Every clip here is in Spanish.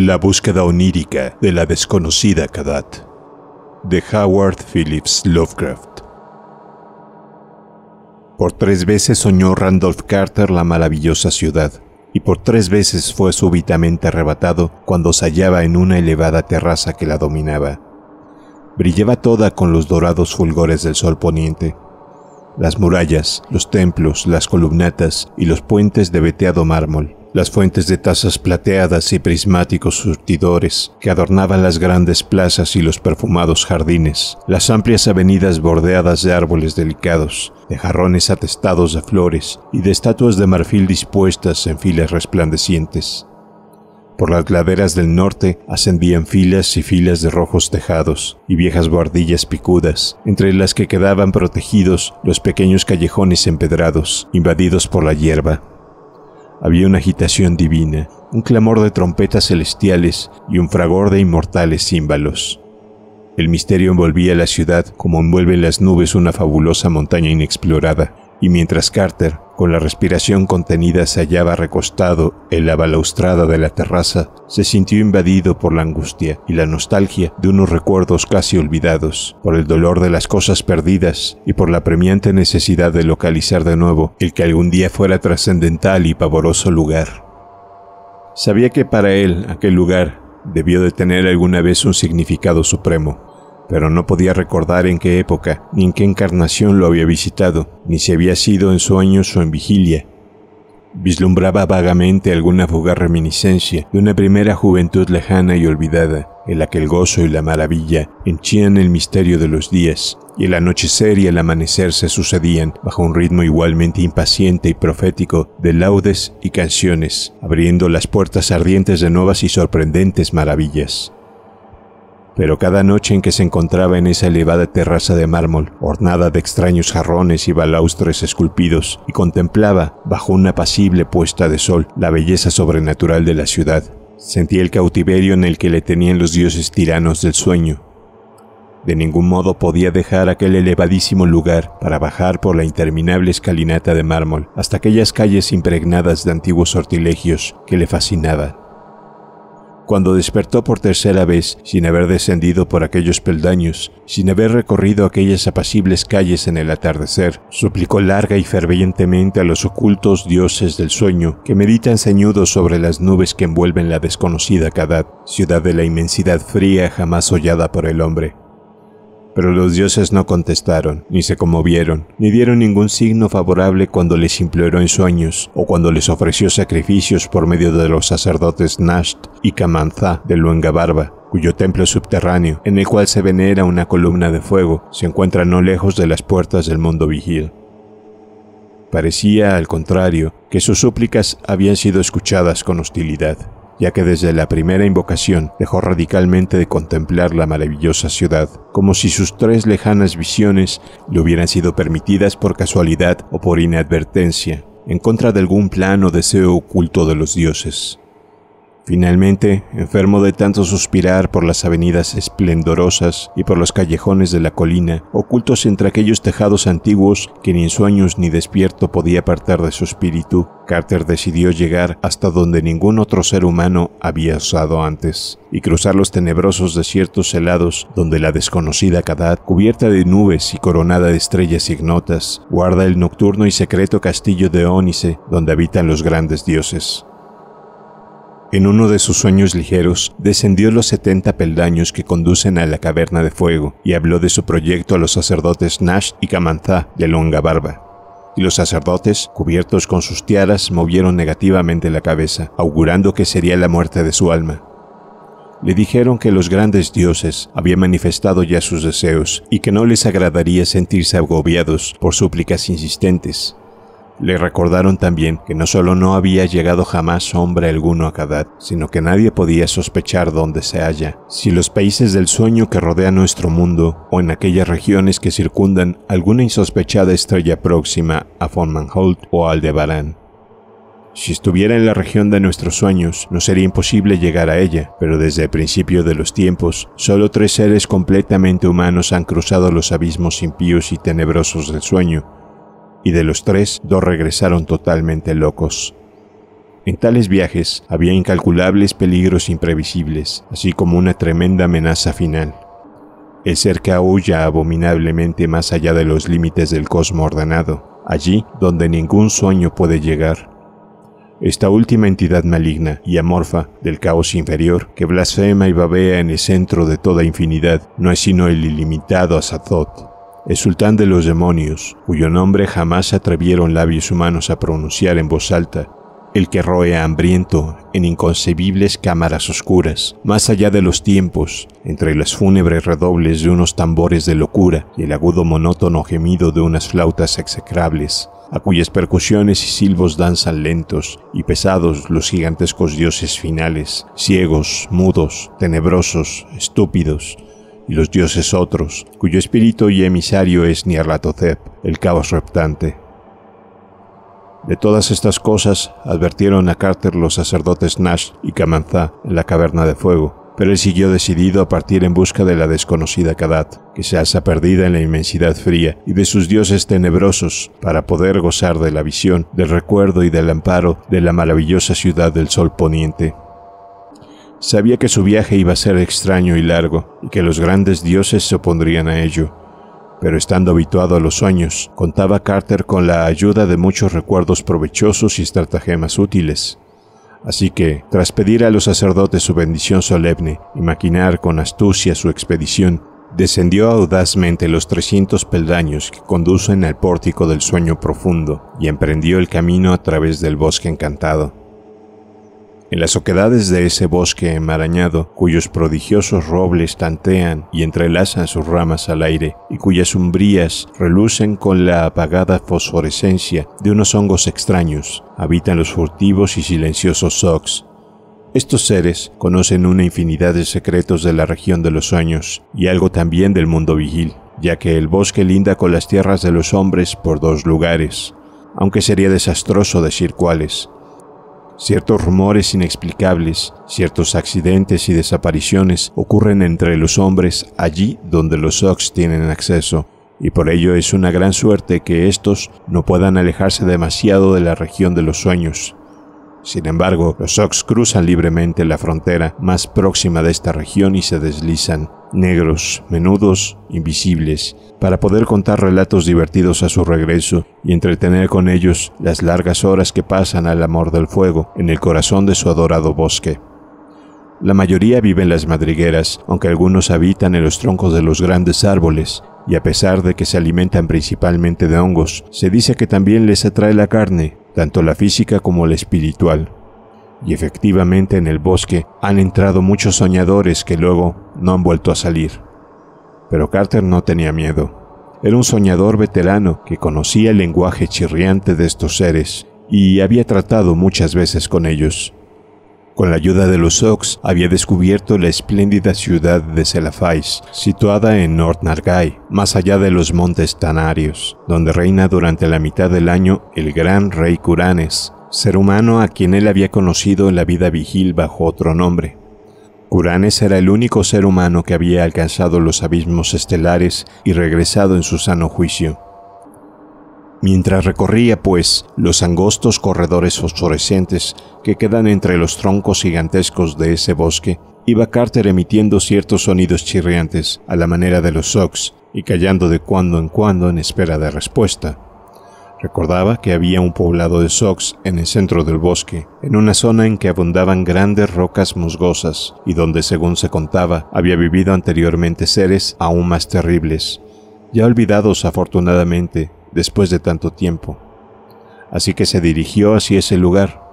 La búsqueda onírica de la desconocida Kadat, de Howard Phillips Lovecraft. Por tres veces soñó Randolph Carter la maravillosa ciudad, y por tres veces fue súbitamente arrebatado cuando se hallaba en una elevada terraza que la dominaba. Brillaba toda con los dorados fulgores del sol poniente. Las murallas, los templos, las columnatas y los puentes de veteado mármol las fuentes de tazas plateadas y prismáticos surtidores que adornaban las grandes plazas y los perfumados jardines, las amplias avenidas bordeadas de árboles delicados, de jarrones atestados de flores y de estatuas de marfil dispuestas en filas resplandecientes. Por las laderas del norte ascendían filas y filas de rojos tejados y viejas guardillas picudas, entre las que quedaban protegidos los pequeños callejones empedrados, invadidos por la hierba. Había una agitación divina, un clamor de trompetas celestiales y un fragor de inmortales címbalos. El misterio envolvía la ciudad como en las nubes una fabulosa montaña inexplorada y mientras Carter, con la respiración contenida, se hallaba recostado en la balaustrada de la terraza, se sintió invadido por la angustia y la nostalgia de unos recuerdos casi olvidados, por el dolor de las cosas perdidas y por la premiante necesidad de localizar de nuevo el que algún día fuera trascendental y pavoroso lugar. Sabía que para él aquel lugar debió de tener alguna vez un significado supremo, pero no podía recordar en qué época ni en qué encarnación lo había visitado, ni si había sido en sueños o en vigilia. Vislumbraba vagamente alguna fugaz reminiscencia de una primera juventud lejana y olvidada, en la que el gozo y la maravilla henchían el misterio de los días, y el anochecer y el amanecer se sucedían bajo un ritmo igualmente impaciente y profético de laudes y canciones, abriendo las puertas ardientes de nuevas y sorprendentes maravillas pero cada noche en que se encontraba en esa elevada terraza de mármol, ornada de extraños jarrones y balaustres esculpidos, y contemplaba, bajo una pasible puesta de sol, la belleza sobrenatural de la ciudad, sentía el cautiverio en el que le tenían los dioses tiranos del sueño. De ningún modo podía dejar aquel elevadísimo lugar para bajar por la interminable escalinata de mármol hasta aquellas calles impregnadas de antiguos sortilegios que le fascinaban. Cuando despertó por tercera vez, sin haber descendido por aquellos peldaños, sin haber recorrido aquellas apacibles calles en el atardecer, suplicó larga y fervientemente a los ocultos dioses del sueño que meditan ceñudos sobre las nubes que envuelven la desconocida Kadad, ciudad de la inmensidad fría jamás hollada por el hombre. Pero los dioses no contestaron, ni se conmovieron, ni dieron ningún signo favorable cuando les imploró en sueños, o cuando les ofreció sacrificios por medio de los sacerdotes Nasht y Kamanzá de Barba, cuyo templo subterráneo, en el cual se venera una columna de fuego, se encuentra no lejos de las puertas del mundo vigil. Parecía, al contrario, que sus súplicas habían sido escuchadas con hostilidad ya que desde la primera invocación dejó radicalmente de contemplar la maravillosa ciudad, como si sus tres lejanas visiones le hubieran sido permitidas por casualidad o por inadvertencia, en contra de algún plan o deseo oculto de los dioses. Finalmente, enfermo de tanto suspirar por las avenidas esplendorosas y por los callejones de la colina, ocultos entre aquellos tejados antiguos que ni en sueños ni despierto podía apartar de su espíritu, Carter decidió llegar hasta donde ningún otro ser humano había usado antes, y cruzar los tenebrosos desiertos helados donde la desconocida Kadat, cubierta de nubes y coronada de estrellas ignotas, guarda el nocturno y secreto castillo de Ónice donde habitan los grandes dioses. En uno de sus sueños ligeros, descendió los setenta peldaños que conducen a la caverna de fuego y habló de su proyecto a los sacerdotes Nash y Kamanzá de longa barba. Y los sacerdotes, cubiertos con sus tiaras, movieron negativamente la cabeza, augurando que sería la muerte de su alma. Le dijeron que los grandes dioses habían manifestado ya sus deseos y que no les agradaría sentirse agobiados por súplicas insistentes, le recordaron también que no solo no había llegado jamás hombre alguno a Kadat, sino que nadie podía sospechar dónde se halla, si los países del sueño que rodea nuestro mundo o en aquellas regiones que circundan alguna insospechada estrella próxima a von Manholt o de Aldebarán. Si estuviera en la región de nuestros sueños, no sería imposible llegar a ella, pero desde el principio de los tiempos, solo tres seres completamente humanos han cruzado los abismos impíos y tenebrosos del sueño, y de los tres, dos regresaron totalmente locos. En tales viajes había incalculables peligros imprevisibles, así como una tremenda amenaza final. El ser que aúlla abominablemente más allá de los límites del cosmos ordenado, allí donde ningún sueño puede llegar. Esta última entidad maligna y amorfa del caos inferior, que blasfema y babea en el centro de toda infinidad, no es sino el ilimitado Azathoth, el sultán de los demonios, cuyo nombre jamás atrevieron labios humanos a pronunciar en voz alta, el que roe hambriento en inconcebibles cámaras oscuras, más allá de los tiempos, entre los fúnebres redobles de unos tambores de locura y el agudo monótono gemido de unas flautas execrables, a cuyas percusiones y silbos danzan lentos y pesados los gigantescos dioses finales, ciegos, mudos, tenebrosos, estúpidos, y los dioses otros, cuyo espíritu y emisario es Nyarlathotep, el caos reptante. De todas estas cosas advirtieron a Carter los sacerdotes Nash y Kamanzá en la caverna de fuego, pero él siguió decidido a partir en busca de la desconocida Kadat, que se alza perdida en la inmensidad fría, y de sus dioses tenebrosos, para poder gozar de la visión, del recuerdo y del amparo de la maravillosa ciudad del sol poniente. Sabía que su viaje iba a ser extraño y largo, y que los grandes dioses se opondrían a ello. Pero estando habituado a los sueños, contaba Carter con la ayuda de muchos recuerdos provechosos y estratagemas útiles. Así que, tras pedir a los sacerdotes su bendición solemne y maquinar con astucia su expedición, descendió audazmente los 300 peldaños que conducen al pórtico del sueño profundo y emprendió el camino a través del bosque encantado. En las oquedades de ese bosque enmarañado, cuyos prodigiosos robles tantean y entrelazan sus ramas al aire, y cuyas umbrías relucen con la apagada fosforescencia de unos hongos extraños, habitan los furtivos y silenciosos sox. Estos seres conocen una infinidad de secretos de la región de los sueños, y algo también del mundo vigil, ya que el bosque linda con las tierras de los hombres por dos lugares, aunque sería desastroso decir cuáles, Ciertos rumores inexplicables, ciertos accidentes y desapariciones ocurren entre los hombres allí donde los Sox tienen acceso, y por ello es una gran suerte que estos no puedan alejarse demasiado de la región de los sueños, sin embargo, los Ox cruzan libremente la frontera más próxima de esta región y se deslizan, negros, menudos, invisibles, para poder contar relatos divertidos a su regreso y entretener con ellos las largas horas que pasan al amor del fuego en el corazón de su adorado bosque. La mayoría vive en las madrigueras, aunque algunos habitan en los troncos de los grandes árboles, y a pesar de que se alimentan principalmente de hongos, se dice que también les atrae la carne, tanto la física como la espiritual. Y efectivamente en el bosque han entrado muchos soñadores que luego no han vuelto a salir. Pero Carter no tenía miedo. Era un soñador veterano que conocía el lenguaje chirriante de estos seres y había tratado muchas veces con ellos con la ayuda de los Ox, había descubierto la espléndida ciudad de Selafais, situada en North Nargai, más allá de los montes Tanarios, donde reina durante la mitad del año el gran rey Curanes, ser humano a quien él había conocido en la vida vigil bajo otro nombre. Curanes era el único ser humano que había alcanzado los abismos estelares y regresado en su sano juicio. Mientras recorría, pues, los angostos corredores fosforescentes que quedan entre los troncos gigantescos de ese bosque, iba Carter emitiendo ciertos sonidos chirriantes, a la manera de los Sox, y callando de cuando en cuando en espera de respuesta. Recordaba que había un poblado de Sox en el centro del bosque, en una zona en que abundaban grandes rocas musgosas y donde, según se contaba, había vivido anteriormente seres aún más terribles, ya olvidados afortunadamente, después de tanto tiempo. Así que se dirigió hacia ese lugar.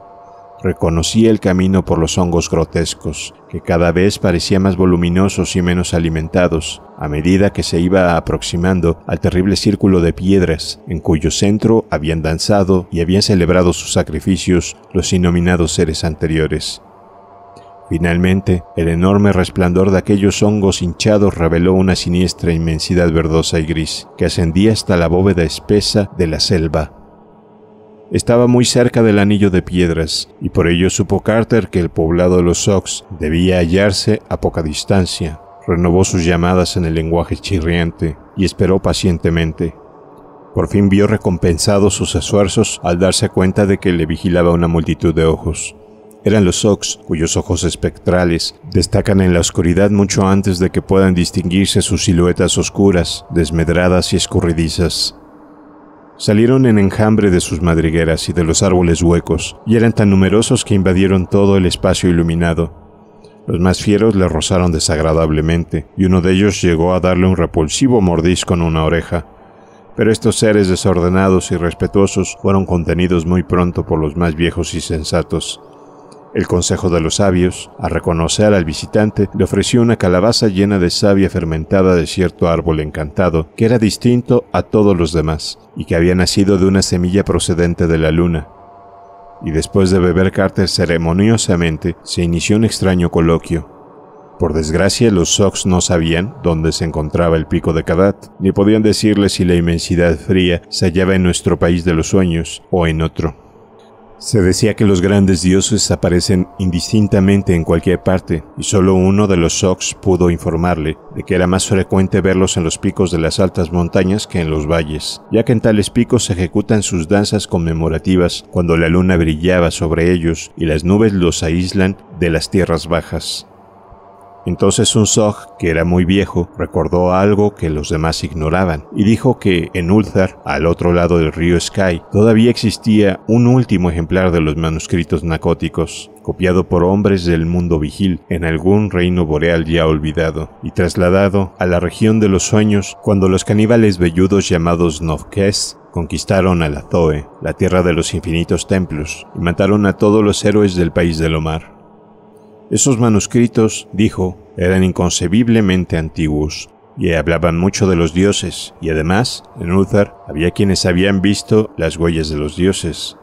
Reconocía el camino por los hongos grotescos, que cada vez parecían más voluminosos y menos alimentados, a medida que se iba aproximando al terrible círculo de piedras, en cuyo centro habían danzado y habían celebrado sus sacrificios los inominados seres anteriores. Finalmente, el enorme resplandor de aquellos hongos hinchados reveló una siniestra inmensidad verdosa y gris, que ascendía hasta la bóveda espesa de la selva. Estaba muy cerca del anillo de piedras, y por ello supo Carter que el poblado de los Ox debía hallarse a poca distancia. Renovó sus llamadas en el lenguaje chirriante y esperó pacientemente. Por fin vio recompensados sus esfuerzos al darse cuenta de que le vigilaba una multitud de ojos. Eran los Ox, cuyos ojos espectrales destacan en la oscuridad mucho antes de que puedan distinguirse sus siluetas oscuras, desmedradas y escurridizas. Salieron en enjambre de sus madrigueras y de los árboles huecos, y eran tan numerosos que invadieron todo el espacio iluminado, los más fieros le rozaron desagradablemente, y uno de ellos llegó a darle un repulsivo mordisco en una oreja. Pero estos seres desordenados y respetuosos fueron contenidos muy pronto por los más viejos y sensatos, el Consejo de los Sabios, a reconocer al visitante, le ofreció una calabaza llena de savia fermentada de cierto árbol encantado, que era distinto a todos los demás, y que había nacido de una semilla procedente de la luna. Y después de beber Carter ceremoniosamente, se inició un extraño coloquio, por desgracia, los Sox no sabían dónde se encontraba el pico de Kadat, ni podían decirle si la inmensidad fría se hallaba en nuestro país de los sueños o en otro. Se decía que los grandes dioses aparecen indistintamente en cualquier parte, y solo uno de los Sox pudo informarle de que era más frecuente verlos en los picos de las altas montañas que en los valles, ya que en tales picos se ejecutan sus danzas conmemorativas cuando la luna brillaba sobre ellos y las nubes los aíslan de las tierras bajas. Entonces un Zog, que era muy viejo, recordó algo que los demás ignoraban y dijo que en Ulthar, al otro lado del río Sky, todavía existía un último ejemplar de los manuscritos narcóticos, copiado por hombres del mundo vigil en algún reino boreal ya olvidado y trasladado a la región de los sueños cuando los caníbales velludos llamados Novkes conquistaron a la Zoe, la tierra de los infinitos templos, y mataron a todos los héroes del país del Omar. Esos manuscritos, dijo, eran inconcebiblemente antiguos y hablaban mucho de los dioses, y además, en Uthar había quienes habían visto las huellas de los dioses.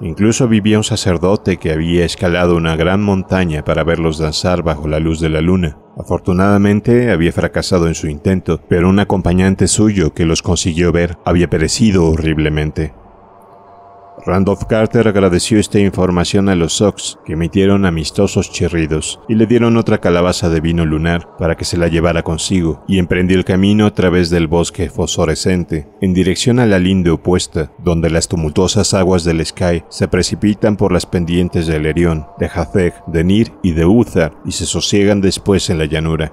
Incluso vivía un sacerdote que había escalado una gran montaña para verlos danzar bajo la luz de la luna. Afortunadamente había fracasado en su intento, pero un acompañante suyo que los consiguió ver había perecido horriblemente. Randolph Carter agradeció esta información a los Sox, que emitieron amistosos chirridos, y le dieron otra calabaza de vino lunar para que se la llevara consigo, y emprendió el camino a través del bosque fosforescente, en dirección a la linde opuesta, donde las tumultuosas aguas del Sky se precipitan por las pendientes del Erión, de Hazeg, de Nir y de Uthar, y se sosiegan después en la llanura.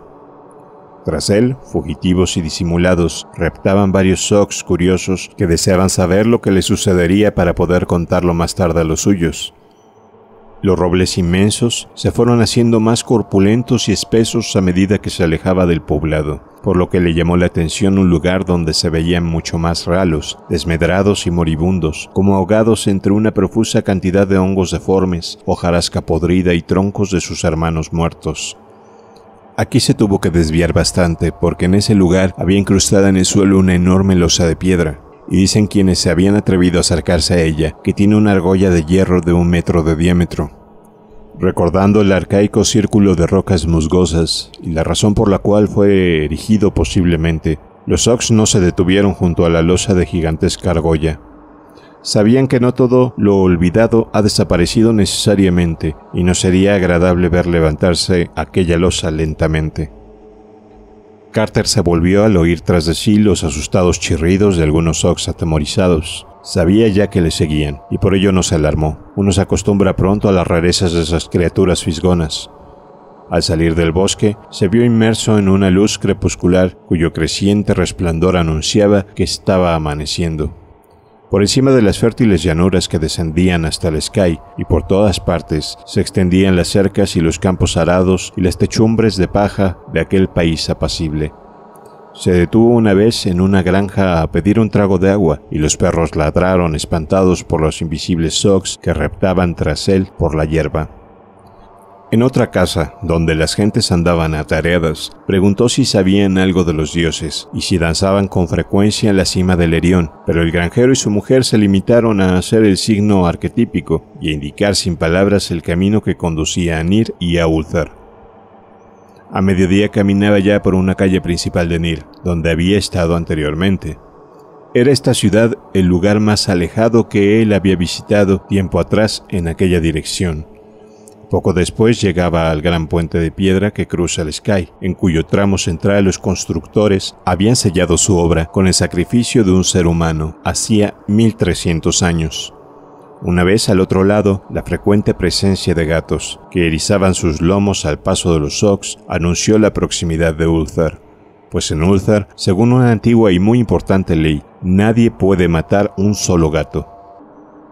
Tras él, fugitivos y disimulados, reptaban varios Sox curiosos que deseaban saber lo que le sucedería para poder contarlo más tarde a los suyos. Los robles inmensos se fueron haciendo más corpulentos y espesos a medida que se alejaba del poblado, por lo que le llamó la atención un lugar donde se veían mucho más ralos, desmedrados y moribundos, como ahogados entre una profusa cantidad de hongos deformes, hojarasca podrida y troncos de sus hermanos muertos. Aquí se tuvo que desviar bastante porque en ese lugar había incrustada en el suelo una enorme losa de piedra, y dicen quienes se habían atrevido a acercarse a ella que tiene una argolla de hierro de un metro de diámetro. Recordando el arcaico círculo de rocas musgosas y la razón por la cual fue erigido posiblemente, los Ox no se detuvieron junto a la losa de gigantesca argolla, Sabían que no todo lo olvidado ha desaparecido necesariamente, y no sería agradable ver levantarse aquella losa lentamente. Carter se volvió al oír tras de sí los asustados chirridos de algunos Ox atemorizados. Sabía ya que le seguían, y por ello no se alarmó. Uno se acostumbra pronto a las rarezas de esas criaturas fisgonas. Al salir del bosque, se vio inmerso en una luz crepuscular cuyo creciente resplandor anunciaba que estaba amaneciendo. Por encima de las fértiles llanuras que descendían hasta el Sky y por todas partes se extendían las cercas y los campos arados y las techumbres de paja de aquel país apacible. Se detuvo una vez en una granja a pedir un trago de agua y los perros ladraron espantados por los invisibles socks que reptaban tras él por la hierba. En otra casa, donde las gentes andaban atareadas, preguntó si sabían algo de los dioses y si danzaban con frecuencia en la cima del Herión, pero el granjero y su mujer se limitaron a hacer el signo arquetípico y a indicar sin palabras el camino que conducía a Nir y a Ulthar. A mediodía caminaba ya por una calle principal de Nir, donde había estado anteriormente. Era esta ciudad el lugar más alejado que él había visitado tiempo atrás en aquella dirección poco después llegaba al gran puente de piedra que cruza el Sky, en cuyo tramo central los constructores habían sellado su obra con el sacrificio de un ser humano hacía 1300 años. Una vez al otro lado, la frecuente presencia de gatos, que erizaban sus lomos al paso de los Sox, anunció la proximidad de Ulthar. Pues en Ulthar, según una antigua y muy importante ley, nadie puede matar un solo gato.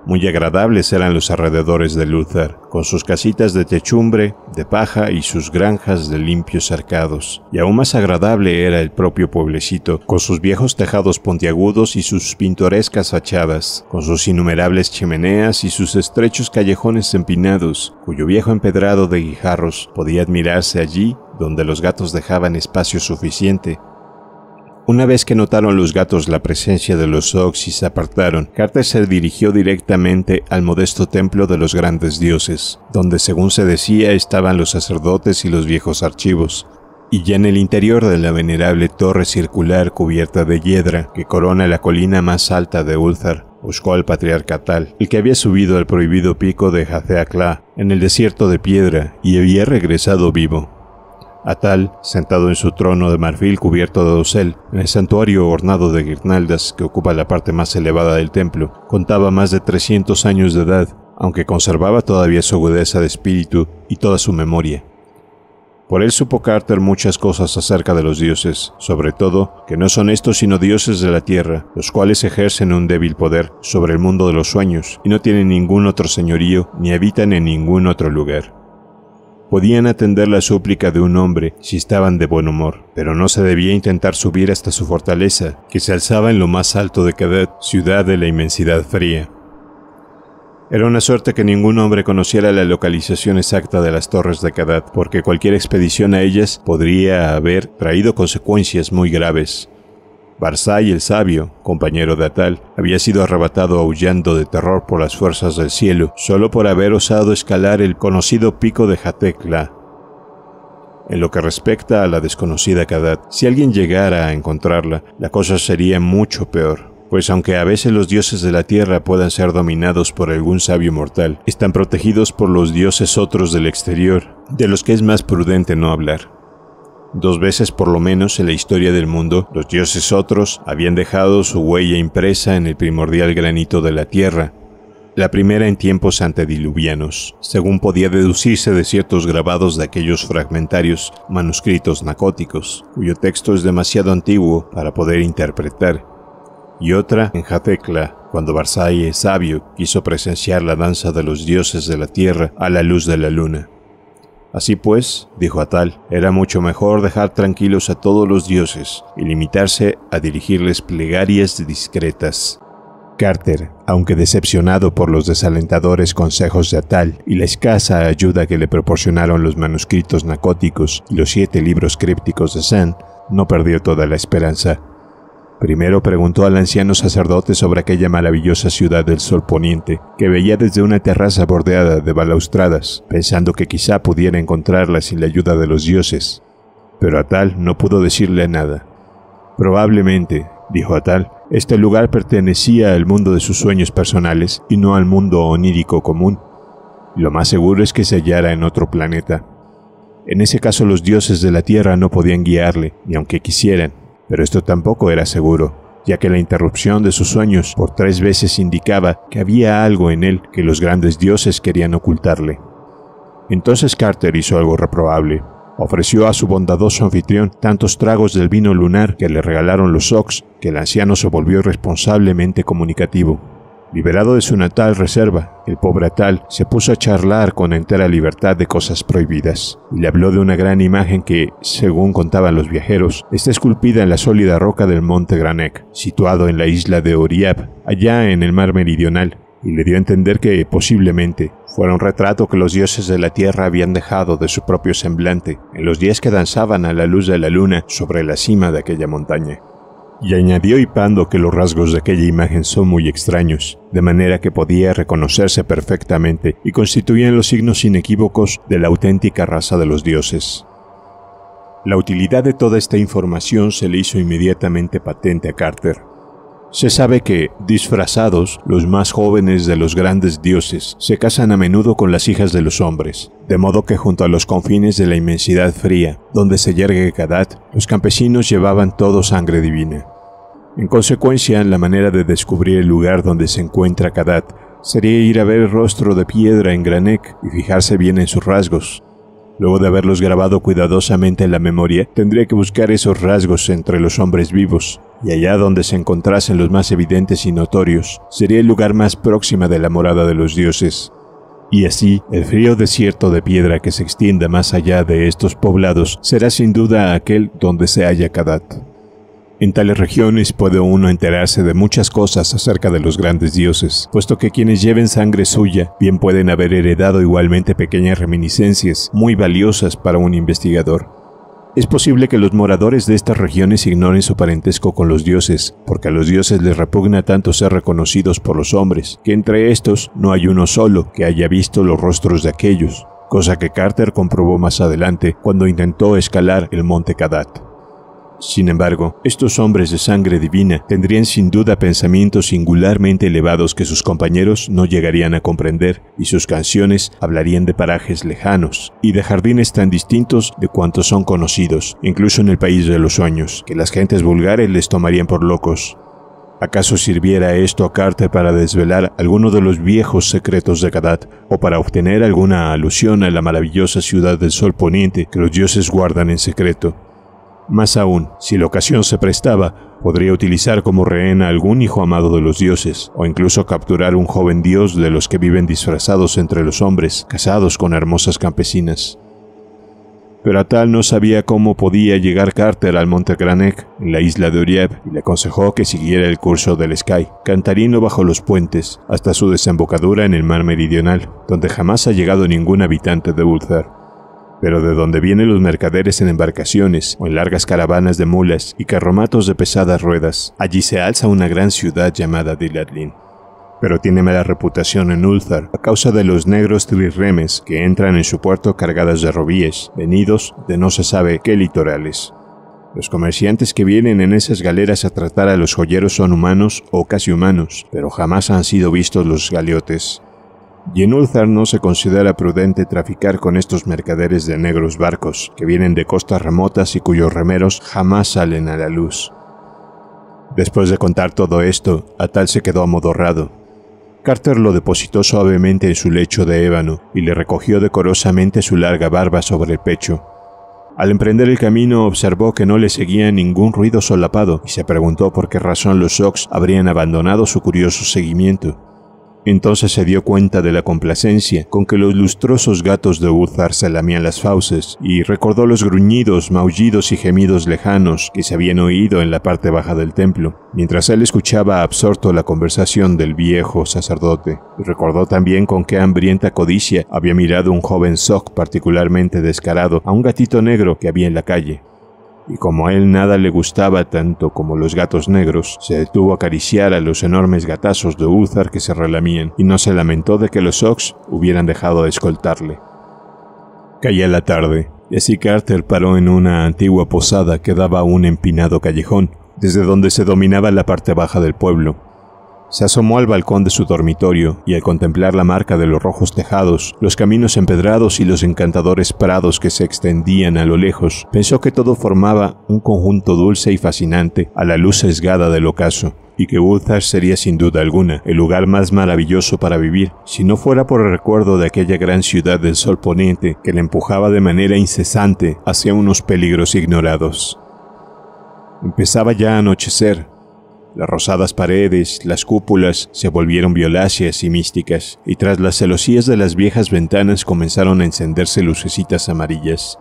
Muy agradables eran los alrededores de Luther, con sus casitas de techumbre, de paja y sus granjas de limpios arcados. Y aún más agradable era el propio pueblecito, con sus viejos tejados pontiagudos y sus pintorescas fachadas, con sus innumerables chimeneas y sus estrechos callejones empinados, cuyo viejo empedrado de guijarros podía admirarse allí donde los gatos dejaban espacio suficiente una vez que notaron los gatos la presencia de los Ox y se apartaron, Carter se dirigió directamente al modesto templo de los grandes dioses, donde según se decía estaban los sacerdotes y los viejos archivos, y ya en el interior de la venerable torre circular cubierta de hiedra que corona la colina más alta de Ulthar, buscó al patriarca Tal, el que había subido al prohibido pico de Hazeakla en el desierto de piedra, y había regresado vivo. Atal, sentado en su trono de marfil cubierto de dosel, en el santuario ornado de guirnaldas que ocupa la parte más elevada del templo, contaba más de 300 años de edad, aunque conservaba todavía su agudeza de espíritu y toda su memoria. Por él supo Carter muchas cosas acerca de los dioses, sobre todo que no son estos sino dioses de la tierra, los cuales ejercen un débil poder sobre el mundo de los sueños y no tienen ningún otro señorío ni habitan en ningún otro lugar. Podían atender la súplica de un hombre si estaban de buen humor, pero no se debía intentar subir hasta su fortaleza, que se alzaba en lo más alto de Cadet, ciudad de la inmensidad fría. Era una suerte que ningún hombre conociera la localización exacta de las torres de Kadat, porque cualquier expedición a ellas podría haber traído consecuencias muy graves. Barzai el sabio, compañero de Atal, había sido arrebatado aullando de terror por las fuerzas del cielo, solo por haber osado escalar el conocido pico de Jatecla. En lo que respecta a la desconocida Kadat, si alguien llegara a encontrarla, la cosa sería mucho peor pues aunque a veces los dioses de la tierra puedan ser dominados por algún sabio mortal, están protegidos por los dioses otros del exterior, de los que es más prudente no hablar. Dos veces por lo menos en la historia del mundo, los dioses otros habían dejado su huella impresa en el primordial granito de la Tierra, la primera en tiempos antediluvianos, según podía deducirse de ciertos grabados de aquellos fragmentarios manuscritos nacóticos, cuyo texto es demasiado antiguo para poder interpretar, y otra en Jatecla, cuando Barzai sabio quiso presenciar la danza de los dioses de la tierra a la luz de la luna. Así pues, dijo Atal, era mucho mejor dejar tranquilos a todos los dioses y limitarse a dirigirles plegarias discretas. Carter, aunque decepcionado por los desalentadores consejos de Atal y la escasa ayuda que le proporcionaron los manuscritos narcóticos y los siete libros crípticos de Zen, no perdió toda la esperanza Primero preguntó al anciano sacerdote sobre aquella maravillosa ciudad del sol poniente, que veía desde una terraza bordeada de balaustradas, pensando que quizá pudiera encontrarla sin la ayuda de los dioses. Pero Atal no pudo decirle nada. Probablemente, dijo Atal, este lugar pertenecía al mundo de sus sueños personales y no al mundo onírico común. Lo más seguro es que se hallara en otro planeta. En ese caso los dioses de la Tierra no podían guiarle, ni aunque quisieran pero esto tampoco era seguro, ya que la interrupción de sus sueños por tres veces indicaba que había algo en él que los grandes dioses querían ocultarle. Entonces Carter hizo algo reprobable. Ofreció a su bondadoso anfitrión tantos tragos del vino lunar que le regalaron los Ox que el anciano se volvió responsablemente comunicativo. Liberado de su natal reserva, el pobre tal se puso a charlar con entera libertad de cosas prohibidas, y le habló de una gran imagen que, según contaban los viajeros, está esculpida en la sólida roca del monte Granek, situado en la isla de Oriab, allá en el mar meridional, y le dio a entender que, posiblemente, fuera un retrato que los dioses de la tierra habían dejado de su propio semblante en los días que danzaban a la luz de la luna sobre la cima de aquella montaña y añadió hipando que los rasgos de aquella imagen son muy extraños, de manera que podía reconocerse perfectamente y constituían los signos inequívocos de la auténtica raza de los dioses. La utilidad de toda esta información se le hizo inmediatamente patente a Carter, se sabe que, disfrazados, los más jóvenes de los grandes dioses se casan a menudo con las hijas de los hombres, de modo que junto a los confines de la inmensidad fría, donde se yergue Kadat, los campesinos llevaban todo sangre divina. En consecuencia, la manera de descubrir el lugar donde se encuentra Kadat sería ir a ver el rostro de piedra en Granek y fijarse bien en sus rasgos. Luego de haberlos grabado cuidadosamente en la memoria, tendría que buscar esos rasgos entre los hombres vivos, y allá donde se encontrasen los más evidentes y notorios, sería el lugar más próximo de la morada de los dioses. Y así, el frío desierto de piedra que se extienda más allá de estos poblados será sin duda aquel donde se halla Kadat. En tales regiones puede uno enterarse de muchas cosas acerca de los grandes dioses, puesto que quienes lleven sangre suya bien pueden haber heredado igualmente pequeñas reminiscencias muy valiosas para un investigador. Es posible que los moradores de estas regiones ignoren su parentesco con los dioses, porque a los dioses les repugna tanto ser reconocidos por los hombres, que entre estos no hay uno solo que haya visto los rostros de aquellos, cosa que Carter comprobó más adelante cuando intentó escalar el monte Kadat. Sin embargo, estos hombres de sangre divina tendrían sin duda pensamientos singularmente elevados que sus compañeros no llegarían a comprender, y sus canciones hablarían de parajes lejanos y de jardines tan distintos de cuantos son conocidos, incluso en el país de los sueños, que las gentes vulgares les tomarían por locos. ¿Acaso sirviera esto a Carter para desvelar alguno de los viejos secretos de Kadat o para obtener alguna alusión a la maravillosa ciudad del sol poniente que los dioses guardan en secreto? Más aún, si la ocasión se prestaba, podría utilizar como rehén a algún hijo amado de los dioses, o incluso capturar un joven dios de los que viven disfrazados entre los hombres, casados con hermosas campesinas. Pero Atal no sabía cómo podía llegar Carter al Monte Granek, en la isla de Urieb, y le aconsejó que siguiera el curso del Sky, cantarino bajo los puentes, hasta su desembocadura en el mar meridional, donde jamás ha llegado ningún habitante de Ulthar pero de donde vienen los mercaderes en embarcaciones o en largas caravanas de mulas y carromatos de pesadas ruedas. Allí se alza una gran ciudad llamada Diladlin. pero tiene mala reputación en Ulthar a causa de los negros trirremes que entran en su puerto cargadas de robíes, venidos de no se sabe qué litorales. Los comerciantes que vienen en esas galeras a tratar a los joyeros son humanos o casi humanos, pero jamás han sido vistos los galeotes. Y en Ulthar no se considera prudente traficar con estos mercaderes de negros barcos, que vienen de costas remotas y cuyos remeros jamás salen a la luz. Después de contar todo esto, Atal se quedó amodorrado. Carter lo depositó suavemente en su lecho de ébano y le recogió decorosamente su larga barba sobre el pecho. Al emprender el camino observó que no le seguía ningún ruido solapado y se preguntó por qué razón los Ox habrían abandonado su curioso seguimiento. Entonces se dio cuenta de la complacencia con que los lustrosos gatos de Uthar se lamían las fauces, y recordó los gruñidos, maullidos y gemidos lejanos que se habían oído en la parte baja del templo, mientras él escuchaba absorto la conversación del viejo sacerdote. Y recordó también con qué hambrienta codicia había mirado un joven Sok particularmente descarado a un gatito negro que había en la calle y como a él nada le gustaba tanto como los gatos negros, se detuvo a acariciar a los enormes gatazos de Uthar que se relamían, y no se lamentó de que los Ox hubieran dejado de escoltarle. Caía la tarde, y así Carter paró en una antigua posada que daba a un empinado callejón, desde donde se dominaba la parte baja del pueblo. Se asomó al balcón de su dormitorio y al contemplar la marca de los rojos tejados, los caminos empedrados y los encantadores prados que se extendían a lo lejos, pensó que todo formaba un conjunto dulce y fascinante a la luz sesgada del ocaso y que Ulthar sería sin duda alguna el lugar más maravilloso para vivir, si no fuera por el recuerdo de aquella gran ciudad del sol poniente que le empujaba de manera incesante hacia unos peligros ignorados. Empezaba ya a anochecer, las rosadas paredes, las cúpulas se volvieron violáceas y místicas, y tras las celosías de las viejas ventanas comenzaron a encenderse lucecitas amarillas.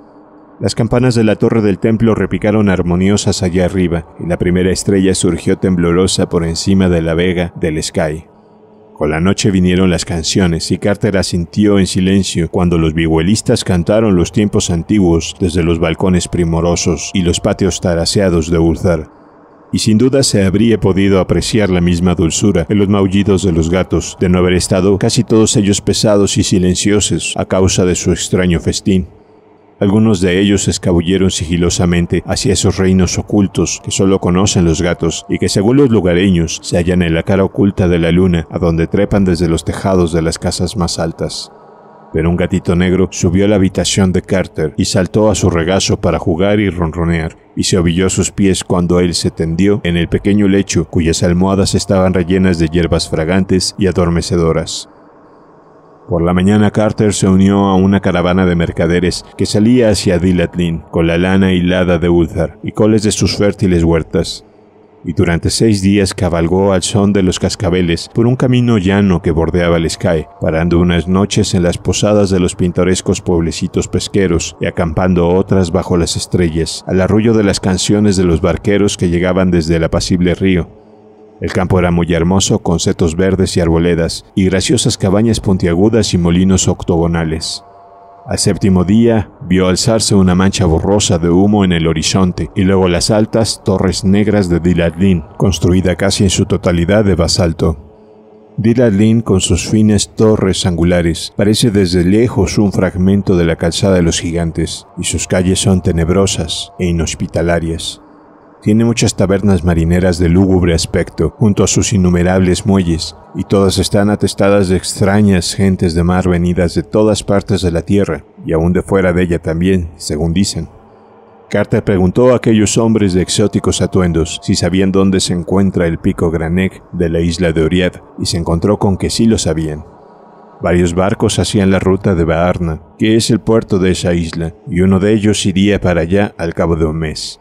Las campanas de la torre del templo repicaron armoniosas allá arriba, y la primera estrella surgió temblorosa por encima de la vega del Sky. Con la noche vinieron las canciones y Carter asintió en silencio cuando los vihuelistas cantaron los tiempos antiguos desde los balcones primorosos y los patios taraseados de Ulzar y sin duda se habría podido apreciar la misma dulzura en los maullidos de los gatos, de no haber estado casi todos ellos pesados y silenciosos a causa de su extraño festín. Algunos de ellos escabulleron sigilosamente hacia esos reinos ocultos que solo conocen los gatos y que según los lugareños se hallan en la cara oculta de la luna, a donde trepan desde los tejados de las casas más altas pero un gatito negro subió a la habitación de Carter y saltó a su regazo para jugar y ronronear, y se ovilló sus pies cuando él se tendió en el pequeño lecho cuyas almohadas estaban rellenas de hierbas fragantes y adormecedoras. Por la mañana Carter se unió a una caravana de mercaderes que salía hacia Dilatlin con la lana hilada de Ulthar y coles de sus fértiles huertas y durante seis días cabalgó al son de los cascabeles por un camino llano que bordeaba el Sky, parando unas noches en las posadas de los pintorescos pueblecitos pesqueros y acampando otras bajo las estrellas, al arrullo de las canciones de los barqueros que llegaban desde el apacible río. El campo era muy hermoso, con setos verdes y arboledas, y graciosas cabañas puntiagudas y molinos octogonales. Al séptimo día vio alzarse una mancha borrosa de humo en el horizonte y luego las altas torres negras de Diladlin, construida casi en su totalidad de basalto. Diladlin, con sus finas torres angulares, parece desde lejos un fragmento de la calzada de los gigantes, y sus calles son tenebrosas e inhospitalarias. Tiene muchas tabernas marineras de lúgubre aspecto, junto a sus innumerables muelles, y todas están atestadas de extrañas gentes de mar venidas de todas partes de la tierra, y aún de fuera de ella también, según dicen. Carter preguntó a aquellos hombres de exóticos atuendos si sabían dónde se encuentra el pico Granek de la isla de Oriad, y se encontró con que sí lo sabían. Varios barcos hacían la ruta de Baarna, que es el puerto de esa isla, y uno de ellos iría para allá al cabo de un mes.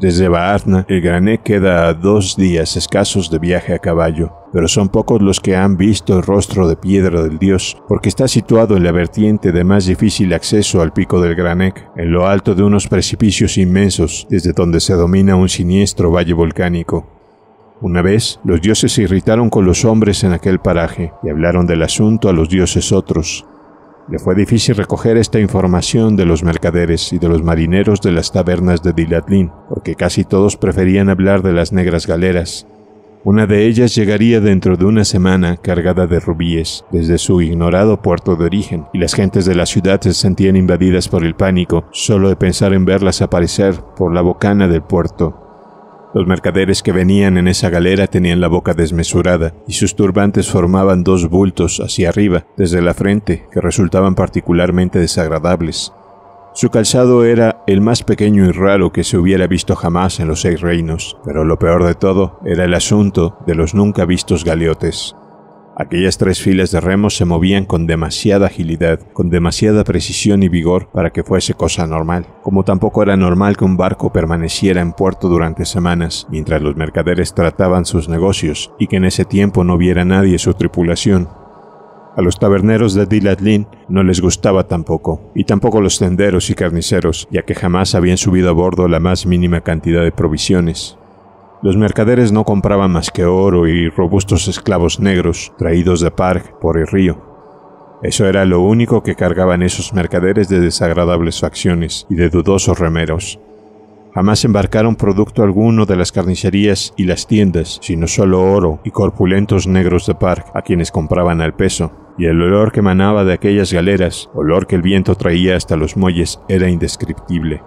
Desde Baarna, el Grané queda a dos días escasos de viaje a caballo, pero son pocos los que han visto el rostro de piedra del dios, porque está situado en la vertiente de más difícil acceso al pico del Granek, en lo alto de unos precipicios inmensos, desde donde se domina un siniestro valle volcánico. Una vez, los dioses se irritaron con los hombres en aquel paraje y hablaron del asunto a los dioses otros, le fue difícil recoger esta información de los mercaderes y de los marineros de las tabernas de Dilatlín, porque casi todos preferían hablar de las negras galeras. Una de ellas llegaría dentro de una semana cargada de rubíes desde su ignorado puerto de origen, y las gentes de la ciudad se sentían invadidas por el pánico solo de pensar en verlas aparecer por la bocana del puerto los mercaderes que venían en esa galera tenían la boca desmesurada y sus turbantes formaban dos bultos hacia arriba desde la frente que resultaban particularmente desagradables. Su calzado era el más pequeño y raro que se hubiera visto jamás en los seis reinos, pero lo peor de todo era el asunto de los nunca vistos galeotes. Aquellas tres filas de remos se movían con demasiada agilidad, con demasiada precisión y vigor para que fuese cosa normal, como tampoco era normal que un barco permaneciera en puerto durante semanas, mientras los mercaderes trataban sus negocios, y que en ese tiempo no viera nadie su tripulación. A los taberneros de Dilatlin no les gustaba tampoco, y tampoco los tenderos y carniceros, ya que jamás habían subido a bordo la más mínima cantidad de provisiones. Los mercaderes no compraban más que oro y robustos esclavos negros traídos de Park por el río. Eso era lo único que cargaban esos mercaderes de desagradables facciones y de dudosos remeros. Jamás embarcaron producto alguno de las carnicerías y las tiendas, sino solo oro y corpulentos negros de Park a quienes compraban al peso, y el olor que emanaba de aquellas galeras, olor que el viento traía hasta los muelles, era indescriptible.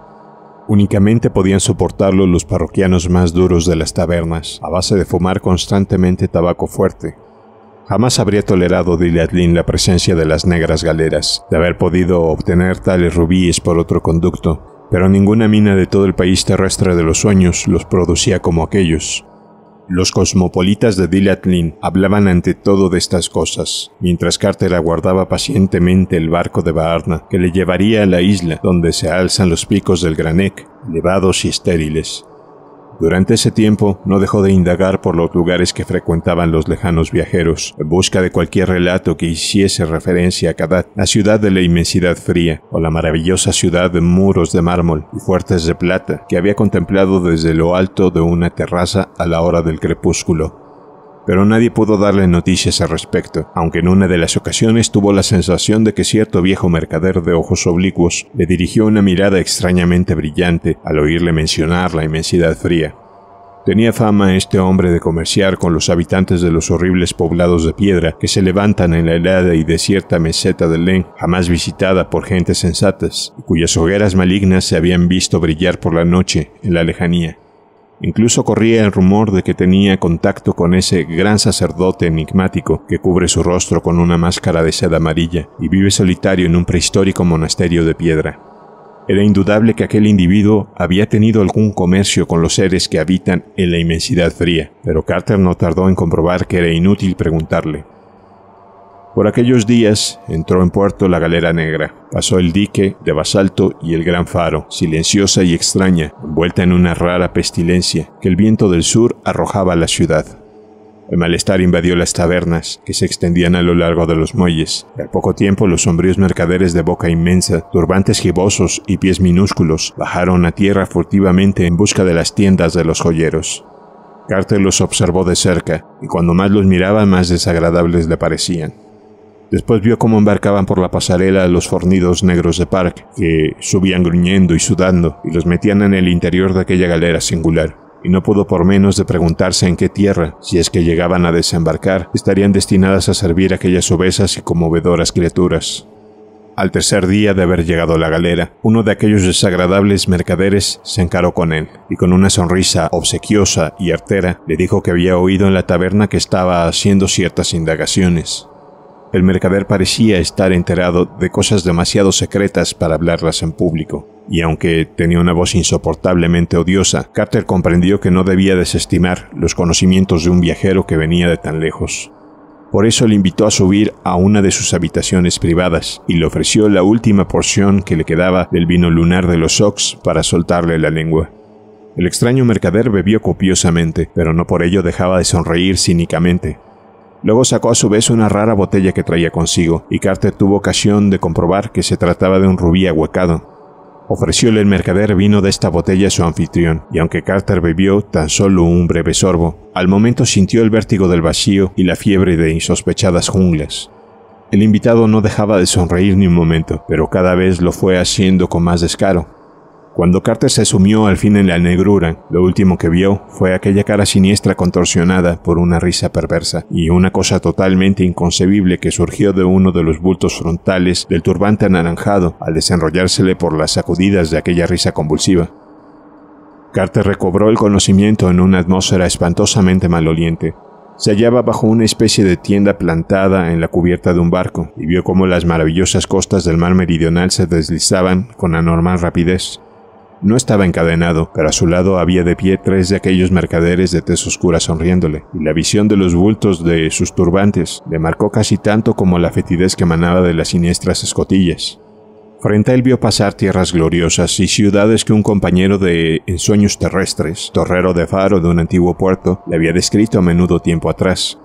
Únicamente podían soportarlo los parroquianos más duros de las tabernas, a base de fumar constantemente tabaco fuerte. Jamás habría tolerado Dilatlin la presencia de las negras galeras, de haber podido obtener tales rubíes por otro conducto, pero ninguna mina de todo el país terrestre de los sueños los producía como aquellos. Los cosmopolitas de Dilatlin hablaban ante todo de estas cosas, mientras Carter aguardaba pacientemente el barco de Baarna, que le llevaría a la isla donde se alzan los picos del Granek, elevados y estériles. Durante ese tiempo no dejó de indagar por los lugares que frecuentaban los lejanos viajeros, en busca de cualquier relato que hiciese referencia a Kadat, la ciudad de la inmensidad fría, o la maravillosa ciudad de muros de mármol y fuertes de plata que había contemplado desde lo alto de una terraza a la hora del crepúsculo pero nadie pudo darle noticias al respecto, aunque en una de las ocasiones tuvo la sensación de que cierto viejo mercader de ojos oblicuos le dirigió una mirada extrañamente brillante al oírle mencionar la inmensidad fría. Tenía fama este hombre de comerciar con los habitantes de los horribles poblados de piedra que se levantan en la helada y desierta meseta de Len, jamás visitada por gentes sensatas, cuyas hogueras malignas se habían visto brillar por la noche en la lejanía. Incluso corría el rumor de que tenía contacto con ese gran sacerdote enigmático que cubre su rostro con una máscara de seda amarilla y vive solitario en un prehistórico monasterio de piedra. Era indudable que aquel individuo había tenido algún comercio con los seres que habitan en la inmensidad fría, pero Carter no tardó en comprobar que era inútil preguntarle. Por aquellos días entró en puerto la galera negra, pasó el dique de basalto y el gran faro, silenciosa y extraña, envuelta en una rara pestilencia que el viento del sur arrojaba a la ciudad. El malestar invadió las tabernas, que se extendían a lo largo de los muelles, y al poco tiempo los sombríos mercaderes de boca inmensa, turbantes gibosos y pies minúsculos, bajaron a tierra furtivamente en busca de las tiendas de los joyeros. Carter los observó de cerca, y cuando más los miraba más desagradables le parecían. Después vio cómo embarcaban por la pasarela los fornidos negros de Park, que subían gruñendo y sudando, y los metían en el interior de aquella galera singular y no pudo por menos de preguntarse en qué tierra, si es que llegaban a desembarcar, estarían destinadas a servir aquellas obesas y conmovedoras criaturas. Al tercer día de haber llegado a la galera, uno de aquellos desagradables mercaderes se encaró con él, y con una sonrisa obsequiosa y artera le dijo que había oído en la taberna que estaba haciendo ciertas indagaciones. El mercader parecía estar enterado de cosas demasiado secretas para hablarlas en público, y aunque tenía una voz insoportablemente odiosa, Carter comprendió que no debía desestimar los conocimientos de un viajero que venía de tan lejos. Por eso le invitó a subir a una de sus habitaciones privadas y le ofreció la última porción que le quedaba del vino lunar de los Ox para soltarle la lengua. El extraño mercader bebió copiosamente, pero no por ello dejaba de sonreír cínicamente, Luego sacó a su vez una rara botella que traía consigo, y Carter tuvo ocasión de comprobar que se trataba de un rubí ahuecado. Ofrecióle el mercader vino de esta botella a su anfitrión, y aunque Carter bebió tan solo un breve sorbo, al momento sintió el vértigo del vacío y la fiebre de insospechadas junglas. El invitado no dejaba de sonreír ni un momento, pero cada vez lo fue haciendo con más descaro, cuando Carter se sumió al fin en la negrura, lo último que vio fue aquella cara siniestra contorsionada por una risa perversa, y una cosa totalmente inconcebible que surgió de uno de los bultos frontales del turbante anaranjado al desenrollársele por las sacudidas de aquella risa convulsiva. Carter recobró el conocimiento en una atmósfera espantosamente maloliente. Se hallaba bajo una especie de tienda plantada en la cubierta de un barco y vio cómo las maravillosas costas del mar meridional se deslizaban con anormal rapidez. No estaba encadenado, pero a su lado había de pie tres de aquellos mercaderes de tez oscura sonriéndole, y la visión de los bultos de sus turbantes le marcó casi tanto como la fetidez que emanaba de las siniestras escotillas. Frente a él vio pasar tierras gloriosas y ciudades que un compañero de Ensueños Terrestres, torrero de faro de un antiguo puerto, le había descrito a menudo tiempo atrás.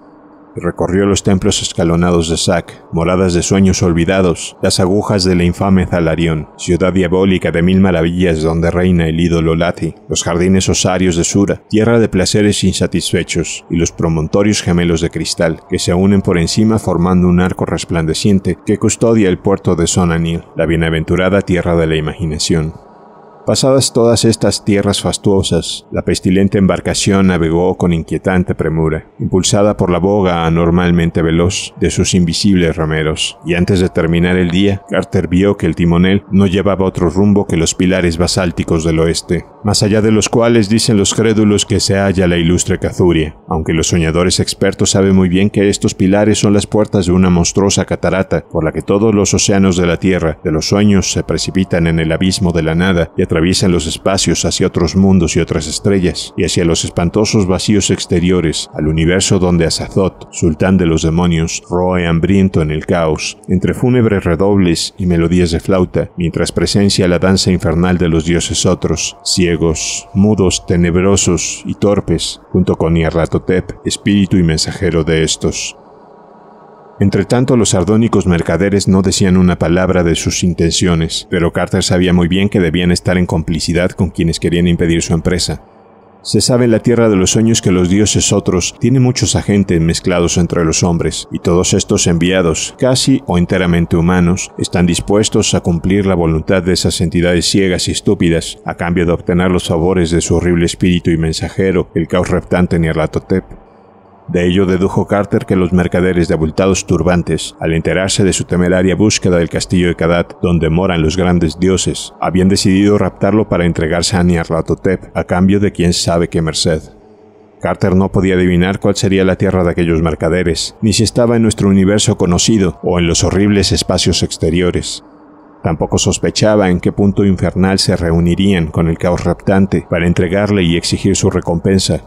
Recorrió los templos escalonados de Sac, moradas de sueños olvidados, las agujas de la infame Zalarión, ciudad diabólica de mil maravillas donde reina el ídolo Lati, los jardines osarios de Sura, tierra de placeres insatisfechos, y los promontorios gemelos de cristal, que se unen por encima formando un arco resplandeciente que custodia el puerto de Sonanil, la bienaventurada tierra de la imaginación. Pasadas todas estas tierras fastuosas, la pestilente embarcación navegó con inquietante premura, impulsada por la boga anormalmente veloz de sus invisibles remeros, y antes de terminar el día, Carter vio que el timonel no llevaba otro rumbo que los pilares basálticos del oeste, más allá de los cuales dicen los crédulos que se halla la ilustre Cazuria, aunque los soñadores expertos saben muy bien que estos pilares son las puertas de una monstruosa catarata por la que todos los océanos de la tierra, de los sueños, se precipitan en el abismo de la nada y a atraviesan los espacios hacia otros mundos y otras estrellas, y hacia los espantosos vacíos exteriores, al universo donde Azazot, sultán de los demonios, roe hambriento en el caos, entre fúnebres redobles y melodías de flauta, mientras presencia la danza infernal de los dioses otros, ciegos, mudos, tenebrosos y torpes, junto con Nyarlathotep, espíritu y mensajero de estos tanto los sardónicos mercaderes no decían una palabra de sus intenciones, pero Carter sabía muy bien que debían estar en complicidad con quienes querían impedir su empresa. Se sabe en la tierra de los sueños que los dioses otros tienen muchos agentes mezclados entre los hombres, y todos estos enviados, casi o enteramente humanos, están dispuestos a cumplir la voluntad de esas entidades ciegas y estúpidas, a cambio de obtener los favores de su horrible espíritu y mensajero, el caos reptante Nierlatotep. De ello dedujo Carter que los mercaderes de abultados turbantes, al enterarse de su temeraria búsqueda del castillo de Kadat, donde moran los grandes dioses, habían decidido raptarlo para entregarse a Nyarlathotep a cambio de quién sabe qué merced. Carter no podía adivinar cuál sería la tierra de aquellos mercaderes, ni si estaba en nuestro universo conocido o en los horribles espacios exteriores. Tampoco sospechaba en qué punto infernal se reunirían con el caos raptante para entregarle y exigir su recompensa,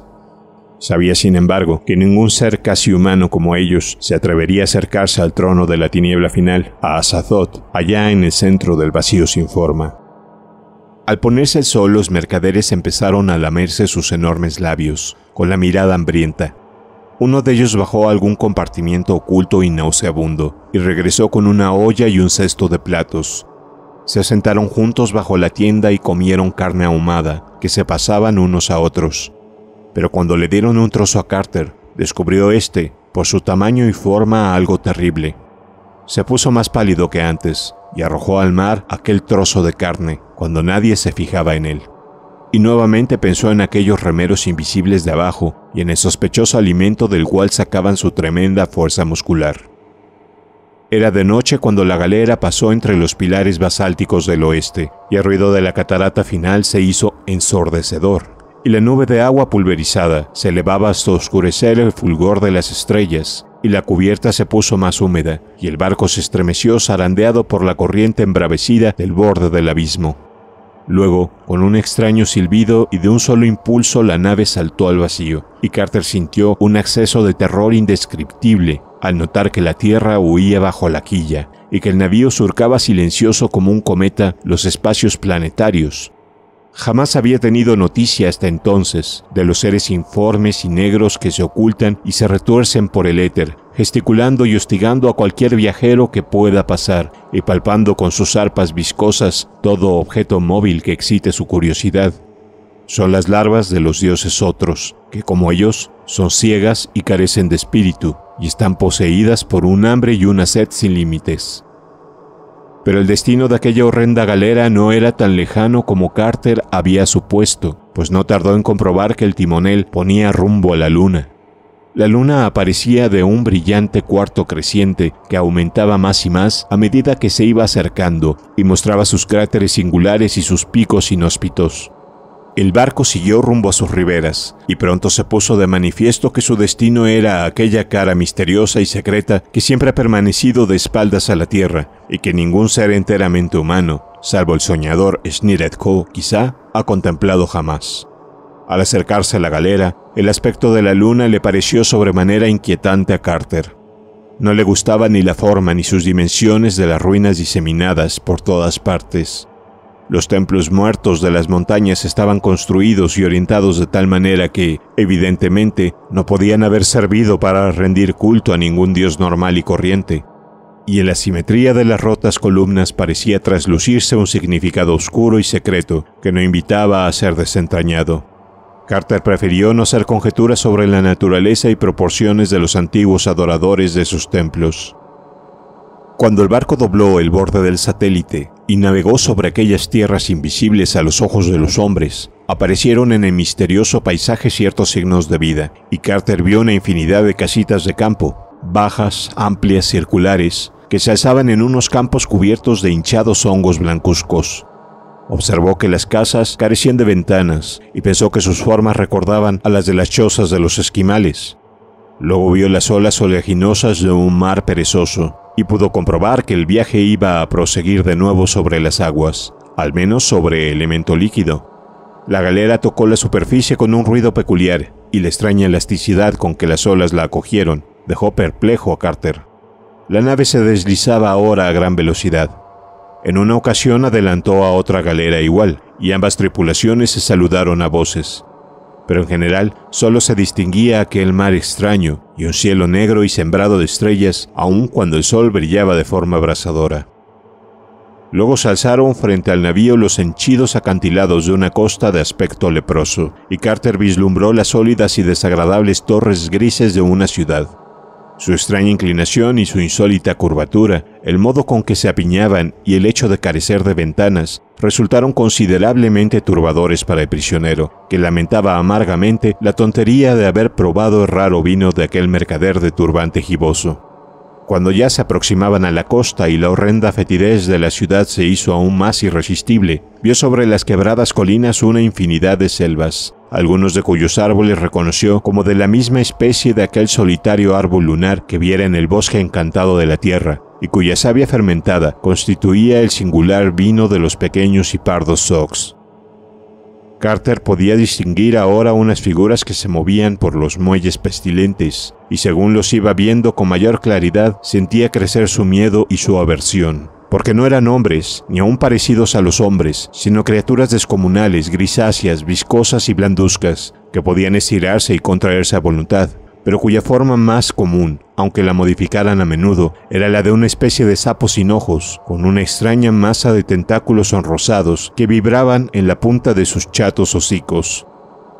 Sabía, sin embargo, que ningún ser casi humano como ellos se atrevería a acercarse al trono de la tiniebla final, a Azazot, allá en el centro del vacío sin forma. Al ponerse el sol, los mercaderes empezaron a lamerse sus enormes labios, con la mirada hambrienta. Uno de ellos bajó a algún compartimiento oculto y nauseabundo, y regresó con una olla y un cesto de platos. Se sentaron juntos bajo la tienda y comieron carne ahumada, que se pasaban unos a otros pero cuando le dieron un trozo a Carter, descubrió este, por su tamaño y forma, algo terrible. Se puso más pálido que antes y arrojó al mar aquel trozo de carne cuando nadie se fijaba en él. Y nuevamente pensó en aquellos remeros invisibles de abajo y en el sospechoso alimento del cual sacaban su tremenda fuerza muscular. Era de noche cuando la galera pasó entre los pilares basálticos del oeste, y el ruido de la catarata final se hizo ensordecedor y la nube de agua pulverizada se elevaba hasta oscurecer el fulgor de las estrellas, y la cubierta se puso más húmeda, y el barco se estremeció zarandeado por la corriente embravecida del borde del abismo. Luego, con un extraño silbido y de un solo impulso, la nave saltó al vacío, y Carter sintió un acceso de terror indescriptible al notar que la Tierra huía bajo la quilla y que el navío surcaba silencioso como un cometa los espacios planetarios, Jamás había tenido noticia hasta entonces de los seres informes y negros que se ocultan y se retuercen por el éter, gesticulando y hostigando a cualquier viajero que pueda pasar, y palpando con sus arpas viscosas todo objeto móvil que excite su curiosidad. Son las larvas de los dioses otros, que como ellos son ciegas y carecen de espíritu, y están poseídas por un hambre y una sed sin límites. Pero el destino de aquella horrenda galera no era tan lejano como Carter había supuesto, pues no tardó en comprobar que el timonel ponía rumbo a la luna. La luna aparecía de un brillante cuarto creciente que aumentaba más y más a medida que se iba acercando y mostraba sus cráteres singulares y sus picos inhóspitos. El barco siguió rumbo a sus riberas, y pronto se puso de manifiesto que su destino era aquella cara misteriosa y secreta que siempre ha permanecido de espaldas a la Tierra, y que ningún ser enteramente humano, salvo el soñador schneider quizá, ha contemplado jamás. Al acercarse a la galera, el aspecto de la luna le pareció sobremanera inquietante a Carter. No le gustaba ni la forma ni sus dimensiones de las ruinas diseminadas por todas partes, los templos muertos de las montañas estaban construidos y orientados de tal manera que, evidentemente, no podían haber servido para rendir culto a ningún dios normal y corriente, y en la simetría de las rotas columnas parecía traslucirse un significado oscuro y secreto que no invitaba a ser desentrañado. Carter prefirió no hacer conjeturas sobre la naturaleza y proporciones de los antiguos adoradores de sus templos. Cuando el barco dobló el borde del satélite y navegó sobre aquellas tierras invisibles a los ojos de los hombres, aparecieron en el misterioso paisaje ciertos signos de vida, y Carter vio una infinidad de casitas de campo, bajas, amplias, circulares, que se alzaban en unos campos cubiertos de hinchados hongos blancuzcos. Observó que las casas carecían de ventanas y pensó que sus formas recordaban a las de las chozas de los esquimales, Luego vio las olas oleaginosas de un mar perezoso y pudo comprobar que el viaje iba a proseguir de nuevo sobre las aguas, al menos sobre elemento líquido. La galera tocó la superficie con un ruido peculiar y la extraña elasticidad con que las olas la acogieron dejó perplejo a Carter. La nave se deslizaba ahora a gran velocidad. En una ocasión adelantó a otra galera igual, y ambas tripulaciones se saludaron a voces pero en general solo se distinguía aquel mar extraño y un cielo negro y sembrado de estrellas, aun cuando el sol brillaba de forma abrasadora. Luego se alzaron frente al navío los henchidos acantilados de una costa de aspecto leproso, y Carter vislumbró las sólidas y desagradables torres grises de una ciudad. Su extraña inclinación y su insólita curvatura, el modo con que se apiñaban y el hecho de carecer de ventanas resultaron considerablemente turbadores para el prisionero, que lamentaba amargamente la tontería de haber probado el raro vino de aquel mercader de turbante giboso. Cuando ya se aproximaban a la costa y la horrenda fetidez de la ciudad se hizo aún más irresistible, vio sobre las quebradas colinas una infinidad de selvas, algunos de cuyos árboles reconoció como de la misma especie de aquel solitario árbol lunar que viera en el bosque encantado de la tierra, y cuya savia fermentada constituía el singular vino de los pequeños y pardos sox. Carter podía distinguir ahora unas figuras que se movían por los muelles pestilentes, y según los iba viendo con mayor claridad, sentía crecer su miedo y su aversión porque no eran hombres, ni aún parecidos a los hombres, sino criaturas descomunales, grisáceas, viscosas y blanduzcas, que podían estirarse y contraerse a voluntad, pero cuya forma más común, aunque la modificaran a menudo, era la de una especie de sapo sin ojos, con una extraña masa de tentáculos sonrosados que vibraban en la punta de sus chatos hocicos.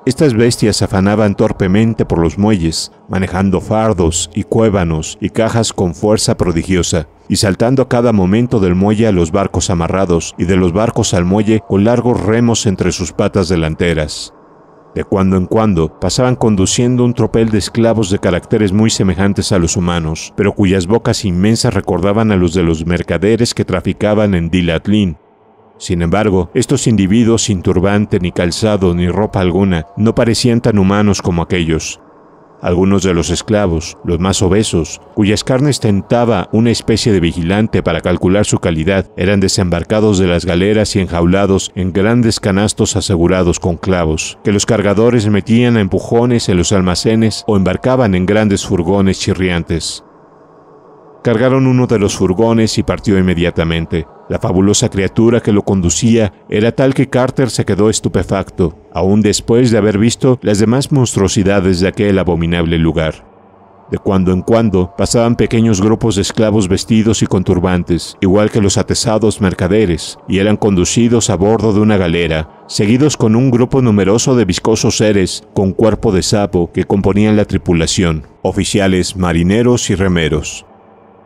Estas bestias afanaban torpemente por los muelles, manejando fardos y cuévanos y cajas con fuerza prodigiosa, y saltando a cada momento del muelle a los barcos amarrados y de los barcos al muelle con largos remos entre sus patas delanteras. De cuando en cuando pasaban conduciendo un tropel de esclavos de caracteres muy semejantes a los humanos, pero cuyas bocas inmensas recordaban a los de los mercaderes que traficaban en Dilatlin. Sin embargo, estos individuos sin turbante, ni calzado, ni ropa alguna, no parecían tan humanos como aquellos, algunos de los esclavos, los más obesos, cuyas carnes tentaba una especie de vigilante para calcular su calidad, eran desembarcados de las galeras y enjaulados en grandes canastos asegurados con clavos, que los cargadores metían a empujones en los almacenes o embarcaban en grandes furgones chirriantes. Cargaron uno de los furgones y partió inmediatamente. La fabulosa criatura que lo conducía era tal que Carter se quedó estupefacto, aún después de haber visto las demás monstruosidades de aquel abominable lugar. De cuando en cuando pasaban pequeños grupos de esclavos vestidos y con turbantes, igual que los atesados mercaderes, y eran conducidos a bordo de una galera, seguidos con un grupo numeroso de viscosos seres con cuerpo de sapo que componían la tripulación, oficiales, marineros y remeros.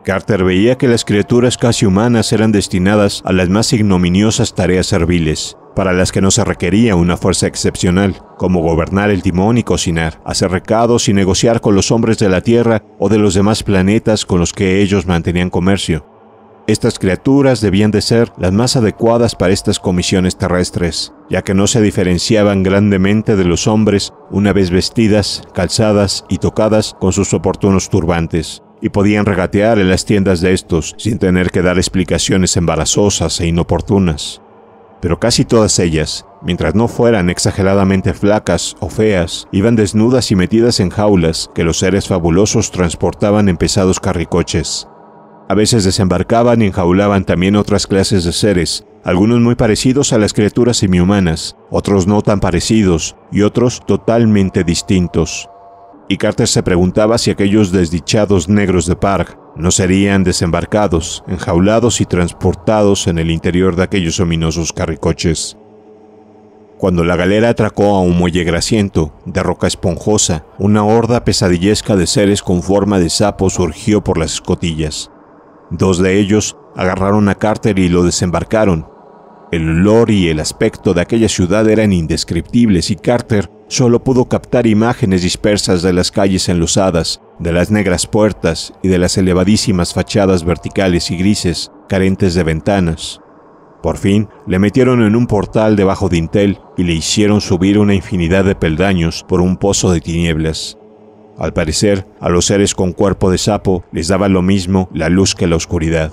Carter veía que las criaturas casi humanas eran destinadas a las más ignominiosas tareas serviles, para las que no se requería una fuerza excepcional, como gobernar el timón y cocinar, hacer recados y negociar con los hombres de la Tierra o de los demás planetas con los que ellos mantenían comercio. Estas criaturas debían de ser las más adecuadas para estas comisiones terrestres, ya que no se diferenciaban grandemente de los hombres una vez vestidas, calzadas y tocadas con sus oportunos turbantes y podían regatear en las tiendas de estos sin tener que dar explicaciones embarazosas e inoportunas. Pero casi todas ellas, mientras no fueran exageradamente flacas o feas, iban desnudas y metidas en jaulas que los seres fabulosos transportaban en pesados carricoches. A veces desembarcaban y enjaulaban también otras clases de seres, algunos muy parecidos a las criaturas semihumanas, otros no tan parecidos y otros totalmente distintos y Carter se preguntaba si aquellos desdichados negros de Park no serían desembarcados, enjaulados y transportados en el interior de aquellos ominosos carricoches. Cuando la galera atracó a un muelle grasiento, de roca esponjosa, una horda pesadillesca de seres con forma de sapo surgió por las escotillas. Dos de ellos agarraron a Carter y lo desembarcaron. El olor y el aspecto de aquella ciudad eran indescriptibles y Carter solo pudo captar imágenes dispersas de las calles enluzadas, de las negras puertas y de las elevadísimas fachadas verticales y grises, carentes de ventanas. Por fin, le metieron en un portal debajo de Intel y le hicieron subir una infinidad de peldaños por un pozo de tinieblas. Al parecer, a los seres con cuerpo de sapo les daba lo mismo la luz que la oscuridad.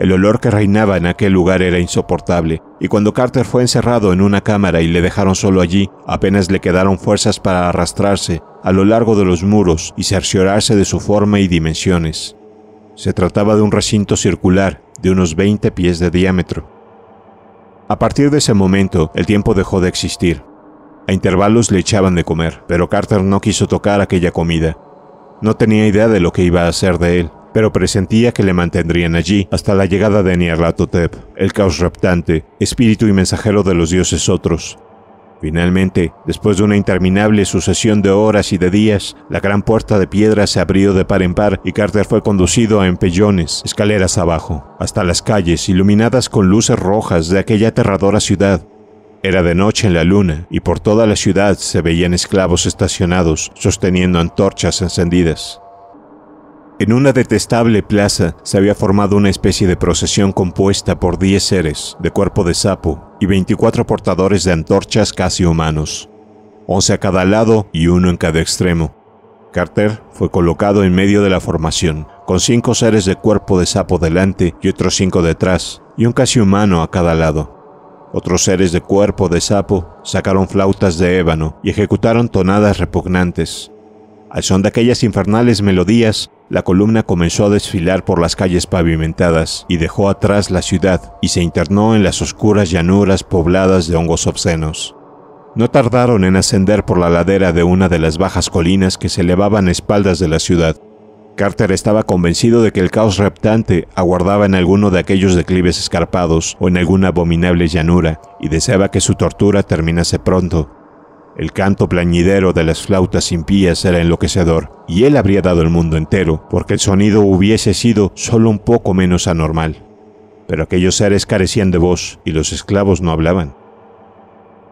El olor que reinaba en aquel lugar era insoportable, y cuando Carter fue encerrado en una cámara y le dejaron solo allí, apenas le quedaron fuerzas para arrastrarse a lo largo de los muros y cerciorarse de su forma y dimensiones. Se trataba de un recinto circular de unos 20 pies de diámetro. A partir de ese momento, el tiempo dejó de existir. A intervalos le echaban de comer, pero Carter no quiso tocar aquella comida. No tenía idea de lo que iba a hacer de él pero presentía que le mantendrían allí hasta la llegada de Nyarlathotep, el caos reptante, espíritu y mensajero de los dioses otros. Finalmente, después de una interminable sucesión de horas y de días, la gran puerta de piedra se abrió de par en par y Carter fue conducido a empellones, escaleras abajo, hasta las calles iluminadas con luces rojas de aquella aterradora ciudad, era de noche en la luna y por toda la ciudad se veían esclavos estacionados sosteniendo antorchas encendidas. En una detestable plaza se había formado una especie de procesión compuesta por 10 seres de cuerpo de sapo y 24 portadores de antorchas casi humanos, 11 a cada lado y uno en cada extremo. Carter fue colocado en medio de la formación, con cinco seres de cuerpo de sapo delante y otros cinco detrás, y un casi humano a cada lado. Otros seres de cuerpo de sapo sacaron flautas de ébano y ejecutaron tonadas repugnantes, al son de aquellas infernales melodías, la columna comenzó a desfilar por las calles pavimentadas y dejó atrás la ciudad y se internó en las oscuras llanuras pobladas de hongos obscenos. No tardaron en ascender por la ladera de una de las bajas colinas que se elevaban a espaldas de la ciudad. Carter estaba convencido de que el caos reptante aguardaba en alguno de aquellos declives escarpados o en alguna abominable llanura, y deseaba que su tortura terminase pronto, el canto plañidero de las flautas impías era enloquecedor, y él habría dado el mundo entero porque el sonido hubiese sido solo un poco menos anormal. Pero aquellos seres carecían de voz y los esclavos no hablaban.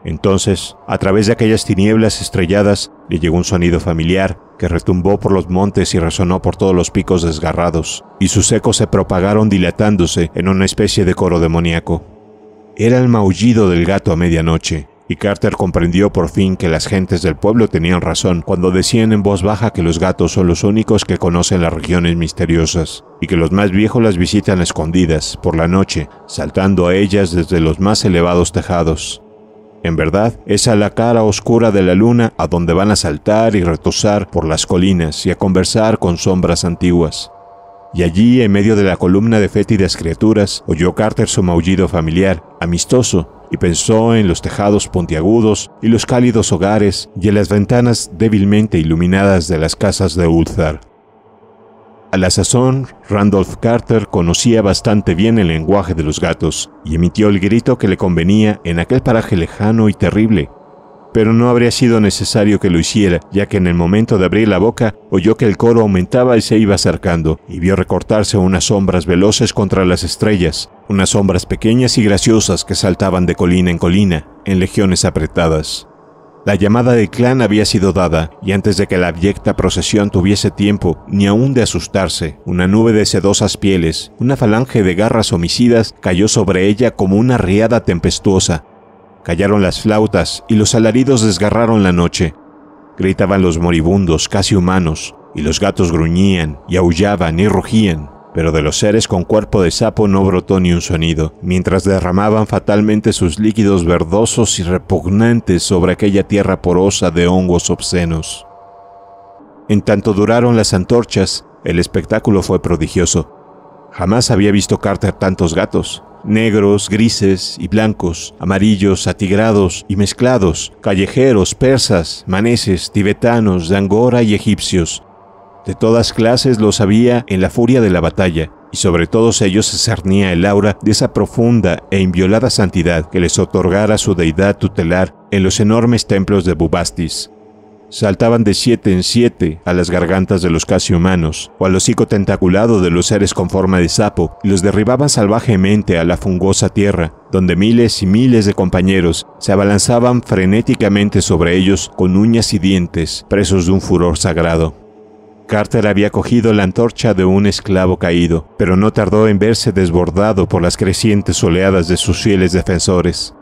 Entonces, a través de aquellas tinieblas estrelladas, le llegó un sonido familiar que retumbó por los montes y resonó por todos los picos desgarrados, y sus ecos se propagaron dilatándose en una especie de coro demoníaco. Era el maullido del gato a medianoche, y Carter comprendió por fin que las gentes del pueblo tenían razón cuando decían en voz baja que los gatos son los únicos que conocen las regiones misteriosas, y que los más viejos las visitan escondidas, por la noche, saltando a ellas desde los más elevados tejados. En verdad, es a la cara oscura de la luna a donde van a saltar y retosar por las colinas y a conversar con sombras antiguas, y allí, en medio de la columna de fétidas criaturas, oyó Carter su maullido familiar, amistoso, y pensó en los tejados puntiagudos y los cálidos hogares y en las ventanas débilmente iluminadas de las casas de Ulthar. A la sazón, Randolph Carter conocía bastante bien el lenguaje de los gatos y emitió el grito que le convenía en aquel paraje lejano y terrible, pero no habría sido necesario que lo hiciera, ya que en el momento de abrir la boca oyó que el coro aumentaba y se iba acercando, y vio recortarse unas sombras veloces contra las estrellas, unas sombras pequeñas y graciosas que saltaban de colina en colina, en legiones apretadas. La llamada del clan había sido dada, y antes de que la abyecta procesión tuviese tiempo ni aún de asustarse, una nube de sedosas pieles, una falange de garras homicidas cayó sobre ella como una riada tempestuosa, Callaron las flautas y los alaridos desgarraron la noche. Gritaban los moribundos, casi humanos, y los gatos gruñían y aullaban y rugían, pero de los seres con cuerpo de sapo no brotó ni un sonido, mientras derramaban fatalmente sus líquidos verdosos y repugnantes sobre aquella tierra porosa de hongos obscenos. En tanto duraron las antorchas, el espectáculo fue prodigioso. Jamás había visto Carter tantos gatos. Negros, grises y blancos, amarillos, atigrados y mezclados, callejeros, persas, maneses, tibetanos, de Angora y egipcios. De todas clases los había en la furia de la batalla, y sobre todos ellos se cernía el aura de esa profunda e inviolada santidad que les otorgara su deidad tutelar en los enormes templos de Bubastis saltaban de siete en siete a las gargantas de los casi humanos, o al hocico tentaculado de los seres con forma de sapo, y los derribaban salvajemente a la fungosa tierra, donde miles y miles de compañeros se abalanzaban frenéticamente sobre ellos con uñas y dientes, presos de un furor sagrado. Carter había cogido la antorcha de un esclavo caído, pero no tardó en verse desbordado por las crecientes oleadas de sus fieles defensores.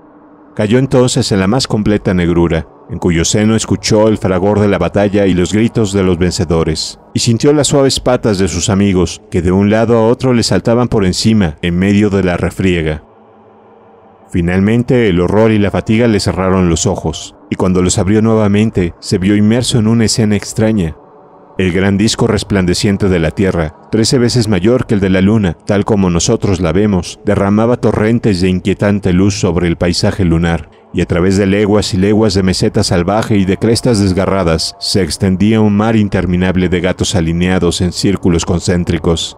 Cayó entonces en la más completa negrura, en cuyo seno escuchó el fragor de la batalla y los gritos de los vencedores, y sintió las suaves patas de sus amigos, que de un lado a otro le saltaban por encima, en medio de la refriega. Finalmente el horror y la fatiga le cerraron los ojos, y cuando los abrió nuevamente, se vio inmerso en una escena extraña. El gran disco resplandeciente de la Tierra, trece veces mayor que el de la Luna, tal como nosotros la vemos, derramaba torrentes de inquietante luz sobre el paisaje lunar, y a través de leguas y leguas de meseta salvaje y de crestas desgarradas se extendía un mar interminable de gatos alineados en círculos concéntricos.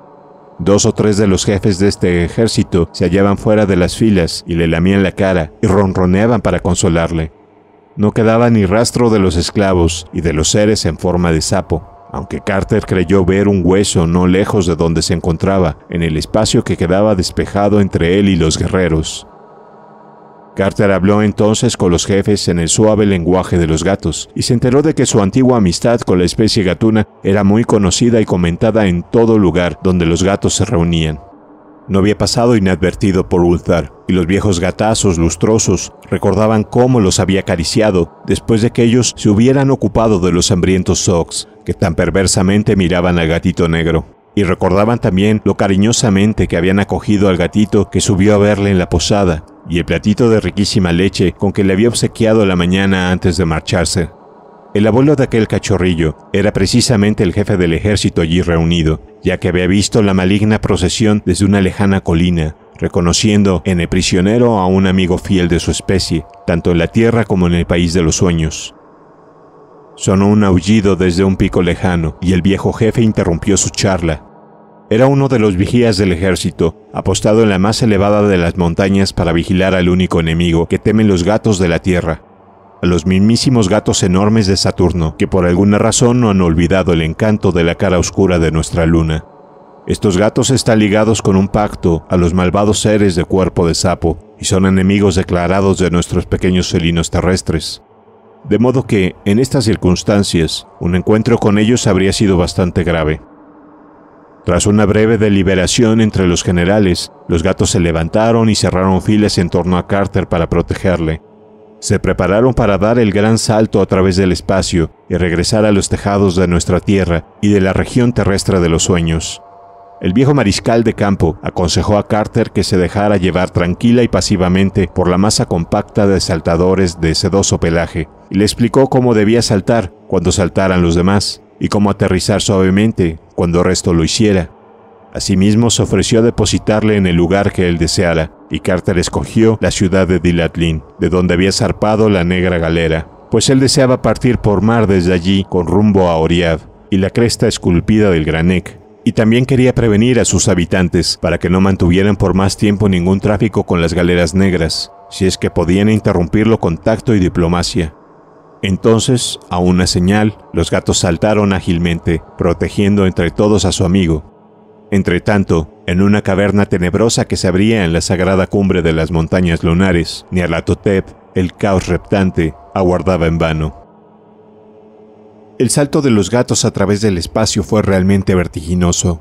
Dos o tres de los jefes de este ejército se hallaban fuera de las filas y le lamían la cara y ronroneaban para consolarle. No quedaba ni rastro de los esclavos y de los seres en forma de sapo, aunque Carter creyó ver un hueso no lejos de donde se encontraba, en el espacio que quedaba despejado entre él y los guerreros. Carter habló entonces con los jefes en el suave lenguaje de los gatos y se enteró de que su antigua amistad con la especie gatuna era muy conocida y comentada en todo lugar donde los gatos se reunían. No había pasado inadvertido por Ulthar, y los viejos gatazos lustrosos recordaban cómo los había acariciado después de que ellos se hubieran ocupado de los hambrientos Sox, que tan perversamente miraban al gatito negro y recordaban también lo cariñosamente que habían acogido al gatito que subió a verle en la posada y el platito de riquísima leche con que le había obsequiado la mañana antes de marcharse. El abuelo de aquel cachorrillo era precisamente el jefe del ejército allí reunido, ya que había visto la maligna procesión desde una lejana colina, reconociendo en el prisionero a un amigo fiel de su especie, tanto en la tierra como en el país de los sueños. Sonó un aullido desde un pico lejano, y el viejo jefe interrumpió su charla, era uno de los vigías del ejército, apostado en la más elevada de las montañas para vigilar al único enemigo que temen los gatos de la Tierra, a los mismísimos gatos enormes de Saturno, que por alguna razón no han olvidado el encanto de la cara oscura de nuestra luna. Estos gatos están ligados con un pacto a los malvados seres de cuerpo de sapo y son enemigos declarados de nuestros pequeños felinos terrestres. De modo que, en estas circunstancias, un encuentro con ellos habría sido bastante grave. Tras una breve deliberación entre los generales, los gatos se levantaron y cerraron filas en torno a Carter para protegerle. Se prepararon para dar el gran salto a través del espacio y regresar a los tejados de nuestra Tierra y de la región terrestre de los sueños. El viejo mariscal de campo aconsejó a Carter que se dejara llevar tranquila y pasivamente por la masa compacta de saltadores de sedoso pelaje y le explicó cómo debía saltar cuando saltaran los demás y cómo aterrizar suavemente cuando Resto lo hiciera. Asimismo, se ofreció a depositarle en el lugar que él deseara, y Carter escogió la ciudad de Dilatlin, de donde había zarpado la negra galera, pues él deseaba partir por mar desde allí con rumbo a Oriad y la cresta esculpida del Granek, y también quería prevenir a sus habitantes para que no mantuvieran por más tiempo ningún tráfico con las galeras negras, si es que podían interrumpirlo con tacto y diplomacia. Entonces, a una señal, los gatos saltaron ágilmente, protegiendo entre todos a su amigo. Entretanto, en una caverna tenebrosa que se abría en la sagrada cumbre de las montañas lunares, Totep el caos reptante, aguardaba en vano. El salto de los gatos a través del espacio fue realmente vertiginoso.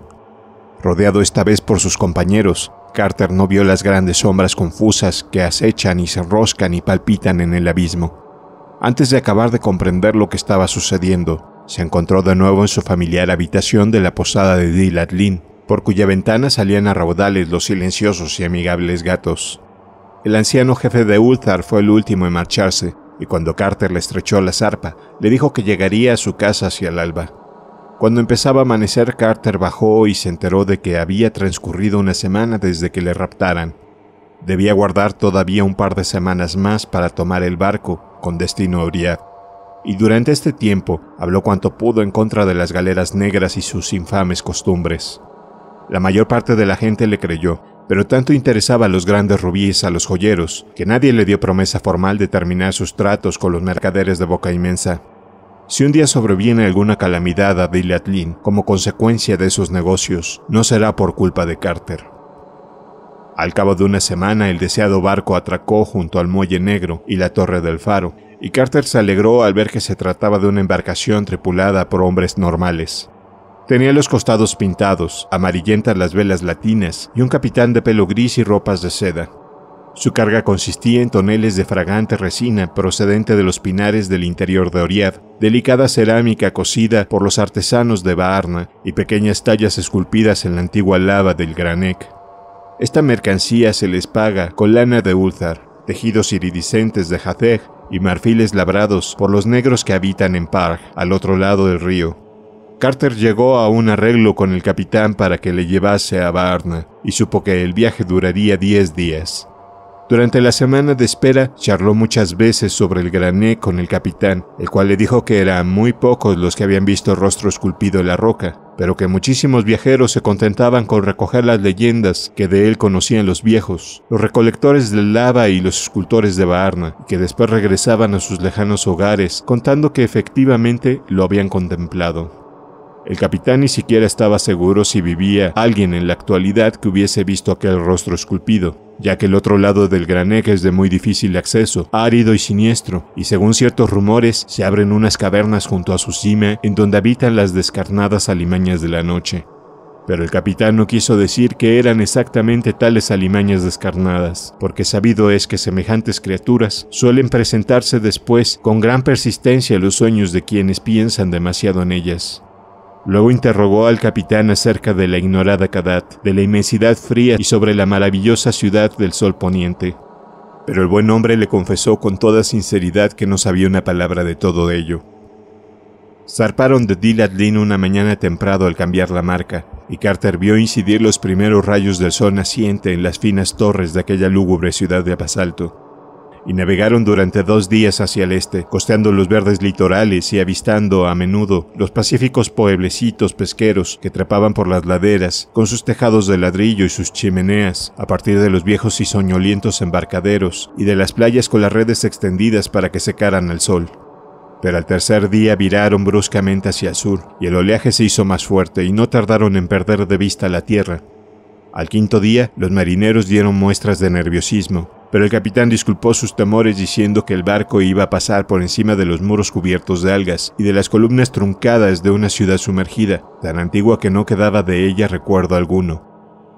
Rodeado esta vez por sus compañeros, Carter no vio las grandes sombras confusas que acechan y se enroscan y palpitan en el abismo. Antes de acabar de comprender lo que estaba sucediendo, se encontró de nuevo en su familiar habitación de la posada de Dilatlin, por cuya ventana salían a raudales los silenciosos y amigables gatos. El anciano jefe de Ulthar fue el último en marcharse, y cuando Carter le estrechó la zarpa, le dijo que llegaría a su casa hacia el alba. Cuando empezaba a amanecer, Carter bajó y se enteró de que había transcurrido una semana desde que le raptaran. Debía guardar todavía un par de semanas más para tomar el barco con destino a Oriad. Y durante este tiempo habló cuanto pudo en contra de las galeras negras y sus infames costumbres. La mayor parte de la gente le creyó, pero tanto interesaba a los grandes rubíes a los joyeros, que nadie le dio promesa formal de terminar sus tratos con los mercaderes de boca inmensa. Si un día sobreviene alguna calamidad a Dilatlin como consecuencia de sus negocios, no será por culpa de Carter. Al cabo de una semana, el deseado barco atracó junto al Muelle Negro y la Torre del Faro, y Carter se alegró al ver que se trataba de una embarcación tripulada por hombres normales. Tenía los costados pintados, amarillentas las velas latinas y un capitán de pelo gris y ropas de seda. Su carga consistía en toneles de fragante resina procedente de los pinares del interior de Oriad, delicada cerámica cocida por los artesanos de Baarna y pequeñas tallas esculpidas en la antigua lava del Granek. Esta mercancía se les paga con lana de Ulthar, tejidos iridiscentes de Jatheg y marfiles labrados por los negros que habitan en Parg, al otro lado del río. Carter llegó a un arreglo con el capitán para que le llevase a Varna y supo que el viaje duraría 10 días. Durante la semana de espera, charló muchas veces sobre el grané con el capitán, el cual le dijo que eran muy pocos los que habían visto el rostro esculpido en la roca, pero que muchísimos viajeros se contentaban con recoger las leyendas que de él conocían los viejos, los recolectores de lava y los escultores de Baarna, que después regresaban a sus lejanos hogares contando que efectivamente lo habían contemplado. El capitán ni siquiera estaba seguro si vivía alguien en la actualidad que hubiese visto aquel rostro esculpido, ya que el otro lado del eje es de muy difícil acceso, árido y siniestro, y según ciertos rumores se abren unas cavernas junto a su cima en donde habitan las descarnadas alimañas de la noche. Pero el capitán no quiso decir que eran exactamente tales alimañas descarnadas, porque sabido es que semejantes criaturas suelen presentarse después con gran persistencia en los sueños de quienes piensan demasiado en ellas. Luego interrogó al capitán acerca de la ignorada Kadat, de la inmensidad fría y sobre la maravillosa ciudad del sol poniente. Pero el buen hombre le confesó con toda sinceridad que no sabía una palabra de todo ello. Zarparon de Dilatlin una mañana temprano al cambiar la marca, y Carter vio incidir los primeros rayos del sol naciente en las finas torres de aquella lúgubre ciudad de basalto y navegaron durante dos días hacia el este, costeando los verdes litorales y avistando a menudo los pacíficos pueblecitos pesqueros que trepaban por las laderas, con sus tejados de ladrillo y sus chimeneas, a partir de los viejos y soñolientos embarcaderos y de las playas con las redes extendidas para que secaran al sol. Pero al tercer día viraron bruscamente hacia el sur, y el oleaje se hizo más fuerte y no tardaron en perder de vista la tierra. Al quinto día, los marineros dieron muestras de nerviosismo, pero el capitán disculpó sus temores diciendo que el barco iba a pasar por encima de los muros cubiertos de algas y de las columnas truncadas de una ciudad sumergida, tan antigua que no quedaba de ella recuerdo alguno.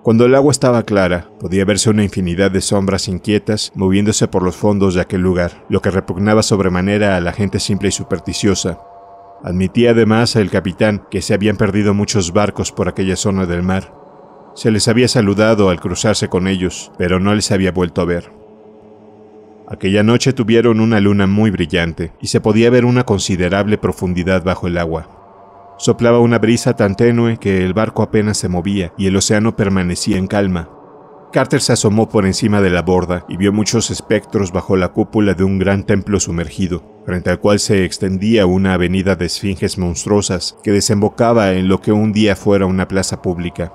Cuando el agua estaba clara, podía verse una infinidad de sombras inquietas moviéndose por los fondos de aquel lugar, lo que repugnaba sobremanera a la gente simple y supersticiosa. Admitía además el capitán que se habían perdido muchos barcos por aquella zona del mar. Se les había saludado al cruzarse con ellos, pero no les había vuelto a ver. Aquella noche tuvieron una luna muy brillante y se podía ver una considerable profundidad bajo el agua. Soplaba una brisa tan tenue que el barco apenas se movía y el océano permanecía en calma. Carter se asomó por encima de la borda y vio muchos espectros bajo la cúpula de un gran templo sumergido, frente al cual se extendía una avenida de esfinges monstruosas que desembocaba en lo que un día fuera una plaza pública.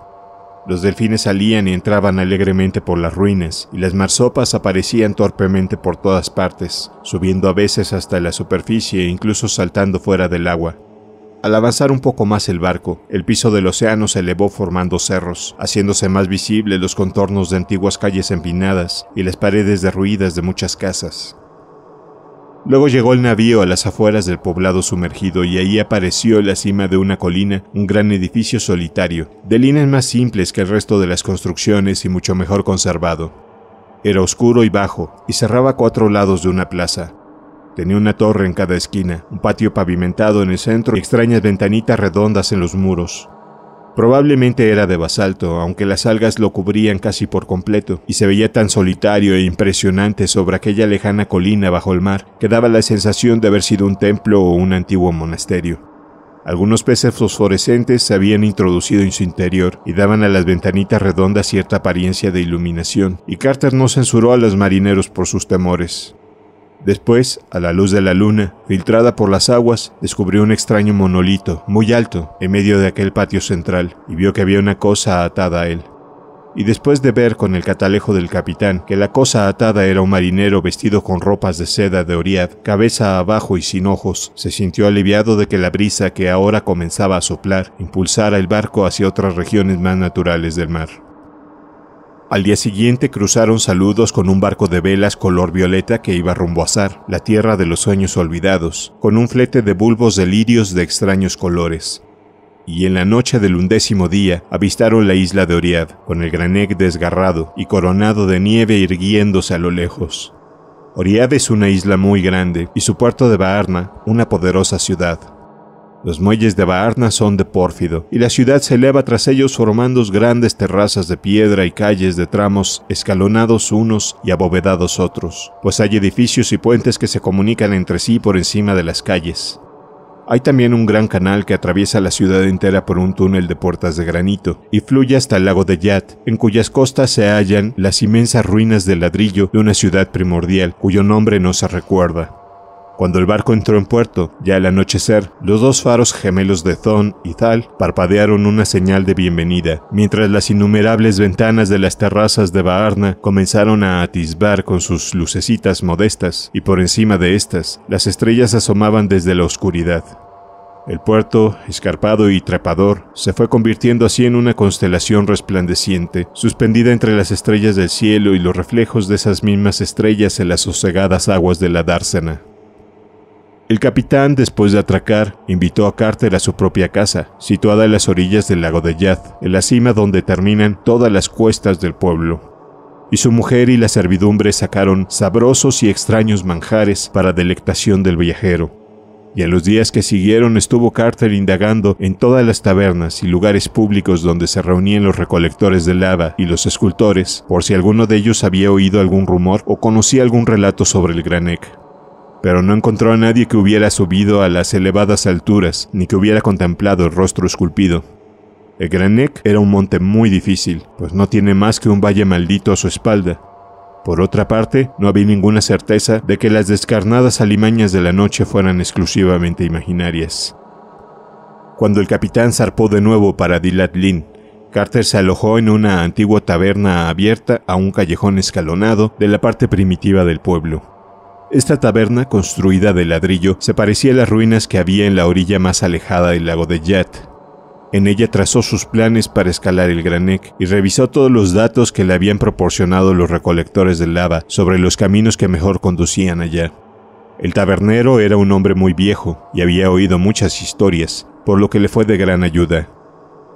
Los delfines salían y entraban alegremente por las ruinas, y las marsopas aparecían torpemente por todas partes, subiendo a veces hasta la superficie e incluso saltando fuera del agua. Al avanzar un poco más el barco, el piso del océano se elevó formando cerros, haciéndose más visibles los contornos de antiguas calles empinadas y las paredes derruidas de muchas casas. Luego llegó el navío a las afueras del poblado sumergido y ahí apareció en la cima de una colina un gran edificio solitario, de líneas más simples que el resto de las construcciones y mucho mejor conservado. Era oscuro y bajo y cerraba cuatro lados de una plaza. Tenía una torre en cada esquina, un patio pavimentado en el centro y extrañas ventanitas redondas en los muros. Probablemente era de basalto, aunque las algas lo cubrían casi por completo, y se veía tan solitario e impresionante sobre aquella lejana colina bajo el mar, que daba la sensación de haber sido un templo o un antiguo monasterio. Algunos peces fosforescentes se habían introducido en su interior y daban a las ventanitas redondas cierta apariencia de iluminación, y Carter no censuró a los marineros por sus temores. Después, a la luz de la luna, filtrada por las aguas, descubrió un extraño monolito, muy alto, en medio de aquel patio central, y vio que había una cosa atada a él. Y después de ver con el catalejo del capitán que la cosa atada era un marinero vestido con ropas de seda de Oriad, cabeza abajo y sin ojos, se sintió aliviado de que la brisa que ahora comenzaba a soplar impulsara el barco hacia otras regiones más naturales del mar. Al día siguiente cruzaron saludos con un barco de velas color violeta que iba rumbo a Zar, la tierra de los sueños olvidados, con un flete de bulbos de lirios de extraños colores. Y en la noche del undécimo día avistaron la isla de Oriad, con el granek desgarrado y coronado de nieve irguiéndose a lo lejos. Oriad es una isla muy grande y su puerto de Baarna una poderosa ciudad. Los muelles de Baarna son de pórfido, y la ciudad se eleva tras ellos formando grandes terrazas de piedra y calles de tramos escalonados unos y abovedados otros, pues hay edificios y puentes que se comunican entre sí por encima de las calles. Hay también un gran canal que atraviesa la ciudad entera por un túnel de puertas de granito y fluye hasta el lago de Yat, en cuyas costas se hallan las inmensas ruinas de ladrillo de una ciudad primordial cuyo nombre no se recuerda. Cuando el barco entró en puerto, ya al anochecer, los dos faros gemelos de Thon y Thal parpadearon una señal de bienvenida, mientras las innumerables ventanas de las terrazas de Baarna comenzaron a atisbar con sus lucecitas modestas, y por encima de estas, las estrellas asomaban desde la oscuridad. El puerto, escarpado y trepador, se fue convirtiendo así en una constelación resplandeciente, suspendida entre las estrellas del cielo y los reflejos de esas mismas estrellas en las sosegadas aguas de la dársena. El capitán, después de atracar, invitó a Carter a su propia casa, situada en las orillas del lago de Yad, en la cima donde terminan todas las cuestas del pueblo y su mujer y la servidumbre sacaron sabrosos y extraños manjares para delectación del viajero. Y en los días que siguieron estuvo Carter indagando en todas las tabernas y lugares públicos donde se reunían los recolectores de lava y los escultores, por si alguno de ellos había oído algún rumor o conocía algún relato sobre el Granek pero no encontró a nadie que hubiera subido a las elevadas alturas ni que hubiera contemplado el rostro esculpido. El Granek era un monte muy difícil, pues no tiene más que un valle maldito a su espalda. Por otra parte, no había ninguna certeza de que las descarnadas alimañas de la noche fueran exclusivamente imaginarias. Cuando el capitán zarpó de nuevo para Dilatlin, Carter se alojó en una antigua taberna abierta a un callejón escalonado de la parte primitiva del pueblo. Esta taberna, construida de ladrillo, se parecía a las ruinas que había en la orilla más alejada del lago de Yat. En ella trazó sus planes para escalar el Granek y revisó todos los datos que le habían proporcionado los recolectores de lava sobre los caminos que mejor conducían allá. El tabernero era un hombre muy viejo y había oído muchas historias, por lo que le fue de gran ayuda.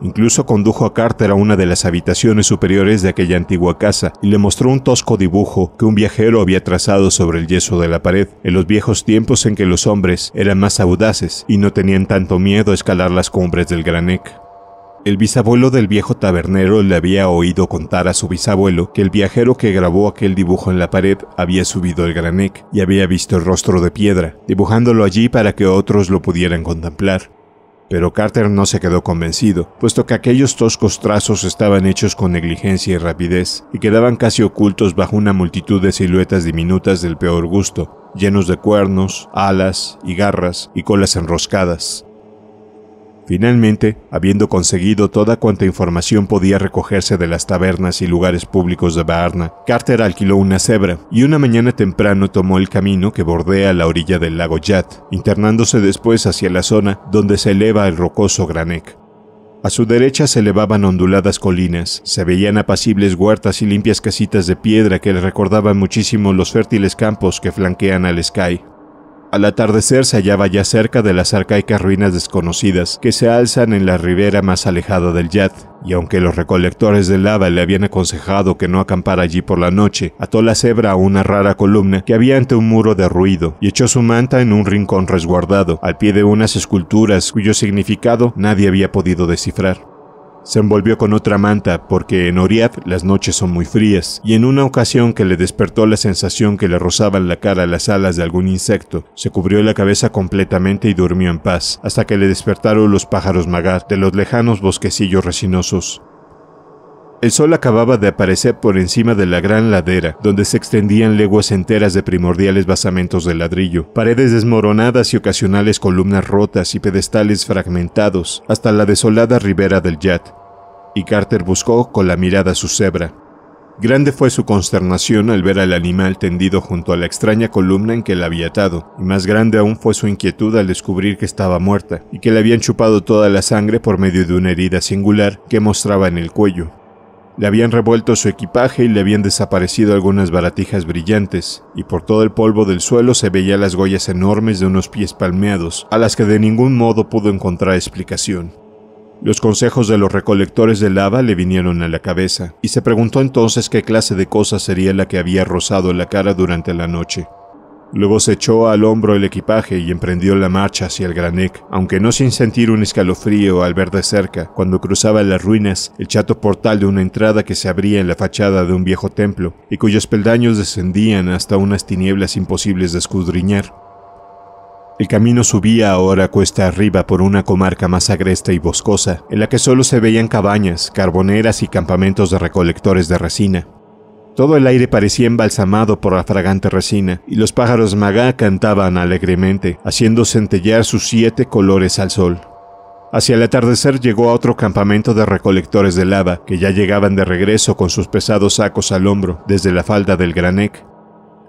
Incluso condujo a Carter a una de las habitaciones superiores de aquella antigua casa y le mostró un tosco dibujo que un viajero había trazado sobre el yeso de la pared, en los viejos tiempos en que los hombres eran más audaces y no tenían tanto miedo a escalar las cumbres del Granek. El bisabuelo del viejo tabernero le había oído contar a su bisabuelo que el viajero que grabó aquel dibujo en la pared había subido el Granek y había visto el rostro de piedra, dibujándolo allí para que otros lo pudieran contemplar. Pero Carter no se quedó convencido, puesto que aquellos toscos trazos estaban hechos con negligencia y rapidez, y quedaban casi ocultos bajo una multitud de siluetas diminutas del peor gusto, llenos de cuernos, alas y garras y colas enroscadas, Finalmente, habiendo conseguido toda cuanta información podía recogerse de las tabernas y lugares públicos de Baarna, Carter alquiló una cebra y una mañana temprano tomó el camino que bordea la orilla del lago Yat, internándose después hacia la zona donde se eleva el rocoso Granek. A su derecha se elevaban onduladas colinas, se veían apacibles huertas y limpias casitas de piedra que le recordaban muchísimo los fértiles campos que flanquean al Sky. Al atardecer se hallaba ya cerca de las arcaicas ruinas desconocidas que se alzan en la ribera más alejada del Yad, y aunque los recolectores de lava le habían aconsejado que no acampara allí por la noche, ató la cebra a una rara columna que había ante un muro derruido y echó su manta en un rincón resguardado, al pie de unas esculturas cuyo significado nadie había podido descifrar. Se envolvió con otra manta porque en Oriad las noches son muy frías, y en una ocasión que le despertó la sensación que le rozaban la cara las alas de algún insecto, se cubrió la cabeza completamente y durmió en paz, hasta que le despertaron los pájaros magar de los lejanos bosquecillos resinosos. El sol acababa de aparecer por encima de la gran ladera, donde se extendían leguas enteras de primordiales basamentos de ladrillo, paredes desmoronadas y ocasionales columnas rotas y pedestales fragmentados, hasta la desolada ribera del Yat. Y Carter buscó con la mirada su cebra. Grande fue su consternación al ver al animal tendido junto a la extraña columna en que la había atado, y más grande aún fue su inquietud al descubrir que estaba muerta, y que le habían chupado toda la sangre por medio de una herida singular que mostraba en el cuello, le habían revuelto su equipaje y le habían desaparecido algunas baratijas brillantes, y por todo el polvo del suelo se veía las goyas enormes de unos pies palmeados, a las que de ningún modo pudo encontrar explicación. Los consejos de los recolectores de lava le vinieron a la cabeza, y se preguntó entonces qué clase de cosa sería la que había rozado la cara durante la noche. Luego se echó al hombro el equipaje y emprendió la marcha hacia el granek, aunque no sin sentir un escalofrío al ver de cerca, cuando cruzaba las ruinas, el chato portal de una entrada que se abría en la fachada de un viejo templo, y cuyos peldaños descendían hasta unas tinieblas imposibles de escudriñar. El camino subía ahora cuesta arriba por una comarca más agreste y boscosa, en la que solo se veían cabañas, carboneras y campamentos de recolectores de resina. Todo el aire parecía embalsamado por la fragante resina, y los pájaros magá cantaban alegremente, haciendo centellar sus siete colores al sol. Hacia el atardecer llegó a otro campamento de recolectores de lava, que ya llegaban de regreso con sus pesados sacos al hombro desde la falda del Granek.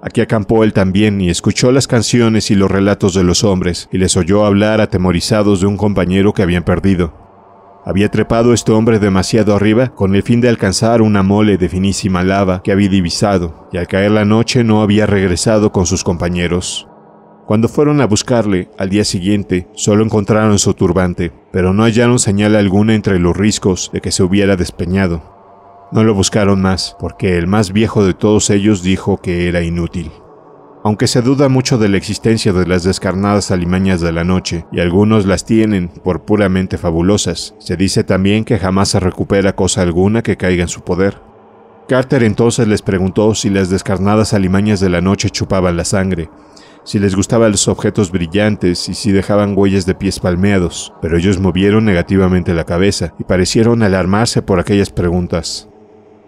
Aquí acampó él también y escuchó las canciones y los relatos de los hombres, y les oyó hablar atemorizados de un compañero que habían perdido. Había trepado este hombre demasiado arriba con el fin de alcanzar una mole de finísima lava que había divisado, y al caer la noche no había regresado con sus compañeros. Cuando fueron a buscarle, al día siguiente, solo encontraron su turbante, pero no hallaron señal alguna entre los riscos de que se hubiera despeñado. No lo buscaron más, porque el más viejo de todos ellos dijo que era inútil. Aunque se duda mucho de la existencia de las descarnadas alimañas de la noche, y algunos las tienen por puramente fabulosas, se dice también que jamás se recupera cosa alguna que caiga en su poder. Carter entonces les preguntó si las descarnadas alimañas de la noche chupaban la sangre, si les gustaban los objetos brillantes y si dejaban huellas de pies palmeados, pero ellos movieron negativamente la cabeza y parecieron alarmarse por aquellas preguntas.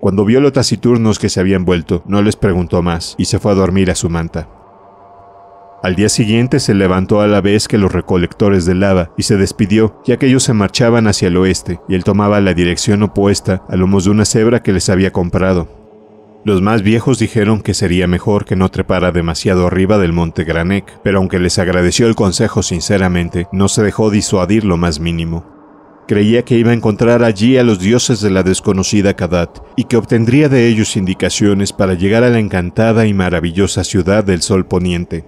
Cuando vio los taciturnos que se habían vuelto, no les preguntó más y se fue a dormir a su manta. Al día siguiente se levantó a la vez que los recolectores de lava y se despidió, ya que ellos se marchaban hacia el oeste y él tomaba la dirección opuesta a lomos de una cebra que les había comprado. Los más viejos dijeron que sería mejor que no trepara demasiado arriba del monte Granek, pero aunque les agradeció el consejo sinceramente, no se dejó disuadir lo más mínimo. Creía que iba a encontrar allí a los dioses de la desconocida Kadat y que obtendría de ellos indicaciones para llegar a la encantada y maravillosa ciudad del sol poniente.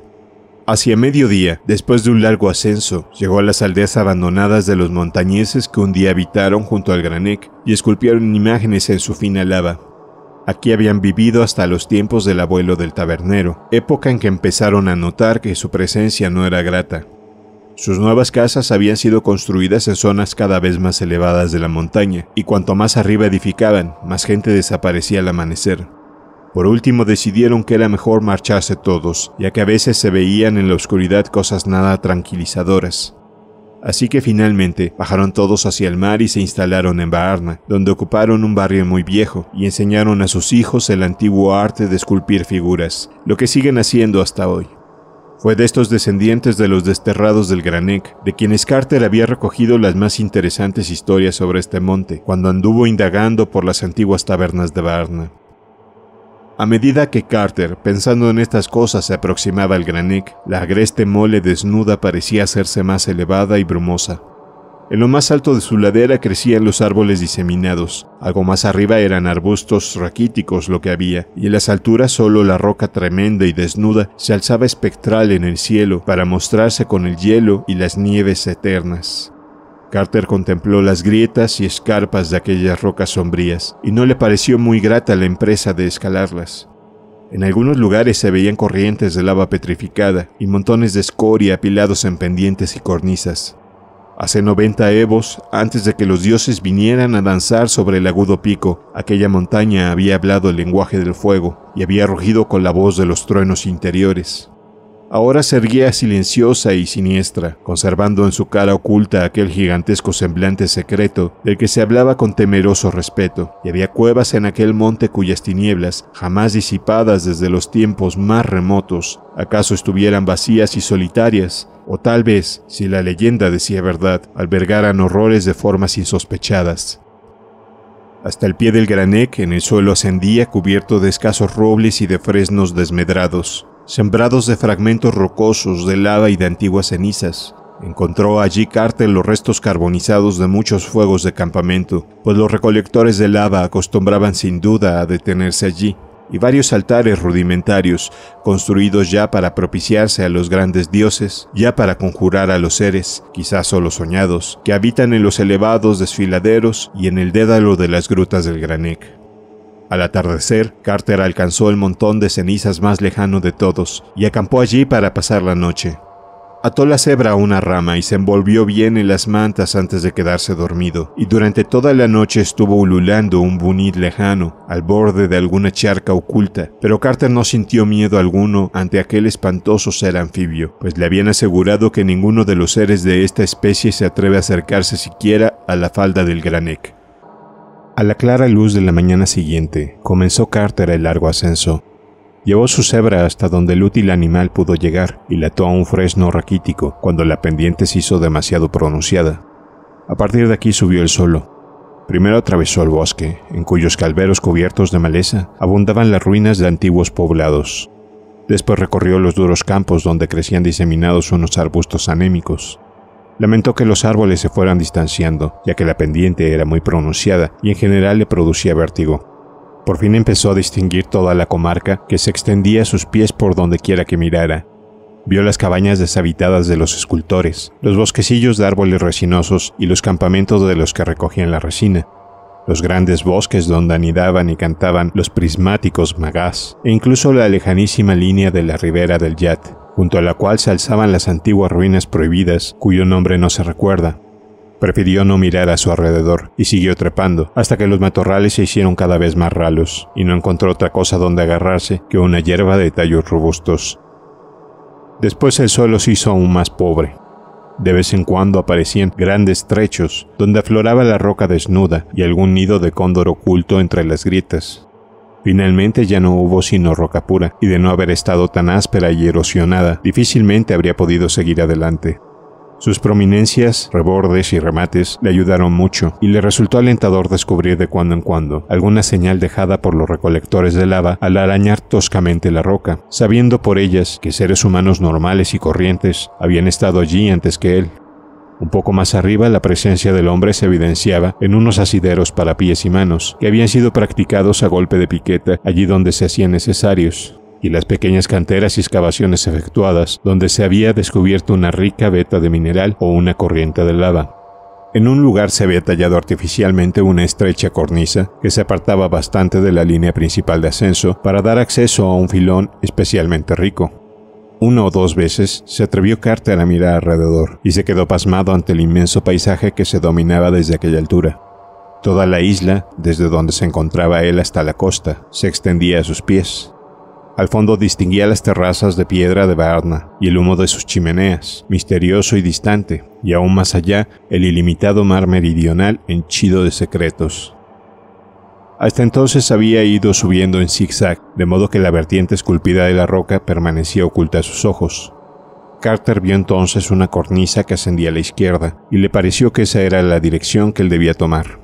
Hacia mediodía, después de un largo ascenso, llegó a las aldeas abandonadas de los montañeses que un día habitaron junto al Granek y esculpieron imágenes en su fina lava. Aquí habían vivido hasta los tiempos del abuelo del tabernero, época en que empezaron a notar que su presencia no era grata. Sus nuevas casas habían sido construidas en zonas cada vez más elevadas de la montaña, y cuanto más arriba edificaban, más gente desaparecía al amanecer. Por último decidieron que era mejor marcharse todos, ya que a veces se veían en la oscuridad cosas nada tranquilizadoras. Así que finalmente bajaron todos hacia el mar y se instalaron en Baarna, donde ocuparon un barrio muy viejo y enseñaron a sus hijos el antiguo arte de esculpir figuras, lo que siguen haciendo hasta hoy. Fue de estos descendientes de los desterrados del Granek, de quienes Carter había recogido las más interesantes historias sobre este monte, cuando anduvo indagando por las antiguas tabernas de Varna. A medida que Carter, pensando en estas cosas, se aproximaba al Granek, la agreste mole desnuda parecía hacerse más elevada y brumosa, en lo más alto de su ladera crecían los árboles diseminados, algo más arriba eran arbustos raquíticos lo que había, y en las alturas solo la roca tremenda y desnuda se alzaba espectral en el cielo para mostrarse con el hielo y las nieves eternas. Carter contempló las grietas y escarpas de aquellas rocas sombrías, y no le pareció muy grata la empresa de escalarlas. En algunos lugares se veían corrientes de lava petrificada y montones de escoria apilados en pendientes y cornisas. Hace 90 evos, antes de que los dioses vinieran a danzar sobre el agudo pico, aquella montaña había hablado el lenguaje del fuego y había rugido con la voz de los truenos interiores. Ahora se erguía silenciosa y siniestra, conservando en su cara oculta aquel gigantesco semblante secreto del que se hablaba con temeroso respeto, y había cuevas en aquel monte cuyas tinieblas, jamás disipadas desde los tiempos más remotos, acaso estuvieran vacías y solitarias, o tal vez, si la leyenda decía verdad, albergaran horrores de formas insospechadas. Hasta el pie del que en el suelo ascendía cubierto de escasos robles y de fresnos desmedrados, sembrados de fragmentos rocosos de lava y de antiguas cenizas. Encontró allí Carter los restos carbonizados de muchos fuegos de campamento, pues los recolectores de lava acostumbraban sin duda a detenerse allí, y varios altares rudimentarios, construidos ya para propiciarse a los grandes dioses, ya para conjurar a los seres, quizás solo soñados, que habitan en los elevados desfiladeros y en el dédalo de las grutas del Granek. Al atardecer, Carter alcanzó el montón de cenizas más lejano de todos y acampó allí para pasar la noche. Ató la cebra a una rama y se envolvió bien en las mantas antes de quedarse dormido, y durante toda la noche estuvo ululando un bunit lejano, al borde de alguna charca oculta, pero Carter no sintió miedo alguno ante aquel espantoso ser anfibio, pues le habían asegurado que ninguno de los seres de esta especie se atreve a acercarse siquiera a la falda del Granek. A la clara luz de la mañana siguiente, comenzó Carter el largo ascenso, Llevó su cebra hasta donde el útil animal pudo llegar y la ató a un fresno raquítico cuando la pendiente se hizo demasiado pronunciada. A partir de aquí subió el solo. Primero atravesó el bosque, en cuyos calveros cubiertos de maleza abundaban las ruinas de antiguos poblados. Después recorrió los duros campos donde crecían diseminados unos arbustos anémicos. Lamentó que los árboles se fueran distanciando, ya que la pendiente era muy pronunciada y en general le producía vértigo. Por fin empezó a distinguir toda la comarca que se extendía a sus pies por donde quiera que mirara. Vio las cabañas deshabitadas de los escultores, los bosquecillos de árboles resinosos y los campamentos de los que recogían la resina, los grandes bosques donde anidaban y cantaban los prismáticos magás, e incluso la lejanísima línea de la ribera del Yat, junto a la cual se alzaban las antiguas ruinas prohibidas cuyo nombre no se recuerda, Prefirió no mirar a su alrededor y siguió trepando hasta que los matorrales se hicieron cada vez más ralos y no encontró otra cosa donde agarrarse que una hierba de tallos robustos. Después el suelo se hizo aún más pobre. De vez en cuando aparecían grandes trechos donde afloraba la roca desnuda y algún nido de cóndor oculto entre las grietas. Finalmente ya no hubo sino roca pura, y de no haber estado tan áspera y erosionada, difícilmente habría podido seguir adelante. Sus prominencias, rebordes y remates le ayudaron mucho y le resultó alentador descubrir de cuando en cuando alguna señal dejada por los recolectores de lava al arañar toscamente la roca, sabiendo por ellas que seres humanos normales y corrientes habían estado allí antes que él. Un poco más arriba la presencia del hombre se evidenciaba en unos asideros para pies y manos que habían sido practicados a golpe de piqueta allí donde se hacían necesarios, y las pequeñas canteras y excavaciones efectuadas, donde se había descubierto una rica veta de mineral o una corriente de lava. En un lugar se había tallado artificialmente una estrecha cornisa que se apartaba bastante de la línea principal de ascenso para dar acceso a un filón especialmente rico. Una o dos veces se atrevió Carter a mirar alrededor y se quedó pasmado ante el inmenso paisaje que se dominaba desde aquella altura. Toda la isla, desde donde se encontraba él hasta la costa, se extendía a sus pies, al fondo distinguía las terrazas de piedra de Varna y el humo de sus chimeneas, misterioso y distante, y aún más allá el ilimitado mar meridional henchido de secretos. Hasta entonces había ido subiendo en zigzag, de modo que la vertiente esculpida de la roca permanecía oculta a sus ojos. Carter vio entonces una cornisa que ascendía a la izquierda, y le pareció que esa era la dirección que él debía tomar.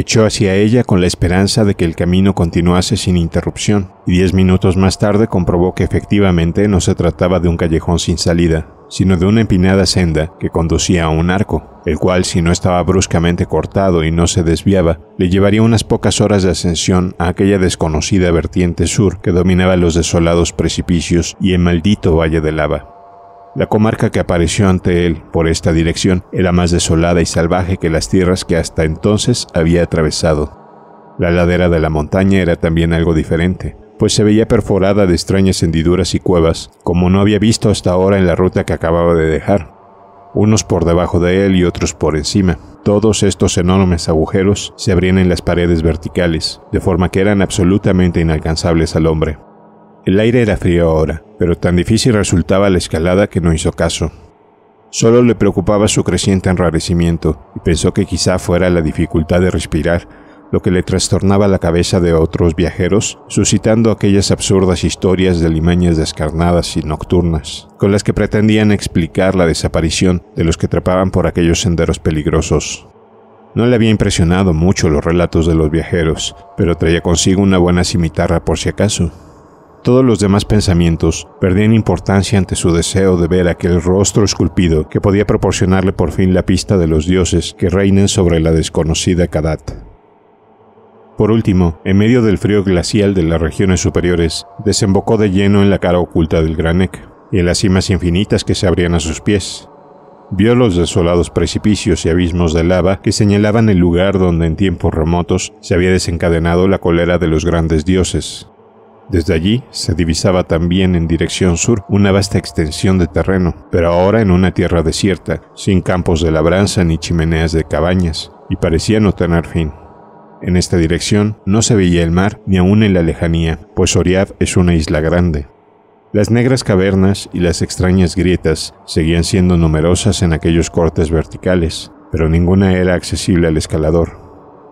Echó hacia ella con la esperanza de que el camino continuase sin interrupción, y diez minutos más tarde comprobó que efectivamente no se trataba de un callejón sin salida, sino de una empinada senda que conducía a un arco, el cual si no estaba bruscamente cortado y no se desviaba, le llevaría unas pocas horas de ascensión a aquella desconocida vertiente sur que dominaba los desolados precipicios y el maldito valle de lava. La comarca que apareció ante él por esta dirección era más desolada y salvaje que las tierras que hasta entonces había atravesado. La ladera de la montaña era también algo diferente, pues se veía perforada de extrañas hendiduras y cuevas, como no había visto hasta ahora en la ruta que acababa de dejar, unos por debajo de él y otros por encima. Todos estos enormes agujeros se abrían en las paredes verticales, de forma que eran absolutamente inalcanzables al hombre. El aire era frío ahora, pero tan difícil resultaba la escalada que no hizo caso. Solo le preocupaba su creciente enrarecimiento y pensó que quizá fuera la dificultad de respirar lo que le trastornaba la cabeza de otros viajeros, suscitando aquellas absurdas historias de limañas descarnadas y nocturnas, con las que pretendían explicar la desaparición de los que trepaban por aquellos senderos peligrosos. No le había impresionado mucho los relatos de los viajeros, pero traía consigo una buena cimitarra por si acaso, todos los demás pensamientos perdían importancia ante su deseo de ver aquel rostro esculpido que podía proporcionarle por fin la pista de los dioses que reinen sobre la desconocida Kadat. Por último, en medio del frío glacial de las regiones superiores, desembocó de lleno en la cara oculta del Granek y en las cimas infinitas que se abrían a sus pies. Vio los desolados precipicios y abismos de lava que señalaban el lugar donde en tiempos remotos se había desencadenado la cólera de los grandes dioses. Desde allí se divisaba también en dirección sur una vasta extensión de terreno, pero ahora en una tierra desierta, sin campos de labranza ni chimeneas de cabañas, y parecía no tener fin. En esta dirección no se veía el mar ni aún en la lejanía, pues Oriab es una isla grande. Las negras cavernas y las extrañas grietas seguían siendo numerosas en aquellos cortes verticales, pero ninguna era accesible al escalador.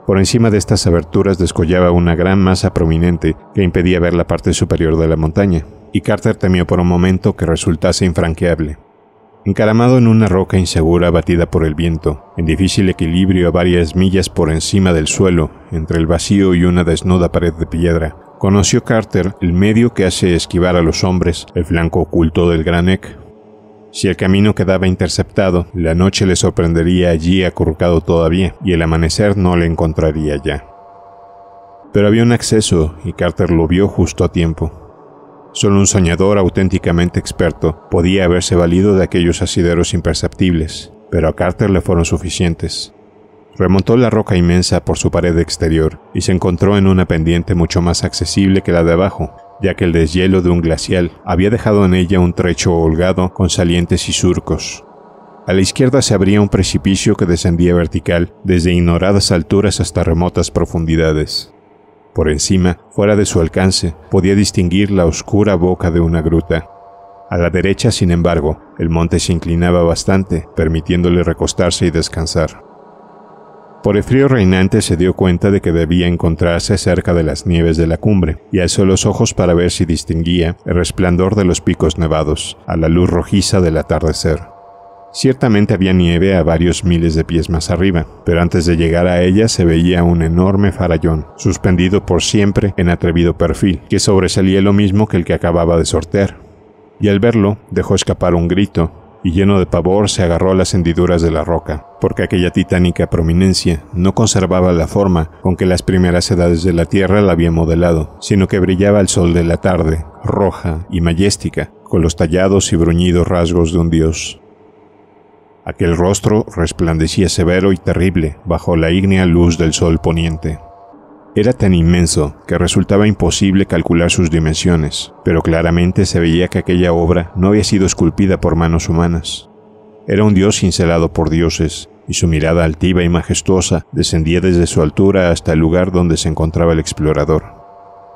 Por encima de estas aberturas descollaba una gran masa prominente que impedía ver la parte superior de la montaña, y Carter temió por un momento que resultase infranqueable. Encaramado en una roca insegura batida por el viento, en difícil equilibrio a varias millas por encima del suelo, entre el vacío y una desnuda pared de piedra, conoció Carter el medio que hace esquivar a los hombres, el flanco oculto del Gran Eck, si el camino quedaba interceptado, la noche le sorprendería allí acurrucado todavía, y el amanecer no le encontraría ya. Pero había un acceso, y Carter lo vio justo a tiempo. Solo un soñador auténticamente experto podía haberse valido de aquellos asideros imperceptibles, pero a Carter le fueron suficientes. Remontó la roca inmensa por su pared exterior y se encontró en una pendiente mucho más accesible que la de abajo, ya que el deshielo de un glacial había dejado en ella un trecho holgado con salientes y surcos. A la izquierda se abría un precipicio que descendía vertical desde ignoradas alturas hasta remotas profundidades. Por encima, fuera de su alcance, podía distinguir la oscura boca de una gruta. A la derecha, sin embargo, el monte se inclinaba bastante, permitiéndole recostarse y descansar. Por el frío reinante se dio cuenta de que debía encontrarse cerca de las nieves de la cumbre, y alzó los ojos para ver si distinguía el resplandor de los picos nevados, a la luz rojiza del atardecer. Ciertamente había nieve a varios miles de pies más arriba, pero antes de llegar a ella se veía un enorme farallón, suspendido por siempre en atrevido perfil, que sobresalía lo mismo que el que acababa de sortear. Y al verlo, dejó escapar un grito, y lleno de pavor se agarró a las hendiduras de la roca, porque aquella titánica prominencia no conservaba la forma con que las primeras edades de la Tierra la habían modelado, sino que brillaba el sol de la tarde, roja y majestica, con los tallados y bruñidos rasgos de un dios. Aquel rostro resplandecía severo y terrible bajo la ígnea luz del sol poniente. Era tan inmenso que resultaba imposible calcular sus dimensiones, pero claramente se veía que aquella obra no había sido esculpida por manos humanas. Era un dios cincelado por dioses, y su mirada altiva y majestuosa descendía desde su altura hasta el lugar donde se encontraba el explorador.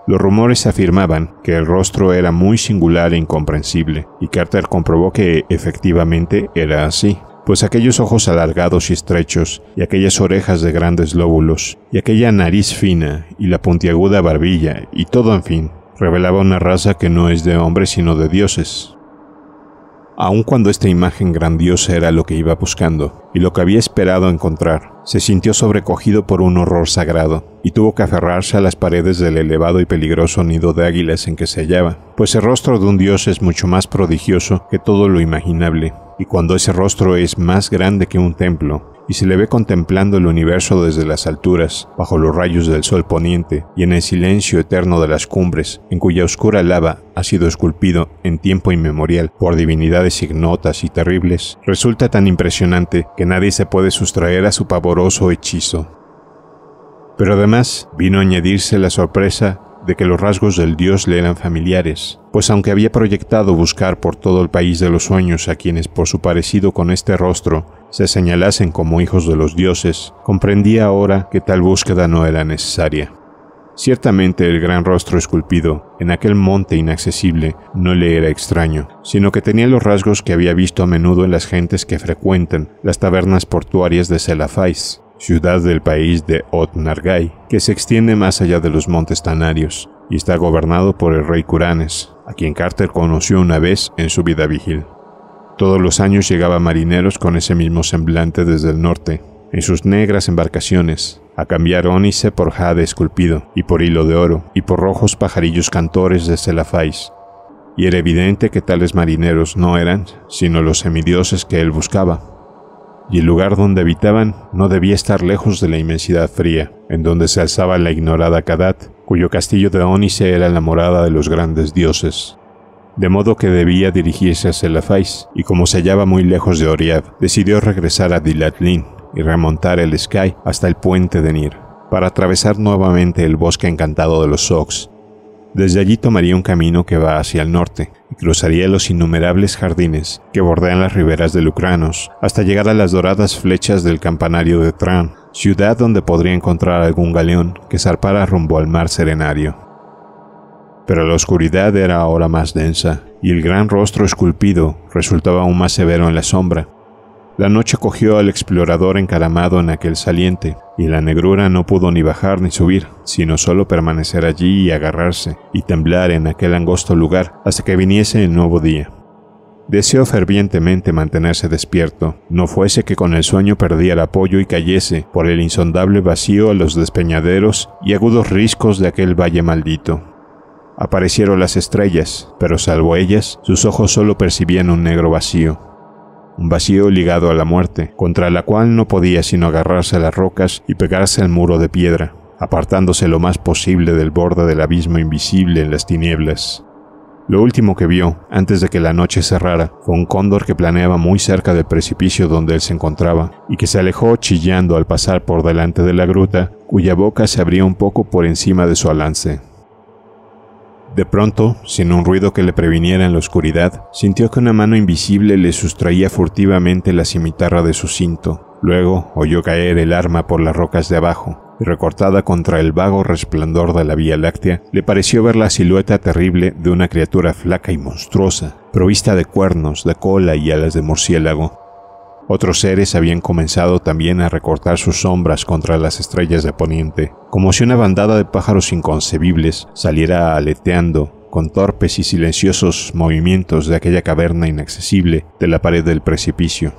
Los rumores afirmaban que el rostro era muy singular e incomprensible, y Carter comprobó que efectivamente era así pues aquellos ojos alargados y estrechos, y aquellas orejas de grandes lóbulos, y aquella nariz fina, y la puntiaguda barbilla, y todo en fin, revelaba una raza que no es de hombres sino de dioses aun cuando esta imagen grandiosa era lo que iba buscando y lo que había esperado encontrar. Se sintió sobrecogido por un horror sagrado y tuvo que aferrarse a las paredes del elevado y peligroso nido de águilas en que se hallaba, pues el rostro de un dios es mucho más prodigioso que todo lo imaginable, y cuando ese rostro es más grande que un templo, y se le ve contemplando el universo desde las alturas, bajo los rayos del sol poniente y en el silencio eterno de las cumbres, en cuya oscura lava ha sido esculpido en tiempo inmemorial por divinidades ignotas y terribles, resulta tan impresionante que nadie se puede sustraer a su pavoroso hechizo. Pero además vino a añadirse la sorpresa de que los rasgos del dios le eran familiares, pues aunque había proyectado buscar por todo el país de los sueños a quienes por su parecido con este rostro se señalasen como hijos de los dioses, comprendía ahora que tal búsqueda no era necesaria. Ciertamente el gran rostro esculpido en aquel monte inaccesible no le era extraño, sino que tenía los rasgos que había visto a menudo en las gentes que frecuentan las tabernas portuarias de Selafais, ciudad del país de Od-Nargai, que se extiende más allá de los montes Tanarios, y está gobernado por el rey Curanes, a quien Carter conoció una vez en su vida vigil. Todos los años llegaban marineros con ese mismo semblante desde el norte, en sus negras embarcaciones, a cambiar ónice por jade esculpido, y por hilo de oro, y por rojos pajarillos cantores de Selafais. Y era evidente que tales marineros no eran, sino los semidioses que él buscaba, y el lugar donde habitaban no debía estar lejos de la inmensidad fría, en donde se alzaba la ignorada Kadat, cuyo castillo de Onise era la morada de los grandes dioses. De modo que debía dirigirse hacia la y como se hallaba muy lejos de Oriad, decidió regresar a Dilatlin y remontar el Sky hasta el puente de Nir, para atravesar nuevamente el bosque encantado de los Ox desde allí tomaría un camino que va hacia el norte y cruzaría los innumerables jardines que bordean las riberas de Lucranos hasta llegar a las doradas flechas del campanario de Tran, ciudad donde podría encontrar algún galeón que zarpara rumbo al mar serenario. Pero la oscuridad era ahora más densa y el gran rostro esculpido resultaba aún más severo en la sombra, la noche cogió al explorador encaramado en aquel saliente, y la negrura no pudo ni bajar ni subir, sino solo permanecer allí y agarrarse, y temblar en aquel angosto lugar hasta que viniese el nuevo día. Deseó fervientemente mantenerse despierto, no fuese que con el sueño perdía el apoyo y cayese por el insondable vacío a los despeñaderos y agudos riscos de aquel valle maldito. Aparecieron las estrellas, pero salvo ellas, sus ojos solo percibían un negro vacío un vacío ligado a la muerte, contra la cual no podía sino agarrarse a las rocas y pegarse al muro de piedra, apartándose lo más posible del borde del abismo invisible en las tinieblas. Lo último que vio, antes de que la noche cerrara, fue un cóndor que planeaba muy cerca del precipicio donde él se encontraba, y que se alejó chillando al pasar por delante de la gruta, cuya boca se abría un poco por encima de su alance. De pronto, sin un ruido que le previniera en la oscuridad, sintió que una mano invisible le sustraía furtivamente la cimitarra de su cinto. Luego oyó caer el arma por las rocas de abajo, y recortada contra el vago resplandor de la Vía Láctea, le pareció ver la silueta terrible de una criatura flaca y monstruosa, provista de cuernos, de cola y alas de murciélago, otros seres habían comenzado también a recortar sus sombras contra las estrellas de poniente, como si una bandada de pájaros inconcebibles saliera aleteando con torpes y silenciosos movimientos de aquella caverna inaccesible de la pared del precipicio.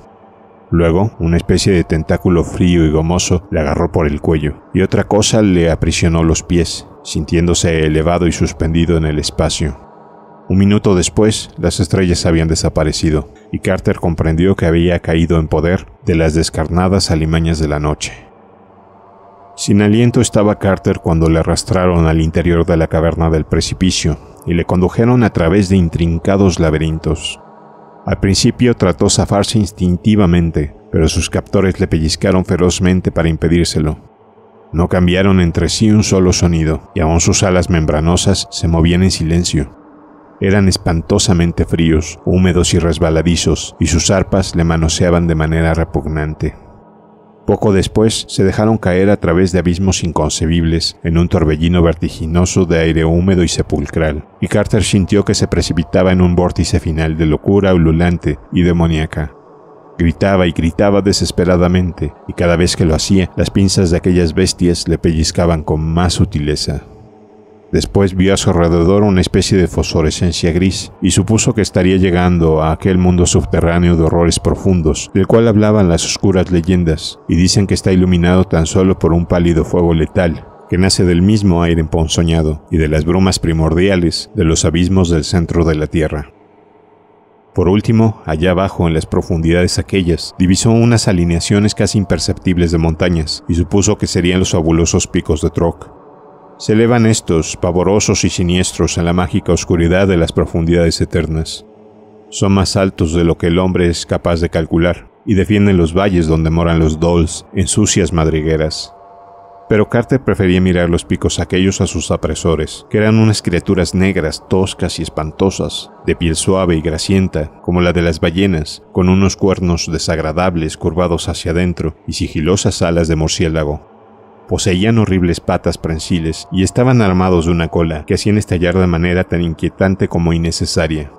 Luego, una especie de tentáculo frío y gomoso le agarró por el cuello, y otra cosa le aprisionó los pies, sintiéndose elevado y suspendido en el espacio. Un minuto después, las estrellas habían desaparecido, y Carter comprendió que había caído en poder de las descarnadas alimañas de la noche. Sin aliento estaba Carter cuando le arrastraron al interior de la caverna del precipicio y le condujeron a través de intrincados laberintos. Al principio trató zafarse instintivamente, pero sus captores le pellizcaron ferozmente para impedírselo. No cambiaron entre sí un solo sonido, y aún sus alas membranosas se movían en silencio eran espantosamente fríos, húmedos y resbaladizos, y sus arpas le manoseaban de manera repugnante. Poco después se dejaron caer a través de abismos inconcebibles en un torbellino vertiginoso de aire húmedo y sepulcral, y Carter sintió que se precipitaba en un vórtice final de locura ululante y demoníaca. Gritaba y gritaba desesperadamente, y cada vez que lo hacía, las pinzas de aquellas bestias le pellizcaban con más sutileza. Después vio a su alrededor una especie de fosforescencia gris y supuso que estaría llegando a aquel mundo subterráneo de horrores profundos, del cual hablaban las oscuras leyendas, y dicen que está iluminado tan solo por un pálido fuego letal, que nace del mismo aire emponzoñado y de las brumas primordiales de los abismos del centro de la Tierra. Por último, allá abajo, en las profundidades aquellas, divisó unas alineaciones casi imperceptibles de montañas y supuso que serían los fabulosos picos de Troc, se elevan estos, pavorosos y siniestros, en la mágica oscuridad de las profundidades eternas. Son más altos de lo que el hombre es capaz de calcular, y defienden los valles donde moran los dolls en sucias madrigueras. Pero Carter prefería mirar los picos aquellos a sus apresores, que eran unas criaturas negras, toscas y espantosas, de piel suave y gracienta, como la de las ballenas, con unos cuernos desagradables curvados hacia adentro y sigilosas alas de murciélago, Poseían horribles patas prensiles y estaban armados de una cola que hacían estallar de manera tan inquietante como innecesaria.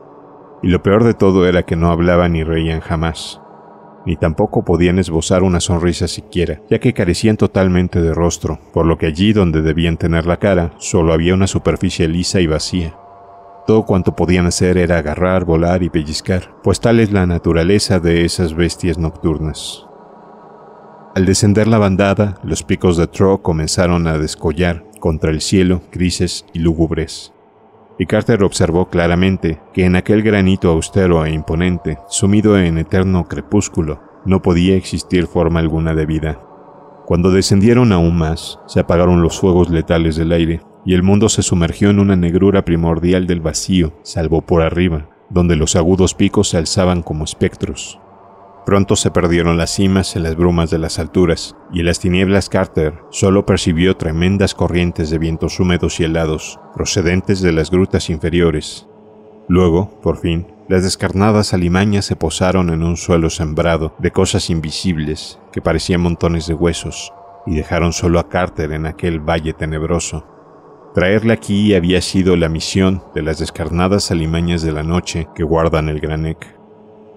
Y lo peor de todo era que no hablaban ni reían jamás, ni tampoco podían esbozar una sonrisa siquiera, ya que carecían totalmente de rostro, por lo que allí donde debían tener la cara solo había una superficie lisa y vacía. Todo cuanto podían hacer era agarrar, volar y pellizcar, pues tal es la naturaleza de esas bestias nocturnas. Al descender la bandada, los picos de Tro comenzaron a descollar contra el cielo, grises y lúgubres. Y Carter observó claramente que en aquel granito austero e imponente, sumido en eterno crepúsculo, no podía existir forma alguna de vida. Cuando descendieron aún más, se apagaron los fuegos letales del aire, y el mundo se sumergió en una negrura primordial del vacío, salvo por arriba, donde los agudos picos se alzaban como espectros. Pronto se perdieron las cimas en las brumas de las alturas, y en las tinieblas Carter solo percibió tremendas corrientes de vientos húmedos y helados, procedentes de las grutas inferiores. Luego, por fin, las descarnadas alimañas se posaron en un suelo sembrado de cosas invisibles que parecían montones de huesos, y dejaron solo a Carter en aquel valle tenebroso. Traerla aquí había sido la misión de las descarnadas alimañas de la noche que guardan el Granek.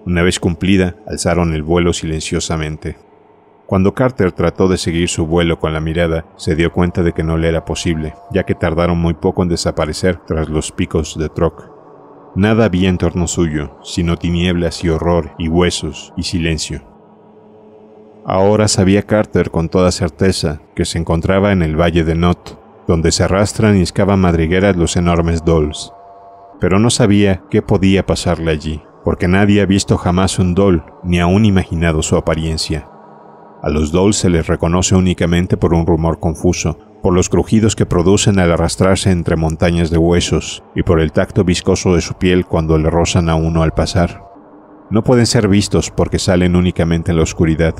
Una vez cumplida, alzaron el vuelo silenciosamente. Cuando Carter trató de seguir su vuelo con la mirada, se dio cuenta de que no le era posible, ya que tardaron muy poco en desaparecer tras los picos de Troc. Nada había en torno suyo, sino tinieblas y horror y huesos y silencio. Ahora sabía Carter con toda certeza que se encontraba en el valle de Not, donde se arrastran y excavan madrigueras los enormes dolls, pero no sabía qué podía pasarle allí porque nadie ha visto jamás un doll ni aún imaginado su apariencia. A los doll se les reconoce únicamente por un rumor confuso, por los crujidos que producen al arrastrarse entre montañas de huesos y por el tacto viscoso de su piel cuando le rozan a uno al pasar. No pueden ser vistos porque salen únicamente en la oscuridad.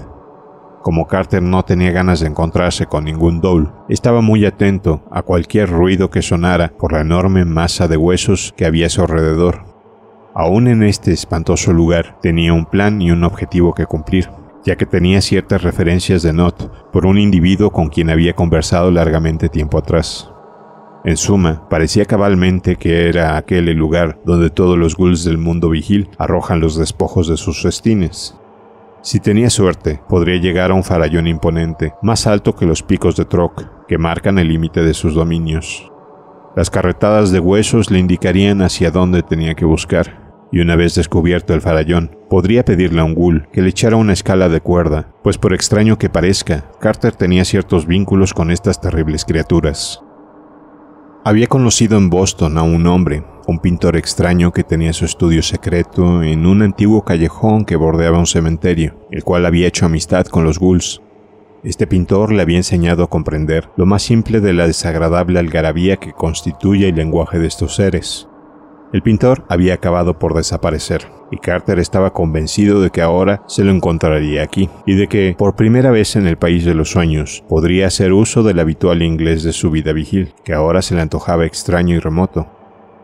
Como Carter no tenía ganas de encontrarse con ningún doll, estaba muy atento a cualquier ruido que sonara por la enorme masa de huesos que había a su alrededor. Aún en este espantoso lugar tenía un plan y un objetivo que cumplir, ya que tenía ciertas referencias de Not por un individuo con quien había conversado largamente tiempo atrás. En suma, parecía cabalmente que era aquel el lugar donde todos los ghouls del mundo vigil arrojan los despojos de sus festines. Si tenía suerte, podría llegar a un farallón imponente, más alto que los picos de Troc, que marcan el límite de sus dominios. Las carretadas de huesos le indicarían hacia dónde tenía que buscar, y una vez descubierto el farallón, podría pedirle a un ghoul que le echara una escala de cuerda, pues por extraño que parezca, Carter tenía ciertos vínculos con estas terribles criaturas. Había conocido en Boston a un hombre, un pintor extraño que tenía su estudio secreto en un antiguo callejón que bordeaba un cementerio, el cual había hecho amistad con los ghouls. Este pintor le había enseñado a comprender lo más simple de la desagradable algarabía que constituye el lenguaje de estos seres, el pintor había acabado por desaparecer, y Carter estaba convencido de que ahora se lo encontraría aquí, y de que, por primera vez en el país de los sueños, podría hacer uso del habitual inglés de su vida vigil, que ahora se le antojaba extraño y remoto.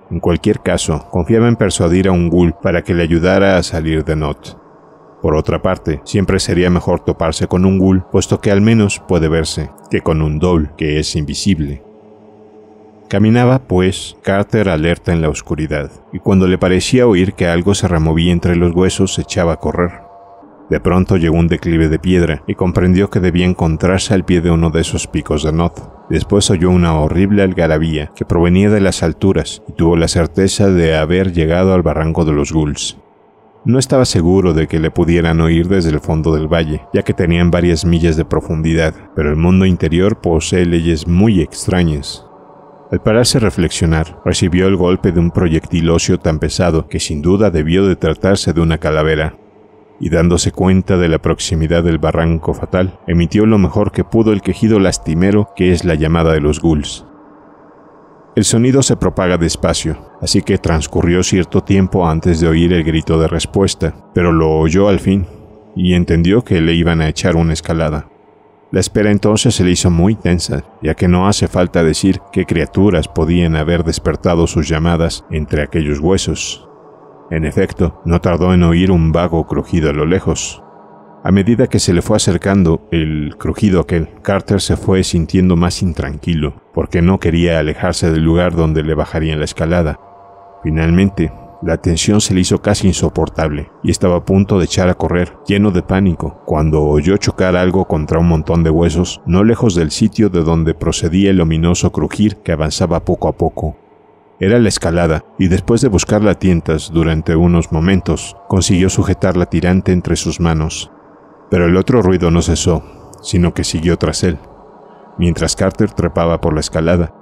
En cualquier caso, confiaba en persuadir a un ghoul para que le ayudara a salir de Not. Por otra parte, siempre sería mejor toparse con un ghoul, puesto que al menos puede verse, que con un doll, que es invisible. Caminaba, pues, Carter alerta en la oscuridad, y cuando le parecía oír que algo se removía entre los huesos, se echaba a correr. De pronto llegó un declive de piedra y comprendió que debía encontrarse al pie de uno de esos picos de Noth. Después oyó una horrible algarabía que provenía de las alturas y tuvo la certeza de haber llegado al barranco de los Ghouls. No estaba seguro de que le pudieran oír desde el fondo del valle, ya que tenían varias millas de profundidad, pero el mundo interior posee leyes muy extrañas. Al pararse a reflexionar, recibió el golpe de un proyectil óseo tan pesado que sin duda debió de tratarse de una calavera, y dándose cuenta de la proximidad del barranco fatal, emitió lo mejor que pudo el quejido lastimero que es la llamada de los ghouls. El sonido se propaga despacio, así que transcurrió cierto tiempo antes de oír el grito de respuesta, pero lo oyó al fin y entendió que le iban a echar una escalada. La espera entonces se le hizo muy tensa, ya que no hace falta decir qué criaturas podían haber despertado sus llamadas entre aquellos huesos. En efecto, no tardó en oír un vago crujido a lo lejos. A medida que se le fue acercando el crujido aquel, Carter se fue sintiendo más intranquilo, porque no quería alejarse del lugar donde le bajarían la escalada. Finalmente, la tensión se le hizo casi insoportable y estaba a punto de echar a correr, lleno de pánico, cuando oyó chocar algo contra un montón de huesos, no lejos del sitio de donde procedía el ominoso crujir que avanzaba poco a poco. Era la escalada, y después de buscar a tientas durante unos momentos, consiguió sujetar la tirante entre sus manos. Pero el otro ruido no cesó, sino que siguió tras él. Mientras Carter trepaba por la escalada,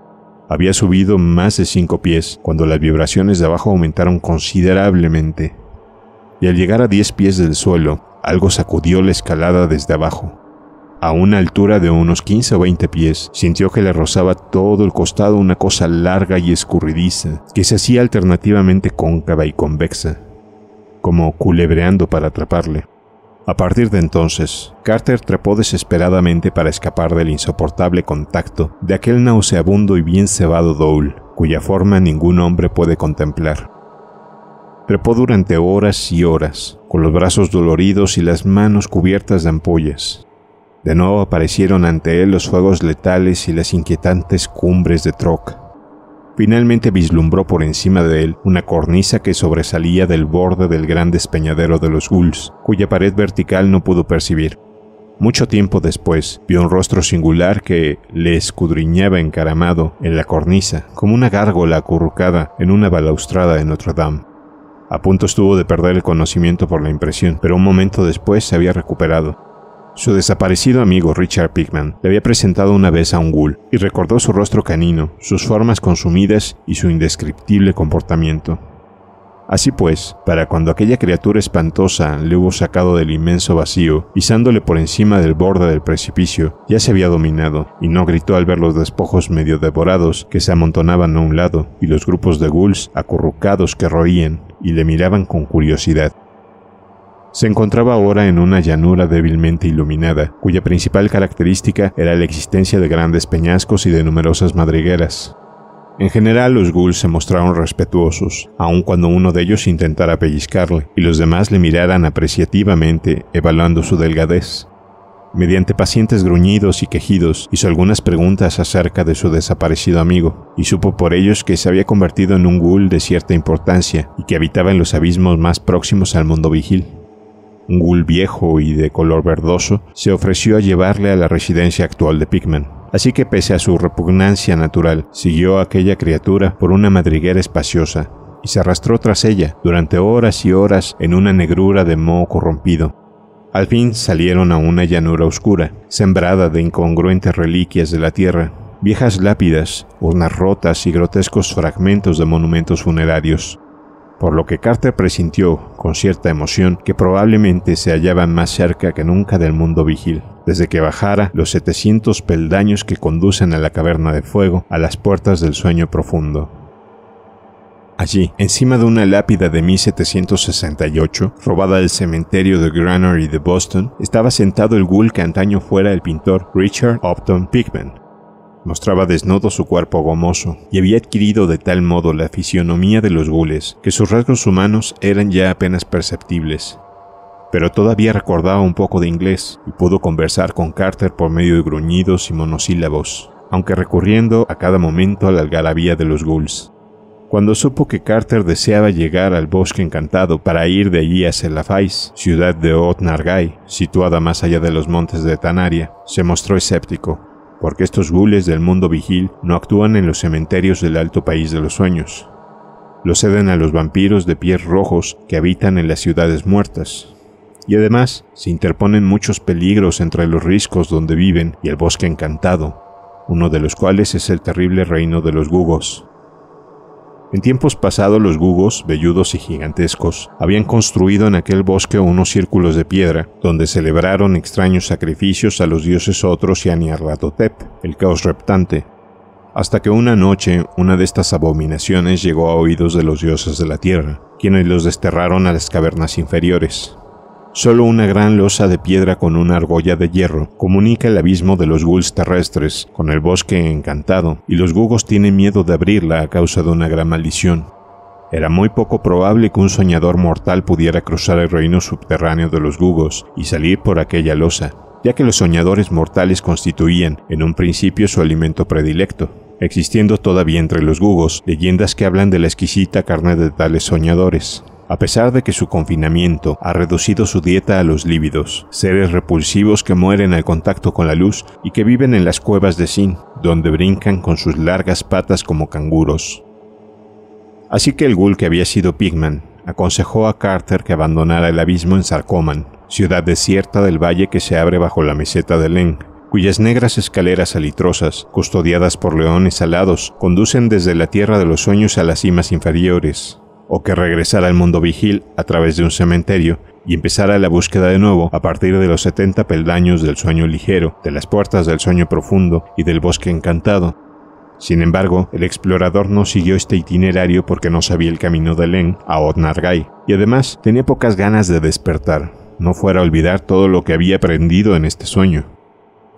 había subido más de cinco pies cuando las vibraciones de abajo aumentaron considerablemente. Y al llegar a diez pies del suelo, algo sacudió la escalada desde abajo. A una altura de unos 15 o 20 pies, sintió que le rozaba todo el costado una cosa larga y escurridiza, que se hacía alternativamente cóncava y convexa, como culebreando para atraparle. A partir de entonces, Carter trepó desesperadamente para escapar del insoportable contacto de aquel nauseabundo y bien cebado Dole, cuya forma ningún hombre puede contemplar. Trepó durante horas y horas, con los brazos doloridos y las manos cubiertas de ampollas. De nuevo aparecieron ante él los fuegos letales y las inquietantes cumbres de Troc, Finalmente vislumbró por encima de él una cornisa que sobresalía del borde del gran despeñadero de los ghouls, cuya pared vertical no pudo percibir. Mucho tiempo después, vio un rostro singular que le escudriñaba encaramado en la cornisa, como una gárgola acurrucada en una balaustrada de Notre Dame. A punto estuvo de perder el conocimiento por la impresión, pero un momento después se había recuperado. Su desaparecido amigo Richard Pickman le había presentado una vez a un ghoul y recordó su rostro canino, sus formas consumidas y su indescriptible comportamiento. Así pues, para cuando aquella criatura espantosa le hubo sacado del inmenso vacío, pisándole por encima del borde del precipicio, ya se había dominado, y no gritó al ver los despojos medio devorados que se amontonaban a un lado, y los grupos de ghouls acurrucados que roían y le miraban con curiosidad. Se encontraba ahora en una llanura débilmente iluminada, cuya principal característica era la existencia de grandes peñascos y de numerosas madrigueras. En general, los ghouls se mostraron respetuosos, aun cuando uno de ellos intentara pellizcarle, y los demás le miraran apreciativamente, evaluando su delgadez. Mediante pacientes gruñidos y quejidos, hizo algunas preguntas acerca de su desaparecido amigo, y supo por ellos que se había convertido en un ghoul de cierta importancia y que habitaba en los abismos más próximos al mundo vigil un ghoul viejo y de color verdoso, se ofreció a llevarle a la residencia actual de Pikmin. Así que pese a su repugnancia natural, siguió a aquella criatura por una madriguera espaciosa y se arrastró tras ella durante horas y horas en una negrura de moho corrompido. Al fin salieron a una llanura oscura, sembrada de incongruentes reliquias de la tierra, viejas lápidas, urnas rotas y grotescos fragmentos de monumentos funerarios por lo que Carter presintió, con cierta emoción, que probablemente se hallaban más cerca que nunca del mundo vigil, desde que bajara los 700 peldaños que conducen a la caverna de fuego a las puertas del sueño profundo. Allí, encima de una lápida de 1768, robada del cementerio de Granary de Boston, estaba sentado el ghoul que antaño fuera el pintor Richard Upton Pickman, mostraba desnudo su cuerpo gomoso y había adquirido de tal modo la fisionomía de los gules que sus rasgos humanos eran ya apenas perceptibles. Pero todavía recordaba un poco de inglés y pudo conversar con Carter por medio de gruñidos y monosílabos, aunque recurriendo a cada momento a la algarabía de los ghouls. Cuando supo que Carter deseaba llegar al bosque encantado para ir de allí a Selafais, ciudad de Otnargai, situada más allá de los montes de Tanaria, se mostró escéptico, porque estos gules del mundo vigil no actúan en los cementerios del alto país de los sueños. Lo ceden a los vampiros de pies rojos que habitan en las ciudades muertas. Y además, se interponen muchos peligros entre los riscos donde viven y el bosque encantado, uno de los cuales es el terrible reino de los gugos, en tiempos pasados los gugos, velludos y gigantescos, habían construido en aquel bosque unos círculos de piedra, donde celebraron extraños sacrificios a los dioses otros y a Nyarlathotep, el caos reptante, hasta que una noche una de estas abominaciones llegó a oídos de los dioses de la tierra, quienes los desterraron a las cavernas inferiores. Solo una gran losa de piedra con una argolla de hierro comunica el abismo de los ghouls terrestres con el bosque encantado, y los gugos tienen miedo de abrirla a causa de una gran maldición. Era muy poco probable que un soñador mortal pudiera cruzar el reino subterráneo de los gugos y salir por aquella losa, ya que los soñadores mortales constituían, en un principio, su alimento predilecto, existiendo todavía entre los gugos leyendas que hablan de la exquisita carne de tales soñadores a pesar de que su confinamiento ha reducido su dieta a los lívidos, seres repulsivos que mueren al contacto con la luz y que viven en las cuevas de Sin, donde brincan con sus largas patas como canguros. Así que el ghoul que había sido Pigman aconsejó a Carter que abandonara el abismo en Sarcoman, ciudad desierta del valle que se abre bajo la meseta de Leng, cuyas negras escaleras alitrosas, custodiadas por leones alados, conducen desde la tierra de los sueños a las cimas inferiores o que regresara al mundo vigil a través de un cementerio y empezara la búsqueda de nuevo a partir de los 70 peldaños del sueño ligero, de las puertas del sueño profundo y del bosque encantado. Sin embargo, el explorador no siguió este itinerario porque no sabía el camino de Len a Otnargai, y además tenía pocas ganas de despertar, no fuera a olvidar todo lo que había aprendido en este sueño.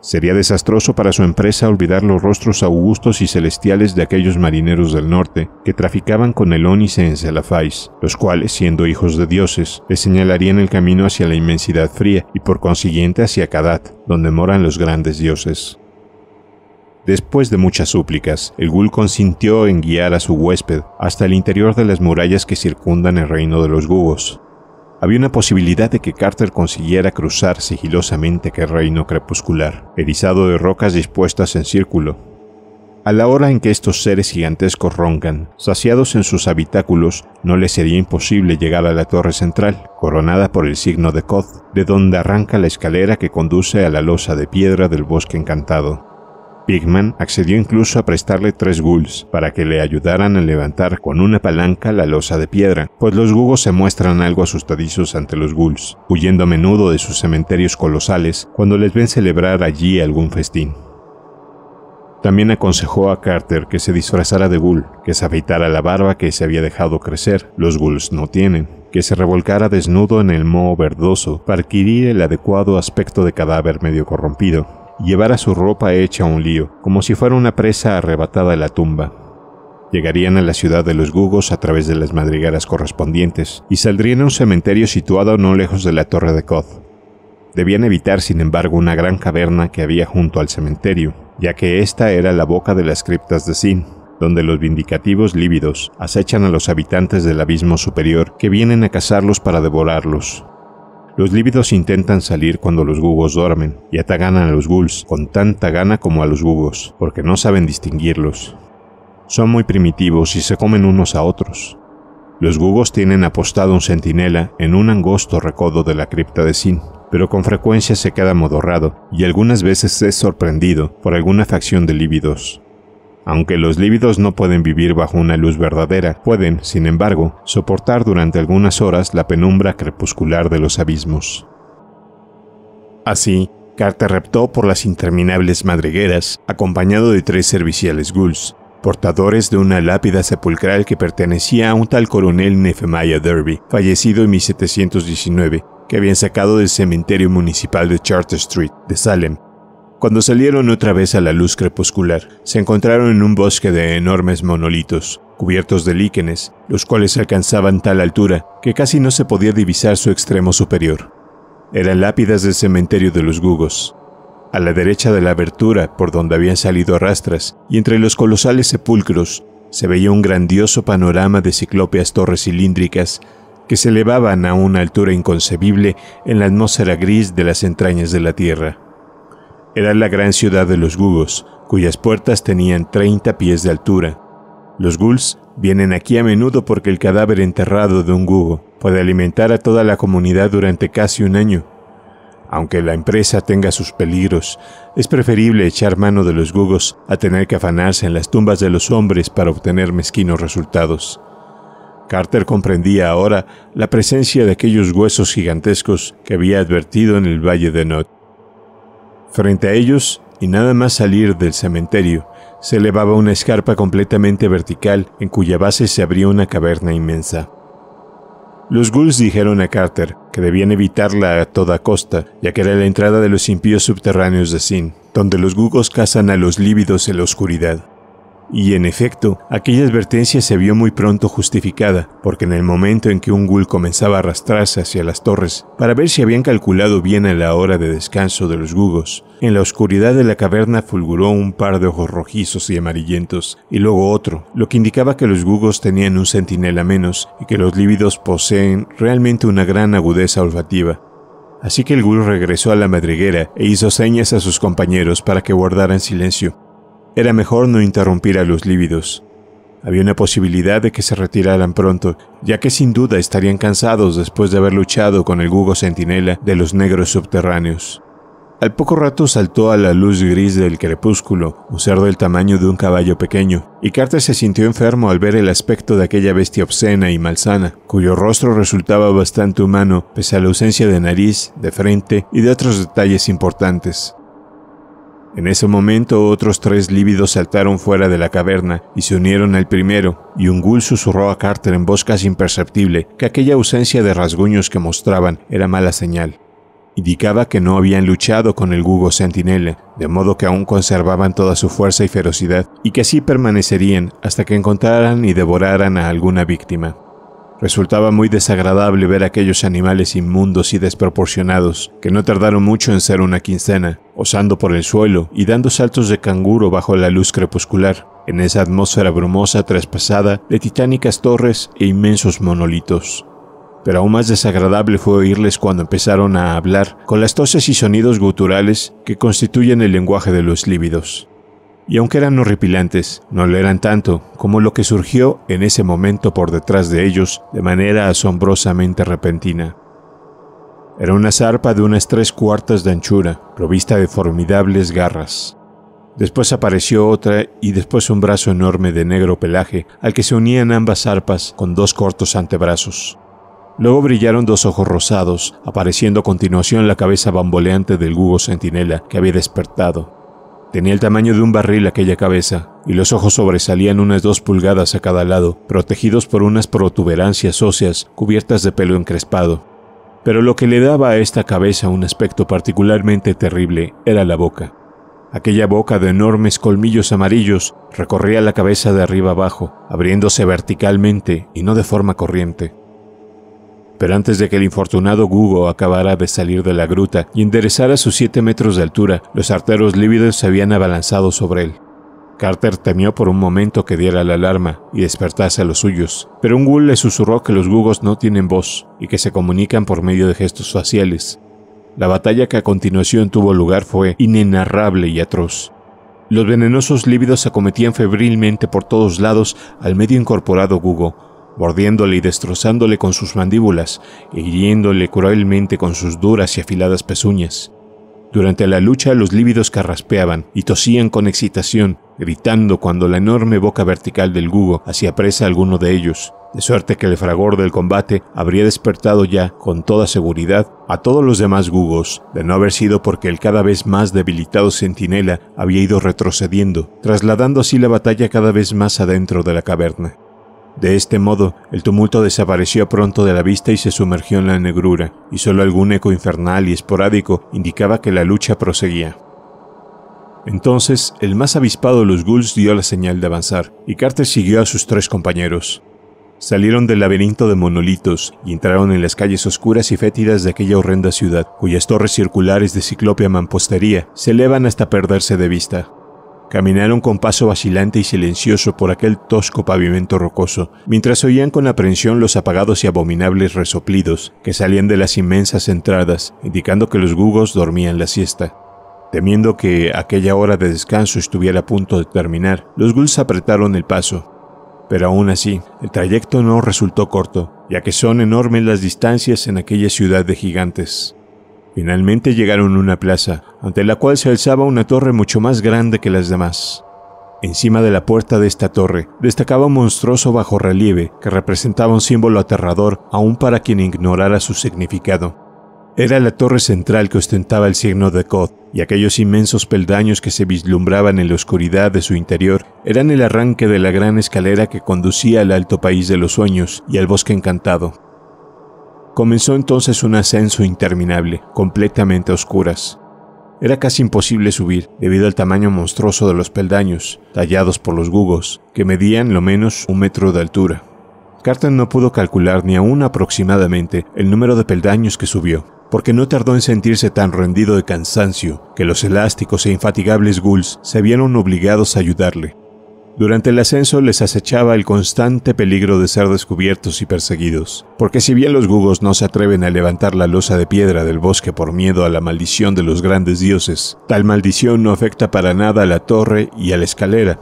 Sería desastroso para su empresa olvidar los rostros augustos y celestiales de aquellos marineros del norte que traficaban con el ónice en salafais los cuales, siendo hijos de dioses, le señalarían el camino hacia la inmensidad fría y por consiguiente hacia Kadat, donde moran los grandes dioses. Después de muchas súplicas, el Gul consintió en guiar a su huésped hasta el interior de las murallas que circundan el reino de los Gugos, había una posibilidad de que Carter consiguiera cruzar sigilosamente aquel reino crepuscular, erizado de rocas dispuestas en círculo. A la hora en que estos seres gigantescos roncan, saciados en sus habitáculos, no le sería imposible llegar a la torre central, coronada por el signo de Koth, de donde arranca la escalera que conduce a la losa de piedra del bosque encantado. Pigman accedió incluso a prestarle tres ghouls para que le ayudaran a levantar con una palanca la losa de piedra, pues los gugos se muestran algo asustadizos ante los ghouls, huyendo a menudo de sus cementerios colosales cuando les ven celebrar allí algún festín. También aconsejó a Carter que se disfrazara de ghoul, que se afeitara la barba que se había dejado crecer, los gulls no tienen, que se revolcara desnudo en el moho verdoso para adquirir el adecuado aspecto de cadáver medio corrompido, llevara su ropa hecha un lío, como si fuera una presa arrebatada de la tumba. Llegarían a la ciudad de los Gugos a través de las madrigueras correspondientes y saldrían a un cementerio situado no lejos de la torre de Koth. Debían evitar, sin embargo, una gran caverna que había junto al cementerio, ya que esta era la boca de las criptas de Sin, donde los vindicativos lívidos acechan a los habitantes del abismo superior que vienen a cazarlos para devorarlos. Los lívidos intentan salir cuando los gugos duermen y atacan a los ghouls con tanta gana como a los gugos, porque no saben distinguirlos. Son muy primitivos y se comen unos a otros. Los gugos tienen apostado un centinela en un angosto recodo de la cripta de Sin, pero con frecuencia se queda amodorrado y algunas veces es sorprendido por alguna facción de lívidos. Aunque los lívidos no pueden vivir bajo una luz verdadera, pueden, sin embargo, soportar durante algunas horas la penumbra crepuscular de los abismos. Así, Carter reptó por las interminables madrigueras, acompañado de tres serviciales ghouls, portadores de una lápida sepulcral que pertenecía a un tal coronel Nefemaya Derby, fallecido en 1719, que habían sacado del cementerio municipal de Charter Street, de Salem, cuando salieron otra vez a la luz crepuscular, se encontraron en un bosque de enormes monolitos, cubiertos de líquenes, los cuales alcanzaban tal altura que casi no se podía divisar su extremo superior. Eran lápidas del cementerio de los Gugos. A la derecha de la abertura, por donde habían salido rastras, y entre los colosales sepulcros, se veía un grandioso panorama de ciclópeas torres cilíndricas que se elevaban a una altura inconcebible en la atmósfera gris de las entrañas de la Tierra. Era la gran ciudad de los Gugos, cuyas puertas tenían 30 pies de altura. Los gulls vienen aquí a menudo porque el cadáver enterrado de un Gugo puede alimentar a toda la comunidad durante casi un año. Aunque la empresa tenga sus peligros, es preferible echar mano de los Gugos a tener que afanarse en las tumbas de los hombres para obtener mezquinos resultados. Carter comprendía ahora la presencia de aquellos huesos gigantescos que había advertido en el Valle de Not. Frente a ellos, y nada más salir del cementerio, se elevaba una escarpa completamente vertical en cuya base se abría una caverna inmensa. Los ghouls dijeron a Carter que debían evitarla a toda costa, ya que era la entrada de los impíos subterráneos de Sin, donde los gugos cazan a los lívidos en la oscuridad. Y en efecto, aquella advertencia se vio muy pronto justificada, porque en el momento en que un ghoul comenzaba a arrastrarse hacia las torres para ver si habían calculado bien a la hora de descanso de los gugos, en la oscuridad de la caverna fulguró un par de ojos rojizos y amarillentos, y luego otro, lo que indicaba que los gugos tenían un centinela menos y que los lívidos poseen realmente una gran agudeza olfativa. Así que el ghoul regresó a la madriguera e hizo señas a sus compañeros para que guardaran silencio, era mejor no interrumpir a los lívidos. Había una posibilidad de que se retiraran pronto, ya que sin duda estarían cansados después de haber luchado con el Gugo Centinela de los negros subterráneos. Al poco rato saltó a la luz gris del crepúsculo, un cerdo del tamaño de un caballo pequeño, y Carter se sintió enfermo al ver el aspecto de aquella bestia obscena y malsana, cuyo rostro resultaba bastante humano, pese a la ausencia de nariz, de frente y de otros detalles importantes. En ese momento otros tres lívidos saltaron fuera de la caverna y se unieron al primero, y un ghoul susurró a Carter en voz casi imperceptible que aquella ausencia de rasguños que mostraban era mala señal. Indicaba que no habían luchado con el Gugo Sentinela, de modo que aún conservaban toda su fuerza y ferocidad, y que así permanecerían hasta que encontraran y devoraran a alguna víctima. Resultaba muy desagradable ver aquellos animales inmundos y desproporcionados, que no tardaron mucho en ser una quincena, osando por el suelo y dando saltos de canguro bajo la luz crepuscular, en esa atmósfera brumosa traspasada de titánicas torres e inmensos monolitos. Pero aún más desagradable fue oírles cuando empezaron a hablar con las toses y sonidos guturales que constituyen el lenguaje de los lívidos. Y aunque eran horripilantes, no lo eran tanto como lo que surgió en ese momento por detrás de ellos de manera asombrosamente repentina. Era una zarpa de unas tres cuartas de anchura, provista de formidables garras. Después apareció otra y después un brazo enorme de negro pelaje, al que se unían ambas zarpas con dos cortos antebrazos. Luego brillaron dos ojos rosados, apareciendo a continuación la cabeza bamboleante del Gugo Centinela que había despertado. Tenía el tamaño de un barril aquella cabeza, y los ojos sobresalían unas dos pulgadas a cada lado, protegidos por unas protuberancias óseas cubiertas de pelo encrespado. Pero lo que le daba a esta cabeza un aspecto particularmente terrible era la boca. Aquella boca de enormes colmillos amarillos recorría la cabeza de arriba abajo, abriéndose verticalmente y no de forma corriente. Pero antes de que el infortunado Gugo acabara de salir de la gruta y enderezara sus siete metros de altura, los arteros lívidos se habían abalanzado sobre él. Carter temió por un momento que diera la alarma y despertase a los suyos, pero un ghoul le susurró que los gugos no tienen voz y que se comunican por medio de gestos faciales. La batalla que a continuación tuvo lugar fue inenarrable y atroz. Los venenosos lívidos acometían febrilmente por todos lados al medio incorporado gugo, mordiéndole y destrozándole con sus mandíbulas, e hiriéndole cruelmente con sus duras y afiladas pezuñas. Durante la lucha los lívidos carraspeaban y tosían con excitación, gritando cuando la enorme boca vertical del Gugo hacía presa a alguno de ellos, de suerte que el fragor del combate habría despertado ya, con toda seguridad, a todos los demás Gugos, de no haber sido porque el cada vez más debilitado centinela había ido retrocediendo, trasladando así la batalla cada vez más adentro de la caverna. De este modo, el tumulto desapareció pronto de la vista y se sumergió en la negrura, y solo algún eco infernal y esporádico indicaba que la lucha proseguía. Entonces, el más avispado de los ghouls dio la señal de avanzar, y Carter siguió a sus tres compañeros. Salieron del laberinto de monolitos y entraron en las calles oscuras y fétidas de aquella horrenda ciudad, cuyas torres circulares de ciclopia mampostería se elevan hasta perderse de vista. Caminaron con paso vacilante y silencioso por aquel tosco pavimento rocoso, mientras oían con aprensión los apagados y abominables resoplidos que salían de las inmensas entradas, indicando que los gugos dormían la siesta. Temiendo que aquella hora de descanso estuviera a punto de terminar, los ghouls apretaron el paso, pero aún así, el trayecto no resultó corto, ya que son enormes las distancias en aquella ciudad de gigantes. Finalmente llegaron a una plaza, ante la cual se alzaba una torre mucho más grande que las demás. Encima de la puerta de esta torre destacaba un monstruoso bajorrelieve que representaba un símbolo aterrador aún para quien ignorara su significado. Era la torre central que ostentaba el signo de Koth, y aquellos inmensos peldaños que se vislumbraban en la oscuridad de su interior eran el arranque de la gran escalera que conducía al alto país de los sueños y al bosque encantado. Comenzó entonces un ascenso interminable, completamente a oscuras. Era casi imposible subir, debido al tamaño monstruoso de los peldaños, tallados por los gugos, que medían lo menos un metro de altura. Carter no pudo calcular ni aún aproximadamente el número de peldaños que subió, porque no tardó en sentirse tan rendido de cansancio que los elásticos e infatigables ghouls se vieron obligados a ayudarle. Durante el ascenso les acechaba el constante peligro de ser descubiertos y perseguidos, porque si bien los gugos no se atreven a levantar la losa de piedra del bosque por miedo a la maldición de los grandes dioses, tal maldición no afecta para nada a la torre y a la escalera,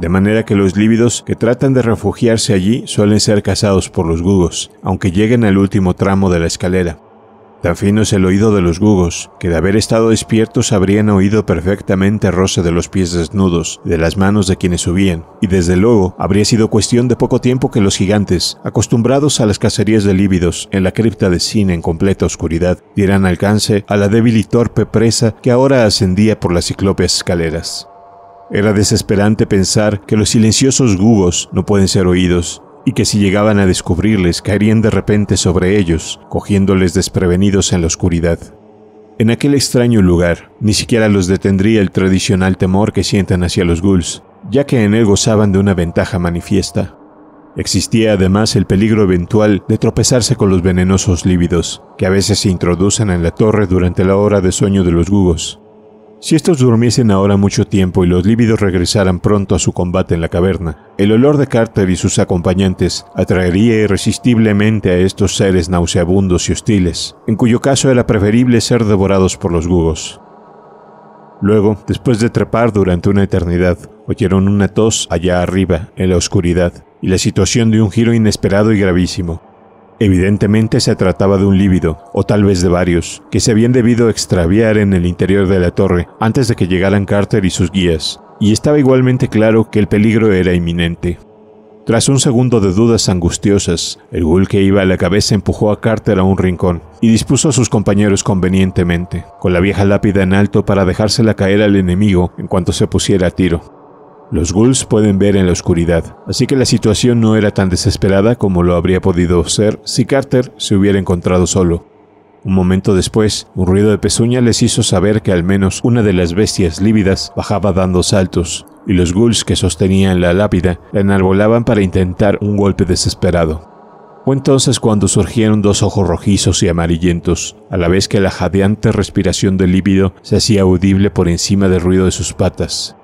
de manera que los lívidos que tratan de refugiarse allí suelen ser cazados por los gugos, aunque lleguen al último tramo de la escalera. Tan fino es el oído de los gugos, que de haber estado despiertos habrían oído perfectamente roce de los pies desnudos, de las manos de quienes subían, y desde luego habría sido cuestión de poco tiempo que los gigantes, acostumbrados a las cacerías de lívidos en la cripta de cine en completa oscuridad, dieran alcance a la débil y torpe presa que ahora ascendía por las ciclópeas escaleras. Era desesperante pensar que los silenciosos gugos no pueden ser oídos, y que si llegaban a descubrirles caerían de repente sobre ellos, cogiéndoles desprevenidos en la oscuridad. En aquel extraño lugar, ni siquiera los detendría el tradicional temor que sientan hacia los ghouls, ya que en él gozaban de una ventaja manifiesta. Existía además el peligro eventual de tropezarse con los venenosos lívidos, que a veces se introducen en la torre durante la hora de sueño de los gugos, si estos durmiesen ahora mucho tiempo y los lívidos regresaran pronto a su combate en la caverna, el olor de Carter y sus acompañantes atraería irresistiblemente a estos seres nauseabundos y hostiles, en cuyo caso era preferible ser devorados por los gugos. Luego, después de trepar durante una eternidad, oyeron una tos allá arriba, en la oscuridad, y la situación de un giro inesperado y gravísimo. Evidentemente se trataba de un lívido, o tal vez de varios, que se habían debido extraviar en el interior de la torre antes de que llegaran Carter y sus guías, y estaba igualmente claro que el peligro era inminente. Tras un segundo de dudas angustiosas, el ghoul que iba a la cabeza empujó a Carter a un rincón y dispuso a sus compañeros convenientemente, con la vieja lápida en alto para dejársela caer al enemigo en cuanto se pusiera a tiro. Los ghouls pueden ver en la oscuridad, así que la situación no era tan desesperada como lo habría podido ser si Carter se hubiera encontrado solo. Un momento después, un ruido de pezuña les hizo saber que al menos una de las bestias lívidas bajaba dando saltos, y los ghouls que sostenían la lápida la enarbolaban para intentar un golpe desesperado. Fue entonces cuando surgieron dos ojos rojizos y amarillentos, a la vez que la jadeante respiración del lívido se hacía audible por encima del ruido de sus patas.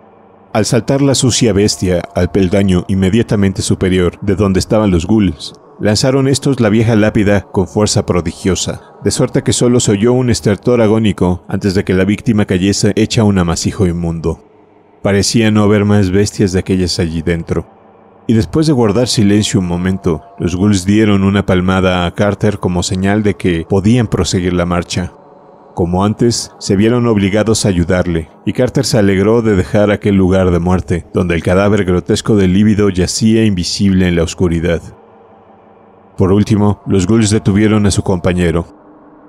Al saltar la sucia bestia al peldaño inmediatamente superior de donde estaban los ghouls, lanzaron estos la vieja lápida con fuerza prodigiosa, de suerte que solo se oyó un estertor agónico antes de que la víctima cayese hecha un amasijo inmundo. Parecía no haber más bestias de aquellas allí dentro. Y después de guardar silencio un momento, los ghouls dieron una palmada a Carter como señal de que podían proseguir la marcha como antes, se vieron obligados a ayudarle, y Carter se alegró de dejar aquel lugar de muerte, donde el cadáver grotesco del lívido yacía invisible en la oscuridad. Por último, los ghouls detuvieron a su compañero.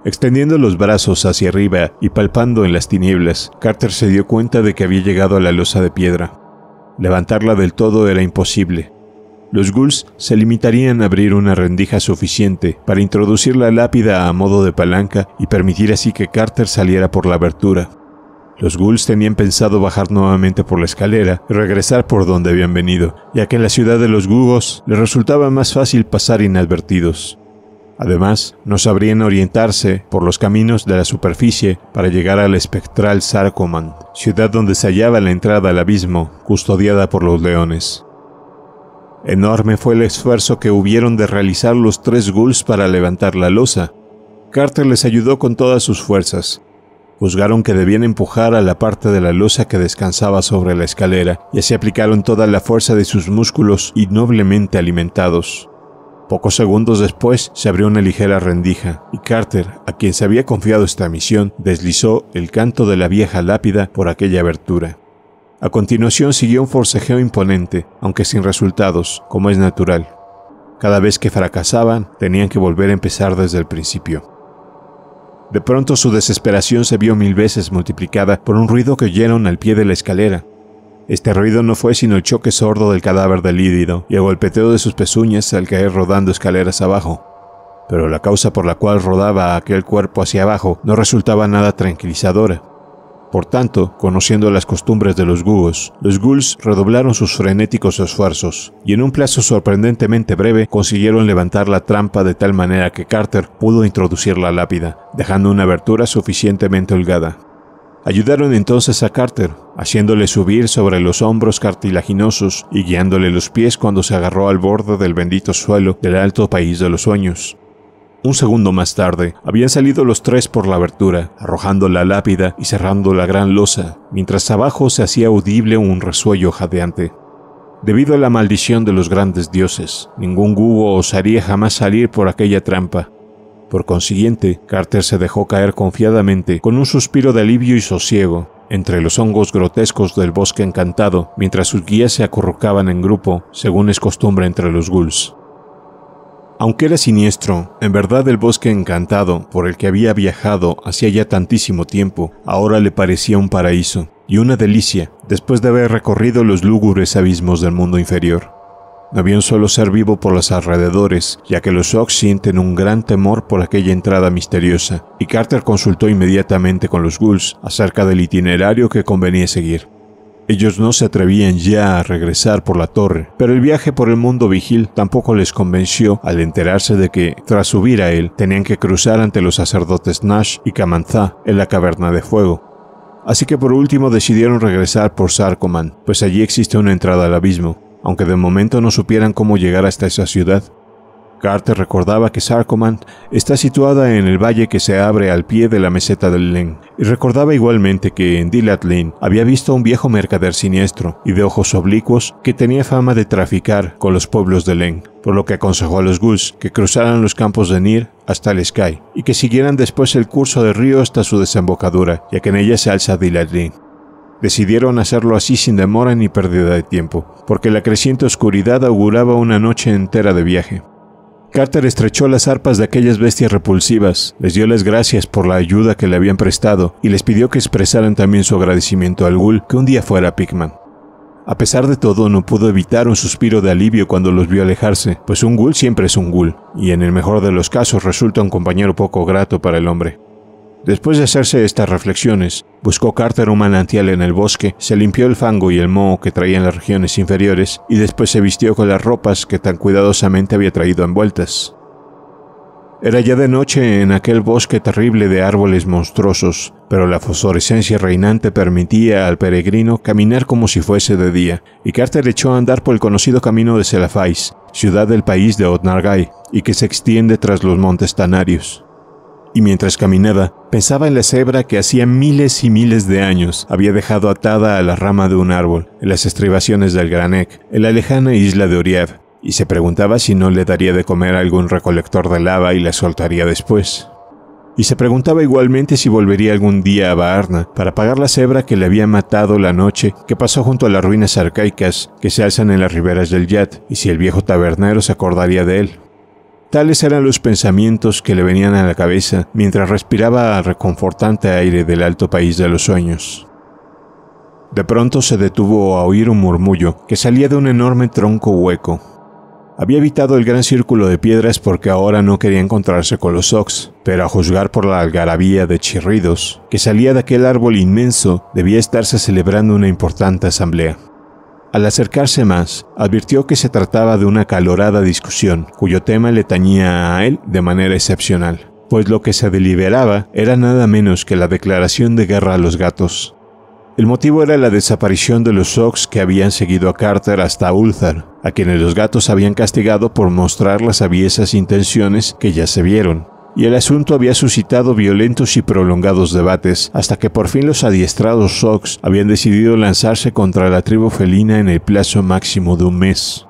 Extendiendo los brazos hacia arriba y palpando en las tinieblas, Carter se dio cuenta de que había llegado a la losa de piedra. Levantarla del todo era imposible, los ghouls se limitarían a abrir una rendija suficiente para introducir la lápida a modo de palanca y permitir así que Carter saliera por la abertura. Los ghouls tenían pensado bajar nuevamente por la escalera y regresar por donde habían venido, ya que en la ciudad de los gugos les resultaba más fácil pasar inadvertidos. Además, no sabrían orientarse por los caminos de la superficie para llegar al espectral Sarkoman, ciudad donde se hallaba la entrada al abismo, custodiada por los leones. Enorme fue el esfuerzo que hubieron de realizar los tres ghouls para levantar la losa. Carter les ayudó con todas sus fuerzas. Juzgaron que debían empujar a la parte de la losa que descansaba sobre la escalera, y así aplicaron toda la fuerza de sus músculos y noblemente alimentados. Pocos segundos después se abrió una ligera rendija, y Carter, a quien se había confiado esta misión, deslizó el canto de la vieja lápida por aquella abertura. A continuación siguió un forcejeo imponente, aunque sin resultados, como es natural. Cada vez que fracasaban, tenían que volver a empezar desde el principio. De pronto su desesperación se vio mil veces multiplicada por un ruido que oyeron al pie de la escalera. Este ruido no fue sino el choque sordo del cadáver del lídido y el golpeteo de sus pezuñas al caer rodando escaleras abajo. Pero la causa por la cual rodaba aquel cuerpo hacia abajo no resultaba nada tranquilizadora. Por tanto, conociendo las costumbres de los gugos, los Ghouls redoblaron sus frenéticos esfuerzos, y en un plazo sorprendentemente breve consiguieron levantar la trampa de tal manera que Carter pudo introducir la lápida, dejando una abertura suficientemente holgada. Ayudaron entonces a Carter, haciéndole subir sobre los hombros cartilaginosos y guiándole los pies cuando se agarró al borde del bendito suelo del alto país de los sueños. Un segundo más tarde, habían salido los tres por la abertura, arrojando la lápida y cerrando la gran losa, mientras abajo se hacía audible un resuello jadeante. Debido a la maldición de los grandes dioses, ningún Gugo osaría jamás salir por aquella trampa. Por consiguiente, Carter se dejó caer confiadamente, con un suspiro de alivio y sosiego, entre los hongos grotescos del bosque encantado, mientras sus guías se acurrucaban en grupo, según es costumbre entre los ghouls. Aunque era siniestro, en verdad el bosque encantado por el que había viajado hacía ya tantísimo tiempo, ahora le parecía un paraíso y una delicia después de haber recorrido los lúgubres abismos del mundo inferior. No había un solo ser vivo por los alrededores, ya que los Ox sienten un gran temor por aquella entrada misteriosa, y Carter consultó inmediatamente con los Ghouls acerca del itinerario que convenía seguir. Ellos no se atrevían ya a regresar por la torre, pero el viaje por el mundo vigil tampoco les convenció al enterarse de que, tras subir a él, tenían que cruzar ante los sacerdotes Nash y Kamanzá en la caverna de fuego, así que por último decidieron regresar por Sarkoman, pues allí existe una entrada al abismo, aunque de momento no supieran cómo llegar hasta esa ciudad. Carter recordaba que Sarcoman está situada en el valle que se abre al pie de la meseta del Len, y recordaba igualmente que en Dilatlin había visto a un viejo mercader siniestro y de ojos oblicuos que tenía fama de traficar con los pueblos del Len, por lo que aconsejó a los Ghouls que cruzaran los campos de Nir hasta el Sky y que siguieran después el curso del río hasta su desembocadura, ya que en ella se alza Dilatlin. Decidieron hacerlo así sin demora ni pérdida de tiempo, porque la creciente oscuridad auguraba una noche entera de viaje. Carter estrechó las arpas de aquellas bestias repulsivas, les dio las gracias por la ayuda que le habían prestado y les pidió que expresaran también su agradecimiento al ghoul que un día fuera Pigman. A pesar de todo, no pudo evitar un suspiro de alivio cuando los vio alejarse, pues un ghoul siempre es un ghoul, y en el mejor de los casos resulta un compañero poco grato para el hombre. Después de hacerse estas reflexiones, buscó Carter un manantial en el bosque, se limpió el fango y el moho que traía en las regiones inferiores y después se vistió con las ropas que tan cuidadosamente había traído envueltas. Era ya de noche en aquel bosque terrible de árboles monstruosos, pero la fosforescencia reinante permitía al peregrino caminar como si fuese de día, y Carter echó a andar por el conocido camino de Selafais, ciudad del país de Otnargai, y que se extiende tras los montes Tanarios y mientras caminaba, pensaba en la cebra que hacía miles y miles de años había dejado atada a la rama de un árbol, en las estribaciones del Granek, en la lejana isla de Oriad, y se preguntaba si no le daría de comer algún recolector de lava y la soltaría después. Y se preguntaba igualmente si volvería algún día a Baarna para pagar la cebra que le había matado la noche que pasó junto a las ruinas arcaicas que se alzan en las riberas del Yad, y si el viejo tabernero se acordaría de él. Tales eran los pensamientos que le venían a la cabeza mientras respiraba al reconfortante aire del alto país de los sueños. De pronto se detuvo a oír un murmullo que salía de un enorme tronco hueco. Había evitado el gran círculo de piedras porque ahora no quería encontrarse con los Ox, pero a juzgar por la algarabía de chirridos que salía de aquel árbol inmenso, debía estarse celebrando una importante asamblea. Al acercarse más, advirtió que se trataba de una calorada discusión, cuyo tema le tañía a él de manera excepcional, pues lo que se deliberaba era nada menos que la declaración de guerra a los gatos. El motivo era la desaparición de los Sox que habían seguido a Carter hasta Ulthar, a quienes los gatos habían castigado por mostrar las aviesas intenciones que ya se vieron y el asunto había suscitado violentos y prolongados debates, hasta que por fin los adiestrados Sox habían decidido lanzarse contra la tribu felina en el plazo máximo de un mes.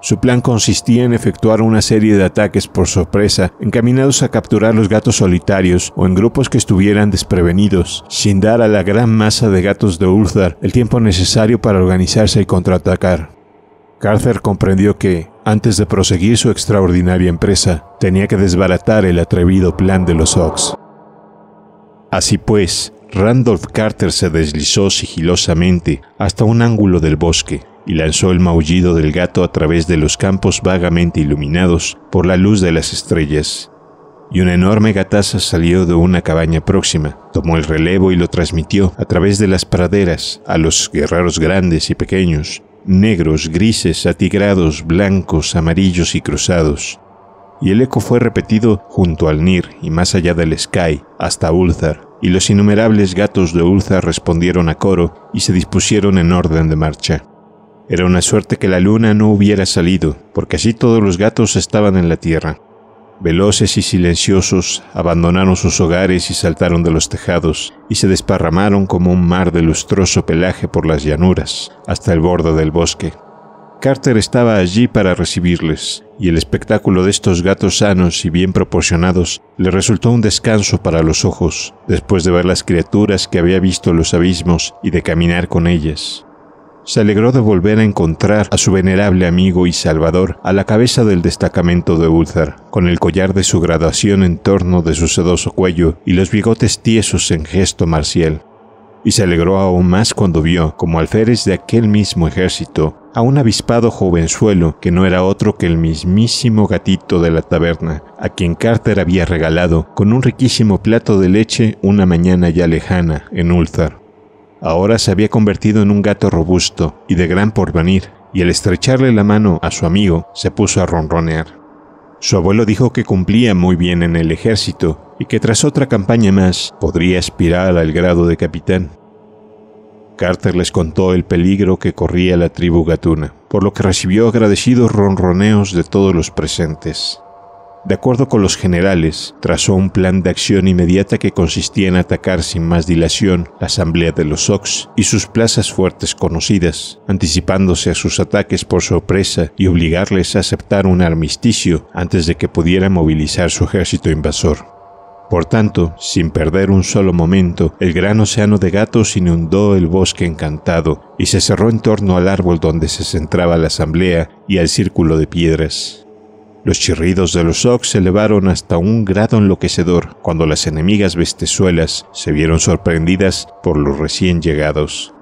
Su plan consistía en efectuar una serie de ataques por sorpresa, encaminados a capturar los gatos solitarios o en grupos que estuvieran desprevenidos, sin dar a la gran masa de gatos de Ulthar el tiempo necesario para organizarse y contraatacar. Carther comprendió que, antes de proseguir su extraordinaria empresa, tenía que desbaratar el atrevido plan de los Ox. Así pues, Randolph Carter se deslizó sigilosamente hasta un ángulo del bosque y lanzó el maullido del gato a través de los campos vagamente iluminados por la luz de las estrellas. Y una enorme gataza salió de una cabaña próxima, tomó el relevo y lo transmitió a través de las praderas a los guerreros grandes y pequeños, negros, grises, atigrados, blancos, amarillos y cruzados. Y el eco fue repetido junto al Nir y más allá del Sky, hasta Ulzar, y los innumerables gatos de Ulzar respondieron a coro y se dispusieron en orden de marcha. Era una suerte que la luna no hubiera salido, porque así todos los gatos estaban en la tierra, Veloces y silenciosos, abandonaron sus hogares y saltaron de los tejados, y se desparramaron como un mar de lustroso pelaje por las llanuras, hasta el borde del bosque. Carter estaba allí para recibirles, y el espectáculo de estos gatos sanos y bien proporcionados le resultó un descanso para los ojos, después de ver las criaturas que había visto en los abismos y de caminar con ellas. Se alegró de volver a encontrar a su venerable amigo y salvador a la cabeza del destacamento de Ulthar, con el collar de su graduación en torno de su sedoso cuello y los bigotes tiesos en gesto marcial. Y se alegró aún más cuando vio, como alférez de aquel mismo ejército, a un avispado jovenzuelo que no era otro que el mismísimo gatito de la taberna, a quien Carter había regalado con un riquísimo plato de leche una mañana ya lejana en Ulthar ahora se había convertido en un gato robusto y de gran porvenir, y al estrecharle la mano a su amigo se puso a ronronear. Su abuelo dijo que cumplía muy bien en el ejército y que tras otra campaña más podría aspirar al grado de capitán. Carter les contó el peligro que corría la tribu gatuna, por lo que recibió agradecidos ronroneos de todos los presentes. De acuerdo con los generales, trazó un plan de acción inmediata que consistía en atacar sin más dilación la asamblea de los Ox y sus plazas fuertes conocidas, anticipándose a sus ataques por sorpresa y obligarles a aceptar un armisticio antes de que pudiera movilizar su ejército invasor. Por tanto, sin perder un solo momento, el gran océano de gatos inundó el bosque encantado y se cerró en torno al árbol donde se centraba la asamblea y al círculo de piedras. Los chirridos de los Zogs se elevaron hasta un grado enloquecedor cuando las enemigas bestezuelas se vieron sorprendidas por los recién llegados.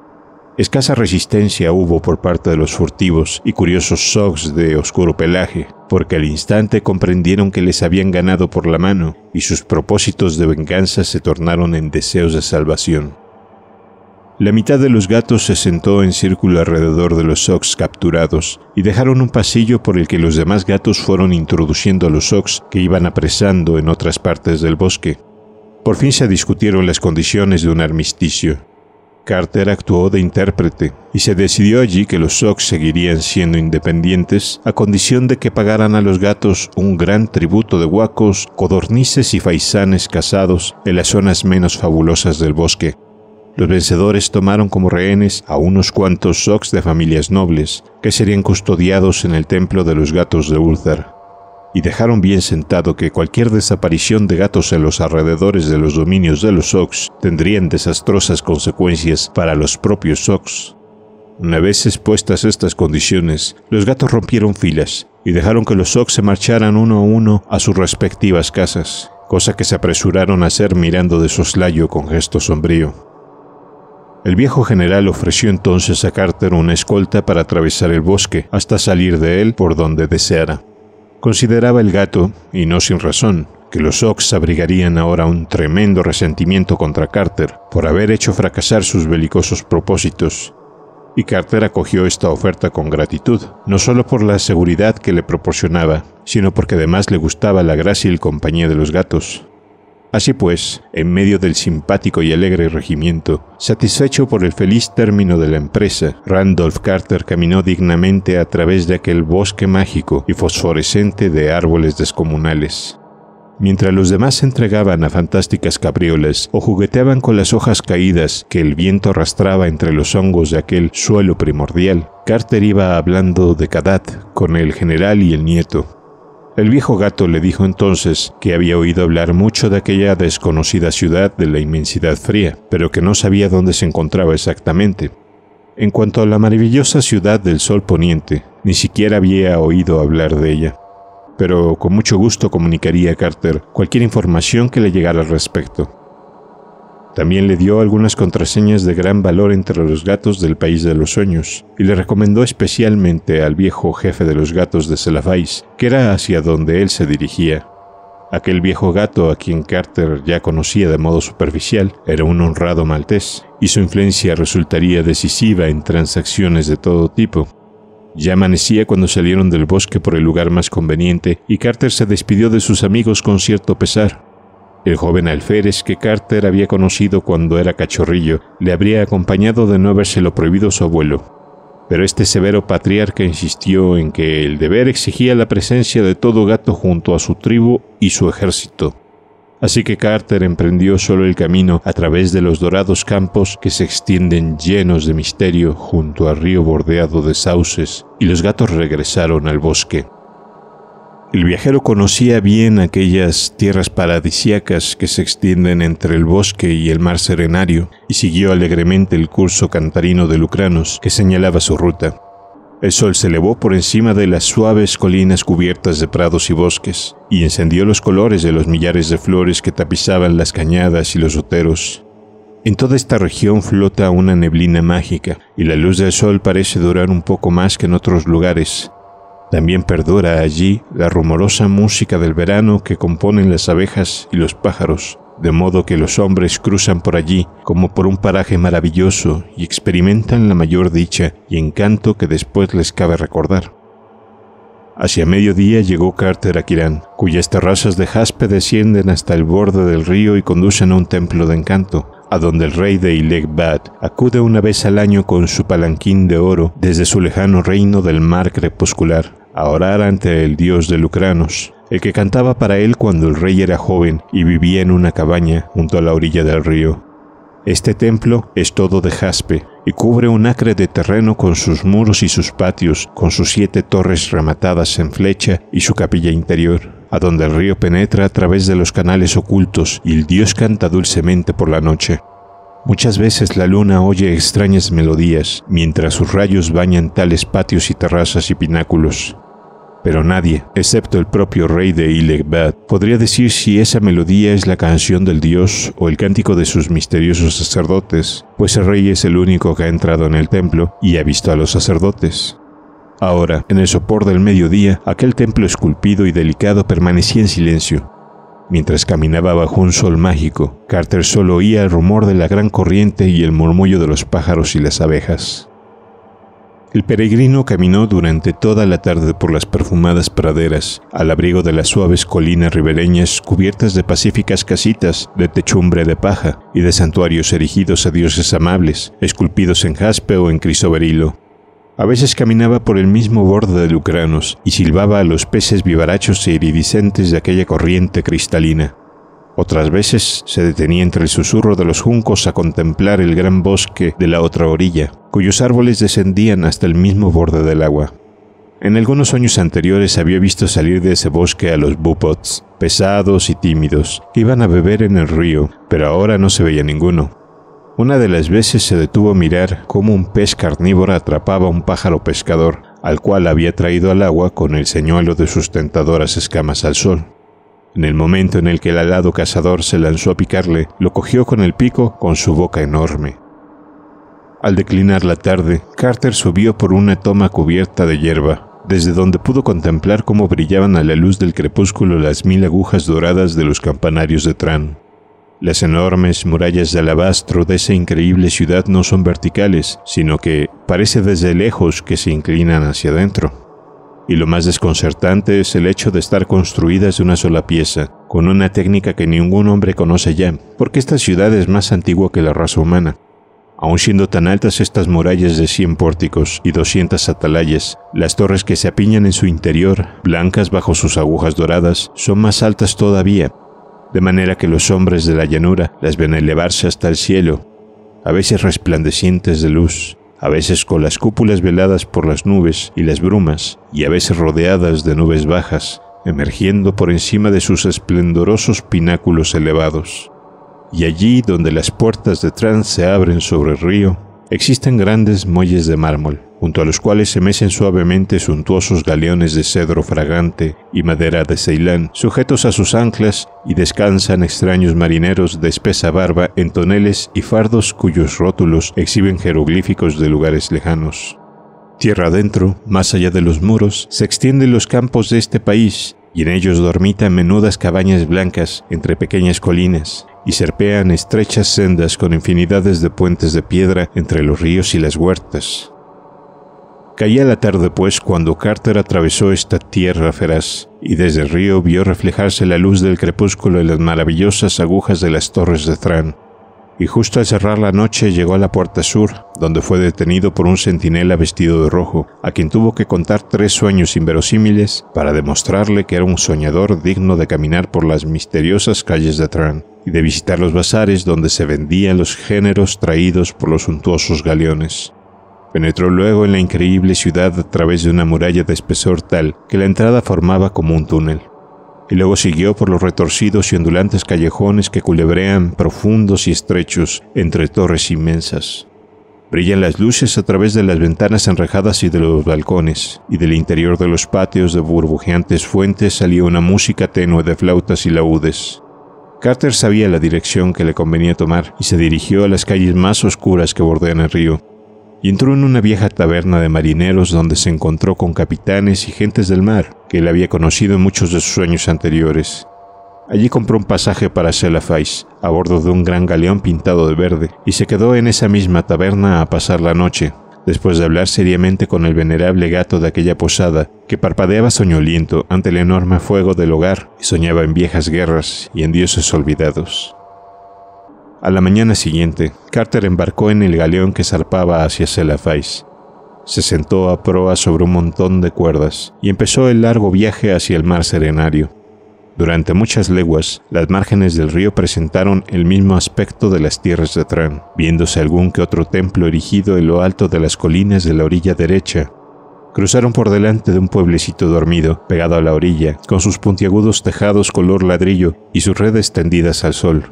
Escasa resistencia hubo por parte de los furtivos y curiosos Zogs de oscuro pelaje, porque al instante comprendieron que les habían ganado por la mano y sus propósitos de venganza se tornaron en deseos de salvación. La mitad de los gatos se sentó en círculo alrededor de los ox capturados y dejaron un pasillo por el que los demás gatos fueron introduciendo a los ox que iban apresando en otras partes del bosque. Por fin se discutieron las condiciones de un armisticio. Carter actuó de intérprete y se decidió allí que los Ox seguirían siendo independientes a condición de que pagaran a los gatos un gran tributo de huacos, codornices y faisanes cazados en las zonas menos fabulosas del bosque, los vencedores tomaron como rehenes a unos cuantos sox de familias nobles, que serían custodiados en el templo de los gatos de Ulthar, y dejaron bien sentado que cualquier desaparición de gatos en los alrededores de los dominios de los sox tendrían desastrosas consecuencias para los propios sox Una vez expuestas estas condiciones, los gatos rompieron filas y dejaron que los socs se marcharan uno a uno a sus respectivas casas, cosa que se apresuraron a hacer mirando de soslayo con gesto sombrío. El viejo general ofreció entonces a Carter una escolta para atravesar el bosque hasta salir de él por donde deseara. Consideraba el gato, y no sin razón, que los Ox abrigarían ahora un tremendo resentimiento contra Carter por haber hecho fracasar sus belicosos propósitos, y Carter acogió esta oferta con gratitud, no solo por la seguridad que le proporcionaba, sino porque además le gustaba la gracia compañía de los gatos. Así pues, en medio del simpático y alegre regimiento, satisfecho por el feliz término de la empresa, Randolph Carter caminó dignamente a través de aquel bosque mágico y fosforescente de árboles descomunales. Mientras los demás se entregaban a fantásticas cabriolas o jugueteaban con las hojas caídas que el viento arrastraba entre los hongos de aquel suelo primordial, Carter iba hablando de Cadat con el general y el nieto, el viejo gato le dijo entonces que había oído hablar mucho de aquella desconocida ciudad de la inmensidad fría, pero que no sabía dónde se encontraba exactamente. En cuanto a la maravillosa ciudad del sol poniente, ni siquiera había oído hablar de ella. Pero con mucho gusto comunicaría a Carter cualquier información que le llegara al respecto. También le dio algunas contraseñas de gran valor entre los gatos del país de los sueños, y le recomendó especialmente al viejo jefe de los gatos de Selafais, que era hacia donde él se dirigía. Aquel viejo gato a quien Carter ya conocía de modo superficial era un honrado maltés, y su influencia resultaría decisiva en transacciones de todo tipo. Ya amanecía cuando salieron del bosque por el lugar más conveniente, y Carter se despidió de sus amigos con cierto pesar, el joven alférez que Carter había conocido cuando era cachorrillo le habría acompañado de no habérselo prohibido su abuelo. Pero este severo patriarca insistió en que el deber exigía la presencia de todo gato junto a su tribu y su ejército. Así que Carter emprendió solo el camino a través de los dorados campos que se extienden llenos de misterio junto al río bordeado de sauces, y los gatos regresaron al bosque. El viajero conocía bien aquellas tierras paradisíacas que se extienden entre el bosque y el mar serenario, y siguió alegremente el curso cantarino de Lucranos que señalaba su ruta. El sol se elevó por encima de las suaves colinas cubiertas de prados y bosques, y encendió los colores de los millares de flores que tapizaban las cañadas y los oteros. En toda esta región flota una neblina mágica, y la luz del sol parece durar un poco más que en otros lugares, también perdura allí la rumorosa música del verano que componen las abejas y los pájaros, de modo que los hombres cruzan por allí como por un paraje maravilloso y experimentan la mayor dicha y encanto que después les cabe recordar. Hacia mediodía llegó Carter a Kirán, cuyas terrazas de jaspe descienden hasta el borde del río y conducen a un templo de encanto, a donde el rey de Ilegbad acude una vez al año con su palanquín de oro desde su lejano reino del mar crepuscular, a orar ante el dios de Lucranos, el que cantaba para él cuando el rey era joven y vivía en una cabaña junto a la orilla del río. Este templo es todo de jaspe y cubre un acre de terreno con sus muros y sus patios, con sus siete torres rematadas en flecha y su capilla interior, a donde el río penetra a través de los canales ocultos y el dios canta dulcemente por la noche. Muchas veces la luna oye extrañas melodías mientras sus rayos bañan tales patios y terrazas y pináculos. Pero nadie, excepto el propio rey de Ilegbad, podría decir si esa melodía es la canción del dios o el cántico de sus misteriosos sacerdotes, pues el rey es el único que ha entrado en el templo y ha visto a los sacerdotes. Ahora, en el sopor del mediodía, aquel templo esculpido y delicado permanecía en silencio, Mientras caminaba bajo un sol mágico, Carter solo oía el rumor de la gran corriente y el murmullo de los pájaros y las abejas. El peregrino caminó durante toda la tarde por las perfumadas praderas, al abrigo de las suaves colinas ribereñas cubiertas de pacíficas casitas de techumbre de paja y de santuarios erigidos a dioses amables, esculpidos en jaspe o en crisoberilo, a veces caminaba por el mismo borde de Lucranos y silbaba a los peces vivarachos e iridiscentes de aquella corriente cristalina. Otras veces se detenía entre el susurro de los juncos a contemplar el gran bosque de la otra orilla, cuyos árboles descendían hasta el mismo borde del agua. En algunos años anteriores había visto salir de ese bosque a los bupots, pesados y tímidos, que iban a beber en el río, pero ahora no se veía ninguno. Una de las veces se detuvo a mirar cómo un pez carnívoro atrapaba a un pájaro pescador, al cual había traído al agua con el señuelo de sus tentadoras escamas al sol. En el momento en el que el alado cazador se lanzó a picarle, lo cogió con el pico con su boca enorme. Al declinar la tarde, Carter subió por una toma cubierta de hierba, desde donde pudo contemplar cómo brillaban a la luz del crepúsculo las mil agujas doradas de los campanarios de Tran. Las enormes murallas de alabastro de esa increíble ciudad no son verticales, sino que parece desde lejos que se inclinan hacia adentro. Y lo más desconcertante es el hecho de estar construidas de una sola pieza, con una técnica que ningún hombre conoce ya, porque esta ciudad es más antigua que la raza humana. Aun siendo tan altas estas murallas de 100 pórticos y 200 atalayas, las torres que se apiñan en su interior, blancas bajo sus agujas doradas, son más altas todavía de manera que los hombres de la llanura las ven elevarse hasta el cielo, a veces resplandecientes de luz, a veces con las cúpulas veladas por las nubes y las brumas, y a veces rodeadas de nubes bajas, emergiendo por encima de sus esplendorosos pináculos elevados. Y allí donde las puertas de trance se abren sobre el río, existen grandes muelles de mármol, junto a los cuales se mecen suavemente suntuosos galeones de cedro fragante y madera de Ceilán, sujetos a sus anclas y descansan extraños marineros de espesa barba en toneles y fardos cuyos rótulos exhiben jeroglíficos de lugares lejanos. Tierra adentro, más allá de los muros, se extienden los campos de este país, y en ellos dormitan menudas cabañas blancas entre pequeñas colinas, y serpean estrechas sendas con infinidades de puentes de piedra entre los ríos y las huertas. Caía la tarde, pues, cuando Carter atravesó esta tierra feraz, y desde el río vio reflejarse la luz del crepúsculo en las maravillosas agujas de las torres de Tran, y justo al cerrar la noche llegó a la puerta sur, donde fue detenido por un centinela vestido de rojo, a quien tuvo que contar tres sueños inverosímiles para demostrarle que era un soñador digno de caminar por las misteriosas calles de Tran y de visitar los bazares donde se vendían los géneros traídos por los suntuosos galeones. Penetró luego en la increíble ciudad a través de una muralla de espesor tal que la entrada formaba como un túnel y luego siguió por los retorcidos y ondulantes callejones que culebrean profundos y estrechos entre torres inmensas. Brillan las luces a través de las ventanas enrejadas y de los balcones, y del interior de los patios de burbujeantes fuentes salió una música tenue de flautas y laúdes. Carter sabía la dirección que le convenía tomar y se dirigió a las calles más oscuras que bordean el río, y entró en una vieja taberna de marineros donde se encontró con capitanes y gentes del mar que él había conocido en muchos de sus sueños anteriores. Allí compró un pasaje para Selafais, a bordo de un gran galeón pintado de verde, y se quedó en esa misma taberna a pasar la noche, después de hablar seriamente con el venerable gato de aquella posada, que parpadeaba soñoliento ante el enorme fuego del hogar y soñaba en viejas guerras y en dioses olvidados. A la mañana siguiente, Carter embarcó en el galeón que zarpaba hacia Selafais. Se sentó a proa sobre un montón de cuerdas y empezó el largo viaje hacia el mar serenario. Durante muchas leguas, las márgenes del río presentaron el mismo aspecto de las tierras de Tran, viéndose algún que otro templo erigido en lo alto de las colinas de la orilla derecha. Cruzaron por delante de un pueblecito dormido, pegado a la orilla, con sus puntiagudos tejados color ladrillo y sus redes tendidas al sol.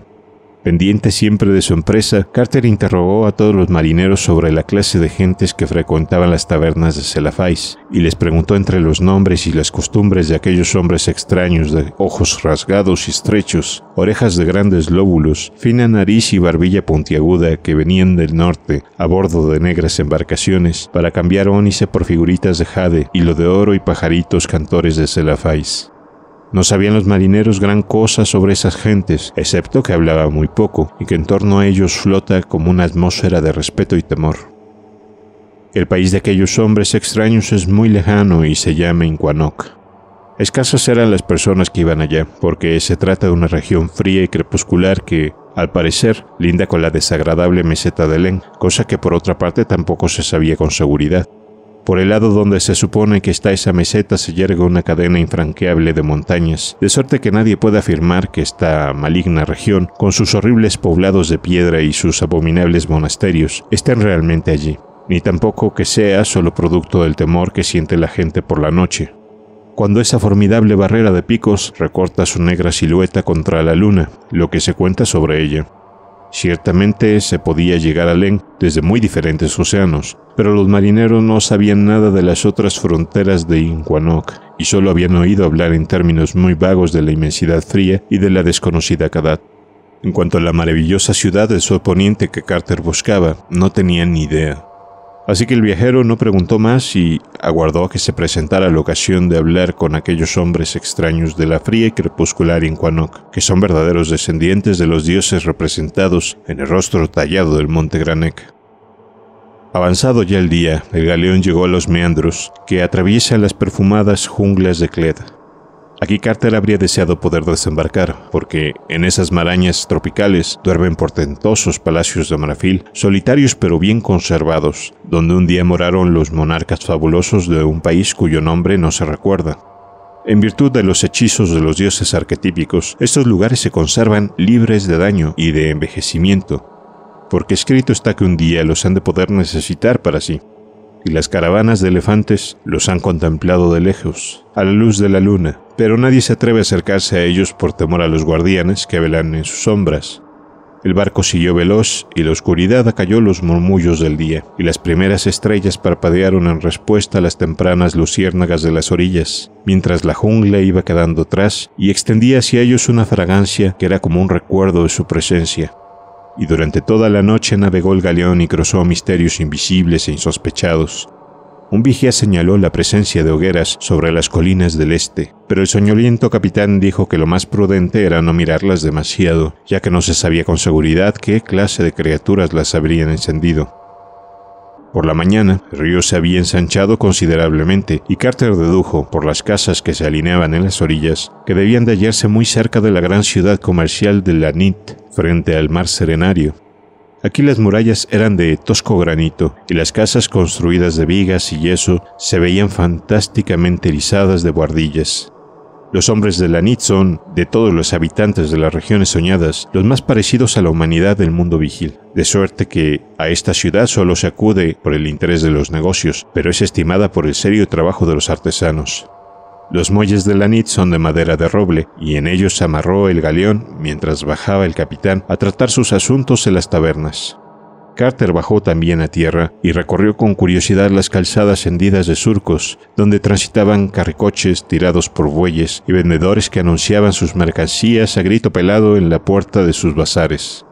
Pendiente siempre de su empresa, Carter interrogó a todos los marineros sobre la clase de gentes que frecuentaban las tabernas de Selafais y les preguntó entre los nombres y las costumbres de aquellos hombres extraños de ojos rasgados y estrechos, orejas de grandes lóbulos, fina nariz y barbilla puntiaguda que venían del norte a bordo de negras embarcaciones para cambiar ónice por figuritas de jade, lo de oro y pajaritos cantores de Selafais. No sabían los marineros gran cosa sobre esas gentes, excepto que hablaba muy poco y que en torno a ellos flota como una atmósfera de respeto y temor. El país de aquellos hombres extraños es muy lejano y se llama Inquanoc. Escasas eran las personas que iban allá, porque se trata de una región fría y crepuscular que, al parecer, linda con la desagradable meseta de Len, cosa que por otra parte tampoco se sabía con seguridad. Por el lado donde se supone que está esa meseta se yerga una cadena infranqueable de montañas, de suerte que nadie puede afirmar que esta maligna región, con sus horribles poblados de piedra y sus abominables monasterios, estén realmente allí, ni tampoco que sea solo producto del temor que siente la gente por la noche, cuando esa formidable barrera de picos recorta su negra silueta contra la luna, lo que se cuenta sobre ella. Ciertamente se podía llegar a Len desde muy diferentes océanos, pero los marineros no sabían nada de las otras fronteras de Inguanoc y solo habían oído hablar en términos muy vagos de la inmensidad fría y de la desconocida Kadat. En cuanto a la maravillosa ciudad de su oponente que Carter buscaba, no tenían ni idea. Así que el viajero no preguntó más y aguardó a que se presentara la ocasión de hablar con aquellos hombres extraños de la fría y crepuscular Inquanoc, que son verdaderos descendientes de los dioses representados en el rostro tallado del monte Granek. Avanzado ya el día, el galeón llegó a los meandros que atraviesan las perfumadas junglas de Cleta. Aquí Carter habría deseado poder desembarcar, porque en esas marañas tropicales duermen portentosos palacios de marfil, solitarios pero bien conservados, donde un día moraron los monarcas fabulosos de un país cuyo nombre no se recuerda. En virtud de los hechizos de los dioses arquetípicos, estos lugares se conservan libres de daño y de envejecimiento, porque escrito está que un día los han de poder necesitar para sí y las caravanas de elefantes los han contemplado de lejos, a la luz de la luna, pero nadie se atreve a acercarse a ellos por temor a los guardianes que velan en sus sombras. El barco siguió veloz y la oscuridad acalló los murmullos del día, y las primeras estrellas parpadearon en respuesta a las tempranas luciérnagas de las orillas, mientras la jungla iba quedando atrás y extendía hacia ellos una fragancia que era como un recuerdo de su presencia y durante toda la noche navegó el galeón y cruzó misterios invisibles e insospechados. Un vigía señaló la presencia de hogueras sobre las colinas del este, pero el soñoliento capitán dijo que lo más prudente era no mirarlas demasiado, ya que no se sabía con seguridad qué clase de criaturas las habrían encendido. Por la mañana, el río se había ensanchado considerablemente y Carter dedujo, por las casas que se alineaban en las orillas, que debían de hallarse muy cerca de la gran ciudad comercial de Lanit, frente al mar Serenario. Aquí las murallas eran de tosco granito y las casas construidas de vigas y yeso se veían fantásticamente erizadas de guardillas. Los hombres de Lanit son, de todos los habitantes de las regiones soñadas, los más parecidos a la humanidad del mundo vigil. De suerte que a esta ciudad solo se acude por el interés de los negocios, pero es estimada por el serio trabajo de los artesanos. Los muelles de Lanit son de madera de roble, y en ellos se amarró el galeón mientras bajaba el capitán a tratar sus asuntos en las tabernas. Carter bajó también a tierra y recorrió con curiosidad las calzadas hendidas de surcos, donde transitaban carricoches tirados por bueyes y vendedores que anunciaban sus mercancías a grito pelado en la puerta de sus bazares.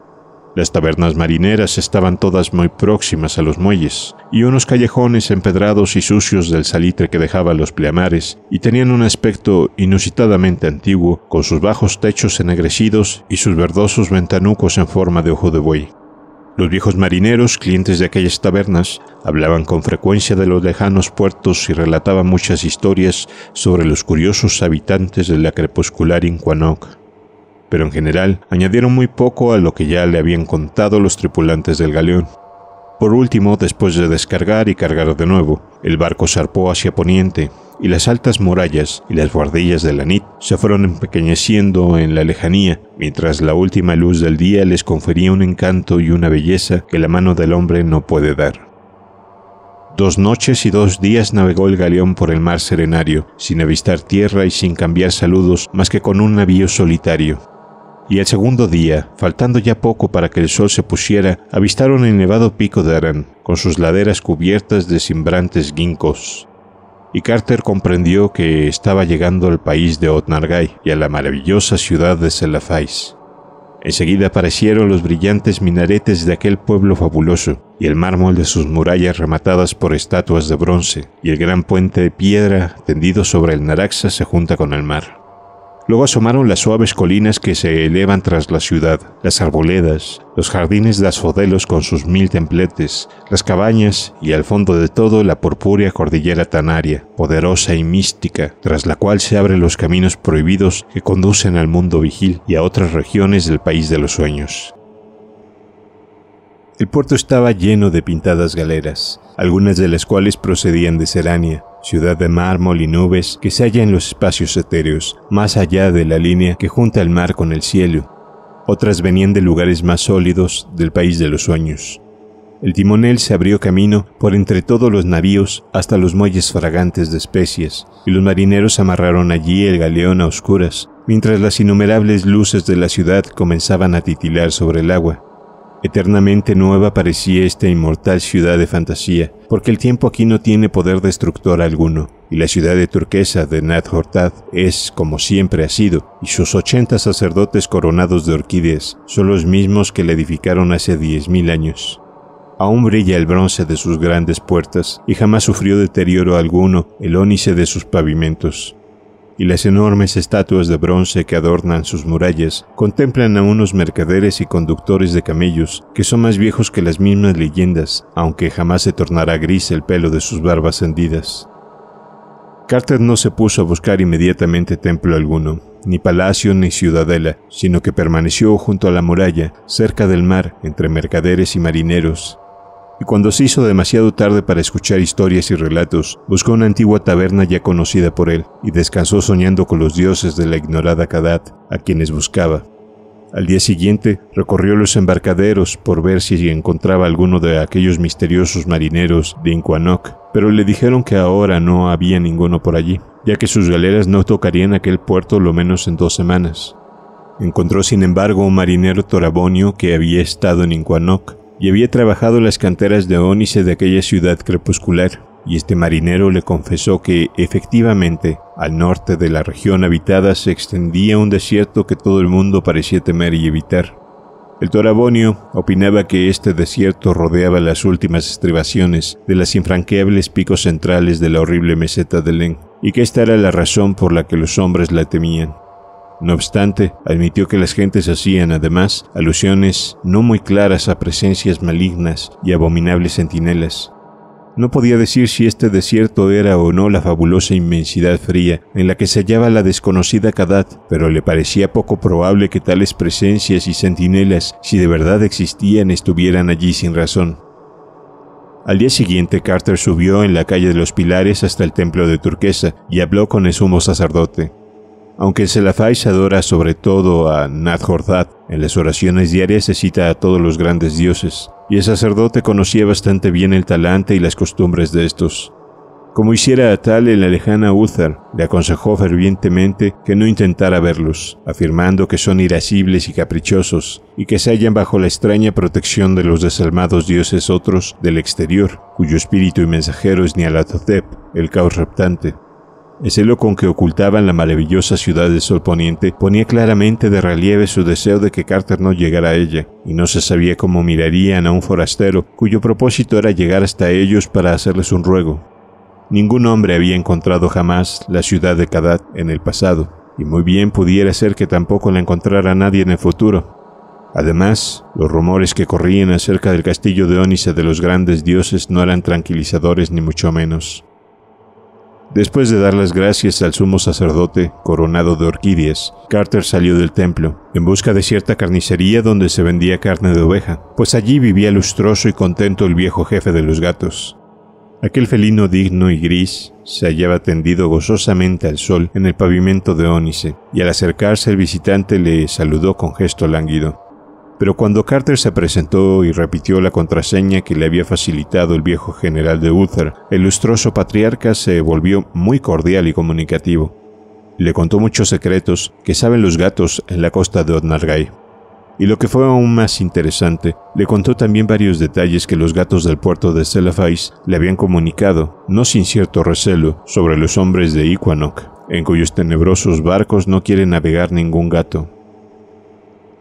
Las tabernas marineras estaban todas muy próximas a los muelles, y unos callejones empedrados y sucios del salitre que dejaba los pleamares, y tenían un aspecto inusitadamente antiguo, con sus bajos techos ennegrecidos y sus verdosos ventanucos en forma de ojo de buey. Los viejos marineros, clientes de aquellas tabernas, hablaban con frecuencia de los lejanos puertos y relataban muchas historias sobre los curiosos habitantes de la crepuscular Inquanoc. Pero en general añadieron muy poco a lo que ya le habían contado los tripulantes del galeón. Por último, después de descargar y cargar de nuevo, el barco zarpó hacia Poniente, y las altas murallas y las guardillas de la NIT se fueron empequeñeciendo en la lejanía, mientras la última luz del día les confería un encanto y una belleza que la mano del hombre no puede dar. Dos noches y dos días navegó el galeón por el mar serenario, sin avistar tierra y sin cambiar saludos más que con un navío solitario. Y el segundo día, faltando ya poco para que el sol se pusiera, avistaron el nevado pico de Arán, con sus laderas cubiertas de simbrantes guincos y Carter comprendió que estaba llegando al país de Otnargay y a la maravillosa ciudad de Selafais. Enseguida aparecieron los brillantes minaretes de aquel pueblo fabuloso y el mármol de sus murallas rematadas por estatuas de bronce y el gran puente de piedra tendido sobre el Naraxa se junta con el mar. Luego asomaron las suaves colinas que se elevan tras la ciudad, las arboledas, los jardines de fodelos con sus mil templetes, las cabañas y al fondo de todo la purpúrea cordillera tanaria, poderosa y mística, tras la cual se abren los caminos prohibidos que conducen al mundo vigil y a otras regiones del país de los sueños. El puerto estaba lleno de pintadas galeras, algunas de las cuales procedían de Serania, ciudad de mármol y nubes que se halla en los espacios etéreos, más allá de la línea que junta el mar con el cielo. Otras venían de lugares más sólidos del país de los sueños. El timonel se abrió camino por entre todos los navíos hasta los muelles fragantes de especies, y los marineros amarraron allí el galeón a oscuras, mientras las innumerables luces de la ciudad comenzaban a titilar sobre el agua. Eternamente nueva parecía esta inmortal ciudad de fantasía, porque el tiempo aquí no tiene poder destructor alguno, y la ciudad de turquesa de Hortad es como siempre ha sido, y sus ochenta sacerdotes coronados de orquídeas son los mismos que la edificaron hace diez mil años. Aún brilla el bronce de sus grandes puertas, y jamás sufrió deterioro alguno el ónice de sus pavimentos, y las enormes estatuas de bronce que adornan sus murallas contemplan a unos mercaderes y conductores de camellos que son más viejos que las mismas leyendas, aunque jamás se tornará gris el pelo de sus barbas hendidas. Carter no se puso a buscar inmediatamente templo alguno, ni palacio ni ciudadela, sino que permaneció junto a la muralla, cerca del mar, entre mercaderes y marineros, y cuando se hizo demasiado tarde para escuchar historias y relatos, buscó una antigua taberna ya conocida por él y descansó soñando con los dioses de la ignorada Kadat, a quienes buscaba. Al día siguiente recorrió los embarcaderos por ver si encontraba alguno de aquellos misteriosos marineros de Inquanoc, pero le dijeron que ahora no había ninguno por allí, ya que sus galeras no tocarían aquel puerto lo menos en dos semanas. Encontró sin embargo un marinero torabonio que había estado en Inquanoc y había trabajado las canteras de ónice de aquella ciudad crepuscular, y este marinero le confesó que, efectivamente, al norte de la región habitada se extendía un desierto que todo el mundo parecía temer y evitar. El torabonio opinaba que este desierto rodeaba las últimas estribaciones de las infranqueables picos centrales de la horrible meseta de Len, y que esta era la razón por la que los hombres la temían. No obstante, admitió que las gentes hacían, además, alusiones no muy claras a presencias malignas y abominables centinelas. No podía decir si este desierto era o no la fabulosa inmensidad fría en la que se hallaba la desconocida Kadat, pero le parecía poco probable que tales presencias y centinelas, si de verdad existían, estuvieran allí sin razón. Al día siguiente, Carter subió en la calle de los Pilares hasta el templo de Turquesa y habló con el sumo sacerdote. Aunque el se adora sobre todo a Jordad, en las oraciones diarias se cita a todos los grandes dioses, y el sacerdote conocía bastante bien el talante y las costumbres de estos. Como hiciera a tal en la lejana Uthar, le aconsejó fervientemente que no intentara verlos, afirmando que son irascibles y caprichosos, y que se hallan bajo la extraña protección de los desalmados dioses otros del exterior, cuyo espíritu y mensajero es Nialatotep, el caos reptante. El celo con que ocultaban la maravillosa ciudad de sol poniente ponía claramente de relieve su deseo de que Carter no llegara a ella, y no se sabía cómo mirarían a un forastero cuyo propósito era llegar hasta ellos para hacerles un ruego. Ningún hombre había encontrado jamás la ciudad de Kadat en el pasado, y muy bien pudiera ser que tampoco la encontrara nadie en el futuro, Además, los rumores que corrían acerca del castillo de Onise de los grandes dioses no eran tranquilizadores ni mucho menos. Después de dar las gracias al sumo sacerdote coronado de orquídeas, Carter salió del templo, en busca de cierta carnicería donde se vendía carne de oveja, pues allí vivía lustroso y contento el viejo jefe de los gatos. Aquel felino digno y gris se hallaba tendido gozosamente al sol en el pavimento de ónice, y al acercarse el visitante le saludó con gesto lánguido. Pero cuando Carter se presentó y repitió la contraseña que le había facilitado el viejo general de Uther, el lustroso patriarca se volvió muy cordial y comunicativo. Le contó muchos secretos que saben los gatos en la costa de Otnargay. Y lo que fue aún más interesante, le contó también varios detalles que los gatos del puerto de Selafais le habían comunicado, no sin cierto recelo, sobre los hombres de Iquanoc, en cuyos tenebrosos barcos no quiere navegar ningún gato.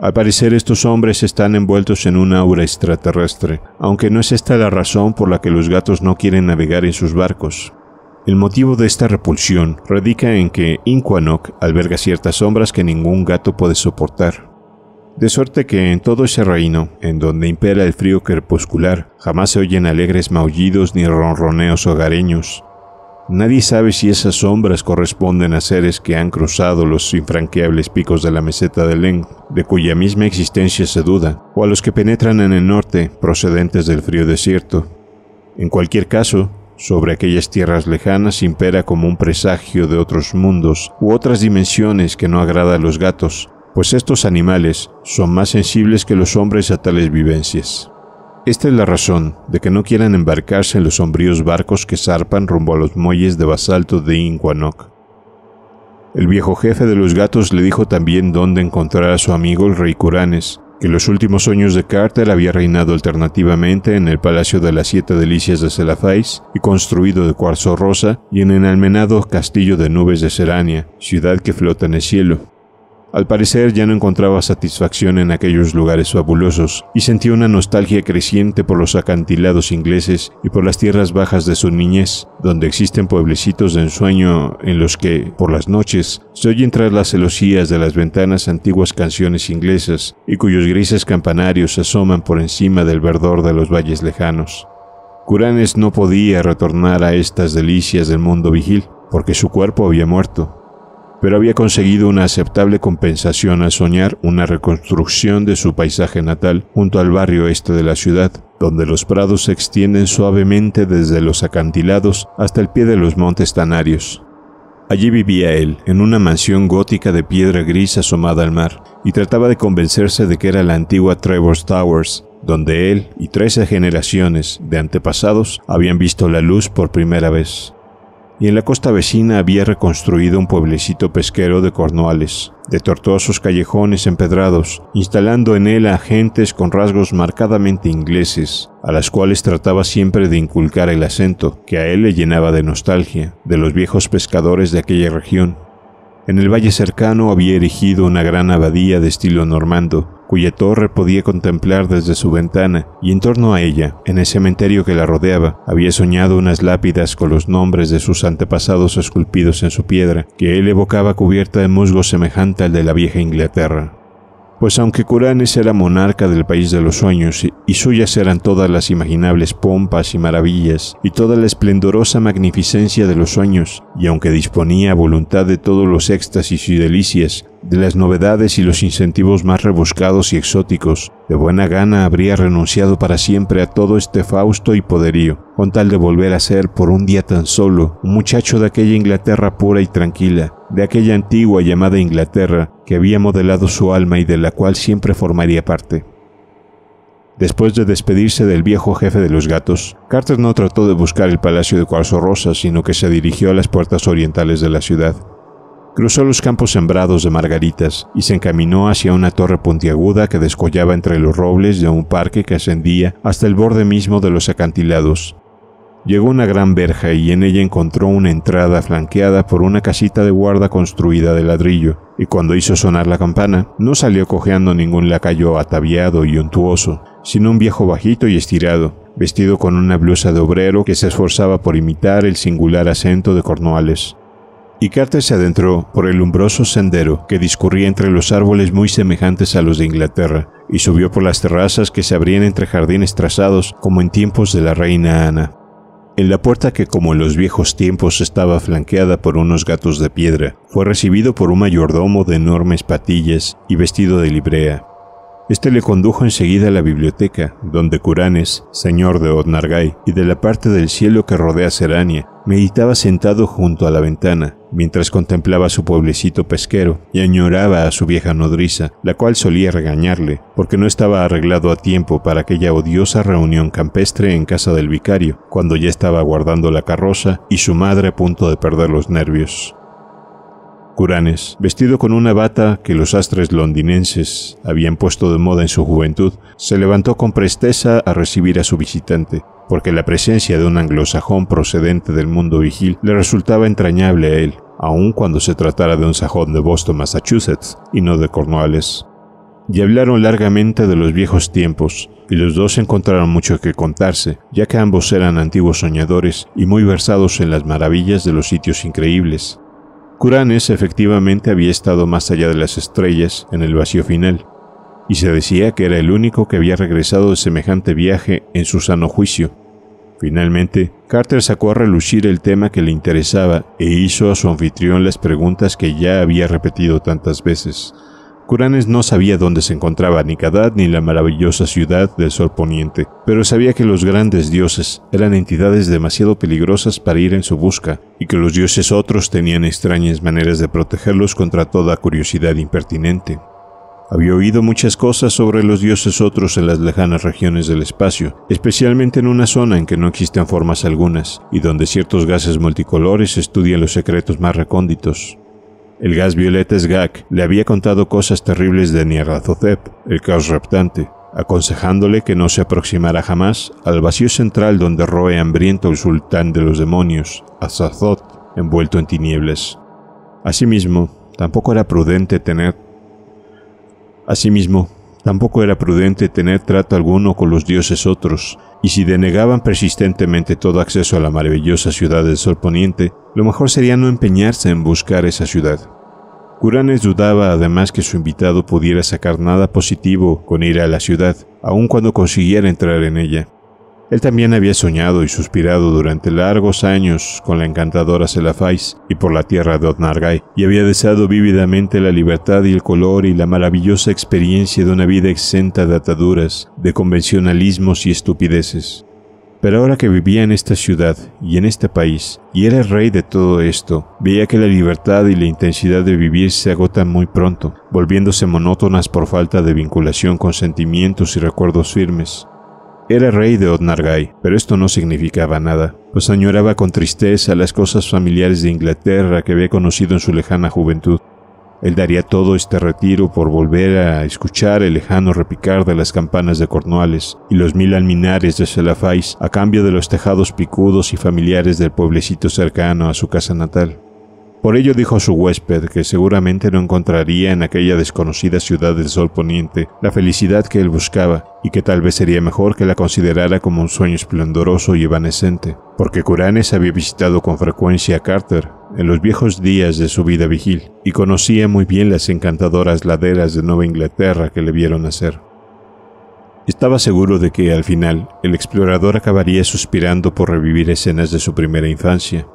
Al parecer estos hombres están envueltos en un aura extraterrestre, aunque no es esta la razón por la que los gatos no quieren navegar en sus barcos. El motivo de esta repulsión radica en que Inquanok alberga ciertas sombras que ningún gato puede soportar. De suerte que en todo ese reino, en donde impera el frío crepuscular, jamás se oyen alegres maullidos ni ronroneos hogareños, Nadie sabe si esas sombras corresponden a seres que han cruzado los infranqueables picos de la meseta de Leng, de cuya misma existencia se duda, o a los que penetran en el norte, procedentes del frío desierto. En cualquier caso, sobre aquellas tierras lejanas impera como un presagio de otros mundos u otras dimensiones que no agrada a los gatos, pues estos animales son más sensibles que los hombres a tales vivencias. Esta es la razón de que no quieran embarcarse en los sombríos barcos que zarpan rumbo a los muelles de basalto de Inquanoc. El viejo jefe de los gatos le dijo también dónde encontrar a su amigo el rey Curanes, que los últimos años de Carter había reinado alternativamente en el Palacio de las Siete Delicias de Selafais y construido de cuarzo rosa, y en el almenado Castillo de Nubes de Serania, ciudad que flota en el cielo. Al parecer ya no encontraba satisfacción en aquellos lugares fabulosos y sentía una nostalgia creciente por los acantilados ingleses y por las tierras bajas de su niñez, donde existen pueblecitos de ensueño en los que, por las noches, se oyen tras las celosías de las ventanas antiguas canciones inglesas y cuyos grises campanarios asoman por encima del verdor de los valles lejanos. Curanes no podía retornar a estas delicias del mundo vigil, porque su cuerpo había muerto, pero había conseguido una aceptable compensación al soñar una reconstrucción de su paisaje natal junto al barrio este de la ciudad, donde los prados se extienden suavemente desde los acantilados hasta el pie de los montes tanarios. Allí vivía él, en una mansión gótica de piedra gris asomada al mar, y trataba de convencerse de que era la antigua Trevor's Towers, donde él y trece generaciones de antepasados habían visto la luz por primera vez y en la costa vecina había reconstruido un pueblecito pesquero de Cornuales, de tortuosos callejones empedrados, instalando en él a gentes con rasgos marcadamente ingleses, a las cuales trataba siempre de inculcar el acento, que a él le llenaba de nostalgia, de los viejos pescadores de aquella región. En el valle cercano había erigido una gran abadía de estilo normando, cuya torre podía contemplar desde su ventana, y en torno a ella, en el cementerio que la rodeaba, había soñado unas lápidas con los nombres de sus antepasados esculpidos en su piedra, que él evocaba cubierta de musgo semejante al de la vieja Inglaterra pues aunque Curanes era monarca del país de los sueños y suyas eran todas las imaginables pompas y maravillas y toda la esplendorosa magnificencia de los sueños, y aunque disponía a voluntad de todos los éxtasis y delicias, de las novedades y los incentivos más rebuscados y exóticos, de buena gana habría renunciado para siempre a todo este fausto y poderío, con tal de volver a ser por un día tan solo un muchacho de aquella Inglaterra pura y tranquila, de aquella antigua llamada Inglaterra que había modelado su alma y de la cual siempre formaría parte. Después de despedirse del viejo jefe de los gatos, Carter no trató de buscar el Palacio de Cuarzo Rosa, sino que se dirigió a las puertas orientales de la ciudad. Cruzó los campos sembrados de margaritas y se encaminó hacia una torre puntiaguda que descollaba entre los robles de un parque que ascendía hasta el borde mismo de los acantilados, Llegó una gran verja y en ella encontró una entrada flanqueada por una casita de guarda construida de ladrillo, y cuando hizo sonar la campana, no salió cojeando ningún lacayo ataviado y untuoso, sino un viejo bajito y estirado, vestido con una blusa de obrero que se esforzaba por imitar el singular acento de Cornuales. Y Carter se adentró por el umbroso sendero que discurría entre los árboles muy semejantes a los de Inglaterra, y subió por las terrazas que se abrían entre jardines trazados como en tiempos de la reina Ana. En la puerta que como en los viejos tiempos estaba flanqueada por unos gatos de piedra, fue recibido por un mayordomo de enormes patillas y vestido de librea. Este le condujo enseguida a la biblioteca, donde Curanes, señor de Odnargay, y de la parte del cielo que rodea Serania, meditaba sentado junto a la ventana, mientras contemplaba su pueblecito pesquero y añoraba a su vieja nodriza, la cual solía regañarle, porque no estaba arreglado a tiempo para aquella odiosa reunión campestre en casa del vicario, cuando ya estaba guardando la carroza y su madre a punto de perder los nervios. Curanes, vestido con una bata que los astres londinenses habían puesto de moda en su juventud, se levantó con presteza a recibir a su visitante, porque la presencia de un anglosajón procedente del mundo vigil le resultaba entrañable a él, aun cuando se tratara de un sajón de Boston, Massachusetts, y no de Cornwallis. Y hablaron largamente de los viejos tiempos, y los dos encontraron mucho que contarse, ya que ambos eran antiguos soñadores y muy versados en las maravillas de los sitios increíbles. Curanes efectivamente había estado más allá de las estrellas, en el vacío final, y se decía que era el único que había regresado de semejante viaje en su sano juicio. Finalmente, Carter sacó a relucir el tema que le interesaba e hizo a su anfitrión las preguntas que ya había repetido tantas veces. Curanes no sabía dónde se encontraba ni ni la maravillosa ciudad del sol poniente, pero sabía que los grandes dioses eran entidades demasiado peligrosas para ir en su busca, y que los dioses otros tenían extrañas maneras de protegerlos contra toda curiosidad impertinente. Había oído muchas cosas sobre los dioses otros en las lejanas regiones del espacio, especialmente en una zona en que no existen formas algunas, y donde ciertos gases multicolores estudian los secretos más recónditos. El gas violeta Sgak le había contado cosas terribles de Nierrazotep, el caos reptante, aconsejándole que no se aproximara jamás al vacío central donde roe hambriento el sultán de los demonios, Azazoth, envuelto en tinieblas. Asimismo, tampoco era prudente tener Asimismo, tampoco era prudente tener trato alguno con los dioses otros, y si denegaban persistentemente todo acceso a la maravillosa ciudad del sol poniente, lo mejor sería no empeñarse en buscar esa ciudad. Curanes dudaba además que su invitado pudiera sacar nada positivo con ir a la ciudad, aun cuando consiguiera entrar en ella. Él también había soñado y suspirado durante largos años con la encantadora Selafais y por la tierra de Odnargai, y había deseado vívidamente la libertad y el color y la maravillosa experiencia de una vida exenta de ataduras, de convencionalismos y estupideces. Pero ahora que vivía en esta ciudad y en este país, y era el rey de todo esto, veía que la libertad y la intensidad de vivir se agotan muy pronto, volviéndose monótonas por falta de vinculación con sentimientos y recuerdos firmes. Era rey de Odnargay, pero esto no significaba nada, pues añoraba con tristeza las cosas familiares de Inglaterra que había conocido en su lejana juventud. Él daría todo este retiro por volver a escuchar el lejano repicar de las campanas de Cornuales y los mil alminares de Selafais a cambio de los tejados picudos y familiares del pueblecito cercano a su casa natal. Por ello dijo a su huésped que seguramente no encontraría en aquella desconocida ciudad del sol poniente la felicidad que él buscaba y que tal vez sería mejor que la considerara como un sueño esplendoroso y evanescente, porque Curanes había visitado con frecuencia a Carter en los viejos días de su vida vigil y conocía muy bien las encantadoras laderas de Nueva Inglaterra que le vieron nacer. Estaba seguro de que, al final, el explorador acabaría suspirando por revivir escenas de su primera infancia,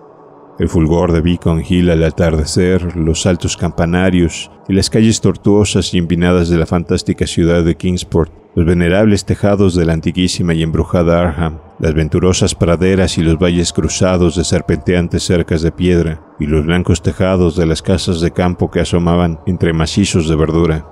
el fulgor de Beacon Hill al atardecer, los altos campanarios y las calles tortuosas y empinadas de la fantástica ciudad de Kingsport, los venerables tejados de la antiquísima y embrujada Arham, las venturosas praderas y los valles cruzados de serpenteantes cercas de piedra, y los blancos tejados de las casas de campo que asomaban entre macizos de verdura.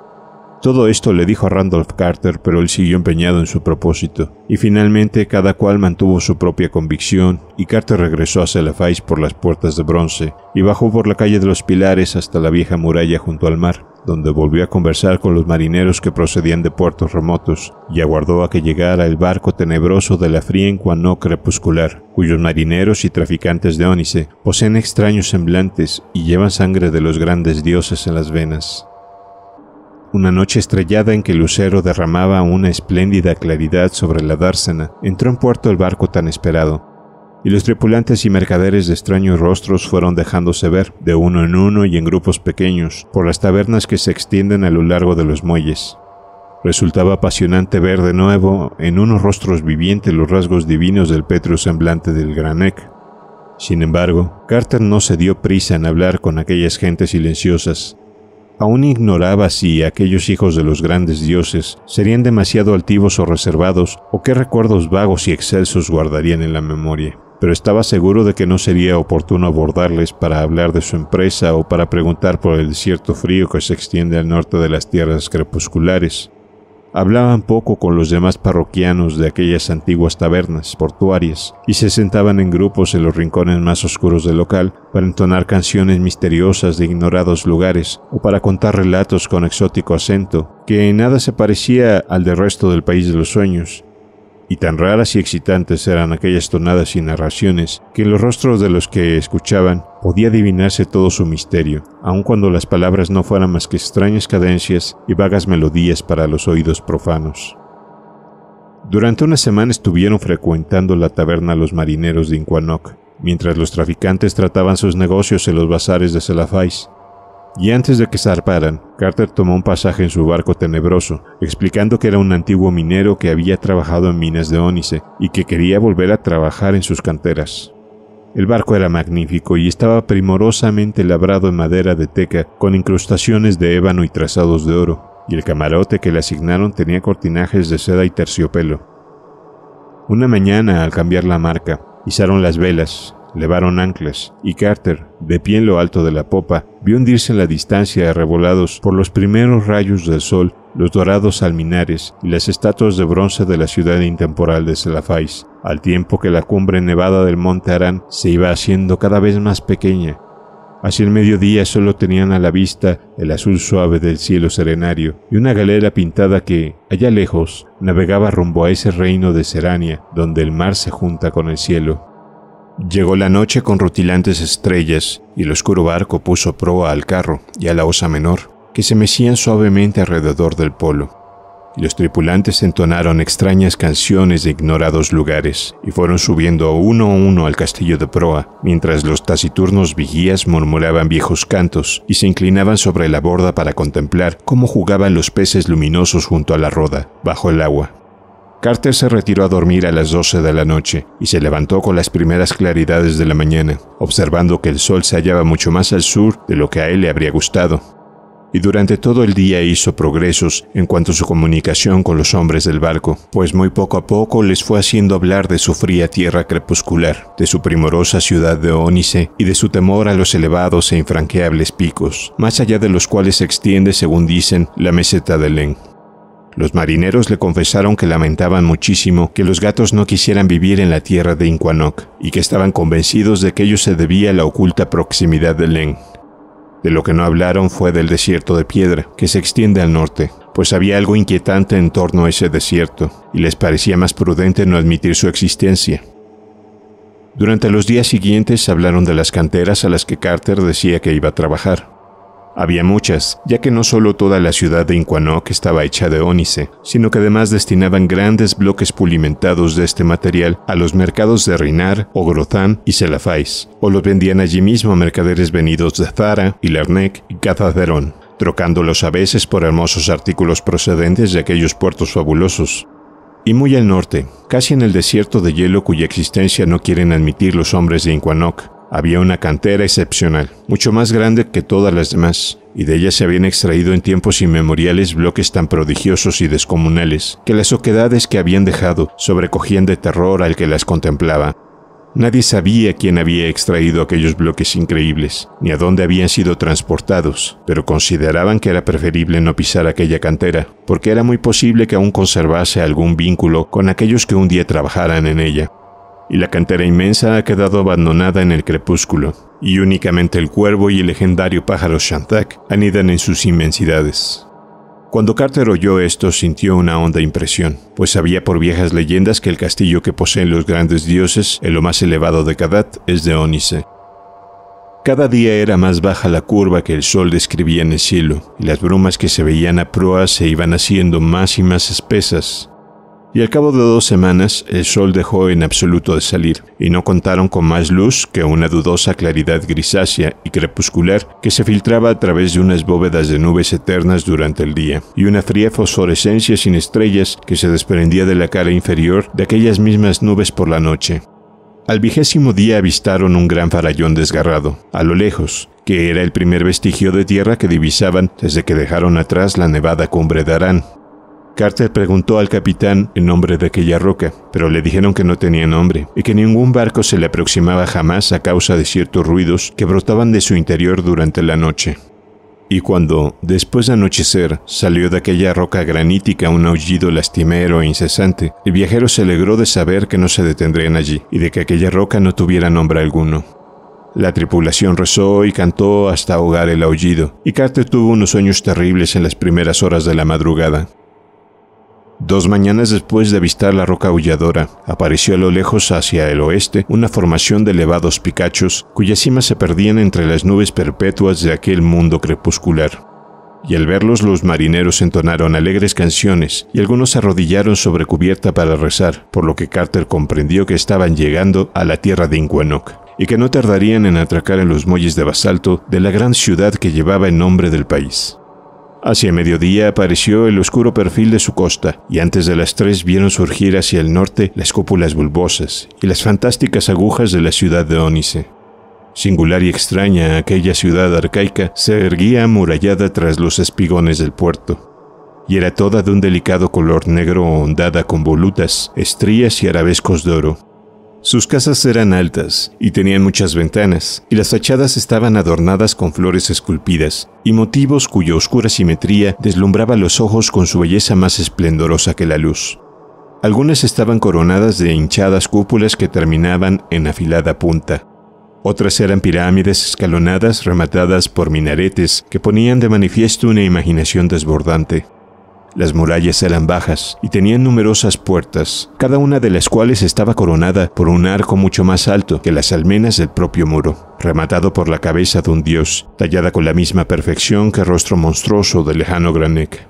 Todo esto le dijo a Randolph Carter, pero él siguió empeñado en su propósito, y finalmente cada cual mantuvo su propia convicción, y Carter regresó a la por las puertas de bronce, y bajó por la calle de los Pilares hasta la vieja muralla junto al mar, donde volvió a conversar con los marineros que procedían de puertos remotos, y aguardó a que llegara el barco tenebroso de la fría no crepuscular, cuyos marineros y traficantes de ónice poseen extraños semblantes y llevan sangre de los grandes dioses en las venas. Una noche estrellada en que el lucero derramaba una espléndida claridad sobre la dársena, entró en puerto el barco tan esperado, y los tripulantes y mercaderes de extraños rostros fueron dejándose ver, de uno en uno y en grupos pequeños, por las tabernas que se extienden a lo largo de los muelles. Resultaba apasionante ver de nuevo en unos rostros vivientes los rasgos divinos del petro semblante del Granek. Sin embargo, Carter no se dio prisa en hablar con aquellas gentes silenciosas, aún ignoraba si aquellos hijos de los grandes dioses serían demasiado altivos o reservados, o qué recuerdos vagos y excelsos guardarían en la memoria pero estaba seguro de que no sería oportuno abordarles para hablar de su empresa o para preguntar por el desierto frío que se extiende al norte de las tierras crepusculares. Hablaban poco con los demás parroquianos de aquellas antiguas tabernas portuarias y se sentaban en grupos en los rincones más oscuros del local para entonar canciones misteriosas de ignorados lugares o para contar relatos con exótico acento que en nada se parecía al del resto del país de los sueños y tan raras y excitantes eran aquellas tonadas y narraciones que en los rostros de los que escuchaban podía adivinarse todo su misterio, aun cuando las palabras no fueran más que extrañas cadencias y vagas melodías para los oídos profanos. Durante una semana estuvieron frecuentando la taberna los marineros de Incuanoc, mientras los traficantes trataban sus negocios en los bazares de Selafais, y antes de que zarparan, Carter tomó un pasaje en su barco tenebroso, explicando que era un antiguo minero que había trabajado en minas de ónice y que quería volver a trabajar en sus canteras. El barco era magnífico y estaba primorosamente labrado en madera de teca, con incrustaciones de ébano y trazados de oro, y el camarote que le asignaron tenía cortinajes de seda y terciopelo. Una mañana, al cambiar la marca, izaron las velas, levaron anclas, y Carter, de pie en lo alto de la popa, vio hundirse en la distancia, arrebolados por los primeros rayos del sol, los dorados alminares y las estatuas de bronce de la ciudad intemporal de Selafais, al tiempo que la cumbre nevada del monte Arán se iba haciendo cada vez más pequeña. Hacia el mediodía solo tenían a la vista el azul suave del cielo serenario y una galera pintada que, allá lejos, navegaba rumbo a ese reino de Serania, donde el mar se junta con el cielo. Llegó la noche con rutilantes estrellas y el oscuro barco puso proa al carro y a la osa menor, que se mecían suavemente alrededor del polo. Y los tripulantes entonaron extrañas canciones de ignorados lugares y fueron subiendo uno a uno al castillo de proa, mientras los taciturnos vigías murmuraban viejos cantos y se inclinaban sobre la borda para contemplar cómo jugaban los peces luminosos junto a la roda, bajo el agua. Carter se retiró a dormir a las 12 de la noche y se levantó con las primeras claridades de la mañana, observando que el sol se hallaba mucho más al sur de lo que a él le habría gustado. Y durante todo el día hizo progresos en cuanto a su comunicación con los hombres del barco, pues muy poco a poco les fue haciendo hablar de su fría tierra crepuscular, de su primorosa ciudad de Onise, y de su temor a los elevados e infranqueables picos, más allá de los cuales se extiende, según dicen, la meseta de Len. Los marineros le confesaron que lamentaban muchísimo que los gatos no quisieran vivir en la tierra de Inquanoc y que estaban convencidos de que ello se debía a la oculta proximidad de len. De lo que no hablaron fue del desierto de piedra, que se extiende al norte, pues había algo inquietante en torno a ese desierto, y les parecía más prudente no admitir su existencia. Durante los días siguientes hablaron de las canteras a las que Carter decía que iba a trabajar, había muchas, ya que no solo toda la ciudad de Inquanok estaba hecha de ónice, sino que además destinaban grandes bloques pulimentados de este material a los mercados de Rinar, Ogrozán y Celafais, o los vendían allí mismo a mercaderes venidos de Zara, Ilarnec y Cazaderón, trocándolos a veces por hermosos artículos procedentes de aquellos puertos fabulosos. Y muy al norte, casi en el desierto de hielo cuya existencia no quieren admitir los hombres de Inquanok, había una cantera excepcional, mucho más grande que todas las demás, y de ella se habían extraído en tiempos inmemoriales bloques tan prodigiosos y descomunales, que las oquedades que habían dejado sobrecogían de terror al que las contemplaba. Nadie sabía quién había extraído aquellos bloques increíbles, ni a dónde habían sido transportados, pero consideraban que era preferible no pisar aquella cantera, porque era muy posible que aún conservase algún vínculo con aquellos que un día trabajaran en ella y la cantera inmensa ha quedado abandonada en el crepúsculo, y únicamente el cuervo y el legendario pájaro Shantak anidan en sus inmensidades. Cuando Carter oyó esto sintió una honda impresión, pues sabía por viejas leyendas que el castillo que poseen los grandes dioses en lo más elevado de Kadat es de Onise. Cada día era más baja la curva que el sol describía en el cielo, y las brumas que se veían a proa se iban haciendo más y más espesas, y al cabo de dos semanas el sol dejó en absoluto de salir, y no contaron con más luz que una dudosa claridad grisácea y crepuscular que se filtraba a través de unas bóvedas de nubes eternas durante el día, y una fría fosforescencia sin estrellas que se desprendía de la cara inferior de aquellas mismas nubes por la noche. Al vigésimo día avistaron un gran farallón desgarrado, a lo lejos, que era el primer vestigio de tierra que divisaban desde que dejaron atrás la nevada cumbre de Arán. Carter preguntó al capitán el nombre de aquella roca, pero le dijeron que no tenía nombre y que ningún barco se le aproximaba jamás a causa de ciertos ruidos que brotaban de su interior durante la noche. Y cuando, después de anochecer, salió de aquella roca granítica un aullido lastimero e incesante, el viajero se alegró de saber que no se detendrían allí y de que aquella roca no tuviera nombre alguno. La tripulación rezó y cantó hasta ahogar el aullido, y Carter tuvo unos sueños terribles en las primeras horas de la madrugada. Dos mañanas después de avistar la roca aulladora, apareció a lo lejos hacia el oeste una formación de elevados picachos cuyas cimas se perdían entre las nubes perpetuas de aquel mundo crepuscular. Y al verlos los marineros entonaron alegres canciones y algunos se arrodillaron sobre cubierta para rezar, por lo que Carter comprendió que estaban llegando a la tierra de Inguanoc y que no tardarían en atracar en los muelles de basalto de la gran ciudad que llevaba el nombre del país. Hacia mediodía apareció el oscuro perfil de su costa, y antes de las tres vieron surgir hacia el norte las cúpulas bulbosas y las fantásticas agujas de la ciudad de Onise. Singular y extraña, aquella ciudad arcaica se erguía amurallada tras los espigones del puerto, y era toda de un delicado color negro ondada con volutas, estrías y arabescos de oro. Sus casas eran altas y tenían muchas ventanas, y las fachadas estaban adornadas con flores esculpidas y motivos cuya oscura simetría deslumbraba los ojos con su belleza más esplendorosa que la luz. Algunas estaban coronadas de hinchadas cúpulas que terminaban en afilada punta. Otras eran pirámides escalonadas rematadas por minaretes que ponían de manifiesto una imaginación desbordante. Las murallas eran bajas y tenían numerosas puertas, cada una de las cuales estaba coronada por un arco mucho más alto que las almenas del propio muro, rematado por la cabeza de un dios, tallada con la misma perfección que el rostro monstruoso del lejano Granek.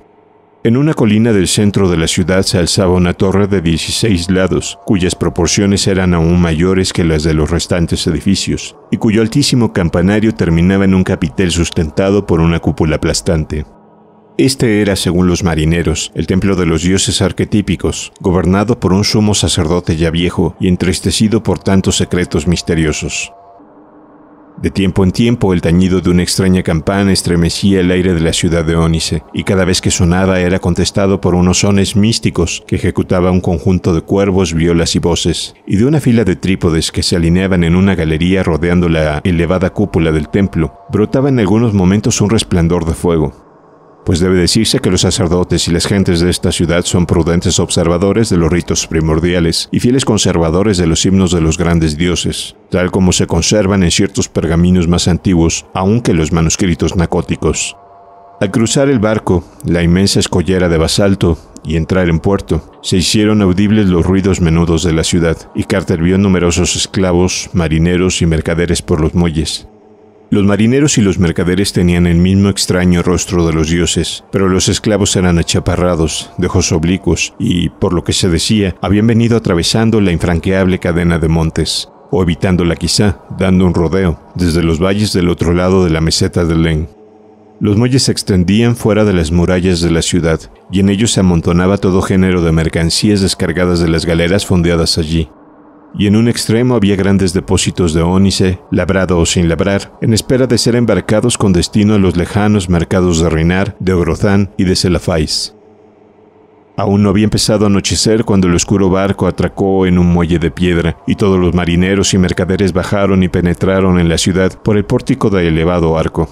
En una colina del centro de la ciudad se alzaba una torre de 16 lados, cuyas proporciones eran aún mayores que las de los restantes edificios, y cuyo altísimo campanario terminaba en un capitel sustentado por una cúpula aplastante. Este era, según los marineros, el templo de los dioses arquetípicos, gobernado por un sumo sacerdote ya viejo y entristecido por tantos secretos misteriosos. De tiempo en tiempo el tañido de una extraña campana estremecía el aire de la ciudad de Ónice, y cada vez que sonaba era contestado por unos sones místicos que ejecutaba un conjunto de cuervos, violas y voces, y de una fila de trípodes que se alineaban en una galería rodeando la elevada cúpula del templo, brotaba en algunos momentos un resplandor de fuego pues debe decirse que los sacerdotes y las gentes de esta ciudad son prudentes observadores de los ritos primordiales y fieles conservadores de los himnos de los grandes dioses, tal como se conservan en ciertos pergaminos más antiguos, aunque los manuscritos nacóticos. Al cruzar el barco, la inmensa escollera de basalto, y entrar en puerto, se hicieron audibles los ruidos menudos de la ciudad, y Carter vio numerosos esclavos, marineros y mercaderes por los muelles. Los marineros y los mercaderes tenían el mismo extraño rostro de los dioses, pero los esclavos eran achaparrados, de ojos oblicuos, y, por lo que se decía, habían venido atravesando la infranqueable cadena de montes, o evitándola quizá, dando un rodeo, desde los valles del otro lado de la meseta de Len. Los muelles se extendían fuera de las murallas de la ciudad, y en ellos se amontonaba todo género de mercancías descargadas de las galeras fondeadas allí y en un extremo había grandes depósitos de ónice, labrado o sin labrar, en espera de ser embarcados con destino a los lejanos mercados de Rinar, de Orozán y de Selafais. Aún no había empezado a anochecer cuando el oscuro barco atracó en un muelle de piedra, y todos los marineros y mercaderes bajaron y penetraron en la ciudad por el pórtico de elevado arco.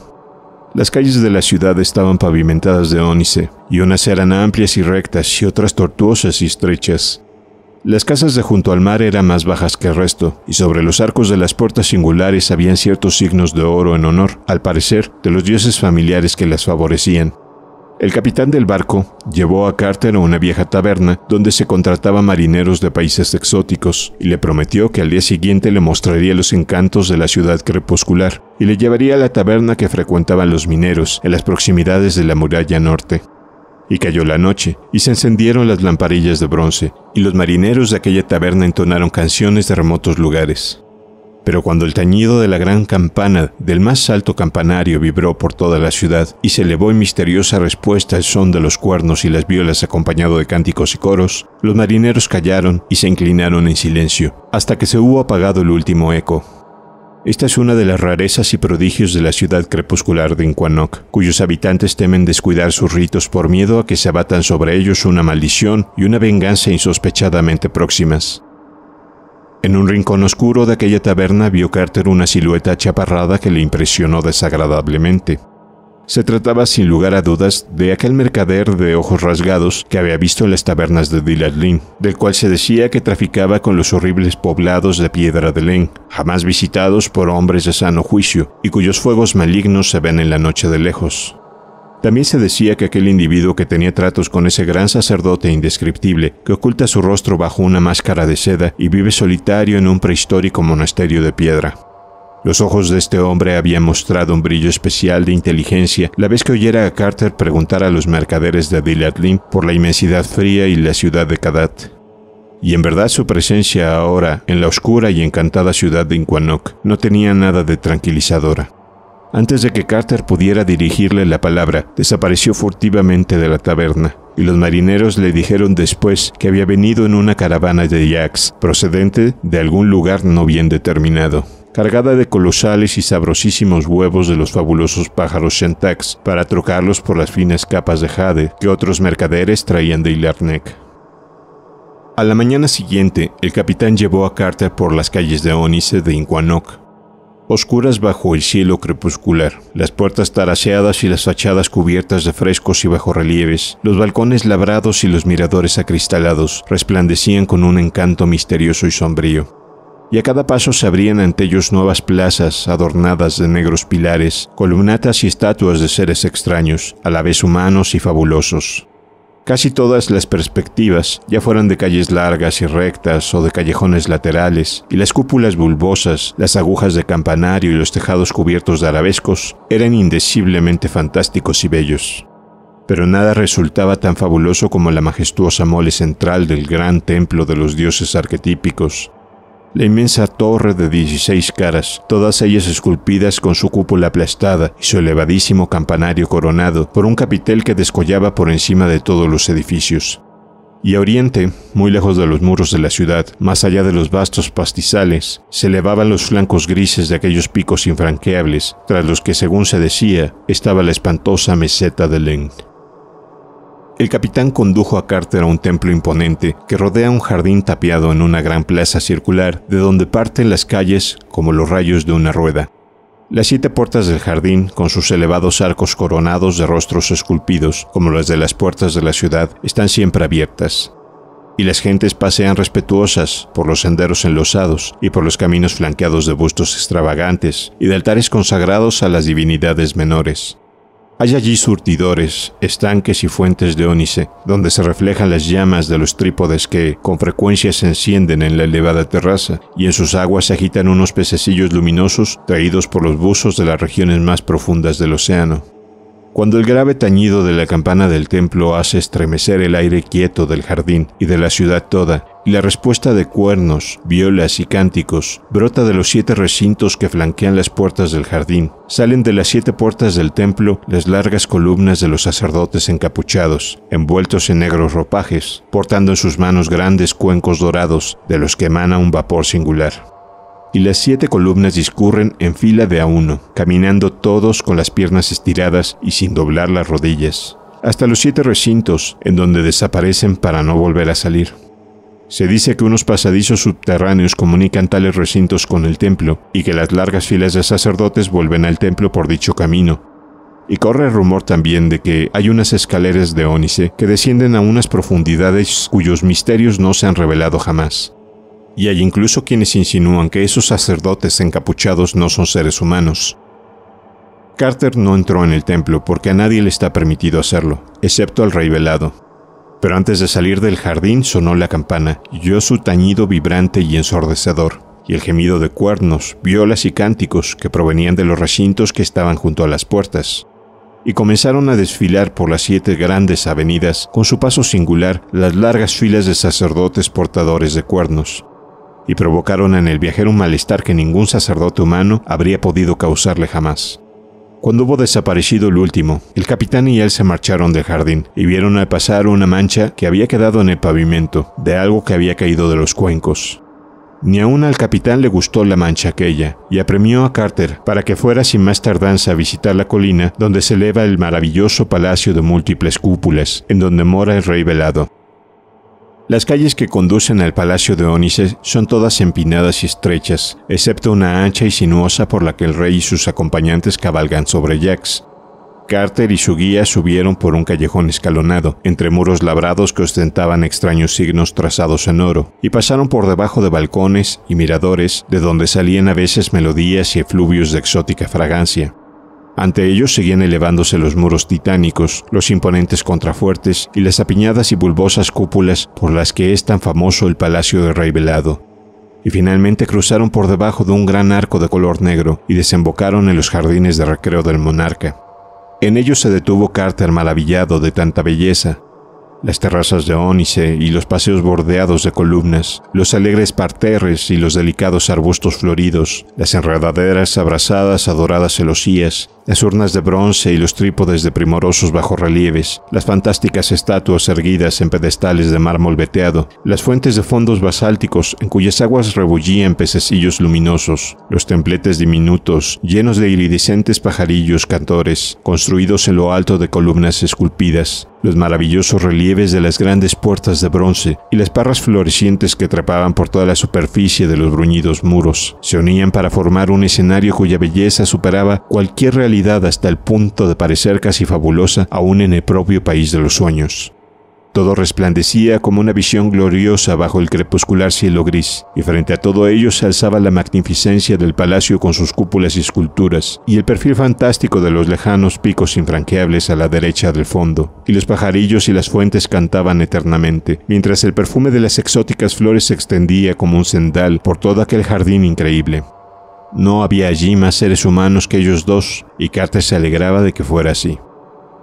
Las calles de la ciudad estaban pavimentadas de ónice, y unas eran amplias y rectas y otras tortuosas y estrechas, las casas de junto al mar eran más bajas que el resto, y sobre los arcos de las puertas singulares habían ciertos signos de oro en honor, al parecer, de los dioses familiares que las favorecían. El capitán del barco llevó a Carter a una vieja taberna donde se contrataba marineros de países exóticos y le prometió que al día siguiente le mostraría los encantos de la ciudad crepuscular y le llevaría a la taberna que frecuentaban los mineros en las proximidades de la muralla norte. Y cayó la noche, y se encendieron las lamparillas de bronce, y los marineros de aquella taberna entonaron canciones de remotos lugares. Pero cuando el tañido de la gran campana del más alto campanario vibró por toda la ciudad y se elevó en misteriosa respuesta el son de los cuernos y las violas acompañado de cánticos y coros, los marineros callaron y se inclinaron en silencio, hasta que se hubo apagado el último eco, esta es una de las rarezas y prodigios de la ciudad crepuscular de Inquanoc, cuyos habitantes temen descuidar sus ritos por miedo a que se abatan sobre ellos una maldición y una venganza insospechadamente próximas. En un rincón oscuro de aquella taberna vio Carter una silueta chaparrada que le impresionó desagradablemente. Se trataba sin lugar a dudas de aquel mercader de ojos rasgados que había visto en las tabernas de Dilatlin, del cual se decía que traficaba con los horribles poblados de Piedra de Len, jamás visitados por hombres de sano juicio y cuyos fuegos malignos se ven en la noche de lejos. También se decía que aquel individuo que tenía tratos con ese gran sacerdote indescriptible, que oculta su rostro bajo una máscara de seda y vive solitario en un prehistórico monasterio de piedra, los ojos de este hombre habían mostrado un brillo especial de inteligencia la vez que oyera a Carter preguntar a los mercaderes de Adilatlin por la inmensidad fría y la ciudad de Kadat. Y en verdad su presencia ahora en la oscura y encantada ciudad de Inquanok no tenía nada de tranquilizadora. Antes de que Carter pudiera dirigirle la palabra, desapareció furtivamente de la taberna, y los marineros le dijeron después que había venido en una caravana de yaks procedente de algún lugar no bien determinado cargada de colosales y sabrosísimos huevos de los fabulosos pájaros shentax, para trocarlos por las finas capas de jade que otros mercaderes traían de Ilarnek. A la mañana siguiente, el capitán llevó a Carter por las calles de Onice de Inquanok, oscuras bajo el cielo crepuscular, las puertas taraseadas y las fachadas cubiertas de frescos y bajorrelieves, los balcones labrados y los miradores acristalados resplandecían con un encanto misterioso y sombrío y a cada paso se abrían ante ellos nuevas plazas adornadas de negros pilares, columnatas y estatuas de seres extraños, a la vez humanos y fabulosos. Casi todas las perspectivas, ya fueran de calles largas y rectas o de callejones laterales, y las cúpulas bulbosas, las agujas de campanario y los tejados cubiertos de arabescos, eran indeciblemente fantásticos y bellos. Pero nada resultaba tan fabuloso como la majestuosa mole central del gran templo de los dioses arquetípicos, la inmensa torre de 16 caras, todas ellas esculpidas con su cúpula aplastada y su elevadísimo campanario coronado por un capitel que descollaba por encima de todos los edificios. Y a oriente, muy lejos de los muros de la ciudad, más allá de los vastos pastizales, se elevaban los flancos grises de aquellos picos infranqueables, tras los que, según se decía, estaba la espantosa meseta de Leng. El capitán condujo a Carter a un templo imponente que rodea un jardín tapiado en una gran plaza circular de donde parten las calles como los rayos de una rueda. Las siete puertas del jardín, con sus elevados arcos coronados de rostros esculpidos, como las de las puertas de la ciudad, están siempre abiertas. Y las gentes pasean respetuosas por los senderos enlosados y por los caminos flanqueados de bustos extravagantes y de altares consagrados a las divinidades menores. Hay allí surtidores, estanques y fuentes de ónice, donde se reflejan las llamas de los trípodes que con frecuencia se encienden en la elevada terraza, y en sus aguas se agitan unos pececillos luminosos traídos por los buzos de las regiones más profundas del océano. Cuando el grave tañido de la campana del templo hace estremecer el aire quieto del jardín y de la ciudad toda, y la respuesta de cuernos, violas y cánticos brota de los siete recintos que flanquean las puertas del jardín, salen de las siete puertas del templo las largas columnas de los sacerdotes encapuchados, envueltos en negros ropajes, portando en sus manos grandes cuencos dorados de los que emana un vapor singular y las siete columnas discurren en fila de a uno, caminando todos con las piernas estiradas y sin doblar las rodillas, hasta los siete recintos, en donde desaparecen para no volver a salir. Se dice que unos pasadizos subterráneos comunican tales recintos con el templo, y que las largas filas de sacerdotes vuelven al templo por dicho camino, y corre el rumor también de que hay unas escaleras de ónice que descienden a unas profundidades cuyos misterios no se han revelado jamás y hay incluso quienes insinúan que esos sacerdotes encapuchados no son seres humanos. Carter no entró en el templo porque a nadie le está permitido hacerlo, excepto al rey velado. Pero antes de salir del jardín sonó la campana y oyó su tañido vibrante y ensordecedor, y el gemido de cuernos, violas y cánticos que provenían de los recintos que estaban junto a las puertas y comenzaron a desfilar por las siete grandes avenidas, con su paso singular, las largas filas de sacerdotes portadores de cuernos, y provocaron en el viajero un malestar que ningún sacerdote humano habría podido causarle jamás. Cuando hubo desaparecido el último, el capitán y él se marcharon del jardín y vieron al pasar una mancha que había quedado en el pavimento, de algo que había caído de los cuencos. Ni aún al capitán le gustó la mancha aquella, y apremió a Carter para que fuera sin más tardanza a visitar la colina donde se eleva el maravilloso palacio de múltiples cúpulas, en donde mora el rey velado. Las calles que conducen al palacio de Ónice son todas empinadas y estrechas, excepto una ancha y sinuosa por la que el rey y sus acompañantes cabalgan sobre jacks. Carter y su guía subieron por un callejón escalonado, entre muros labrados que ostentaban extraños signos trazados en oro, y pasaron por debajo de balcones y miradores, de donde salían a veces melodías y efluvios de exótica fragancia. Ante ellos seguían elevándose los muros titánicos, los imponentes contrafuertes y las apiñadas y bulbosas cúpulas por las que es tan famoso el Palacio de Rey Velado. Y finalmente cruzaron por debajo de un gran arco de color negro y desembocaron en los jardines de recreo del monarca. En ellos se detuvo Carter maravillado de tanta belleza, las terrazas de ónice y los paseos bordeados de columnas, los alegres parterres y los delicados arbustos floridos, las enredaderas abrazadas a doradas celosías las urnas de bronce y los trípodes de primorosos bajorrelieves, las fantásticas estatuas erguidas en pedestales de mármol veteado, las fuentes de fondos basálticos en cuyas aguas rebullían pececillos luminosos, los templetes diminutos llenos de iridiscentes pajarillos cantores, construidos en lo alto de columnas esculpidas, los maravillosos relieves de las grandes puertas de bronce y las parras florecientes que trepaban por toda la superficie de los bruñidos muros, se unían para formar un escenario cuya belleza superaba cualquier realidad hasta el punto de parecer casi fabulosa aún en el propio país de los sueños. Todo resplandecía como una visión gloriosa bajo el crepuscular cielo gris, y frente a todo ello se alzaba la magnificencia del palacio con sus cúpulas y esculturas, y el perfil fantástico de los lejanos picos infranqueables a la derecha del fondo, y los pajarillos y las fuentes cantaban eternamente, mientras el perfume de las exóticas flores se extendía como un sendal por todo aquel jardín increíble. No había allí más seres humanos que ellos dos, y Carter se alegraba de que fuera así.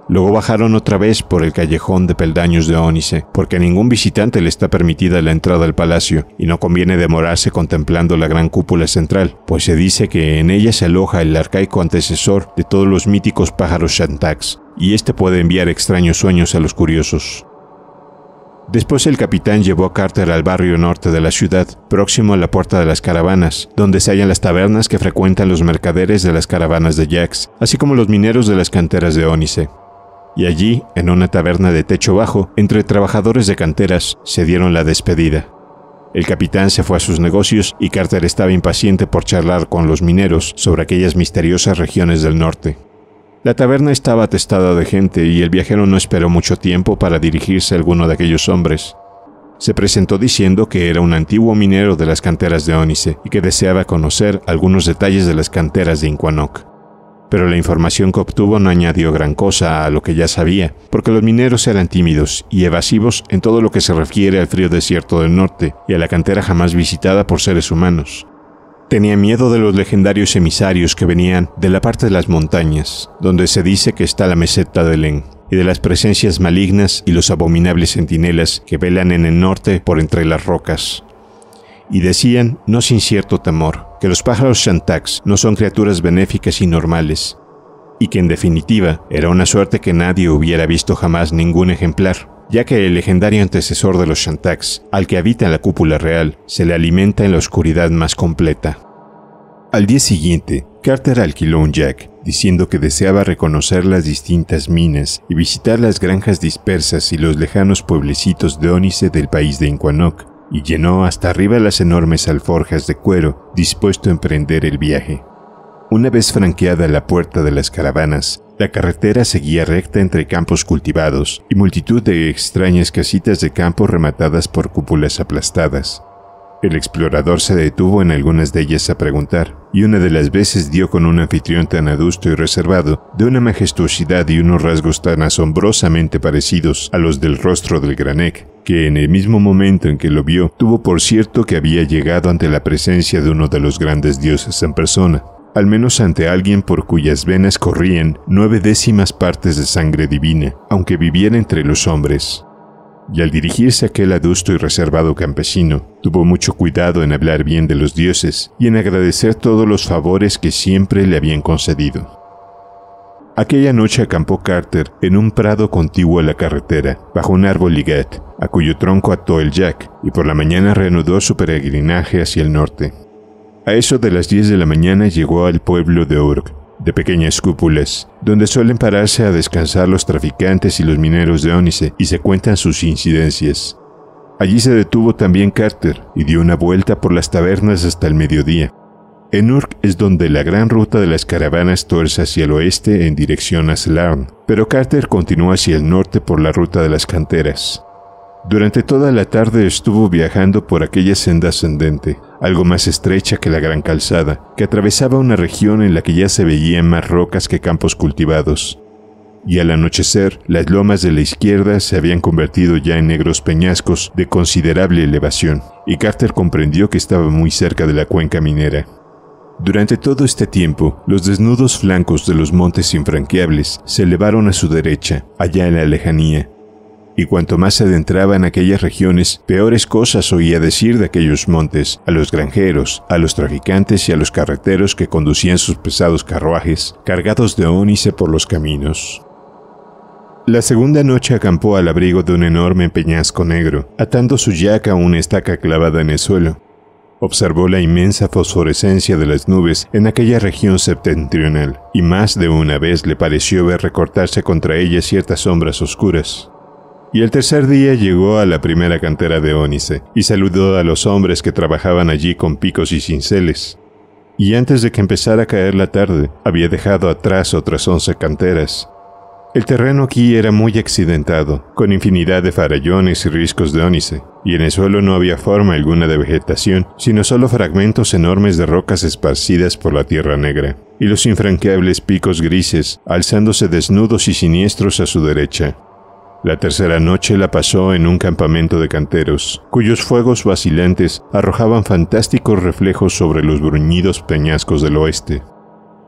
Luego bajaron otra vez por el callejón de peldaños de Ónice, porque a ningún visitante le está permitida la entrada al palacio, y no conviene demorarse contemplando la gran cúpula central, pues se dice que en ella se aloja el arcaico antecesor de todos los míticos pájaros Shantax, y este puede enviar extraños sueños a los curiosos. Después el capitán llevó a Carter al barrio norte de la ciudad, próximo a la Puerta de las Caravanas, donde se hallan las tabernas que frecuentan los mercaderes de las caravanas de Jax, así como los mineros de las canteras de Ónice. Y allí, en una taberna de techo bajo, entre trabajadores de canteras, se dieron la despedida. El capitán se fue a sus negocios y Carter estaba impaciente por charlar con los mineros sobre aquellas misteriosas regiones del norte. La taberna estaba atestada de gente y el viajero no esperó mucho tiempo para dirigirse a alguno de aquellos hombres. Se presentó diciendo que era un antiguo minero de las canteras de Onise y que deseaba conocer algunos detalles de las canteras de Incuanoc. Pero la información que obtuvo no añadió gran cosa a lo que ya sabía, porque los mineros eran tímidos y evasivos en todo lo que se refiere al frío desierto del norte y a la cantera jamás visitada por seres humanos. Tenía miedo de los legendarios emisarios que venían de la parte de las montañas, donde se dice que está la meseta de Len, y de las presencias malignas y los abominables centinelas que velan en el norte por entre las rocas. Y decían, no sin cierto temor, que los pájaros Shantaks no son criaturas benéficas y normales, y que en definitiva era una suerte que nadie hubiera visto jamás ningún ejemplar, ya que el legendario antecesor de los Shantaks, al que habita en la cúpula real, se le alimenta en la oscuridad más completa. Al día siguiente, Carter alquiló un jack, diciendo que deseaba reconocer las distintas minas y visitar las granjas dispersas y los lejanos pueblecitos de Ónice del país de Inquanok, y llenó hasta arriba las enormes alforjas de cuero, dispuesto a emprender el viaje. Una vez franqueada la puerta de las caravanas, la carretera seguía recta entre campos cultivados y multitud de extrañas casitas de campo rematadas por cúpulas aplastadas. El explorador se detuvo en algunas de ellas a preguntar, y una de las veces dio con un anfitrión tan adusto y reservado, de una majestuosidad y unos rasgos tan asombrosamente parecidos a los del rostro del Granek, que en el mismo momento en que lo vio, tuvo por cierto que había llegado ante la presencia de uno de los grandes dioses en persona al menos ante alguien por cuyas venas corrían nueve décimas partes de sangre divina, aunque viviera entre los hombres. Y al dirigirse a aquel adusto y reservado campesino, tuvo mucho cuidado en hablar bien de los dioses y en agradecer todos los favores que siempre le habían concedido. Aquella noche acampó Carter en un prado contiguo a la carretera, bajo un árbol ligat, a cuyo tronco ató el Jack, y por la mañana reanudó su peregrinaje hacia el norte. A eso de las 10 de la mañana llegó al pueblo de Urk, de pequeñas cúpulas, donde suelen pararse a descansar los traficantes y los mineros de ónice y se cuentan sus incidencias. Allí se detuvo también Carter y dio una vuelta por las tabernas hasta el mediodía. En Urk es donde la gran ruta de las caravanas torce hacia el oeste en dirección a Slarn, pero Carter continúa hacia el norte por la ruta de las canteras. Durante toda la tarde estuvo viajando por aquella senda ascendente, algo más estrecha que la gran calzada, que atravesaba una región en la que ya se veían más rocas que campos cultivados. Y al anochecer, las lomas de la izquierda se habían convertido ya en negros peñascos de considerable elevación, y Carter comprendió que estaba muy cerca de la cuenca minera. Durante todo este tiempo, los desnudos flancos de los montes infranqueables se elevaron a su derecha, allá en la lejanía, y cuanto más se adentraba en aquellas regiones, peores cosas oía decir de aquellos montes, a los granjeros, a los traficantes y a los carreteros que conducían sus pesados carruajes, cargados de ónice por los caminos. La segunda noche acampó al abrigo de un enorme peñasco negro, atando su yaca a una estaca clavada en el suelo. Observó la inmensa fosforescencia de las nubes en aquella región septentrional, y más de una vez le pareció ver recortarse contra ella ciertas sombras oscuras. Y el tercer día llegó a la primera cantera de Ónice y saludó a los hombres que trabajaban allí con picos y cinceles. Y antes de que empezara a caer la tarde, había dejado atrás otras once canteras. El terreno aquí era muy accidentado, con infinidad de farallones y riscos de ónice, y en el suelo no había forma alguna de vegetación, sino solo fragmentos enormes de rocas esparcidas por la tierra negra, y los infranqueables picos grises, alzándose desnudos y siniestros a su derecha, la tercera noche la pasó en un campamento de canteros, cuyos fuegos vacilantes arrojaban fantásticos reflejos sobre los bruñidos peñascos del oeste.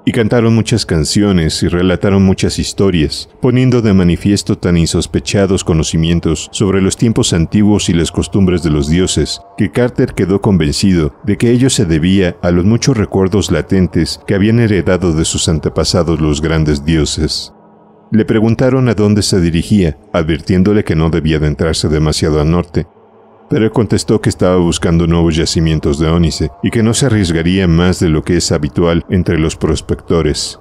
Y cantaron muchas canciones y relataron muchas historias, poniendo de manifiesto tan insospechados conocimientos sobre los tiempos antiguos y las costumbres de los dioses, que Carter quedó convencido de que ello se debía a los muchos recuerdos latentes que habían heredado de sus antepasados los grandes dioses. Le preguntaron a dónde se dirigía, advirtiéndole que no debía adentrarse demasiado al norte, pero contestó que estaba buscando nuevos yacimientos de ónice y que no se arriesgaría más de lo que es habitual entre los prospectores.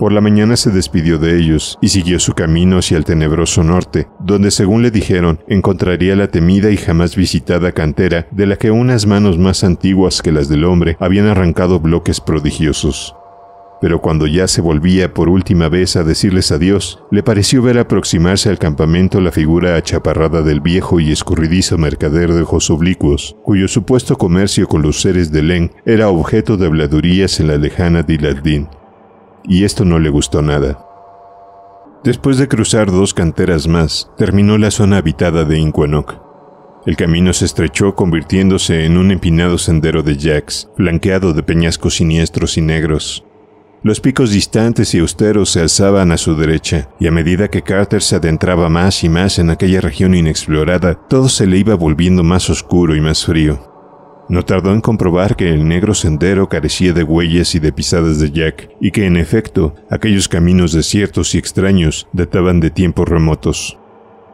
Por la mañana se despidió de ellos y siguió su camino hacia el tenebroso norte, donde según le dijeron encontraría la temida y jamás visitada cantera de la que unas manos más antiguas que las del hombre habían arrancado bloques prodigiosos pero cuando ya se volvía por última vez a decirles adiós, le pareció ver aproximarse al campamento la figura achaparrada del viejo y escurridizo mercader de ojos oblicuos, cuyo supuesto comercio con los seres de Len era objeto de habladurías en la lejana Diladín. Y esto no le gustó nada. Después de cruzar dos canteras más, terminó la zona habitada de Inquanoc. El camino se estrechó convirtiéndose en un empinado sendero de jacks, flanqueado de peñascos siniestros y negros, los picos distantes y austeros se alzaban a su derecha, y a medida que Carter se adentraba más y más en aquella región inexplorada, todo se le iba volviendo más oscuro y más frío. No tardó en comprobar que el negro sendero carecía de huellas y de pisadas de Jack, y que en efecto aquellos caminos desiertos y extraños databan de tiempos remotos.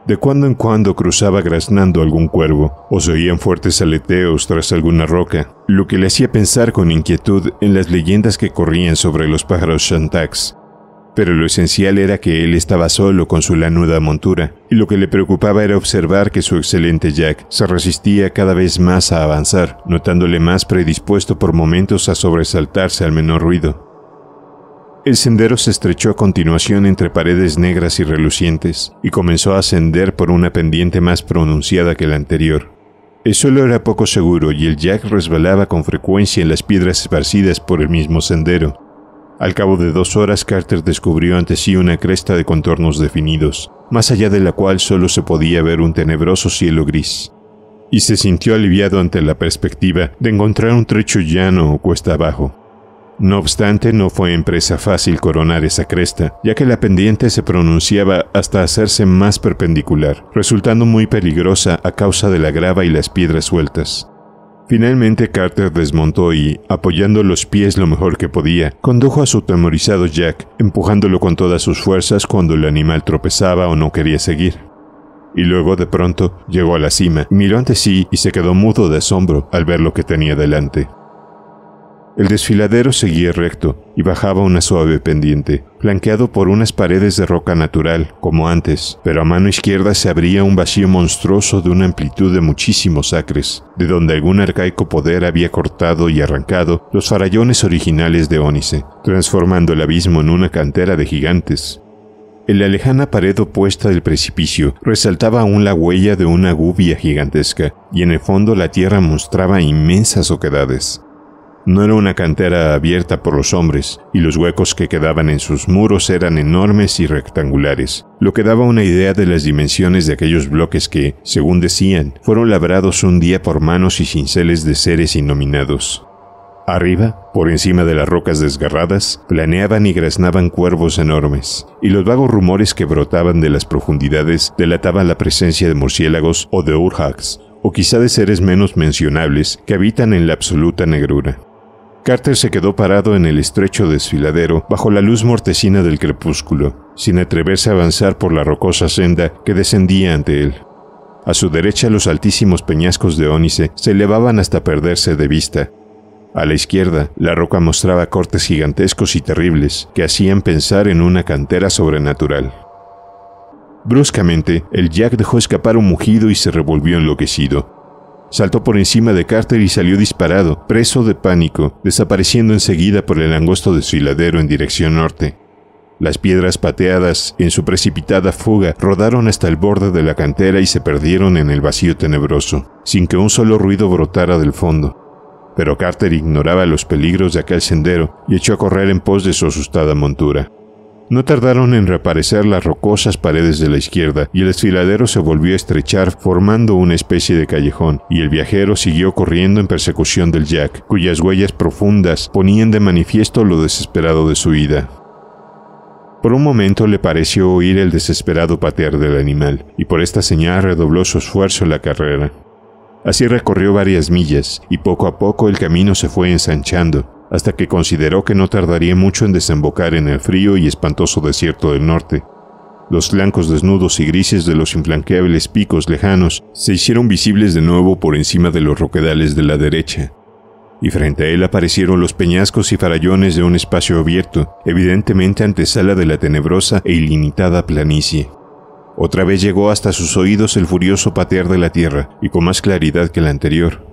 De cuando en cuando cruzaba graznando algún cuervo, o se oían fuertes aleteos tras alguna roca, lo que le hacía pensar con inquietud en las leyendas que corrían sobre los pájaros Shantax. Pero lo esencial era que él estaba solo con su lanuda montura, y lo que le preocupaba era observar que su excelente Jack se resistía cada vez más a avanzar, notándole más predispuesto por momentos a sobresaltarse al menor ruido. El sendero se estrechó a continuación entre paredes negras y relucientes y comenzó a ascender por una pendiente más pronunciada que la anterior. El suelo era poco seguro y el jack resbalaba con frecuencia en las piedras esparcidas por el mismo sendero. Al cabo de dos horas, Carter descubrió ante sí una cresta de contornos definidos, más allá de la cual solo se podía ver un tenebroso cielo gris y se sintió aliviado ante la perspectiva de encontrar un trecho llano o cuesta abajo. No obstante, no fue empresa fácil coronar esa cresta, ya que la pendiente se pronunciaba hasta hacerse más perpendicular, resultando muy peligrosa a causa de la grava y las piedras sueltas. Finalmente Carter desmontó y, apoyando los pies lo mejor que podía, condujo a su temorizado Jack, empujándolo con todas sus fuerzas cuando el animal tropezaba o no quería seguir. Y luego de pronto llegó a la cima, miró ante sí y se quedó mudo de asombro al ver lo que tenía delante. El desfiladero seguía recto y bajaba una suave pendiente, flanqueado por unas paredes de roca natural, como antes, pero a mano izquierda se abría un vacío monstruoso de una amplitud de muchísimos acres, de donde algún arcaico poder había cortado y arrancado los farallones originales de Ónice, transformando el abismo en una cantera de gigantes. En la lejana pared opuesta del precipicio resaltaba aún la huella de una gubia gigantesca, y en el fondo la tierra mostraba inmensas oquedades. No era una cantera abierta por los hombres, y los huecos que quedaban en sus muros eran enormes y rectangulares, lo que daba una idea de las dimensiones de aquellos bloques que, según decían, fueron labrados un día por manos y cinceles de seres innominados. Arriba, por encima de las rocas desgarradas, planeaban y graznaban cuervos enormes, y los vagos rumores que brotaban de las profundidades delataban la presencia de murciélagos o de urhags, o quizá de seres menos mencionables que habitan en la absoluta negrura. Carter se quedó parado en el estrecho desfiladero bajo la luz mortecina del crepúsculo, sin atreverse a avanzar por la rocosa senda que descendía ante él. A su derecha los altísimos peñascos de ónice se elevaban hasta perderse de vista. A la izquierda, la roca mostraba cortes gigantescos y terribles que hacían pensar en una cantera sobrenatural. Bruscamente, el Jack dejó escapar un mugido y se revolvió enloquecido, Saltó por encima de Carter y salió disparado, preso de pánico, desapareciendo enseguida por el angosto desfiladero en dirección norte. Las piedras pateadas en su precipitada fuga rodaron hasta el borde de la cantera y se perdieron en el vacío tenebroso, sin que un solo ruido brotara del fondo. Pero Carter ignoraba los peligros de aquel sendero y echó a correr en pos de su asustada montura. No tardaron en reaparecer las rocosas paredes de la izquierda y el desfiladero se volvió a estrechar formando una especie de callejón, y el viajero siguió corriendo en persecución del Jack, cuyas huellas profundas ponían de manifiesto lo desesperado de su huida. Por un momento le pareció oír el desesperado patear del animal, y por esta señal redobló su esfuerzo en la carrera. Así recorrió varias millas y poco a poco el camino se fue ensanchando, hasta que consideró que no tardaría mucho en desembocar en el frío y espantoso desierto del norte. Los flancos desnudos y grises de los inflanqueables picos lejanos se hicieron visibles de nuevo por encima de los roquedales de la derecha, y frente a él aparecieron los peñascos y farallones de un espacio abierto, evidentemente antesala de la tenebrosa e ilimitada planicie. Otra vez llegó hasta sus oídos el furioso patear de la tierra, y con más claridad que la anterior.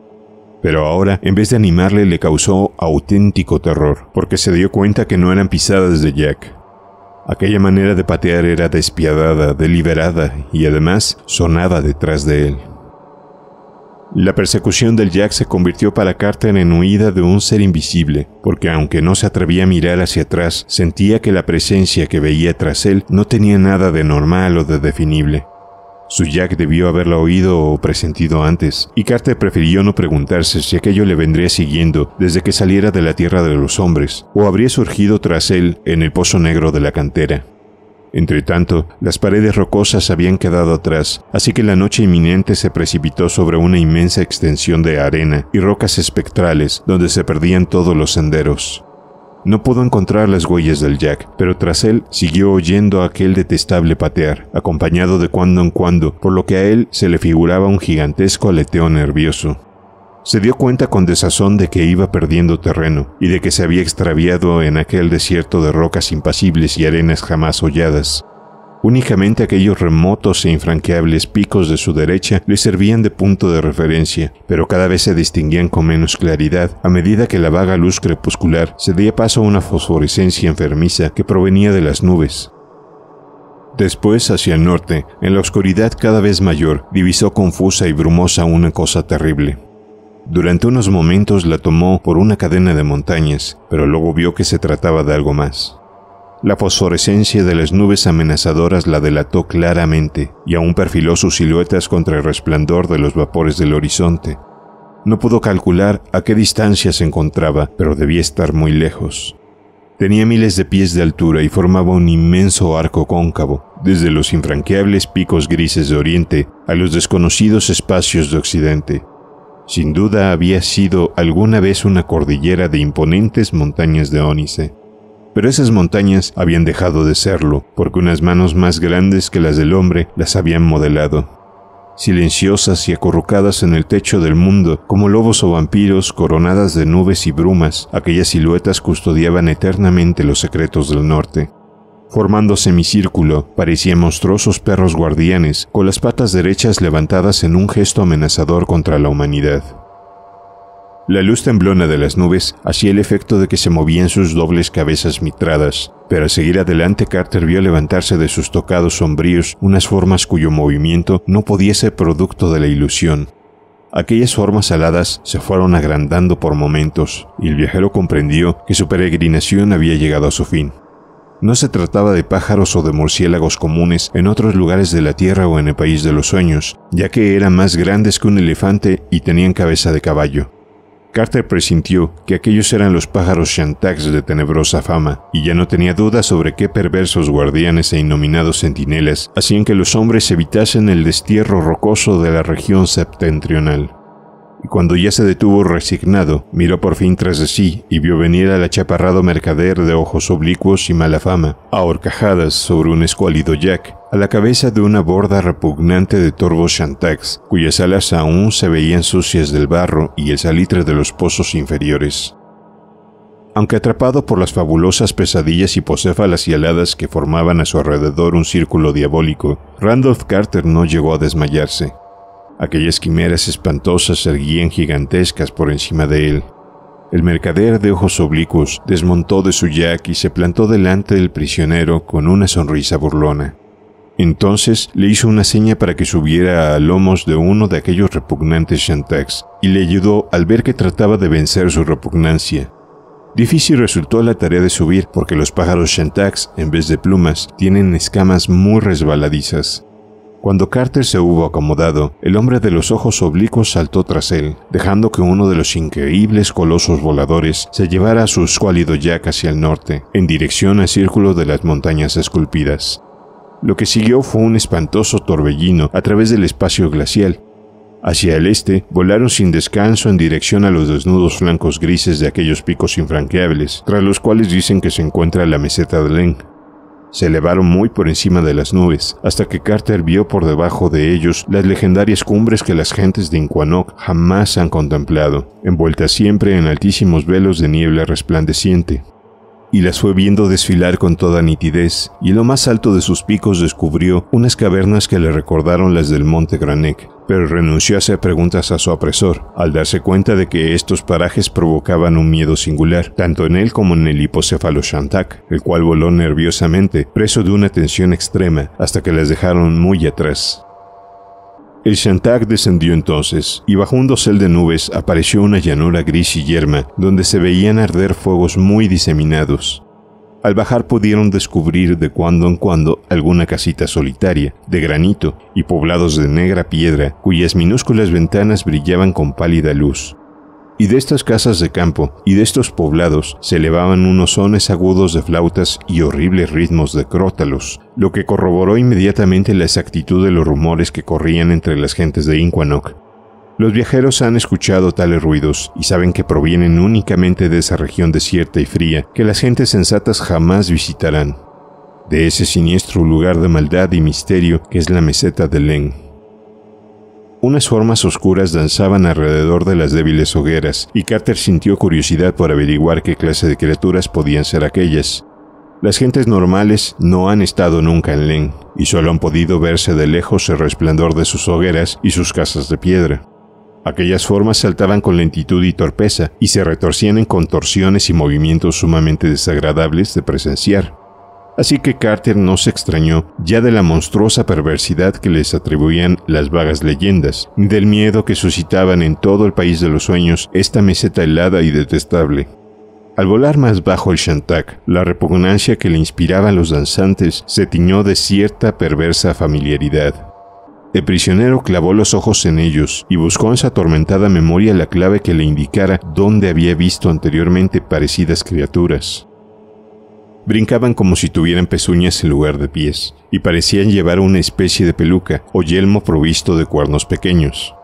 Pero ahora, en vez de animarle, le causó auténtico terror, porque se dio cuenta que no eran pisadas de Jack. Aquella manera de patear era despiadada, deliberada, y además sonaba detrás de él. La persecución del Jack se convirtió para Carter en huida de un ser invisible, porque aunque no se atrevía a mirar hacia atrás, sentía que la presencia que veía tras él no tenía nada de normal o de definible. Su Jack debió haberla oído o presentido antes, y Carter prefirió no preguntarse si aquello le vendría siguiendo desde que saliera de la tierra de los hombres, o habría surgido tras él en el pozo negro de la cantera. Entretanto, las paredes rocosas habían quedado atrás, así que la noche inminente se precipitó sobre una inmensa extensión de arena y rocas espectrales donde se perdían todos los senderos. No pudo encontrar las huellas del Jack, pero tras él siguió oyendo aquel detestable patear, acompañado de cuando en cuando, por lo que a él se le figuraba un gigantesco aleteo nervioso se dio cuenta con desazón de que iba perdiendo terreno y de que se había extraviado en aquel desierto de rocas impasibles y arenas jamás holladas. Únicamente aquellos remotos e infranqueables picos de su derecha le servían de punto de referencia, pero cada vez se distinguían con menos claridad a medida que la vaga luz crepuscular se cedía paso a una fosforescencia enfermiza que provenía de las nubes. Después, hacia el norte, en la oscuridad cada vez mayor, divisó confusa y brumosa una cosa terrible. Durante unos momentos la tomó por una cadena de montañas, pero luego vio que se trataba de algo más. La fosforescencia de las nubes amenazadoras la delató claramente y aún perfiló sus siluetas contra el resplandor de los vapores del horizonte. No pudo calcular a qué distancia se encontraba, pero debía estar muy lejos. Tenía miles de pies de altura y formaba un inmenso arco cóncavo, desde los infranqueables picos grises de Oriente a los desconocidos espacios de Occidente. Sin duda había sido alguna vez una cordillera de imponentes montañas de ónice, pero esas montañas habían dejado de serlo, porque unas manos más grandes que las del hombre las habían modelado. Silenciosas y acorrucadas en el techo del mundo, como lobos o vampiros coronadas de nubes y brumas, aquellas siluetas custodiaban eternamente los secretos del norte. Formando semicírculo, parecían monstruosos perros guardianes, con las patas derechas levantadas en un gesto amenazador contra la humanidad. La luz temblona de las nubes hacía el efecto de que se movían sus dobles cabezas mitradas, pero al seguir adelante Carter vio levantarse de sus tocados sombríos unas formas cuyo movimiento no podía ser producto de la ilusión. Aquellas formas aladas se fueron agrandando por momentos, y el viajero comprendió que su peregrinación había llegado a su fin. No se trataba de pájaros o de murciélagos comunes en otros lugares de la Tierra o en el país de los sueños, ya que eran más grandes que un elefante y tenían cabeza de caballo. Carter presintió que aquellos eran los pájaros Shantax de tenebrosa fama, y ya no tenía duda sobre qué perversos guardianes e innominados centinelas hacían que los hombres evitasen el destierro rocoso de la región septentrional y cuando ya se detuvo resignado, miró por fin tras de sí y vio venir al achaparrado mercader de ojos oblicuos y mala fama, a horcajadas sobre un escuálido jack, a la cabeza de una borda repugnante de torvos chantags, cuyas alas aún se veían sucias del barro y el salitre de los pozos inferiores. Aunque atrapado por las fabulosas pesadillas hipocéfalas y aladas que formaban a su alrededor un círculo diabólico, Randolph Carter no llegó a desmayarse. Aquellas quimeras espantosas erguían gigantescas por encima de él. El mercader de ojos oblicuos desmontó de su jack y se plantó delante del prisionero con una sonrisa burlona. Entonces le hizo una seña para que subiera a lomos de uno de aquellos repugnantes Shantaks y le ayudó al ver que trataba de vencer su repugnancia. Difícil resultó la tarea de subir porque los pájaros Shantaks, en vez de plumas, tienen escamas muy resbaladizas. Cuando Carter se hubo acomodado, el hombre de los ojos oblicuos saltó tras él, dejando que uno de los increíbles colosos voladores se llevara a su escuálido Jack hacia el norte, en dirección al círculo de las montañas esculpidas. Lo que siguió fue un espantoso torbellino a través del espacio glacial. Hacia el este volaron sin descanso en dirección a los desnudos flancos grises de aquellos picos infranqueables, tras los cuales dicen que se encuentra la meseta de Leng se elevaron muy por encima de las nubes, hasta que Carter vio por debajo de ellos las legendarias cumbres que las gentes de Inquanoc jamás han contemplado, envueltas siempre en altísimos velos de niebla resplandeciente y las fue viendo desfilar con toda nitidez, y en lo más alto de sus picos descubrió unas cavernas que le recordaron las del monte Granek. pero renunció a hacer preguntas a su apresor, al darse cuenta de que estos parajes provocaban un miedo singular, tanto en él como en el hipocéfalo Shantak, el cual voló nerviosamente, preso de una tensión extrema, hasta que las dejaron muy atrás. El Shantak descendió entonces, y bajo un dosel de nubes apareció una llanura gris y yerma, donde se veían arder fuegos muy diseminados. Al bajar pudieron descubrir de cuando en cuando alguna casita solitaria, de granito y poblados de negra piedra, cuyas minúsculas ventanas brillaban con pálida luz. Y de estas casas de campo y de estos poblados se elevaban unos sones agudos de flautas y horribles ritmos de crótalos, lo que corroboró inmediatamente la exactitud de los rumores que corrían entre las gentes de Inquanoc. Los viajeros han escuchado tales ruidos y saben que provienen únicamente de esa región desierta y fría que las gentes sensatas jamás visitarán, de ese siniestro lugar de maldad y misterio que es la meseta de Leng unas formas oscuras danzaban alrededor de las débiles hogueras, y Carter sintió curiosidad por averiguar qué clase de criaturas podían ser aquellas. Las gentes normales no han estado nunca en Len, y solo han podido verse de lejos el resplandor de sus hogueras y sus casas de piedra. Aquellas formas saltaban con lentitud y torpeza, y se retorcían en contorsiones y movimientos sumamente desagradables de presenciar. Así que Carter no se extrañó ya de la monstruosa perversidad que les atribuían las vagas leyendas, del miedo que suscitaban en todo el país de los sueños esta meseta helada y detestable. Al volar más bajo el Shantak, la repugnancia que le inspiraban los danzantes se tiñó de cierta perversa familiaridad. El prisionero clavó los ojos en ellos y buscó en su atormentada memoria la clave que le indicara dónde había visto anteriormente parecidas criaturas. Brincaban como si tuvieran pezuñas en lugar de pies, y parecían llevar una especie de peluca o yelmo provisto de cuernos pequeños.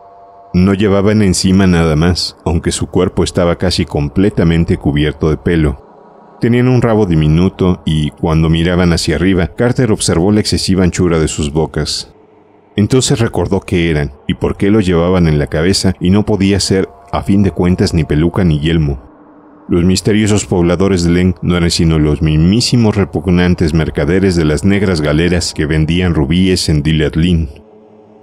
No llevaban encima nada más, aunque su cuerpo estaba casi completamente cubierto de pelo, Tenían un rabo diminuto y, cuando miraban hacia arriba, Carter observó la excesiva anchura de sus bocas. Entonces recordó qué eran y por qué lo llevaban en la cabeza y no podía ser, a fin de cuentas, ni peluca ni yelmo. Los misteriosos pobladores de Len no eran sino los mismísimos repugnantes mercaderes de las negras galeras que vendían rubíes en Dilatlin.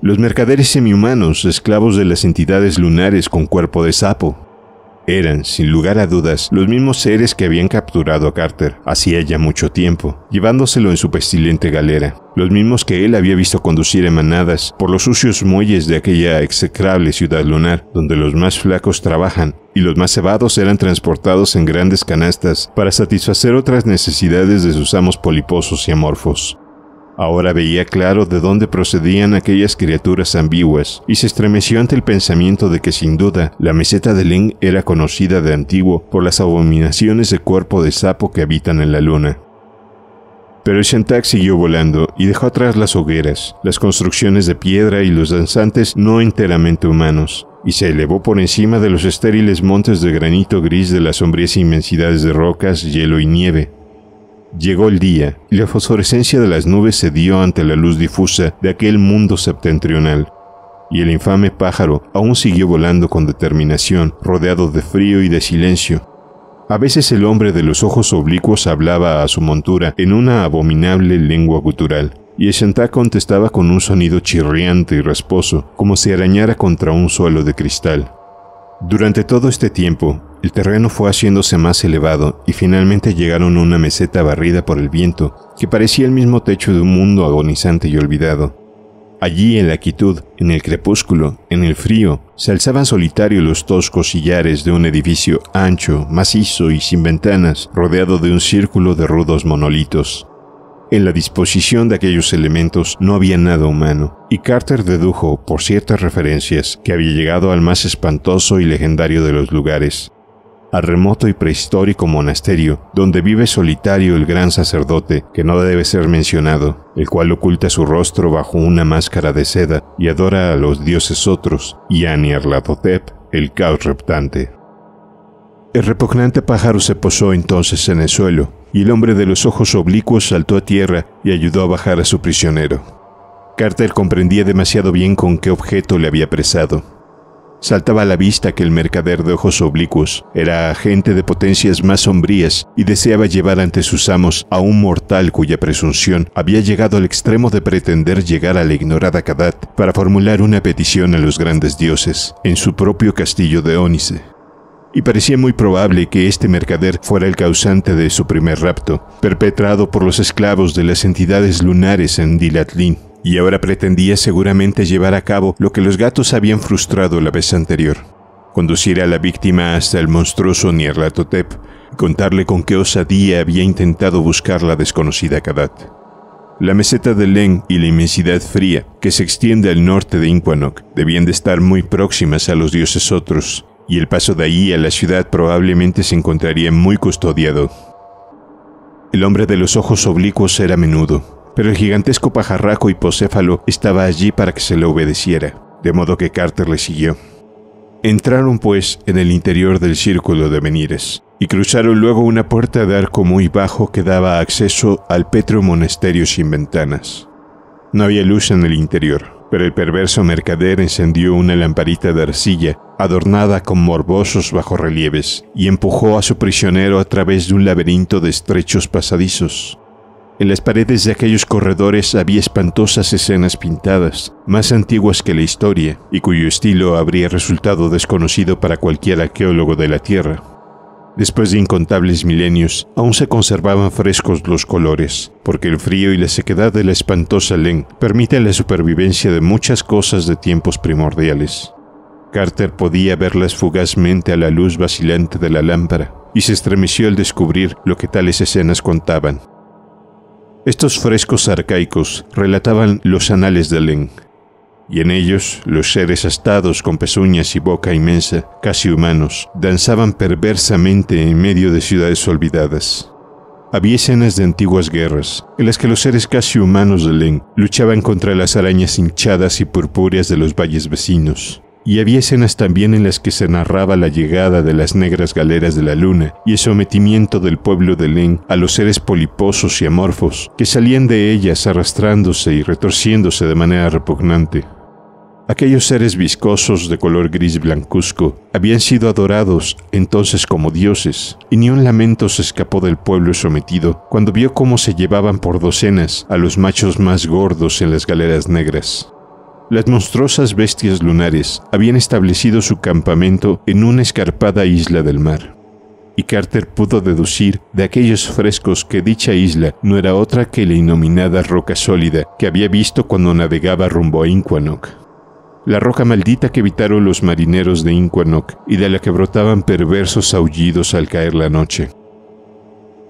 Los mercaderes semihumanos, esclavos de las entidades lunares con cuerpo de sapo, eran, sin lugar a dudas, los mismos seres que habían capturado a Carter hacía ya mucho tiempo, llevándoselo en su pestilente galera, los mismos que él había visto conducir en manadas por los sucios muelles de aquella execrable ciudad lunar, donde los más flacos trabajan y los más cebados eran transportados en grandes canastas para satisfacer otras necesidades de sus amos poliposos y amorfos. Ahora veía claro de dónde procedían aquellas criaturas ambiguas y se estremeció ante el pensamiento de que sin duda la meseta de Ling era conocida de antiguo por las abominaciones de cuerpo de sapo que habitan en la luna. Pero el Shentak siguió volando y dejó atrás las hogueras, las construcciones de piedra y los danzantes no enteramente humanos, y se elevó por encima de los estériles montes de granito gris de las sombrías inmensidades de rocas, hielo y nieve. Llegó el día, y la fosforescencia de las nubes se dio ante la luz difusa de aquel mundo septentrional, y el infame pájaro aún siguió volando con determinación, rodeado de frío y de silencio, a veces el hombre de los ojos oblicuos hablaba a su montura en una abominable lengua gutural, y Shantá contestaba con un sonido chirriante y resposo, como si arañara contra un suelo de cristal. Durante todo este tiempo, el terreno fue haciéndose más elevado y finalmente llegaron a una meseta barrida por el viento, que parecía el mismo techo de un mundo agonizante y olvidado. Allí en la quietud, en el crepúsculo, en el frío, se alzaban solitario los toscos sillares de un edificio ancho, macizo y sin ventanas, rodeado de un círculo de rudos monolitos. En la disposición de aquellos elementos no había nada humano, y Carter dedujo, por ciertas referencias, que había llegado al más espantoso y legendario de los lugares, al remoto y prehistórico monasterio donde vive solitario el gran sacerdote, que no debe ser mencionado, el cual oculta su rostro bajo una máscara de seda y adora a los dioses otros y a Nyarlathotep, el caos reptante. El repugnante pájaro se posó entonces en el suelo, y el hombre de los ojos oblicuos saltó a tierra y ayudó a bajar a su prisionero. Carter comprendía demasiado bien con qué objeto le había presado, Saltaba a la vista que el mercader de ojos oblicuos era agente de potencias más sombrías y deseaba llevar ante sus amos a un mortal cuya presunción había llegado al extremo de pretender llegar a la ignorada Kadat para formular una petición a los grandes dioses en su propio castillo de Onise. Y parecía muy probable que este mercader fuera el causante de su primer rapto, perpetrado por los esclavos de las entidades lunares en Dilatlin y ahora pretendía seguramente llevar a cabo lo que los gatos habían frustrado la vez anterior, conducir a la víctima hasta el monstruoso Nierlatotep, contarle con qué osadía había intentado buscar la desconocida Kadat. La meseta de Len y la inmensidad fría que se extiende al norte de Inquanok debían de estar muy próximas a los dioses otros, y el paso de ahí a la ciudad probablemente se encontraría muy custodiado. El hombre de los ojos oblicuos era menudo, pero el gigantesco pajarraco hipocéfalo estaba allí para que se le obedeciera, de modo que Carter le siguió. Entraron pues en el interior del círculo de menires y cruzaron luego una puerta de arco muy bajo que daba acceso al petro monasterio sin ventanas. No había luz en el interior, pero el perverso mercader encendió una lamparita de arcilla adornada con morbosos bajorrelieves y empujó a su prisionero a través de un laberinto de estrechos pasadizos. En las paredes de aquellos corredores había espantosas escenas pintadas, más antiguas que la historia, y cuyo estilo habría resultado desconocido para cualquier arqueólogo de la Tierra. Después de incontables milenios, aún se conservaban frescos los colores, porque el frío y la sequedad de la espantosa Len permiten la supervivencia de muchas cosas de tiempos primordiales. Carter podía verlas fugazmente a la luz vacilante de la lámpara, y se estremeció al descubrir lo que tales escenas contaban. Estos frescos arcaicos relataban los anales de Len, y en ellos los seres astados con pezuñas y boca inmensa, casi humanos, danzaban perversamente en medio de ciudades olvidadas. Había escenas de antiguas guerras, en las que los seres casi humanos de Len luchaban contra las arañas hinchadas y purpúreas de los valles vecinos, y había escenas también en las que se narraba la llegada de las negras galeras de la luna y el sometimiento del pueblo de Len a los seres poliposos y amorfos que salían de ellas arrastrándose y retorciéndose de manera repugnante. Aquellos seres viscosos de color gris blancuzco habían sido adorados entonces como dioses, y ni un lamento se escapó del pueblo sometido cuando vio cómo se llevaban por docenas a los machos más gordos en las galeras negras. Las monstruosas bestias lunares habían establecido su campamento en una escarpada isla del mar, y Carter pudo deducir de aquellos frescos que dicha isla no era otra que la inominada roca sólida que había visto cuando navegaba rumbo a Inquanok. La roca maldita que evitaron los marineros de Inquanok y de la que brotaban perversos aullidos al caer la noche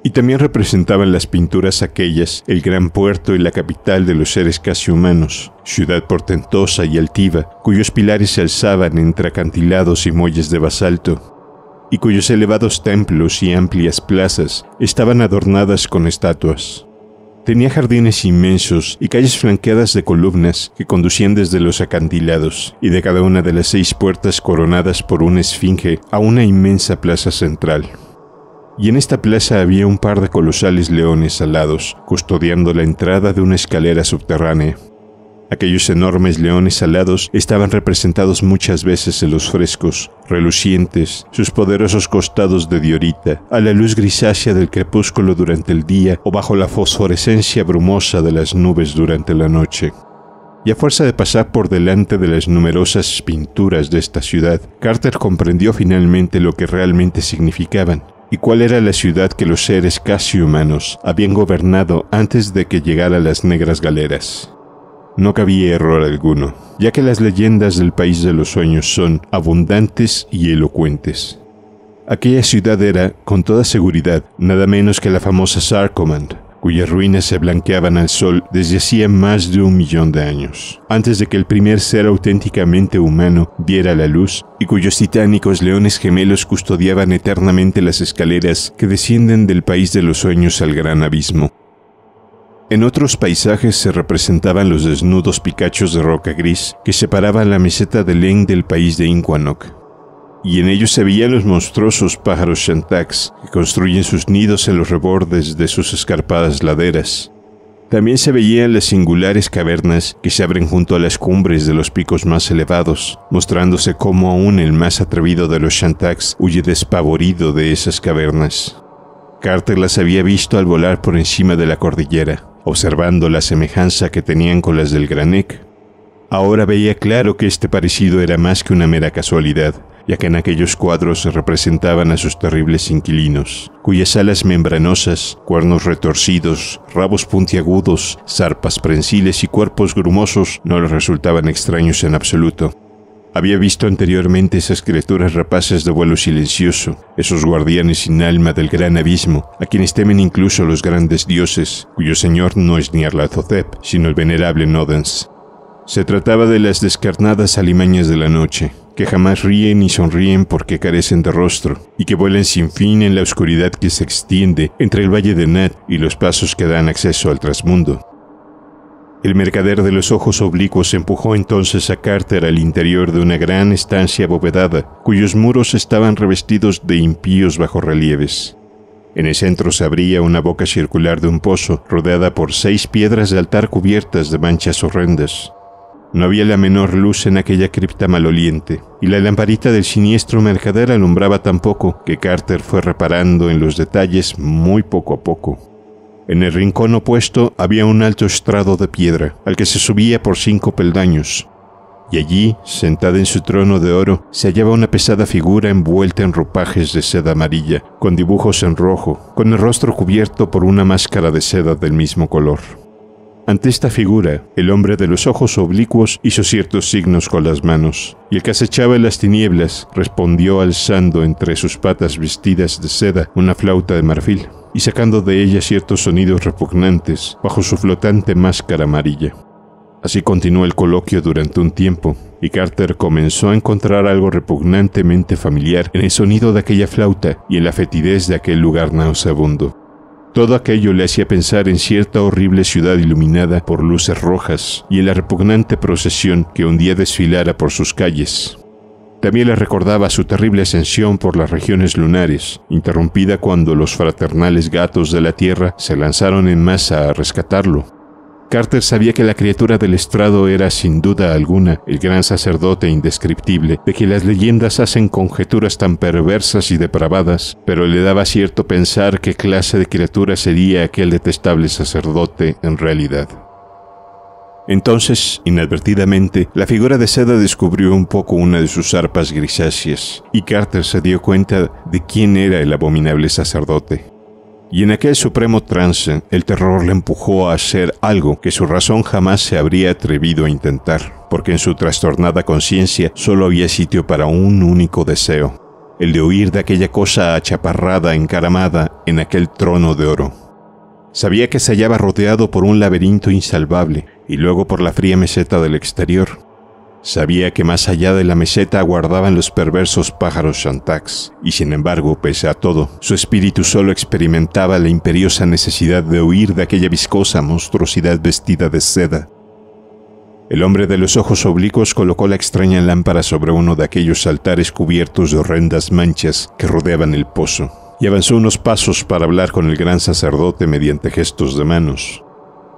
y también representaban las pinturas aquellas el gran puerto y la capital de los seres casi humanos, ciudad portentosa y altiva, cuyos pilares se alzaban entre acantilados y muelles de basalto, y cuyos elevados templos y amplias plazas estaban adornadas con estatuas. Tenía jardines inmensos y calles flanqueadas de columnas que conducían desde los acantilados y de cada una de las seis puertas coronadas por una esfinge a una inmensa plaza central y en esta plaza había un par de colosales leones alados, custodiando la entrada de una escalera subterránea. Aquellos enormes leones alados estaban representados muchas veces en los frescos, relucientes, sus poderosos costados de diorita, a la luz grisácea del crepúsculo durante el día o bajo la fosforescencia brumosa de las nubes durante la noche. Y a fuerza de pasar por delante de las numerosas pinturas de esta ciudad, Carter comprendió finalmente lo que realmente significaban, y cuál era la ciudad que los seres casi humanos habían gobernado antes de que llegara las negras galeras. No cabía error alguno, ya que las leyendas del país de los sueños son abundantes y elocuentes. Aquella ciudad era, con toda seguridad, nada menos que la famosa Sarcomand cuyas ruinas se blanqueaban al sol desde hacía más de un millón de años, antes de que el primer ser auténticamente humano viera la luz y cuyos titánicos leones gemelos custodiaban eternamente las escaleras que descienden del país de los sueños al gran abismo. En otros paisajes se representaban los desnudos picachos de roca gris que separaban la meseta de Leng del país de Inquanok, y en ellos se veían los monstruosos pájaros shantaks, que construyen sus nidos en los rebordes de sus escarpadas laderas. También se veían las singulares cavernas que se abren junto a las cumbres de los picos más elevados, mostrándose cómo aún el más atrevido de los Shantaks huye despavorido de esas cavernas. Carter las había visto al volar por encima de la cordillera, observando la semejanza que tenían con las del Granek, Ahora veía claro que este parecido era más que una mera casualidad, ya que en aquellos cuadros se representaban a sus terribles inquilinos, cuyas alas membranosas, cuernos retorcidos, rabos puntiagudos, zarpas prensiles y cuerpos grumosos no les resultaban extraños en absoluto. Había visto anteriormente esas criaturas rapaces de vuelo silencioso, esos guardianes sin alma del gran abismo, a quienes temen incluso los grandes dioses, cuyo señor no es ni Arlazozep, sino el venerable Nodens. Se trataba de las descarnadas alimañas de la noche, que jamás ríen y sonríen porque carecen de rostro, y que vuelan sin fin en la oscuridad que se extiende entre el valle de Nat y los pasos que dan acceso al trasmundo. El mercader de los ojos oblicuos empujó entonces a Carter al interior de una gran estancia abovedada, cuyos muros estaban revestidos de impíos bajorrelieves. En el centro se abría una boca circular de un pozo, rodeada por seis piedras de altar cubiertas de manchas horrendas. No había la menor luz en aquella cripta maloliente, y la lamparita del siniestro mercader alumbraba tan poco que Carter fue reparando en los detalles muy poco a poco. En el rincón opuesto había un alto estrado de piedra, al que se subía por cinco peldaños, y allí, sentada en su trono de oro, se hallaba una pesada figura envuelta en ropajes de seda amarilla, con dibujos en rojo, con el rostro cubierto por una máscara de seda del mismo color. Ante esta figura, el hombre de los ojos oblicuos hizo ciertos signos con las manos, y el que acechaba en las tinieblas respondió alzando entre sus patas vestidas de seda una flauta de marfil y sacando de ella ciertos sonidos repugnantes bajo su flotante máscara amarilla. Así continuó el coloquio durante un tiempo, y Carter comenzó a encontrar algo repugnantemente familiar en el sonido de aquella flauta y en la fetidez de aquel lugar nauseabundo. Todo aquello le hacía pensar en cierta horrible ciudad iluminada por luces rojas y en la repugnante procesión que un día desfilara por sus calles. También le recordaba su terrible ascensión por las regiones lunares, interrumpida cuando los fraternales gatos de la Tierra se lanzaron en masa a rescatarlo. Carter sabía que la criatura del estrado era sin duda alguna el gran sacerdote indescriptible, de que las leyendas hacen conjeturas tan perversas y depravadas, pero le daba cierto pensar qué clase de criatura sería aquel detestable sacerdote en realidad. Entonces, inadvertidamente, la figura de seda descubrió un poco una de sus arpas grisáceas, y Carter se dio cuenta de quién era el abominable sacerdote. Y en aquel supremo trance, el terror le empujó a hacer algo que su razón jamás se habría atrevido a intentar, porque en su trastornada conciencia solo había sitio para un único deseo, el de huir de aquella cosa achaparrada, encaramada en aquel trono de oro. Sabía que se hallaba rodeado por un laberinto insalvable y luego por la fría meseta del exterior, Sabía que más allá de la meseta aguardaban los perversos pájaros Shantax, y sin embargo, pese a todo, su espíritu solo experimentaba la imperiosa necesidad de huir de aquella viscosa monstruosidad vestida de seda. El hombre de los ojos oblicuos colocó la extraña lámpara sobre uno de aquellos altares cubiertos de horrendas manchas que rodeaban el pozo, y avanzó unos pasos para hablar con el gran sacerdote mediante gestos de manos.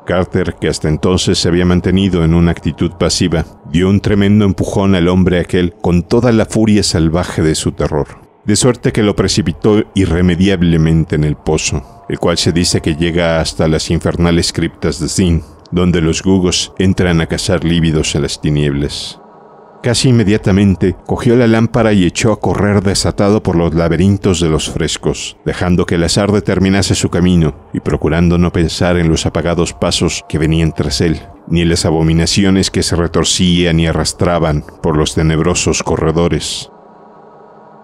Carter, que hasta entonces se había mantenido en una actitud pasiva, dio un tremendo empujón al hombre aquel con toda la furia salvaje de su terror, de suerte que lo precipitó irremediablemente en el pozo, el cual se dice que llega hasta las infernales criptas de Zin, donde los gugos entran a cazar lívidos en las tinieblas. Casi inmediatamente cogió la lámpara y echó a correr desatado por los laberintos de los frescos, dejando que el azar determinase su camino y procurando no pensar en los apagados pasos que venían tras él, ni en las abominaciones que se retorcían y arrastraban por los tenebrosos corredores.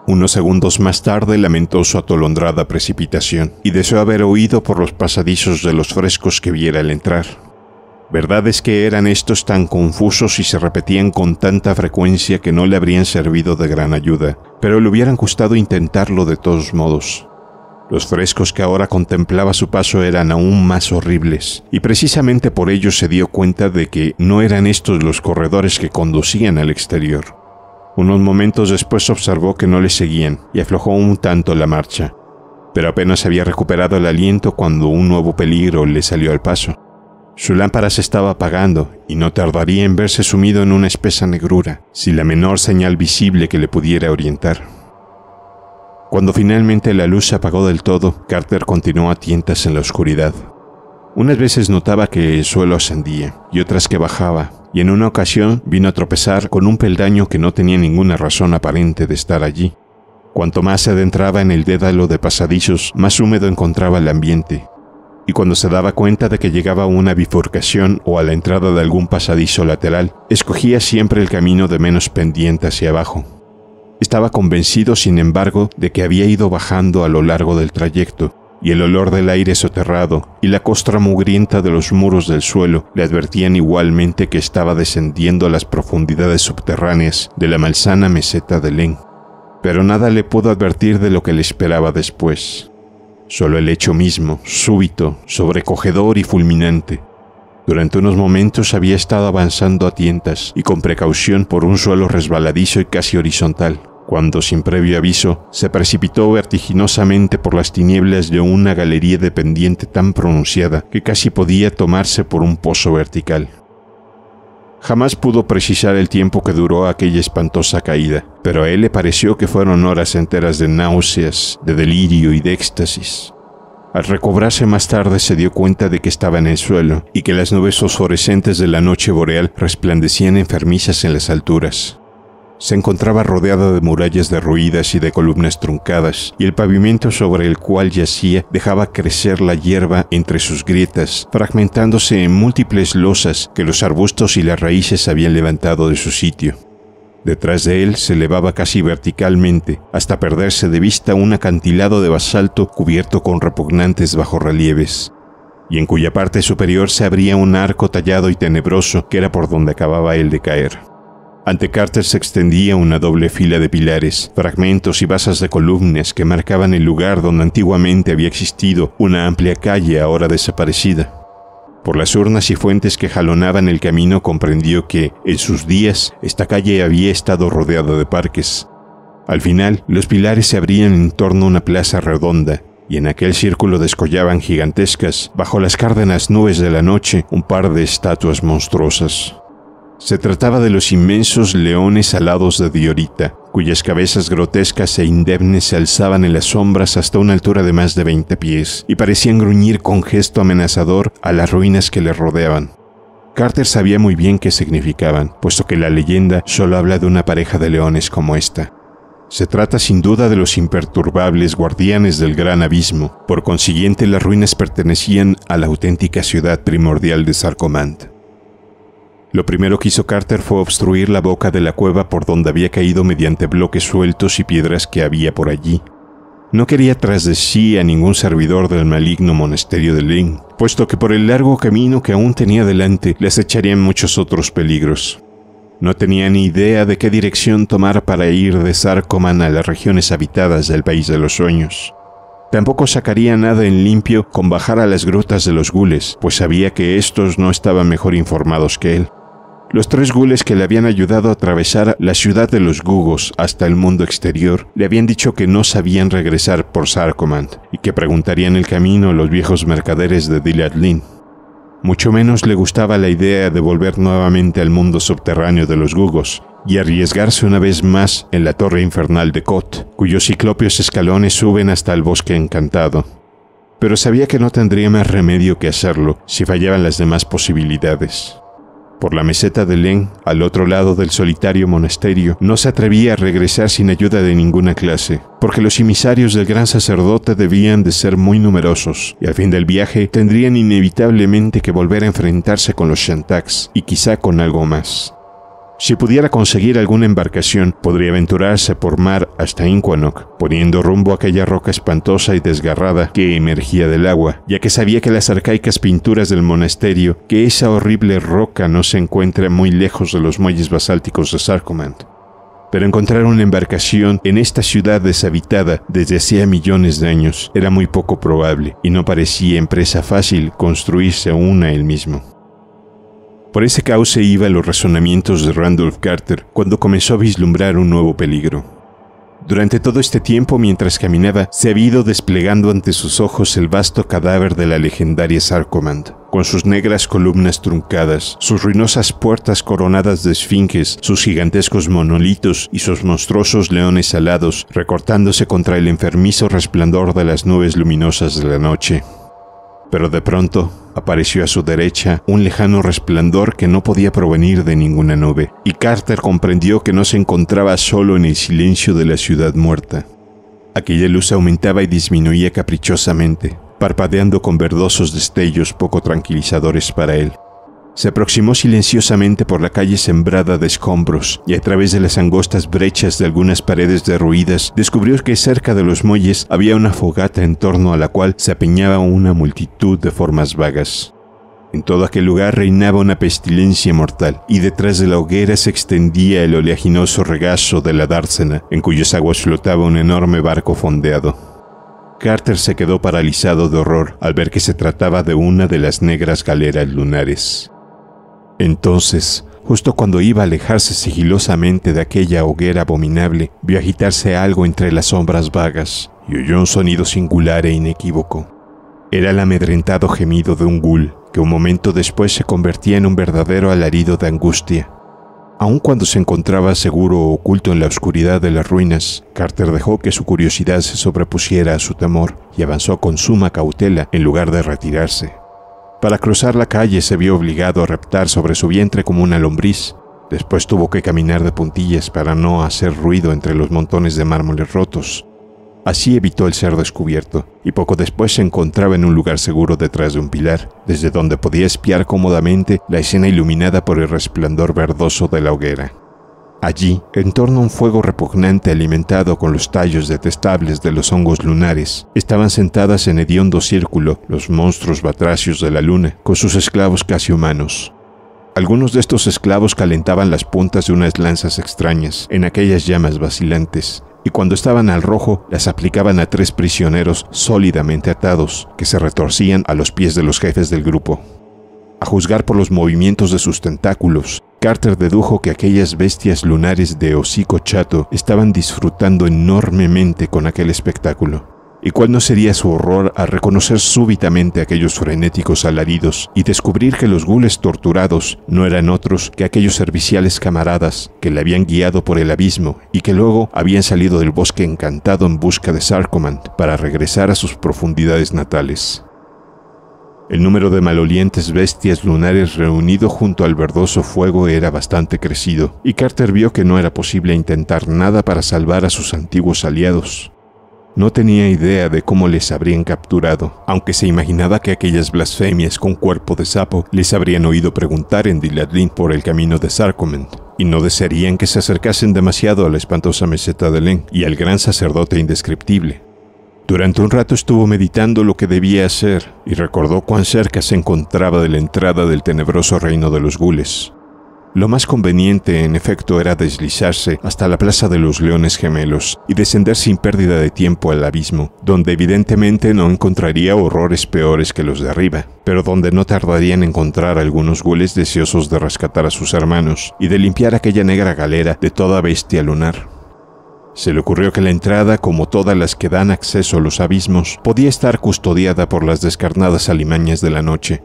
Unos segundos más tarde lamentó su atolondrada precipitación y deseó haber huido por los pasadizos de los frescos que viera al entrar, Verdad es que eran estos tan confusos y se repetían con tanta frecuencia que no le habrían servido de gran ayuda, pero le hubieran gustado intentarlo de todos modos. Los frescos que ahora contemplaba su paso eran aún más horribles, y precisamente por ello se dio cuenta de que no eran estos los corredores que conducían al exterior. Unos momentos después observó que no le seguían y aflojó un tanto la marcha, pero apenas había recuperado el aliento cuando un nuevo peligro le salió al paso. Su lámpara se estaba apagando y no tardaría en verse sumido en una espesa negrura, sin la menor señal visible que le pudiera orientar. Cuando finalmente la luz se apagó del todo, Carter continuó a tientas en la oscuridad. Unas veces notaba que el suelo ascendía y otras que bajaba, y en una ocasión vino a tropezar con un peldaño que no tenía ninguna razón aparente de estar allí. Cuanto más se adentraba en el dédalo de pasadizos, más húmedo encontraba el ambiente, y cuando se daba cuenta de que llegaba a una bifurcación o a la entrada de algún pasadizo lateral, escogía siempre el camino de menos pendiente hacia abajo. Estaba convencido, sin embargo, de que había ido bajando a lo largo del trayecto, y el olor del aire soterrado y la costra mugrienta de los muros del suelo le advertían igualmente que estaba descendiendo a las profundidades subterráneas de la malsana meseta de Len. Pero nada le pudo advertir de lo que le esperaba después. Solo el hecho mismo, súbito, sobrecogedor y fulminante. Durante unos momentos había estado avanzando a tientas y con precaución por un suelo resbaladizo y casi horizontal, cuando sin previo aviso se precipitó vertiginosamente por las tinieblas de una galería de pendiente tan pronunciada que casi podía tomarse por un pozo vertical. Jamás pudo precisar el tiempo que duró aquella espantosa caída, pero a él le pareció que fueron horas enteras de náuseas, de delirio y de éxtasis. Al recobrarse más tarde se dio cuenta de que estaba en el suelo y que las nubes fosforescentes de la noche boreal resplandecían enfermizas en las alturas se encontraba rodeada de murallas derruidas y de columnas truncadas, y el pavimento sobre el cual yacía dejaba crecer la hierba entre sus grietas, fragmentándose en múltiples losas que los arbustos y las raíces habían levantado de su sitio. Detrás de él se elevaba casi verticalmente, hasta perderse de vista un acantilado de basalto cubierto con repugnantes bajorrelieves, y en cuya parte superior se abría un arco tallado y tenebroso que era por donde acababa él de caer. Ante Carter se extendía una doble fila de pilares, fragmentos y basas de columnas que marcaban el lugar donde antiguamente había existido una amplia calle ahora desaparecida. Por las urnas y fuentes que jalonaban el camino comprendió que, en sus días, esta calle había estado rodeada de parques. Al final, los pilares se abrían en torno a una plaza redonda, y en aquel círculo descollaban gigantescas, bajo las cárdenas nubes de la noche, un par de estatuas monstruosas. Se trataba de los inmensos leones alados de Diorita, cuyas cabezas grotescas e indemnes se alzaban en las sombras hasta una altura de más de 20 pies y parecían gruñir con gesto amenazador a las ruinas que le rodeaban. Carter sabía muy bien qué significaban, puesto que la leyenda solo habla de una pareja de leones como esta. Se trata sin duda de los imperturbables guardianes del gran abismo, por consiguiente las ruinas pertenecían a la auténtica ciudad primordial de Sarcomand. Lo primero que hizo Carter fue obstruir la boca de la cueva por donde había caído mediante bloques sueltos y piedras que había por allí. No quería tras de sí a ningún servidor del maligno monasterio de Lin, puesto que por el largo camino que aún tenía delante les echarían muchos otros peligros. No tenía ni idea de qué dirección tomar para ir de Sarcoman a las regiones habitadas del país de los sueños. Tampoco sacaría nada en limpio con bajar a las grutas de los gules, pues sabía que estos no estaban mejor informados que él. Los tres gules que le habían ayudado a atravesar la ciudad de los Gugos hasta el mundo exterior le habían dicho que no sabían regresar por Sarcomand y que preguntarían el camino a los viejos mercaderes de Dilatlin. Mucho menos le gustaba la idea de volver nuevamente al mundo subterráneo de los Gugos y arriesgarse una vez más en la torre infernal de Kot, cuyos ciclopios escalones suben hasta el bosque encantado. Pero sabía que no tendría más remedio que hacerlo si fallaban las demás posibilidades por la meseta de Len, al otro lado del solitario monasterio, no se atrevía a regresar sin ayuda de ninguna clase, porque los emisarios del gran sacerdote debían de ser muy numerosos, y al fin del viaje tendrían inevitablemente que volver a enfrentarse con los Shantaks, y quizá con algo más. Si pudiera conseguir alguna embarcación, podría aventurarse por mar hasta Inquanok, poniendo rumbo a aquella roca espantosa y desgarrada que emergía del agua, ya que sabía que las arcaicas pinturas del monasterio, que esa horrible roca no se encuentra muy lejos de los muelles basálticos de Sarcomand. Pero encontrar una embarcación en esta ciudad deshabitada desde hacía millones de años era muy poco probable, y no parecía empresa fácil construirse una él mismo. Por ese cauce iba los razonamientos de Randolph Carter cuando comenzó a vislumbrar un nuevo peligro. Durante todo este tiempo, mientras caminaba, se había ido desplegando ante sus ojos el vasto cadáver de la legendaria Sarcomand, con sus negras columnas truncadas, sus ruinosas puertas coronadas de esfinges, sus gigantescos monolitos y sus monstruosos leones alados, recortándose contra el enfermizo resplandor de las nubes luminosas de la noche. Pero de pronto, Apareció a su derecha un lejano resplandor que no podía provenir de ninguna nube, y Carter comprendió que no se encontraba solo en el silencio de la ciudad muerta. Aquella luz aumentaba y disminuía caprichosamente, parpadeando con verdosos destellos poco tranquilizadores para él. Se aproximó silenciosamente por la calle sembrada de escombros y a través de las angostas brechas de algunas paredes derruidas descubrió que cerca de los muelles había una fogata en torno a la cual se apiñaba una multitud de formas vagas. En todo aquel lugar reinaba una pestilencia mortal, y detrás de la hoguera se extendía el oleaginoso regazo de la dársena, en cuyas aguas flotaba un enorme barco fondeado. Carter se quedó paralizado de horror al ver que se trataba de una de las negras galeras lunares. Entonces, justo cuando iba a alejarse sigilosamente de aquella hoguera abominable, vio agitarse algo entre las sombras vagas y oyó un sonido singular e inequívoco. Era el amedrentado gemido de un ghoul, que un momento después se convertía en un verdadero alarido de angustia. Aun cuando se encontraba seguro o oculto en la oscuridad de las ruinas, Carter dejó que su curiosidad se sobrepusiera a su temor y avanzó con suma cautela en lugar de retirarse. Para cruzar la calle se vio obligado a reptar sobre su vientre como una lombriz. Después tuvo que caminar de puntillas para no hacer ruido entre los montones de mármoles rotos. Así evitó el ser descubierto, y poco después se encontraba en un lugar seguro detrás de un pilar, desde donde podía espiar cómodamente la escena iluminada por el resplandor verdoso de la hoguera. Allí, en torno a un fuego repugnante alimentado con los tallos detestables de los hongos lunares, estaban sentadas en hediondo círculo los monstruos batracios de la luna, con sus esclavos casi humanos. Algunos de estos esclavos calentaban las puntas de unas lanzas extrañas en aquellas llamas vacilantes, y cuando estaban al rojo las aplicaban a tres prisioneros sólidamente atados, que se retorcían a los pies de los jefes del grupo. A juzgar por los movimientos de sus tentáculos, Carter dedujo que aquellas bestias lunares de hocico chato estaban disfrutando enormemente con aquel espectáculo. ¿Y cuál no sería su horror al reconocer súbitamente aquellos frenéticos alaridos y descubrir que los gules torturados no eran otros que aquellos serviciales camaradas que le habían guiado por el abismo y que luego habían salido del bosque encantado en busca de Sarcomand para regresar a sus profundidades natales? El número de malolientes bestias lunares reunido junto al verdoso fuego era bastante crecido, y Carter vio que no era posible intentar nada para salvar a sus antiguos aliados. No tenía idea de cómo les habrían capturado, aunque se imaginaba que aquellas blasfemias con cuerpo de sapo les habrían oído preguntar en Dilatlin por el camino de Sarkoment, y no desearían que se acercasen demasiado a la espantosa meseta de Len y al gran sacerdote indescriptible. Durante un rato estuvo meditando lo que debía hacer y recordó cuán cerca se encontraba de la entrada del tenebroso reino de los gules. Lo más conveniente, en efecto, era deslizarse hasta la Plaza de los Leones Gemelos y descender sin pérdida de tiempo al abismo, donde evidentemente no encontraría horrores peores que los de arriba, pero donde no tardaría en encontrar algunos gules deseosos de rescatar a sus hermanos y de limpiar aquella negra galera de toda bestia lunar. Se le ocurrió que la entrada, como todas las que dan acceso a los abismos, podía estar custodiada por las descarnadas alimañas de la noche.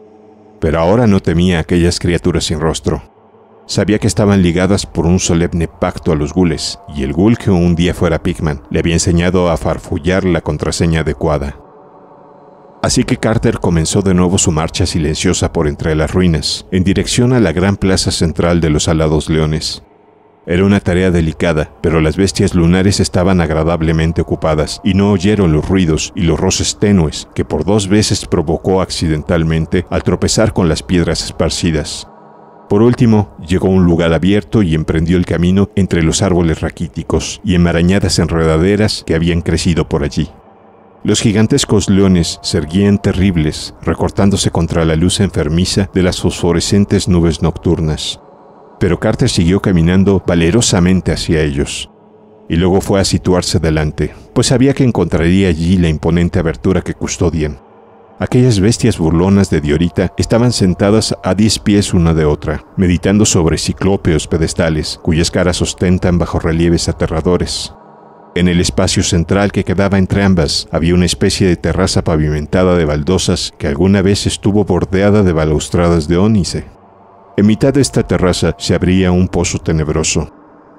Pero ahora no temía a aquellas criaturas sin rostro. Sabía que estaban ligadas por un solemne pacto a los gules, y el gul que un día fuera Pigman le había enseñado a farfullar la contraseña adecuada. Así que Carter comenzó de nuevo su marcha silenciosa por entre las ruinas, en dirección a la gran plaza central de los Alados Leones. Era una tarea delicada, pero las bestias lunares estaban agradablemente ocupadas y no oyeron los ruidos y los roces tenues que por dos veces provocó accidentalmente al tropezar con las piedras esparcidas. Por último, llegó a un lugar abierto y emprendió el camino entre los árboles raquíticos y enmarañadas enredaderas que habían crecido por allí. Los gigantescos leones se erguían terribles, recortándose contra la luz enfermiza de las fosforescentes nubes nocturnas, pero Carter siguió caminando valerosamente hacia ellos, y luego fue a situarse delante, pues sabía que encontraría allí la imponente abertura que custodian. Aquellas bestias burlonas de Diorita estaban sentadas a diez pies una de otra, meditando sobre ciclópeos pedestales, cuyas caras ostentan bajo relieves aterradores. En el espacio central que quedaba entre ambas había una especie de terraza pavimentada de baldosas que alguna vez estuvo bordeada de balaustradas de ónice. En mitad de esta terraza se abría un pozo tenebroso.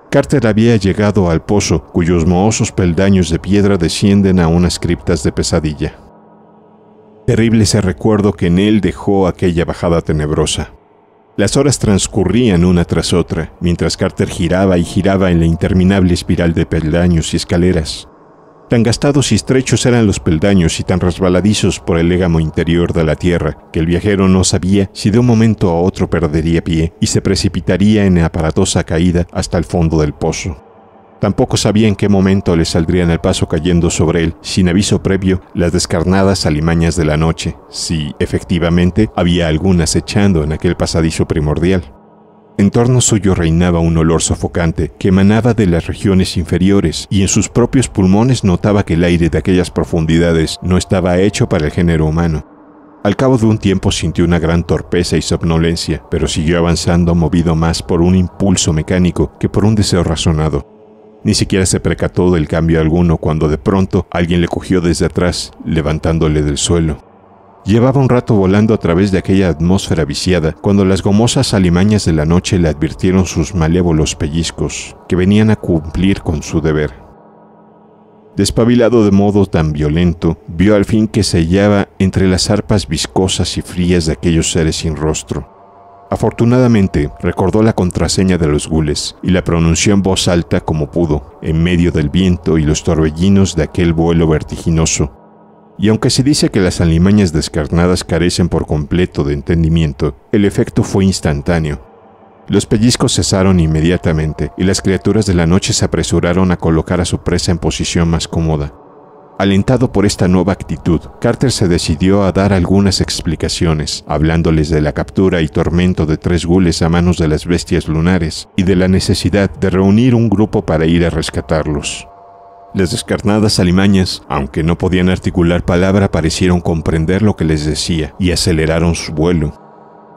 Carter había llegado al pozo, cuyos mohosos peldaños de piedra descienden a unas criptas de pesadilla. Terrible ese recuerdo que en él dejó aquella bajada tenebrosa. Las horas transcurrían una tras otra, mientras Carter giraba y giraba en la interminable espiral de peldaños y escaleras. Tan gastados y estrechos eran los peldaños y tan resbaladizos por el légamo interior de la tierra, que el viajero no sabía si de un momento a otro perdería pie y se precipitaría en aparatosa caída hasta el fondo del pozo. Tampoco sabía en qué momento le saldrían al paso cayendo sobre él, sin aviso previo, las descarnadas alimañas de la noche, si efectivamente había algunas acechando en aquel pasadizo primordial. En torno suyo reinaba un olor sofocante que emanaba de las regiones inferiores y en sus propios pulmones notaba que el aire de aquellas profundidades no estaba hecho para el género humano. Al cabo de un tiempo sintió una gran torpeza y somnolencia, pero siguió avanzando movido más por un impulso mecánico que por un deseo razonado. Ni siquiera se percató del cambio alguno cuando de pronto alguien le cogió desde atrás, levantándole del suelo. Llevaba un rato volando a través de aquella atmósfera viciada, cuando las gomosas alimañas de la noche le advirtieron sus malévolos pellizcos, que venían a cumplir con su deber. Despabilado de modo tan violento, vio al fin que se hallaba entre las arpas viscosas y frías de aquellos seres sin rostro. Afortunadamente, recordó la contraseña de los gules y la pronunció en voz alta como pudo, en medio del viento y los torbellinos de aquel vuelo vertiginoso, y aunque se dice que las alimañas descarnadas carecen por completo de entendimiento, el efecto fue instantáneo. Los pellizcos cesaron inmediatamente y las criaturas de la noche se apresuraron a colocar a su presa en posición más cómoda. Alentado por esta nueva actitud, Carter se decidió a dar algunas explicaciones, hablándoles de la captura y tormento de tres gules a manos de las bestias lunares y de la necesidad de reunir un grupo para ir a rescatarlos. Las descarnadas alimañas, aunque no podían articular palabra, parecieron comprender lo que les decía y aceleraron su vuelo.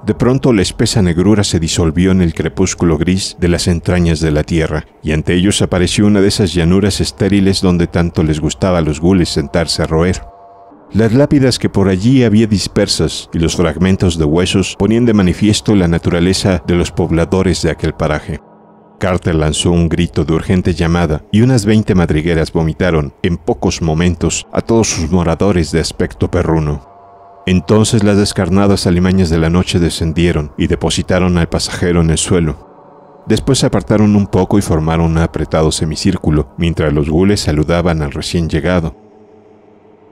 De pronto la espesa negrura se disolvió en el crepúsculo gris de las entrañas de la tierra, y ante ellos apareció una de esas llanuras estériles donde tanto les gustaba a los gules sentarse a roer. Las lápidas que por allí había dispersas y los fragmentos de huesos ponían de manifiesto la naturaleza de los pobladores de aquel paraje. Carter lanzó un grito de urgente llamada y unas 20 madrigueras vomitaron, en pocos momentos, a todos sus moradores de aspecto perruno. Entonces las descarnadas alimañas de la noche descendieron y depositaron al pasajero en el suelo. Después se apartaron un poco y formaron un apretado semicírculo, mientras los gules saludaban al recién llegado.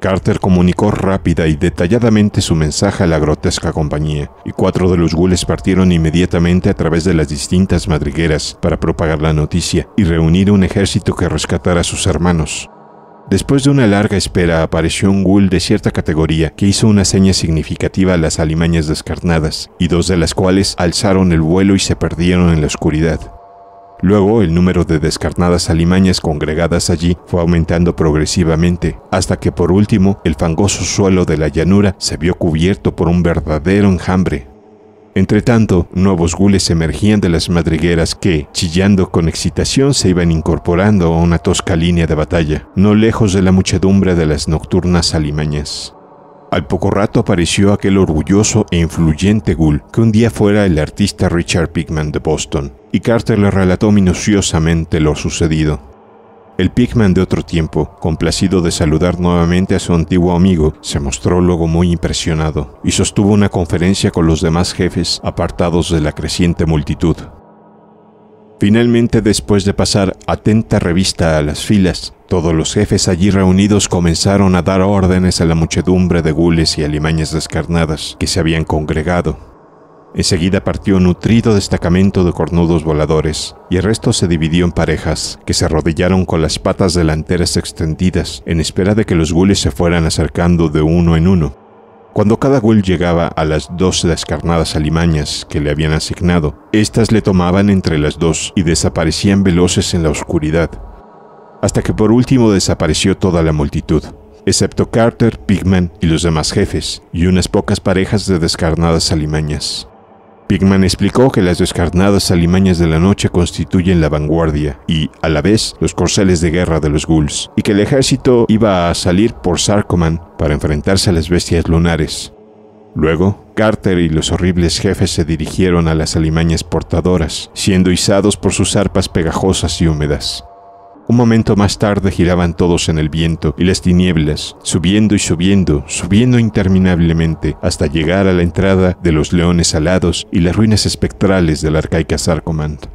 Carter comunicó rápida y detalladamente su mensaje a la grotesca compañía, y cuatro de los gules partieron inmediatamente a través de las distintas madrigueras para propagar la noticia y reunir un ejército que rescatara a sus hermanos. Después de una larga espera apareció un ghoul de cierta categoría que hizo una seña significativa a las alimañas descarnadas, y dos de las cuales alzaron el vuelo y se perdieron en la oscuridad. Luego, el número de descarnadas alimañas congregadas allí fue aumentando progresivamente, hasta que por último el fangoso suelo de la llanura se vio cubierto por un verdadero enjambre. Entretanto, nuevos gules emergían de las madrigueras que, chillando con excitación, se iban incorporando a una tosca línea de batalla, no lejos de la muchedumbre de las nocturnas alimañas. Al poco rato apareció aquel orgulloso e influyente Gull, que un día fuera el artista Richard Pigman de Boston, y Carter le relató minuciosamente lo sucedido. El Pigman de otro tiempo, complacido de saludar nuevamente a su antiguo amigo, se mostró luego muy impresionado y sostuvo una conferencia con los demás jefes apartados de la creciente multitud. Finalmente, después de pasar atenta revista a las filas, todos los jefes allí reunidos comenzaron a dar órdenes a la muchedumbre de gules y alimañas descarnadas que se habían congregado. Enseguida partió un nutrido destacamento de cornudos voladores, y el resto se dividió en parejas, que se arrodillaron con las patas delanteras extendidas, en espera de que los gules se fueran acercando de uno en uno, cuando cada gol llegaba a las dos descarnadas alimañas que le habían asignado, éstas le tomaban entre las dos y desaparecían veloces en la oscuridad, hasta que por último desapareció toda la multitud, excepto Carter, Pigman y los demás jefes, y unas pocas parejas de descarnadas alimañas. Pigman explicó que las descarnadas alimañas de la noche constituyen la vanguardia y, a la vez, los corceles de guerra de los ghouls, y que el ejército iba a salir por Sarkoman para enfrentarse a las bestias lunares. Luego, Carter y los horribles jefes se dirigieron a las alimañas portadoras, siendo izados por sus arpas pegajosas y húmedas. Un momento más tarde giraban todos en el viento y las tinieblas, subiendo y subiendo, subiendo interminablemente, hasta llegar a la entrada de los leones alados y las ruinas espectrales de la arcaica Sarcomand.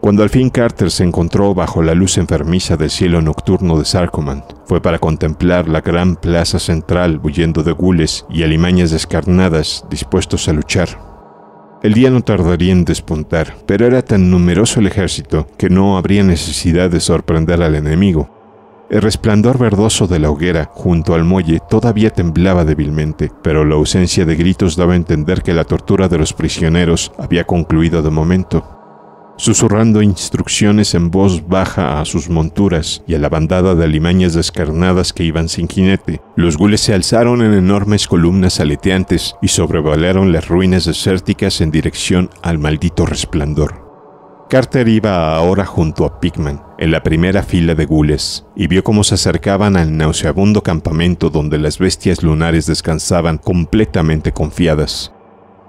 Cuando al fin Carter se encontró bajo la luz enfermiza del cielo nocturno de Sarcomand, fue para contemplar la gran plaza central huyendo de gules y alimañas descarnadas dispuestos a luchar. El día no tardaría en despuntar, pero era tan numeroso el ejército que no habría necesidad de sorprender al enemigo. El resplandor verdoso de la hoguera junto al muelle todavía temblaba débilmente, pero la ausencia de gritos daba a entender que la tortura de los prisioneros había concluido de momento susurrando instrucciones en voz baja a sus monturas y a la bandada de alimañas descarnadas que iban sin jinete. Los gules se alzaron en enormes columnas aleteantes y sobrevolaron las ruinas desérticas en dirección al maldito resplandor. Carter iba ahora junto a Pigman, en la primera fila de gules, y vio cómo se acercaban al nauseabundo campamento donde las bestias lunares descansaban completamente confiadas.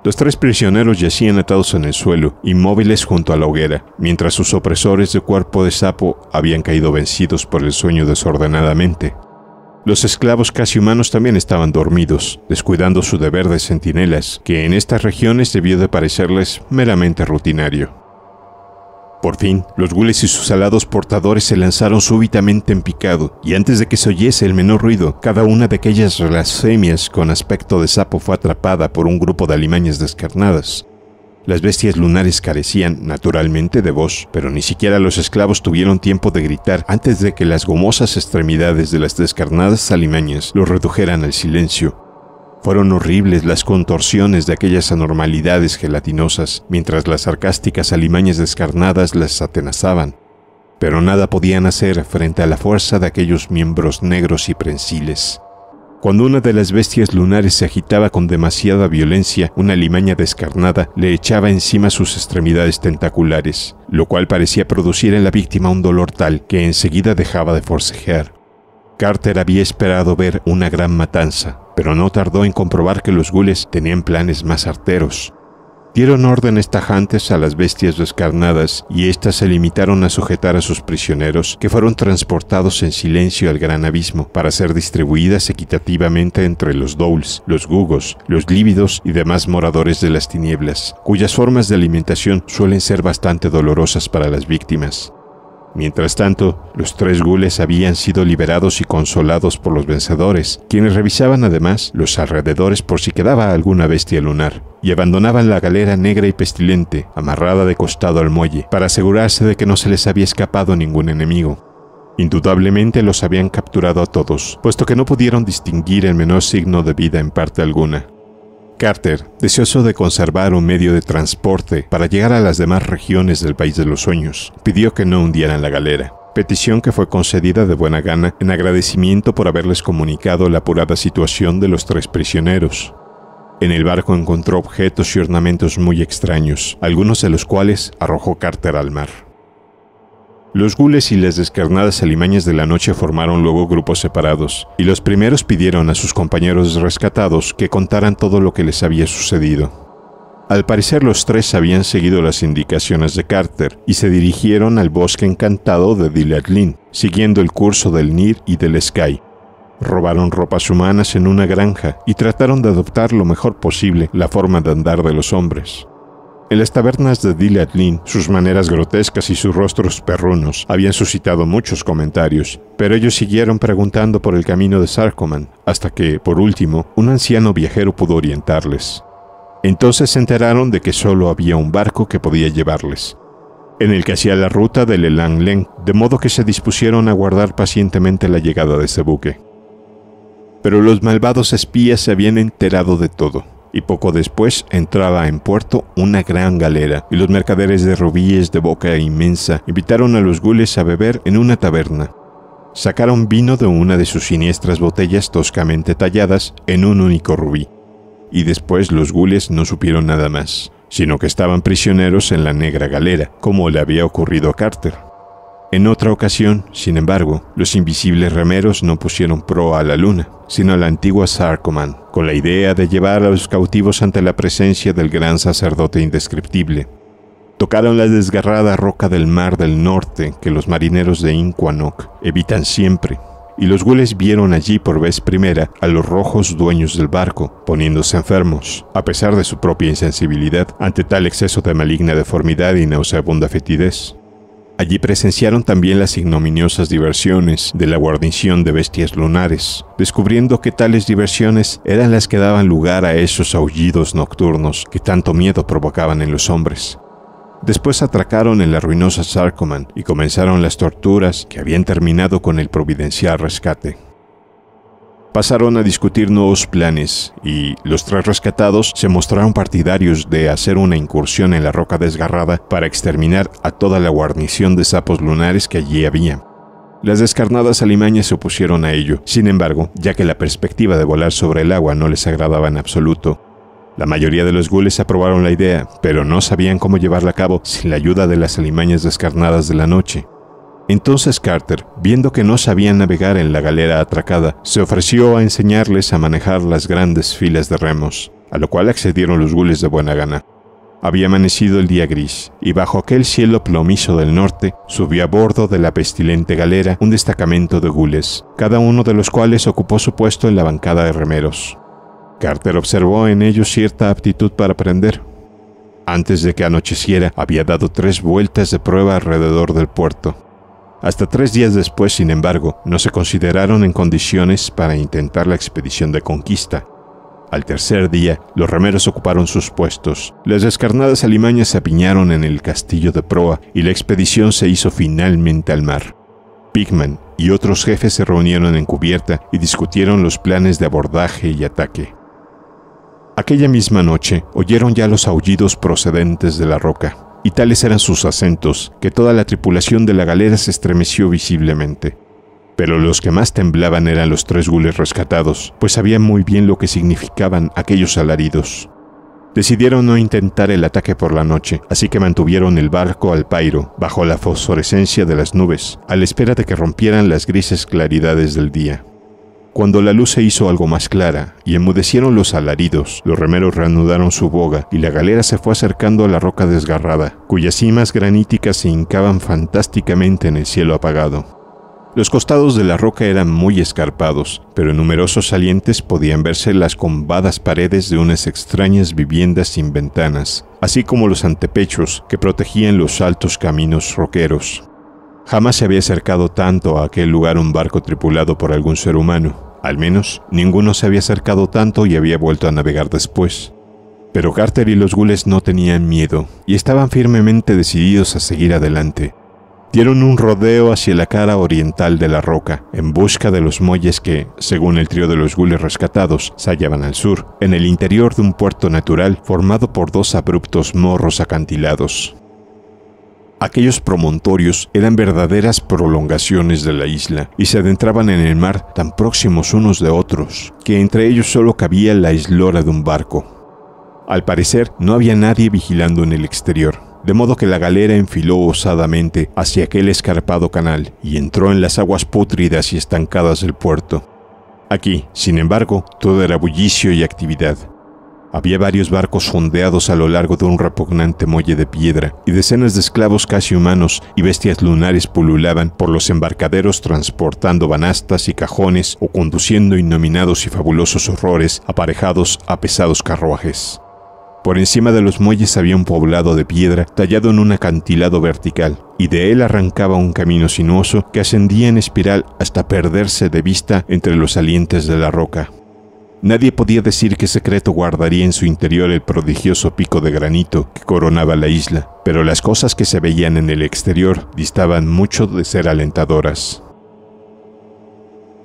Los tres prisioneros yacían atados en el suelo, inmóviles junto a la hoguera, mientras sus opresores de cuerpo de sapo habían caído vencidos por el sueño desordenadamente. Los esclavos casi humanos también estaban dormidos, descuidando su deber de centinelas, que en estas regiones debió de parecerles meramente rutinario. Por fin, los gules y sus alados portadores se lanzaron súbitamente en picado, y antes de que se oyese el menor ruido, cada una de aquellas blasfemias con aspecto de sapo fue atrapada por un grupo de alimañas descarnadas. Las bestias lunares carecían, naturalmente, de voz, pero ni siquiera los esclavos tuvieron tiempo de gritar antes de que las gomosas extremidades de las descarnadas alimañas los redujeran al silencio. Fueron horribles las contorsiones de aquellas anormalidades gelatinosas, mientras las sarcásticas alimañas descarnadas las atenazaban, pero nada podían hacer frente a la fuerza de aquellos miembros negros y prensiles. Cuando una de las bestias lunares se agitaba con demasiada violencia, una alimaña descarnada le echaba encima sus extremidades tentaculares, lo cual parecía producir en la víctima un dolor tal que enseguida dejaba de forcejear. Carter había esperado ver una gran matanza, pero no tardó en comprobar que los gules tenían planes más arteros. Dieron órdenes tajantes a las bestias descarnadas y éstas se limitaron a sujetar a sus prisioneros, que fueron transportados en silencio al gran abismo para ser distribuidas equitativamente entre los douls, los gugos, los lívidos y demás moradores de las tinieblas, cuyas formas de alimentación suelen ser bastante dolorosas para las víctimas. Mientras tanto, los tres gules habían sido liberados y consolados por los vencedores, quienes revisaban además los alrededores por si quedaba alguna bestia lunar, y abandonaban la galera negra y pestilente, amarrada de costado al muelle, para asegurarse de que no se les había escapado ningún enemigo. Indudablemente los habían capturado a todos, puesto que no pudieron distinguir el menor signo de vida en parte alguna. Carter, deseoso de conservar un medio de transporte para llegar a las demás regiones del país de los sueños, pidió que no hundieran la galera petición que fue concedida de buena gana en agradecimiento por haberles comunicado la apurada situación de los tres prisioneros. En el barco encontró objetos y ornamentos muy extraños, algunos de los cuales arrojó Carter al mar. Los gules y las descarnadas alimañas de la noche formaron luego grupos separados, y los primeros pidieron a sus compañeros rescatados que contaran todo lo que les había sucedido. Al parecer los tres habían seguido las indicaciones de Carter y se dirigieron al bosque encantado de Dilatlin, siguiendo el curso del Nir y del Sky. Robaron ropas humanas en una granja y trataron de adoptar lo mejor posible la forma de andar de los hombres. En las tabernas de Dilatlin, sus maneras grotescas y sus rostros perrunos habían suscitado muchos comentarios, pero ellos siguieron preguntando por el camino de Sarkoman, hasta que, por último, un anciano viajero pudo orientarles. Entonces se enteraron de que solo había un barco que podía llevarles, en el que hacía la ruta del Elang Leng, de modo que se dispusieron a guardar pacientemente la llegada de ese buque. Pero los malvados espías se habían enterado de todo y poco después entraba en puerto una gran galera, y los mercaderes de rubíes de boca inmensa invitaron a los gules a beber en una taberna. Sacaron vino de una de sus siniestras botellas toscamente talladas en un único rubí, y después los gules no supieron nada más, sino que estaban prisioneros en la negra galera, como le había ocurrido a Carter. En otra ocasión, sin embargo, los invisibles remeros no pusieron proa a la luna, sino a la antigua Sarkoman, con la idea de llevar a los cautivos ante la presencia del gran sacerdote indescriptible. Tocaron la desgarrada roca del mar del norte que los marineros de Inquanok evitan siempre, y los gules vieron allí por vez primera a los rojos dueños del barco, poniéndose enfermos, a pesar de su propia insensibilidad ante tal exceso de maligna deformidad y nauseabunda fetidez. Allí presenciaron también las ignominiosas diversiones de la guarnición de bestias lunares, descubriendo que tales diversiones eran las que daban lugar a esos aullidos nocturnos que tanto miedo provocaban en los hombres. Después atracaron en la ruinosa Sarcoman y comenzaron las torturas que habían terminado con el providencial rescate pasaron a discutir nuevos planes y los tres rescatados se mostraron partidarios de hacer una incursión en la roca desgarrada para exterminar a toda la guarnición de sapos lunares que allí había. Las descarnadas alimañas se opusieron a ello, sin embargo, ya que la perspectiva de volar sobre el agua no les agradaba en absoluto. La mayoría de los gules aprobaron la idea, pero no sabían cómo llevarla a cabo sin la ayuda de las alimañas descarnadas de la noche. Entonces Carter, viendo que no sabían navegar en la galera atracada, se ofreció a enseñarles a manejar las grandes filas de remos, a lo cual accedieron los gules de buena gana. Había amanecido el día gris, y bajo aquel cielo plomizo del norte, subió a bordo de la pestilente galera un destacamento de gules, cada uno de los cuales ocupó su puesto en la bancada de remeros. Carter observó en ellos cierta aptitud para aprender. Antes de que anocheciera, había dado tres vueltas de prueba alrededor del puerto, hasta tres días después, sin embargo, no se consideraron en condiciones para intentar la expedición de conquista. Al tercer día, los remeros ocuparon sus puestos, las descarnadas alimañas se apiñaron en el castillo de proa y la expedición se hizo finalmente al mar. Pigman y otros jefes se reunieron en cubierta y discutieron los planes de abordaje y ataque. Aquella misma noche oyeron ya los aullidos procedentes de la roca, y tales eran sus acentos, que toda la tripulación de la galera se estremeció visiblemente. Pero los que más temblaban eran los tres gules rescatados, pues sabían muy bien lo que significaban aquellos alaridos. Decidieron no intentar el ataque por la noche, así que mantuvieron el barco al pairo, bajo la fosforescencia de las nubes, a la espera de que rompieran las grises claridades del día. Cuando la luz se hizo algo más clara y enmudecieron los alaridos, los remeros reanudaron su boga y la galera se fue acercando a la roca desgarrada, cuyas cimas graníticas se hincaban fantásticamente en el cielo apagado. Los costados de la roca eran muy escarpados, pero en numerosos salientes podían verse las combadas paredes de unas extrañas viviendas sin ventanas, así como los antepechos que protegían los altos caminos roqueros. Jamás se había acercado tanto a aquel lugar un barco tripulado por algún ser humano. Al menos, ninguno se había acercado tanto y había vuelto a navegar después. Pero Carter y los gules no tenían miedo y estaban firmemente decididos a seguir adelante. Dieron un rodeo hacia la cara oriental de la roca, en busca de los muelles que, según el trío de los gules rescatados, se hallaban al sur, en el interior de un puerto natural formado por dos abruptos morros acantilados. Aquellos promontorios eran verdaderas prolongaciones de la isla y se adentraban en el mar tan próximos unos de otros que entre ellos solo cabía la islora de un barco. Al parecer no había nadie vigilando en el exterior, de modo que la galera enfiló osadamente hacia aquel escarpado canal y entró en las aguas pútridas y estancadas del puerto. Aquí, sin embargo, todo era bullicio y actividad. Había varios barcos fondeados a lo largo de un repugnante muelle de piedra, y decenas de esclavos casi humanos y bestias lunares pululaban por los embarcaderos transportando banastas y cajones o conduciendo innominados y fabulosos horrores aparejados a pesados carruajes. Por encima de los muelles había un poblado de piedra tallado en un acantilado vertical, y de él arrancaba un camino sinuoso que ascendía en espiral hasta perderse de vista entre los salientes de la roca. Nadie podía decir qué secreto guardaría en su interior el prodigioso pico de granito que coronaba la isla, pero las cosas que se veían en el exterior distaban mucho de ser alentadoras.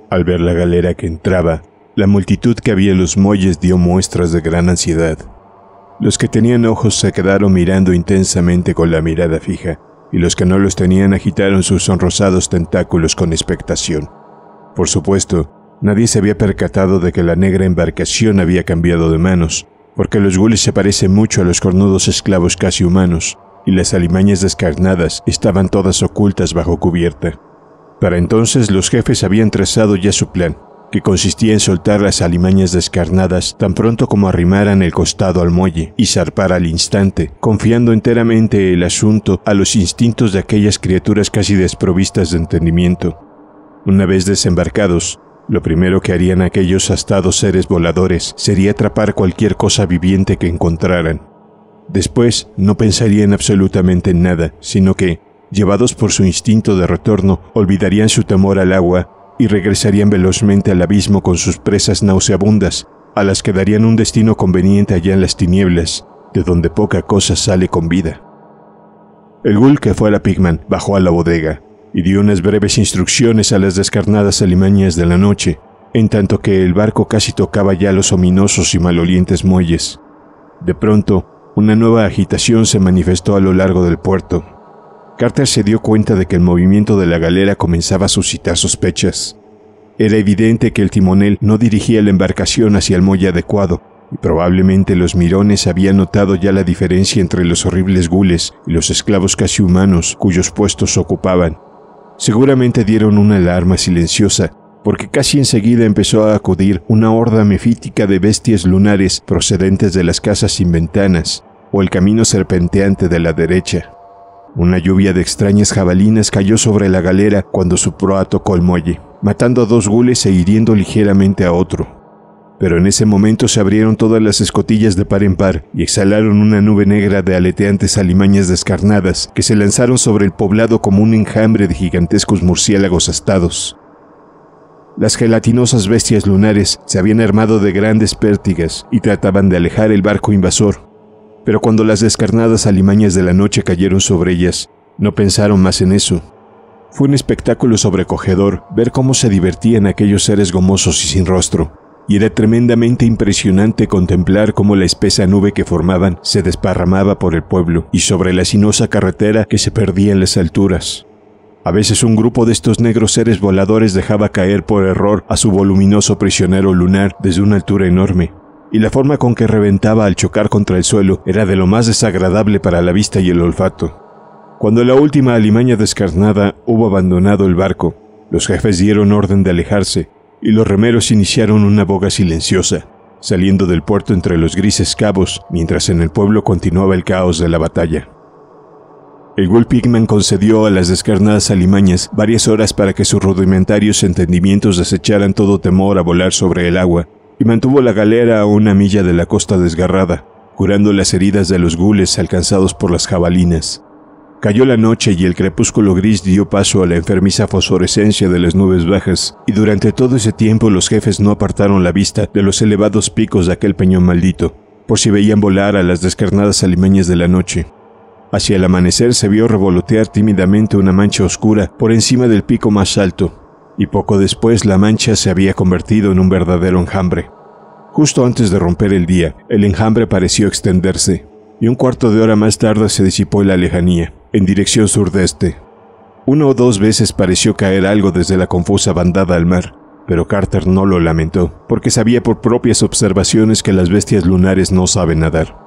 Al ver la galera que entraba, la multitud que había en los muelles dio muestras de gran ansiedad. Los que tenían ojos se quedaron mirando intensamente con la mirada fija, y los que no los tenían agitaron sus sonrosados tentáculos con expectación. Por supuesto, Nadie se había percatado de que la negra embarcación había cambiado de manos, porque los gules se parecen mucho a los cornudos esclavos casi humanos, y las alimañas descarnadas estaban todas ocultas bajo cubierta. Para entonces los jefes habían trazado ya su plan, que consistía en soltar las alimañas descarnadas tan pronto como arrimaran el costado al muelle y zarpar al instante, confiando enteramente el asunto a los instintos de aquellas criaturas casi desprovistas de entendimiento. Una vez desembarcados, lo primero que harían aquellos astados seres voladores sería atrapar cualquier cosa viviente que encontraran. Después no pensarían absolutamente en nada, sino que, llevados por su instinto de retorno, olvidarían su temor al agua y regresarían velozmente al abismo con sus presas nauseabundas, a las que darían un destino conveniente allá en las tinieblas, de donde poca cosa sale con vida. El ghoul que fue a la Pigman bajó a la bodega, y dio unas breves instrucciones a las descarnadas alimañas de la noche, en tanto que el barco casi tocaba ya los ominosos y malolientes muelles. De pronto, una nueva agitación se manifestó a lo largo del puerto. Carter se dio cuenta de que el movimiento de la galera comenzaba a suscitar sospechas. Era evidente que el timonel no dirigía la embarcación hacia el muelle adecuado, y probablemente los mirones habían notado ya la diferencia entre los horribles gules y los esclavos casi humanos cuyos puestos ocupaban. Seguramente dieron una alarma silenciosa, porque casi enseguida empezó a acudir una horda mefítica de bestias lunares procedentes de las casas sin ventanas o el camino serpenteante de la derecha. Una lluvia de extrañas jabalinas cayó sobre la galera cuando su proa tocó el muelle, matando a dos gules e hiriendo ligeramente a otro pero en ese momento se abrieron todas las escotillas de par en par y exhalaron una nube negra de aleteantes alimañas descarnadas que se lanzaron sobre el poblado como un enjambre de gigantescos murciélagos astados. Las gelatinosas bestias lunares se habían armado de grandes pértigas y trataban de alejar el barco invasor, pero cuando las descarnadas alimañas de la noche cayeron sobre ellas, no pensaron más en eso. Fue un espectáculo sobrecogedor ver cómo se divertían aquellos seres gomosos y sin rostro, y era tremendamente impresionante contemplar cómo la espesa nube que formaban se desparramaba por el pueblo y sobre la sinuosa carretera que se perdía en las alturas. A veces un grupo de estos negros seres voladores dejaba caer por error a su voluminoso prisionero lunar desde una altura enorme, y la forma con que reventaba al chocar contra el suelo era de lo más desagradable para la vista y el olfato. Cuando la última alimaña descarnada hubo abandonado el barco, los jefes dieron orden de alejarse, y los remeros iniciaron una boga silenciosa, saliendo del puerto entre los grises cabos, mientras en el pueblo continuaba el caos de la batalla. El pigman concedió a las descarnadas alimañas varias horas para que sus rudimentarios entendimientos desecharan todo temor a volar sobre el agua, y mantuvo la galera a una milla de la costa desgarrada, curando las heridas de los gules alcanzados por las jabalinas. Cayó la noche y el crepúsculo gris dio paso a la enfermiza fosforescencia de las nubes bajas, y durante todo ese tiempo los jefes no apartaron la vista de los elevados picos de aquel peñón maldito, por si veían volar a las descarnadas alimeñas de la noche. Hacia el amanecer se vio revolotear tímidamente una mancha oscura por encima del pico más alto, y poco después la mancha se había convertido en un verdadero enjambre. Justo antes de romper el día, el enjambre pareció extenderse, y un cuarto de hora más tarde se disipó en la lejanía en dirección sureste. Una o dos veces pareció caer algo desde la confusa bandada al mar, pero Carter no lo lamentó, porque sabía por propias observaciones que las bestias lunares no saben nadar.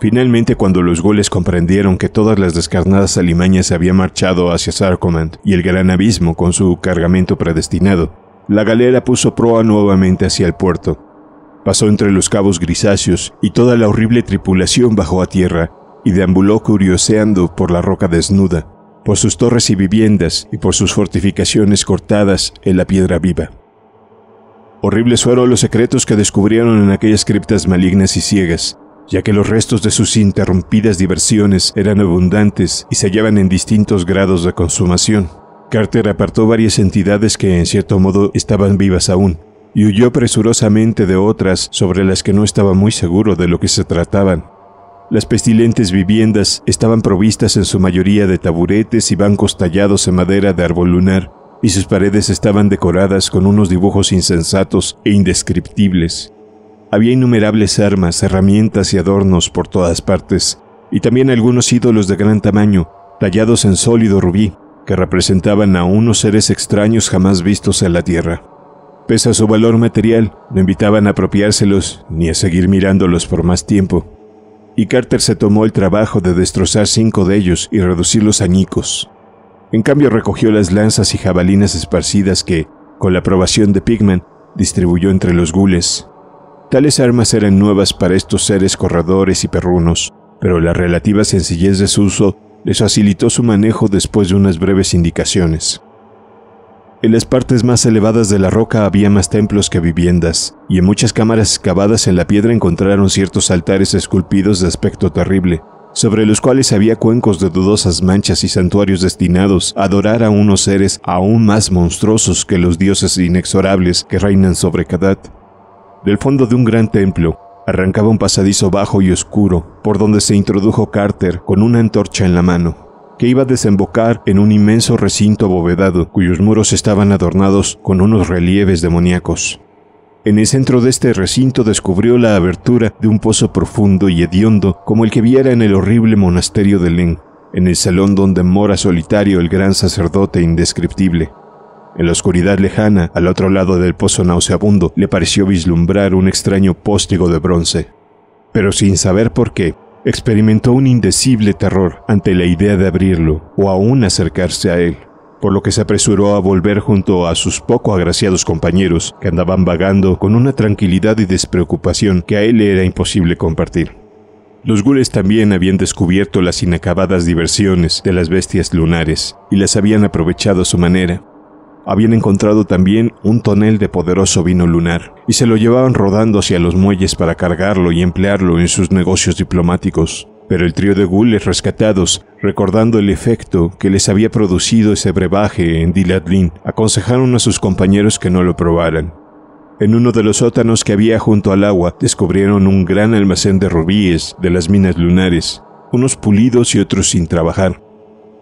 Finalmente, cuando los goles comprendieron que todas las descarnadas alimañas se habían marchado hacia Sarcomand y el gran abismo con su cargamento predestinado, la galera puso proa nuevamente hacia el puerto. Pasó entre los cabos grisáceos y toda la horrible tripulación bajó a tierra, y deambuló curioseando por la roca desnuda, por sus torres y viviendas y por sus fortificaciones cortadas en la piedra viva. Horribles fueron los secretos que descubrieron en aquellas criptas malignas y ciegas, ya que los restos de sus interrumpidas diversiones eran abundantes y se hallaban en distintos grados de consumación. Carter apartó varias entidades que en cierto modo estaban vivas aún, y huyó presurosamente de otras sobre las que no estaba muy seguro de lo que se trataban. Las pestilentes viviendas estaban provistas en su mayoría de taburetes y bancos tallados en madera de árbol lunar, y sus paredes estaban decoradas con unos dibujos insensatos e indescriptibles. Había innumerables armas, herramientas y adornos por todas partes, y también algunos ídolos de gran tamaño, tallados en sólido rubí, que representaban a unos seres extraños jamás vistos en la Tierra. Pese a su valor material, no invitaban a apropiárselos ni a seguir mirándolos por más tiempo y Carter se tomó el trabajo de destrozar cinco de ellos y reducirlos a añicos. En cambio recogió las lanzas y jabalinas esparcidas que, con la aprobación de Pigman, distribuyó entre los gules. Tales armas eran nuevas para estos seres corredores y perrunos, pero la relativa sencillez de su uso les facilitó su manejo después de unas breves indicaciones. En las partes más elevadas de la roca había más templos que viviendas, y en muchas cámaras excavadas en la piedra encontraron ciertos altares esculpidos de aspecto terrible, sobre los cuales había cuencos de dudosas manchas y santuarios destinados a adorar a unos seres aún más monstruosos que los dioses inexorables que reinan sobre Kadat. Del fondo de un gran templo, arrancaba un pasadizo bajo y oscuro, por donde se introdujo Carter con una antorcha en la mano que iba a desembocar en un inmenso recinto abovedado, cuyos muros estaban adornados con unos relieves demoníacos. En el centro de este recinto descubrió la abertura de un pozo profundo y hediondo como el que viera en el horrible monasterio de Len, en el salón donde mora solitario el gran sacerdote indescriptible. En la oscuridad lejana, al otro lado del pozo nauseabundo, le pareció vislumbrar un extraño póstigo de bronce. Pero sin saber por qué, experimentó un indecible terror ante la idea de abrirlo o aún acercarse a él, por lo que se apresuró a volver junto a sus poco agraciados compañeros que andaban vagando con una tranquilidad y despreocupación que a él era imposible compartir. Los gules también habían descubierto las inacabadas diversiones de las bestias lunares y las habían aprovechado a su manera, habían encontrado también un tonel de poderoso vino lunar, y se lo llevaban rodando hacia los muelles para cargarlo y emplearlo en sus negocios diplomáticos. Pero el trío de gules rescatados, recordando el efecto que les había producido ese brebaje en Diladlin, aconsejaron a sus compañeros que no lo probaran. En uno de los sótanos que había junto al agua, descubrieron un gran almacén de rubíes de las minas lunares, unos pulidos y otros sin trabajar,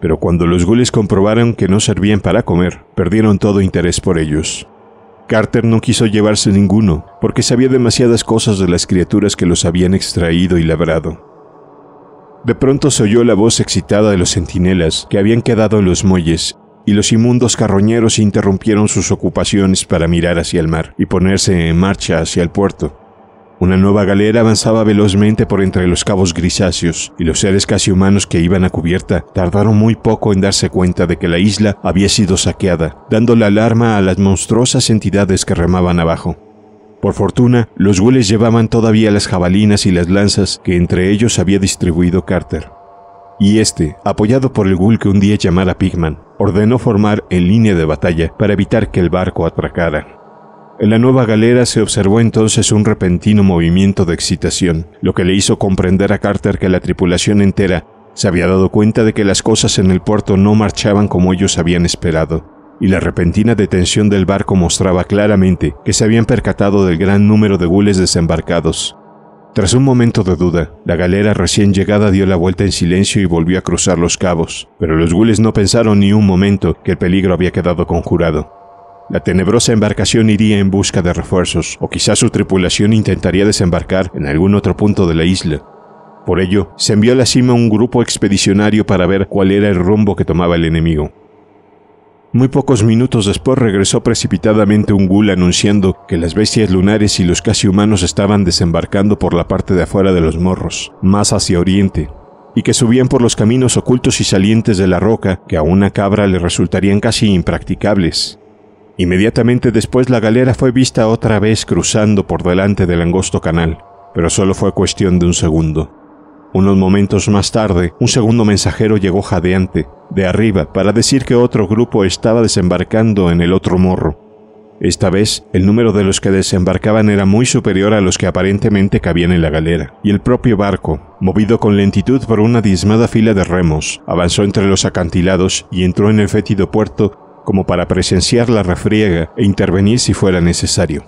pero cuando los gules comprobaron que no servían para comer, perdieron todo interés por ellos. Carter no quiso llevarse ninguno, porque sabía demasiadas cosas de las criaturas que los habían extraído y labrado. De pronto se oyó la voz excitada de los centinelas que habían quedado en los muelles, y los inmundos carroñeros interrumpieron sus ocupaciones para mirar hacia el mar y ponerse en marcha hacia el puerto. Una nueva galera avanzaba velozmente por entre los cabos grisáceos, y los seres casi humanos que iban a cubierta tardaron muy poco en darse cuenta de que la isla había sido saqueada, dando la alarma a las monstruosas entidades que remaban abajo. Por fortuna, los gules llevaban todavía las jabalinas y las lanzas que entre ellos había distribuido Carter. Y este, apoyado por el ghoul que un día llamara Pigman, ordenó formar en línea de batalla para evitar que el barco atracara. En la nueva galera se observó entonces un repentino movimiento de excitación, lo que le hizo comprender a Carter que la tripulación entera se había dado cuenta de que las cosas en el puerto no marchaban como ellos habían esperado, y la repentina detención del barco mostraba claramente que se habían percatado del gran número de gules desembarcados. Tras un momento de duda, la galera recién llegada dio la vuelta en silencio y volvió a cruzar los cabos, pero los gules no pensaron ni un momento que el peligro había quedado conjurado. La tenebrosa embarcación iría en busca de refuerzos, o quizás su tripulación intentaría desembarcar en algún otro punto de la isla. Por ello, se envió a la cima un grupo expedicionario para ver cuál era el rumbo que tomaba el enemigo. Muy pocos minutos después regresó precipitadamente un ghoul anunciando que las bestias lunares y los casi humanos estaban desembarcando por la parte de afuera de los morros, más hacia oriente, y que subían por los caminos ocultos y salientes de la roca que a una cabra le resultarían casi impracticables. Inmediatamente después la galera fue vista otra vez cruzando por delante del angosto canal, pero solo fue cuestión de un segundo. Unos momentos más tarde, un segundo mensajero llegó jadeante, de arriba, para decir que otro grupo estaba desembarcando en el otro morro. Esta vez, el número de los que desembarcaban era muy superior a los que aparentemente cabían en la galera, y el propio barco, movido con lentitud por una dismada fila de remos, avanzó entre los acantilados y entró en el fétido puerto como para presenciar la refriega e intervenir si fuera necesario.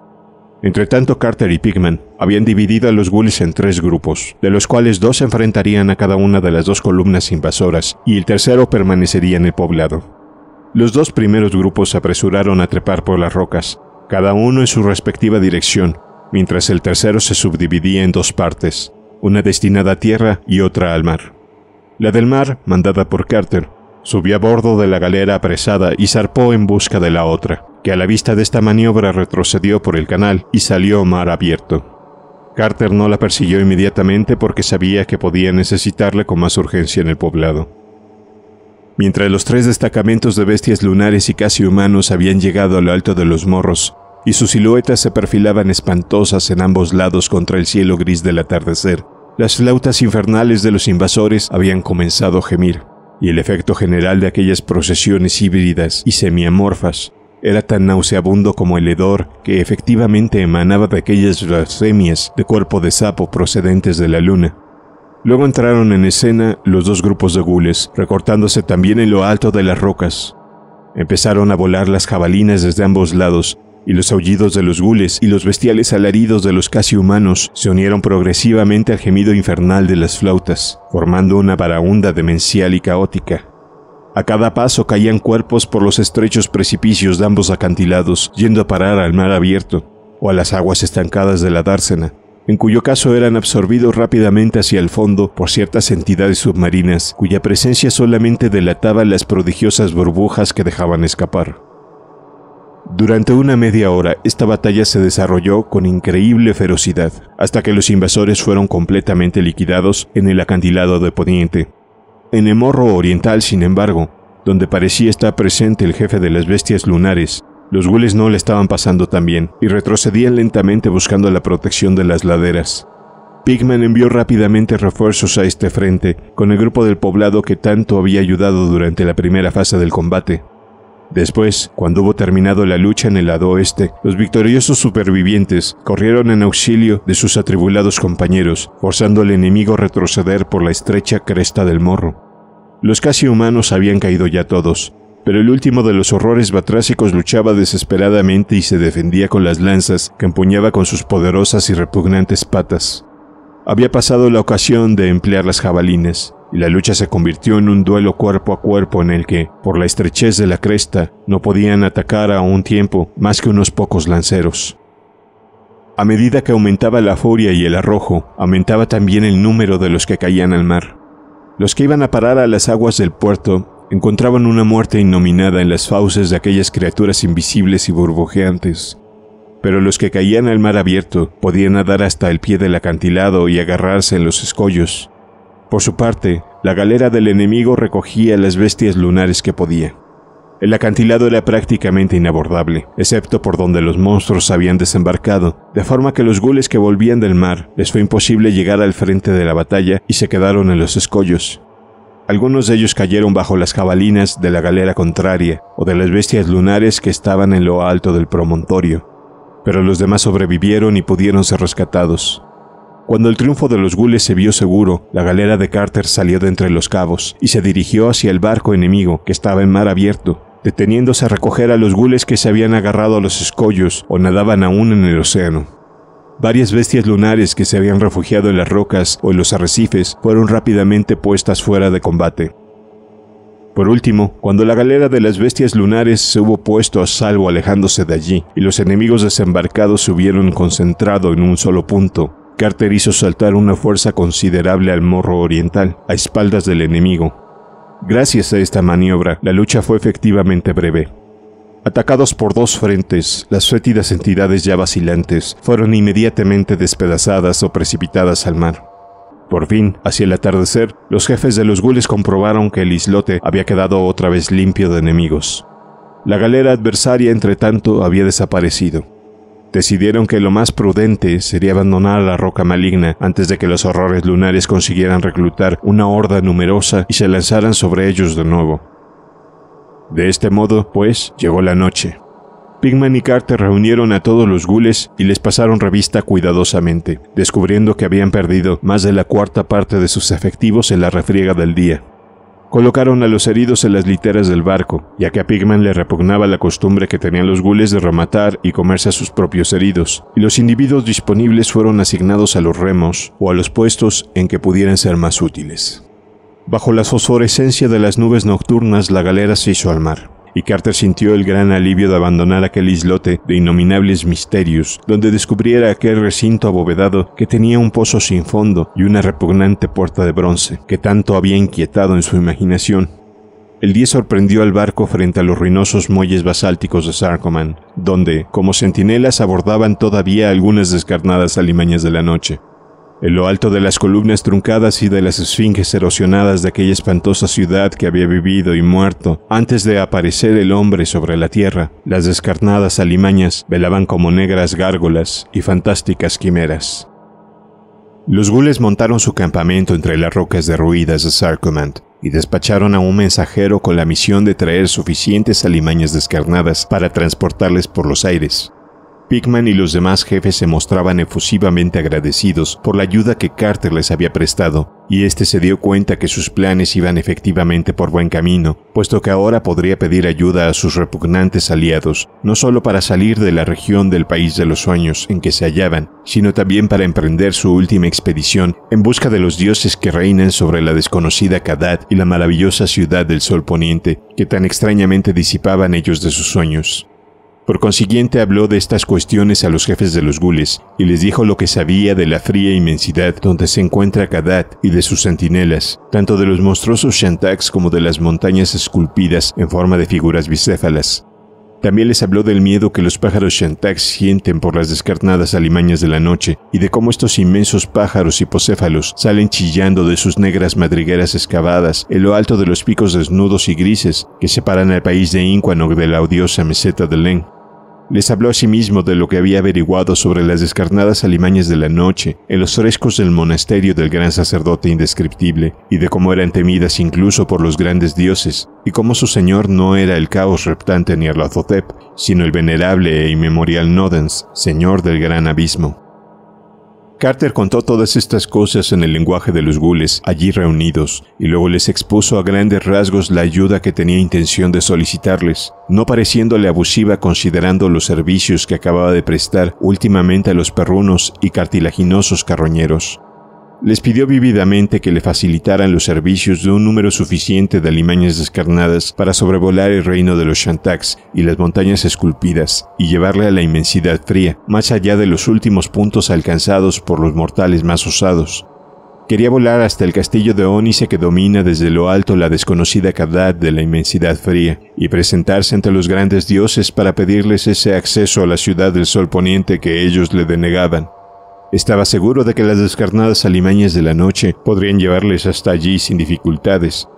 Entretanto, Carter y Pigman habían dividido a los ghouls en tres grupos, de los cuales dos se enfrentarían a cada una de las dos columnas invasoras y el tercero permanecería en el poblado. Los dos primeros grupos se apresuraron a trepar por las rocas, cada uno en su respectiva dirección, mientras el tercero se subdividía en dos partes, una destinada a tierra y otra al mar. La del mar, mandada por Carter, Subió a bordo de la galera apresada y zarpó en busca de la otra, que a la vista de esta maniobra retrocedió por el canal y salió mar abierto. Carter no la persiguió inmediatamente porque sabía que podía necesitarla con más urgencia en el poblado. Mientras los tres destacamentos de bestias lunares y casi humanos habían llegado a lo alto de los morros, y sus siluetas se perfilaban espantosas en ambos lados contra el cielo gris del atardecer, las flautas infernales de los invasores habían comenzado a gemir, y el efecto general de aquellas procesiones híbridas y semiamorfas era tan nauseabundo como el hedor que efectivamente emanaba de aquellas blasfemias de cuerpo de sapo procedentes de la luna. Luego entraron en escena los dos grupos de gules, recortándose también en lo alto de las rocas. Empezaron a volar las jabalinas desde ambos lados, y los aullidos de los gules y los bestiales alaridos de los casi humanos se unieron progresivamente al gemido infernal de las flautas, formando una varaunda demencial y caótica. A cada paso caían cuerpos por los estrechos precipicios de ambos acantilados, yendo a parar al mar abierto o a las aguas estancadas de la dársena, en cuyo caso eran absorbidos rápidamente hacia el fondo por ciertas entidades submarinas, cuya presencia solamente delataba las prodigiosas burbujas que dejaban escapar. Durante una media hora, esta batalla se desarrolló con increíble ferocidad, hasta que los invasores fueron completamente liquidados en el acantilado de Poniente. En el morro oriental, sin embargo, donde parecía estar presente el jefe de las bestias lunares, los gules no le estaban pasando tan bien y retrocedían lentamente buscando la protección de las laderas. Pigman envió rápidamente refuerzos a este frente con el grupo del poblado que tanto había ayudado durante la primera fase del combate, Después, cuando hubo terminado la lucha en el lado oeste, los victoriosos supervivientes corrieron en auxilio de sus atribulados compañeros, forzando al enemigo a retroceder por la estrecha cresta del morro. Los casi humanos habían caído ya todos, pero el último de los horrores batrásicos luchaba desesperadamente y se defendía con las lanzas que empuñaba con sus poderosas y repugnantes patas. Había pasado la ocasión de emplear las jabalinas, y la lucha se convirtió en un duelo cuerpo a cuerpo en el que, por la estrechez de la cresta, no podían atacar a un tiempo más que unos pocos lanceros. A medida que aumentaba la furia y el arrojo, aumentaba también el número de los que caían al mar. Los que iban a parar a las aguas del puerto encontraban una muerte innominada en las fauces de aquellas criaturas invisibles y burbujeantes, pero los que caían al mar abierto podían nadar hasta el pie del acantilado y agarrarse en los escollos, por su parte, la galera del enemigo recogía las bestias lunares que podía. El acantilado era prácticamente inabordable, excepto por donde los monstruos habían desembarcado, de forma que los gules que volvían del mar les fue imposible llegar al frente de la batalla y se quedaron en los escollos. Algunos de ellos cayeron bajo las jabalinas de la galera contraria o de las bestias lunares que estaban en lo alto del promontorio, pero los demás sobrevivieron y pudieron ser rescatados. Cuando el triunfo de los gules se vio seguro, la galera de Carter salió de entre los cabos y se dirigió hacia el barco enemigo que estaba en mar abierto, deteniéndose a recoger a los gules que se habían agarrado a los escollos o nadaban aún en el océano. Varias bestias lunares que se habían refugiado en las rocas o en los arrecifes fueron rápidamente puestas fuera de combate. Por último, cuando la galera de las bestias lunares se hubo puesto a salvo alejándose de allí y los enemigos desembarcados se hubieron concentrado en un solo punto, Carter hizo saltar una fuerza considerable al morro oriental, a espaldas del enemigo. Gracias a esta maniobra, la lucha fue efectivamente breve. Atacados por dos frentes, las fétidas entidades ya vacilantes fueron inmediatamente despedazadas o precipitadas al mar. Por fin, hacia el atardecer, los jefes de los gules comprobaron que el islote había quedado otra vez limpio de enemigos. La galera adversaria, entre tanto, había desaparecido decidieron que lo más prudente sería abandonar la roca maligna antes de que los horrores lunares consiguieran reclutar una horda numerosa y se lanzaran sobre ellos de nuevo. De este modo, pues, llegó la noche. Pigman y Carter reunieron a todos los gules y les pasaron revista cuidadosamente, descubriendo que habían perdido más de la cuarta parte de sus efectivos en la refriega del día. Colocaron a los heridos en las literas del barco, ya que a Pigman le repugnaba la costumbre que tenían los gules de rematar y comerse a sus propios heridos, y los individuos disponibles fueron asignados a los remos o a los puestos en que pudieran ser más útiles. Bajo la fosforescencia de las nubes nocturnas, la galera se hizo al mar y Carter sintió el gran alivio de abandonar aquel islote de innominables misterios, donde descubriera aquel recinto abovedado que tenía un pozo sin fondo y una repugnante puerta de bronce, que tanto había inquietado en su imaginación. El día sorprendió al barco frente a los ruinosos muelles basálticos de Sarkoman, donde, como centinelas, abordaban todavía algunas descarnadas alimañas de la noche. En lo alto de las columnas truncadas y de las esfinges erosionadas de aquella espantosa ciudad que había vivido y muerto antes de aparecer el hombre sobre la tierra, las descarnadas alimañas velaban como negras gárgolas y fantásticas quimeras. Los gules montaron su campamento entre las rocas derruidas de Sarcomand y despacharon a un mensajero con la misión de traer suficientes alimañas descarnadas para transportarles por los aires, Pickman y los demás jefes se mostraban efusivamente agradecidos por la ayuda que Carter les había prestado, y este se dio cuenta que sus planes iban efectivamente por buen camino, puesto que ahora podría pedir ayuda a sus repugnantes aliados, no solo para salir de la región del país de los sueños en que se hallaban, sino también para emprender su última expedición en busca de los dioses que reinan sobre la desconocida Kadat y la maravillosa ciudad del sol poniente, que tan extrañamente disipaban ellos de sus sueños. Por consiguiente habló de estas cuestiones a los jefes de los gules y les dijo lo que sabía de la fría inmensidad donde se encuentra Kadat y de sus centinelas, tanto de los monstruosos Shantaks como de las montañas esculpidas en forma de figuras bicéfalas. También les habló del miedo que los pájaros Shantaks sienten por las descarnadas alimañas de la noche y de cómo estos inmensos pájaros hipocéfalos salen chillando de sus negras madrigueras excavadas en lo alto de los picos desnudos y grises que separan al país de Incuanog de la odiosa meseta de Len. Les habló mismo de lo que había averiguado sobre las descarnadas alimañas de la noche en los frescos del monasterio del gran sacerdote indescriptible, y de cómo eran temidas incluso por los grandes dioses, y cómo su señor no era el caos reptante ni azotep sino el venerable e inmemorial Nodens, señor del gran abismo. Carter contó todas estas cosas en el lenguaje de los gules allí reunidos y luego les expuso a grandes rasgos la ayuda que tenía intención de solicitarles, no pareciéndole abusiva considerando los servicios que acababa de prestar últimamente a los perrunos y cartilaginosos carroñeros les pidió vividamente que le facilitaran los servicios de un número suficiente de alimañas descarnadas para sobrevolar el reino de los Shantaks y las montañas esculpidas y llevarle a la inmensidad fría, más allá de los últimos puntos alcanzados por los mortales más osados. Quería volar hasta el castillo de Onise que domina desde lo alto la desconocida cadáver de la inmensidad fría, y presentarse ante los grandes dioses para pedirles ese acceso a la ciudad del sol poniente que ellos le denegaban. Estaba seguro de que las descarnadas alimañas de la noche podrían llevarles hasta allí sin dificultades.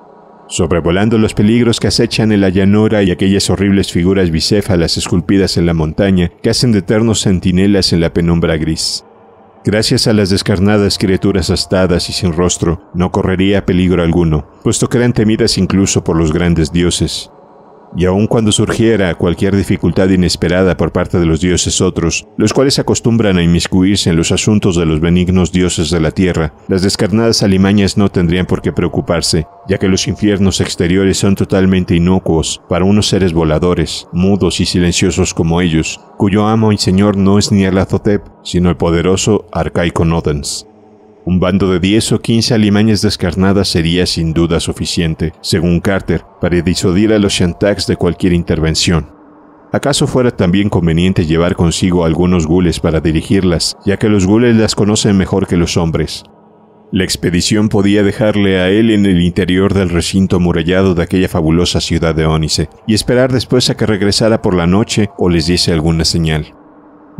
Sobrevolando los peligros que acechan en la llanura y aquellas horribles figuras bicéfalas esculpidas en la montaña que hacen de eternos centinelas en la penumbra gris. Gracias a las descarnadas criaturas astadas y sin rostro, no correría peligro alguno, puesto que eran temidas incluso por los grandes dioses. Y aun cuando surgiera cualquier dificultad inesperada por parte de los dioses otros, los cuales acostumbran a inmiscuirse en los asuntos de los benignos dioses de la tierra, las descarnadas alimañas no tendrían por qué preocuparse, ya que los infiernos exteriores son totalmente inocuos para unos seres voladores, mudos y silenciosos como ellos, cuyo amo y señor no es ni el Azotep, sino el poderoso arcaico Nodens. Un bando de 10 o 15 alimañas descarnadas sería sin duda suficiente, según Carter, para disuadir a los Shantaks de cualquier intervención. ¿Acaso fuera también conveniente llevar consigo algunos gules para dirigirlas, ya que los gules las conocen mejor que los hombres? La expedición podía dejarle a él en el interior del recinto amurallado de aquella fabulosa ciudad de Ónice y esperar después a que regresara por la noche o les diese alguna señal.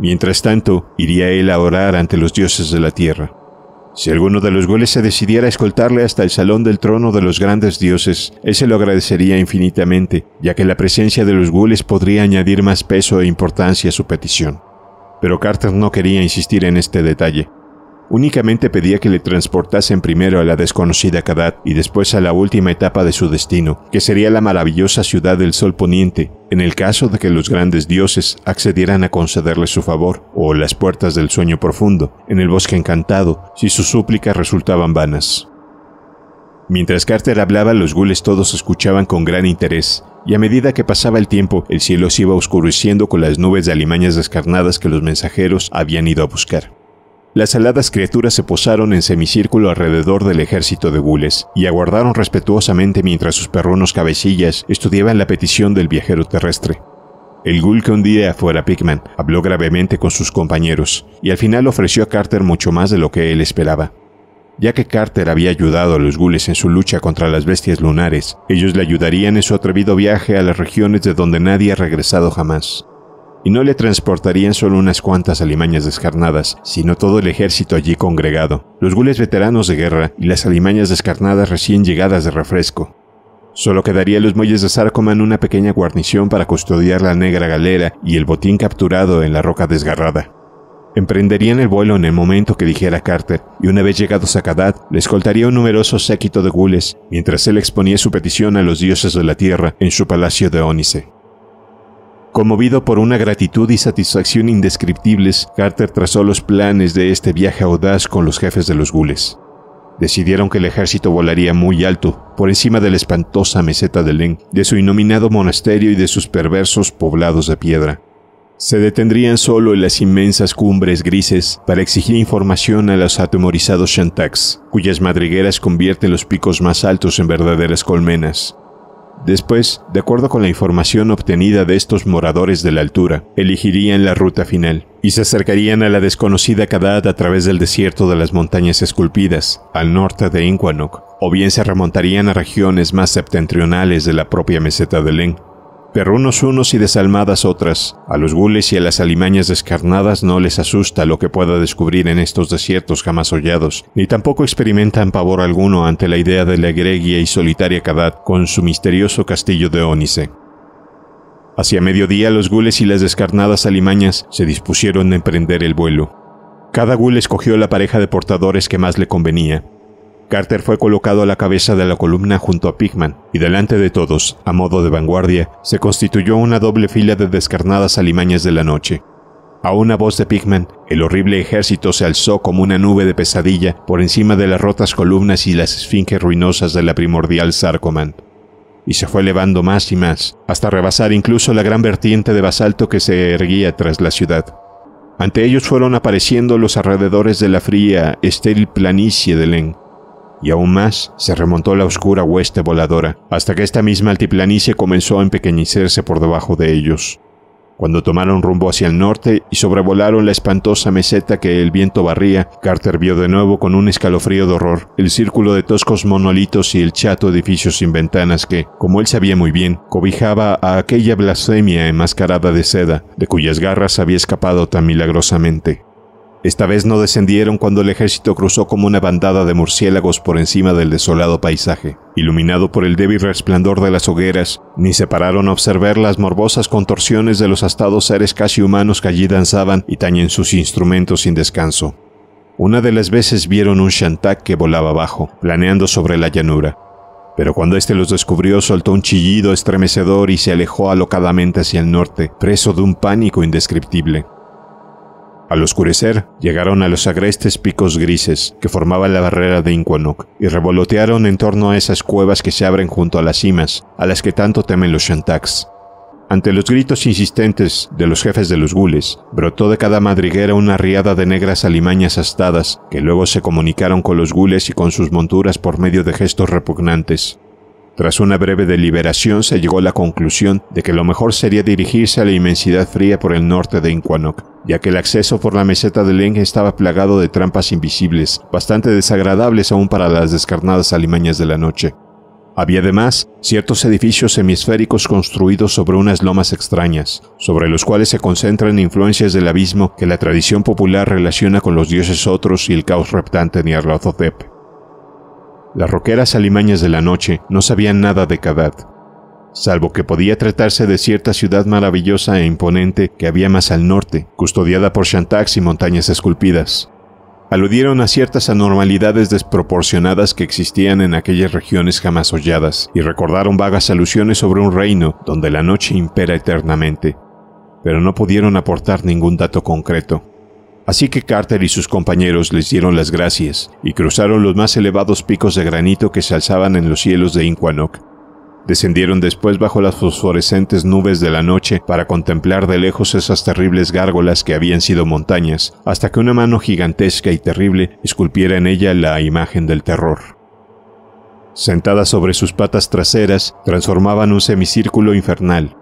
Mientras tanto, iría él a orar ante los dioses de la tierra. Si alguno de los goles se decidiera a escoltarle hasta el salón del trono de los grandes dioses, él se lo agradecería infinitamente, ya que la presencia de los gules podría añadir más peso e importancia a su petición. Pero Carter no quería insistir en este detalle, Únicamente pedía que le transportasen primero a la desconocida Kadat y después a la última etapa de su destino, que sería la maravillosa ciudad del Sol Poniente, en el caso de que los grandes dioses accedieran a concederle su favor, o las puertas del sueño profundo, en el bosque encantado, si sus súplicas resultaban vanas. Mientras Carter hablaba, los gules todos escuchaban con gran interés, y a medida que pasaba el tiempo, el cielo se iba oscureciendo con las nubes de alimañas descarnadas que los mensajeros habían ido a buscar. Las aladas criaturas se posaron en semicírculo alrededor del ejército de gules y aguardaron respetuosamente mientras sus perrunos cabecillas estudiaban la petición del viajero terrestre. El ghoul que un día fuera Pikmin habló gravemente con sus compañeros y al final ofreció a Carter mucho más de lo que él esperaba. Ya que Carter había ayudado a los gules en su lucha contra las bestias lunares, ellos le ayudarían en su atrevido viaje a las regiones de donde nadie ha regresado jamás y no le transportarían solo unas cuantas alimañas descarnadas, sino todo el ejército allí congregado, los gules veteranos de guerra y las alimañas descarnadas recién llegadas de refresco. Solo quedaría los muelles de Sarcoman una pequeña guarnición para custodiar la negra galera y el botín capturado en la roca desgarrada. Emprenderían el vuelo en el momento que dijera Carter, y una vez llegados a Kadad, le escoltaría un numeroso séquito de gules, mientras él exponía su petición a los dioses de la tierra en su palacio de Onise. Conmovido por una gratitud y satisfacción indescriptibles, Carter trazó los planes de este viaje audaz con los jefes de los gules. Decidieron que el ejército volaría muy alto, por encima de la espantosa meseta de Len, de su inominado monasterio y de sus perversos poblados de piedra. Se detendrían solo en las inmensas cumbres grises para exigir información a los atemorizados Shantaks, cuyas madrigueras convierten los picos más altos en verdaderas colmenas. Después, de acuerdo con la información obtenida de estos moradores de la altura, elegirían la ruta final y se acercarían a la desconocida Kadad a través del desierto de las montañas esculpidas, al norte de Inquanok, o bien se remontarían a regiones más septentrionales de la propia meseta de Leng. Perrunos unos y desalmadas otras. A los gules y a las alimañas descarnadas no les asusta lo que pueda descubrir en estos desiertos jamás hollados, ni tampoco experimentan pavor alguno ante la idea de la egregia y solitaria Kadat con su misterioso castillo de Ónice. Hacia mediodía los gules y las descarnadas alimañas se dispusieron a emprender el vuelo. Cada gul escogió la pareja de portadores que más le convenía, Carter fue colocado a la cabeza de la columna junto a Pigman, y delante de todos, a modo de vanguardia, se constituyó una doble fila de descarnadas alimañas de la noche. A una voz de Pigman, el horrible ejército se alzó como una nube de pesadilla por encima de las rotas columnas y las esfinges ruinosas de la primordial Sarcoman y se fue elevando más y más, hasta rebasar incluso la gran vertiente de basalto que se erguía tras la ciudad. Ante ellos fueron apareciendo los alrededores de la fría, estéril planicie de Len, y aún más se remontó la oscura hueste voladora, hasta que esta misma altiplanicie comenzó a empequeñecerse por debajo de ellos. Cuando tomaron rumbo hacia el norte y sobrevolaron la espantosa meseta que el viento barría, Carter vio de nuevo con un escalofrío de horror el círculo de toscos monolitos y el chato edificio sin ventanas que, como él sabía muy bien, cobijaba a aquella blasfemia enmascarada de seda, de cuyas garras había escapado tan milagrosamente. Esta vez no descendieron cuando el ejército cruzó como una bandada de murciélagos por encima del desolado paisaje. Iluminado por el débil resplandor de las hogueras, ni se pararon a observar las morbosas contorsiones de los astados seres casi humanos que allí danzaban y tañen sus instrumentos sin descanso. Una de las veces vieron un shantak que volaba abajo, planeando sobre la llanura. Pero cuando éste los descubrió, soltó un chillido estremecedor y se alejó alocadamente hacia el norte, preso de un pánico indescriptible. Al oscurecer, llegaron a los agrestes picos grises que formaban la barrera de Inquanok, y revolotearon en torno a esas cuevas que se abren junto a las cimas, a las que tanto temen los Shantaks. Ante los gritos insistentes de los jefes de los gules, brotó de cada madriguera una riada de negras alimañas astadas, que luego se comunicaron con los gules y con sus monturas por medio de gestos repugnantes. Tras una breve deliberación se llegó a la conclusión de que lo mejor sería dirigirse a la inmensidad fría por el norte de Inquanok, ya que el acceso por la meseta del Leng estaba plagado de trampas invisibles, bastante desagradables aún para las descarnadas alimañas de la noche. Había además ciertos edificios hemisféricos construidos sobre unas lomas extrañas, sobre los cuales se concentran influencias del abismo que la tradición popular relaciona con los dioses otros y el caos reptante Nyarlathotep. Las roqueras alimañas de la noche no sabían nada de Kadat, salvo que podía tratarse de cierta ciudad maravillosa e imponente que había más al norte, custodiada por shantax y montañas esculpidas. Aludieron a ciertas anormalidades desproporcionadas que existían en aquellas regiones jamás holladas, y recordaron vagas alusiones sobre un reino donde la noche impera eternamente, pero no pudieron aportar ningún dato concreto. Así que Carter y sus compañeros les dieron las gracias y cruzaron los más elevados picos de granito que se alzaban en los cielos de Inquanok. Descendieron después bajo las fosforescentes nubes de la noche para contemplar de lejos esas terribles gárgolas que habían sido montañas, hasta que una mano gigantesca y terrible esculpiera en ella la imagen del terror. Sentadas sobre sus patas traseras, transformaban un semicírculo infernal,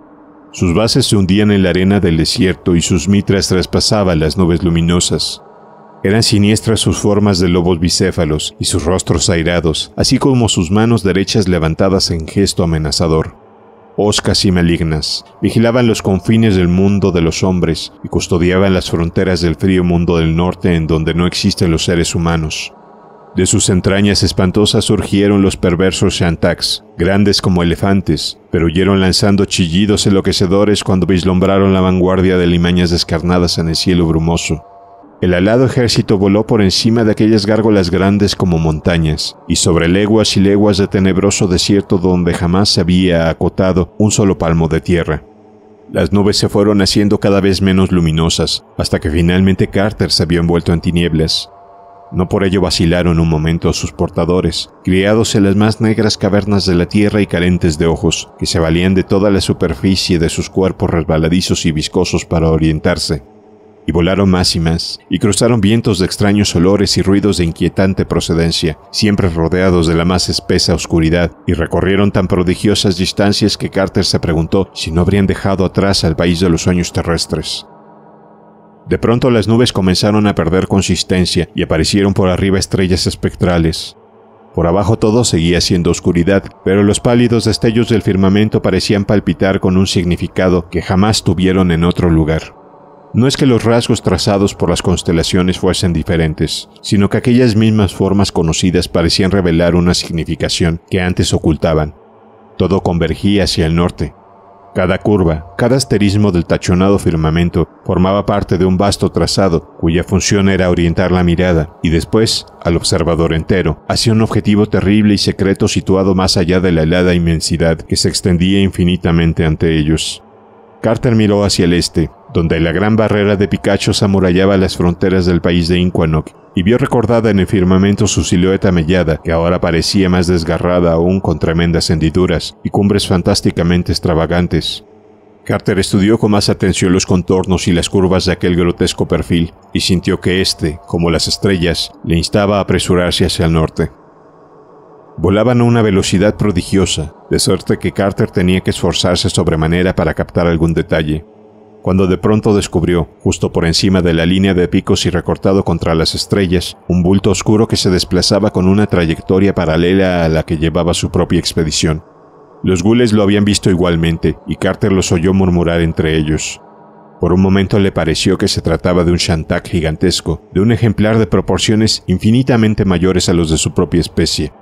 sus bases se hundían en la arena del desierto y sus mitras traspasaban las nubes luminosas. Eran siniestras sus formas de lobos bicéfalos y sus rostros airados, así como sus manos derechas levantadas en gesto amenazador. Oscas y malignas, vigilaban los confines del mundo de los hombres y custodiaban las fronteras del frío mundo del norte en donde no existen los seres humanos. De sus entrañas espantosas surgieron los perversos Shantaks, grandes como elefantes, pero huyeron lanzando chillidos enloquecedores cuando vislumbraron la vanguardia de limañas descarnadas en el cielo brumoso. El alado ejército voló por encima de aquellas gárgolas grandes como montañas, y sobre leguas y leguas de tenebroso desierto donde jamás se había acotado un solo palmo de tierra. Las nubes se fueron haciendo cada vez menos luminosas, hasta que finalmente Carter se había envuelto en tinieblas, no por ello vacilaron un momento sus portadores, criados en las más negras cavernas de la tierra y carentes de ojos, que se valían de toda la superficie de sus cuerpos resbaladizos y viscosos para orientarse. Y volaron más y más, y cruzaron vientos de extraños olores y ruidos de inquietante procedencia, siempre rodeados de la más espesa oscuridad, y recorrieron tan prodigiosas distancias que Carter se preguntó si no habrían dejado atrás al país de los sueños terrestres. De pronto las nubes comenzaron a perder consistencia y aparecieron por arriba estrellas espectrales. Por abajo todo seguía siendo oscuridad, pero los pálidos destellos del firmamento parecían palpitar con un significado que jamás tuvieron en otro lugar. No es que los rasgos trazados por las constelaciones fuesen diferentes, sino que aquellas mismas formas conocidas parecían revelar una significación que antes ocultaban. Todo convergía hacia el norte, cada curva, cada asterismo del tachonado firmamento formaba parte de un vasto trazado cuya función era orientar la mirada y después al observador entero hacia un objetivo terrible y secreto situado más allá de la helada inmensidad que se extendía infinitamente ante ellos. Carter miró hacia el este, donde la gran barrera de picachos amurallaba las fronteras del país de Inquanok y vio recordada en el firmamento su silueta mellada, que ahora parecía más desgarrada aún con tremendas hendiduras y cumbres fantásticamente extravagantes. Carter estudió con más atención los contornos y las curvas de aquel grotesco perfil y sintió que éste, como las estrellas, le instaba a apresurarse hacia el norte. Volaban a una velocidad prodigiosa, de suerte que Carter tenía que esforzarse sobremanera para captar algún detalle cuando de pronto descubrió, justo por encima de la línea de picos y recortado contra las estrellas, un bulto oscuro que se desplazaba con una trayectoria paralela a la que llevaba su propia expedición. Los gules lo habían visto igualmente, y Carter los oyó murmurar entre ellos. Por un momento le pareció que se trataba de un shantak gigantesco, de un ejemplar de proporciones infinitamente mayores a los de su propia especie.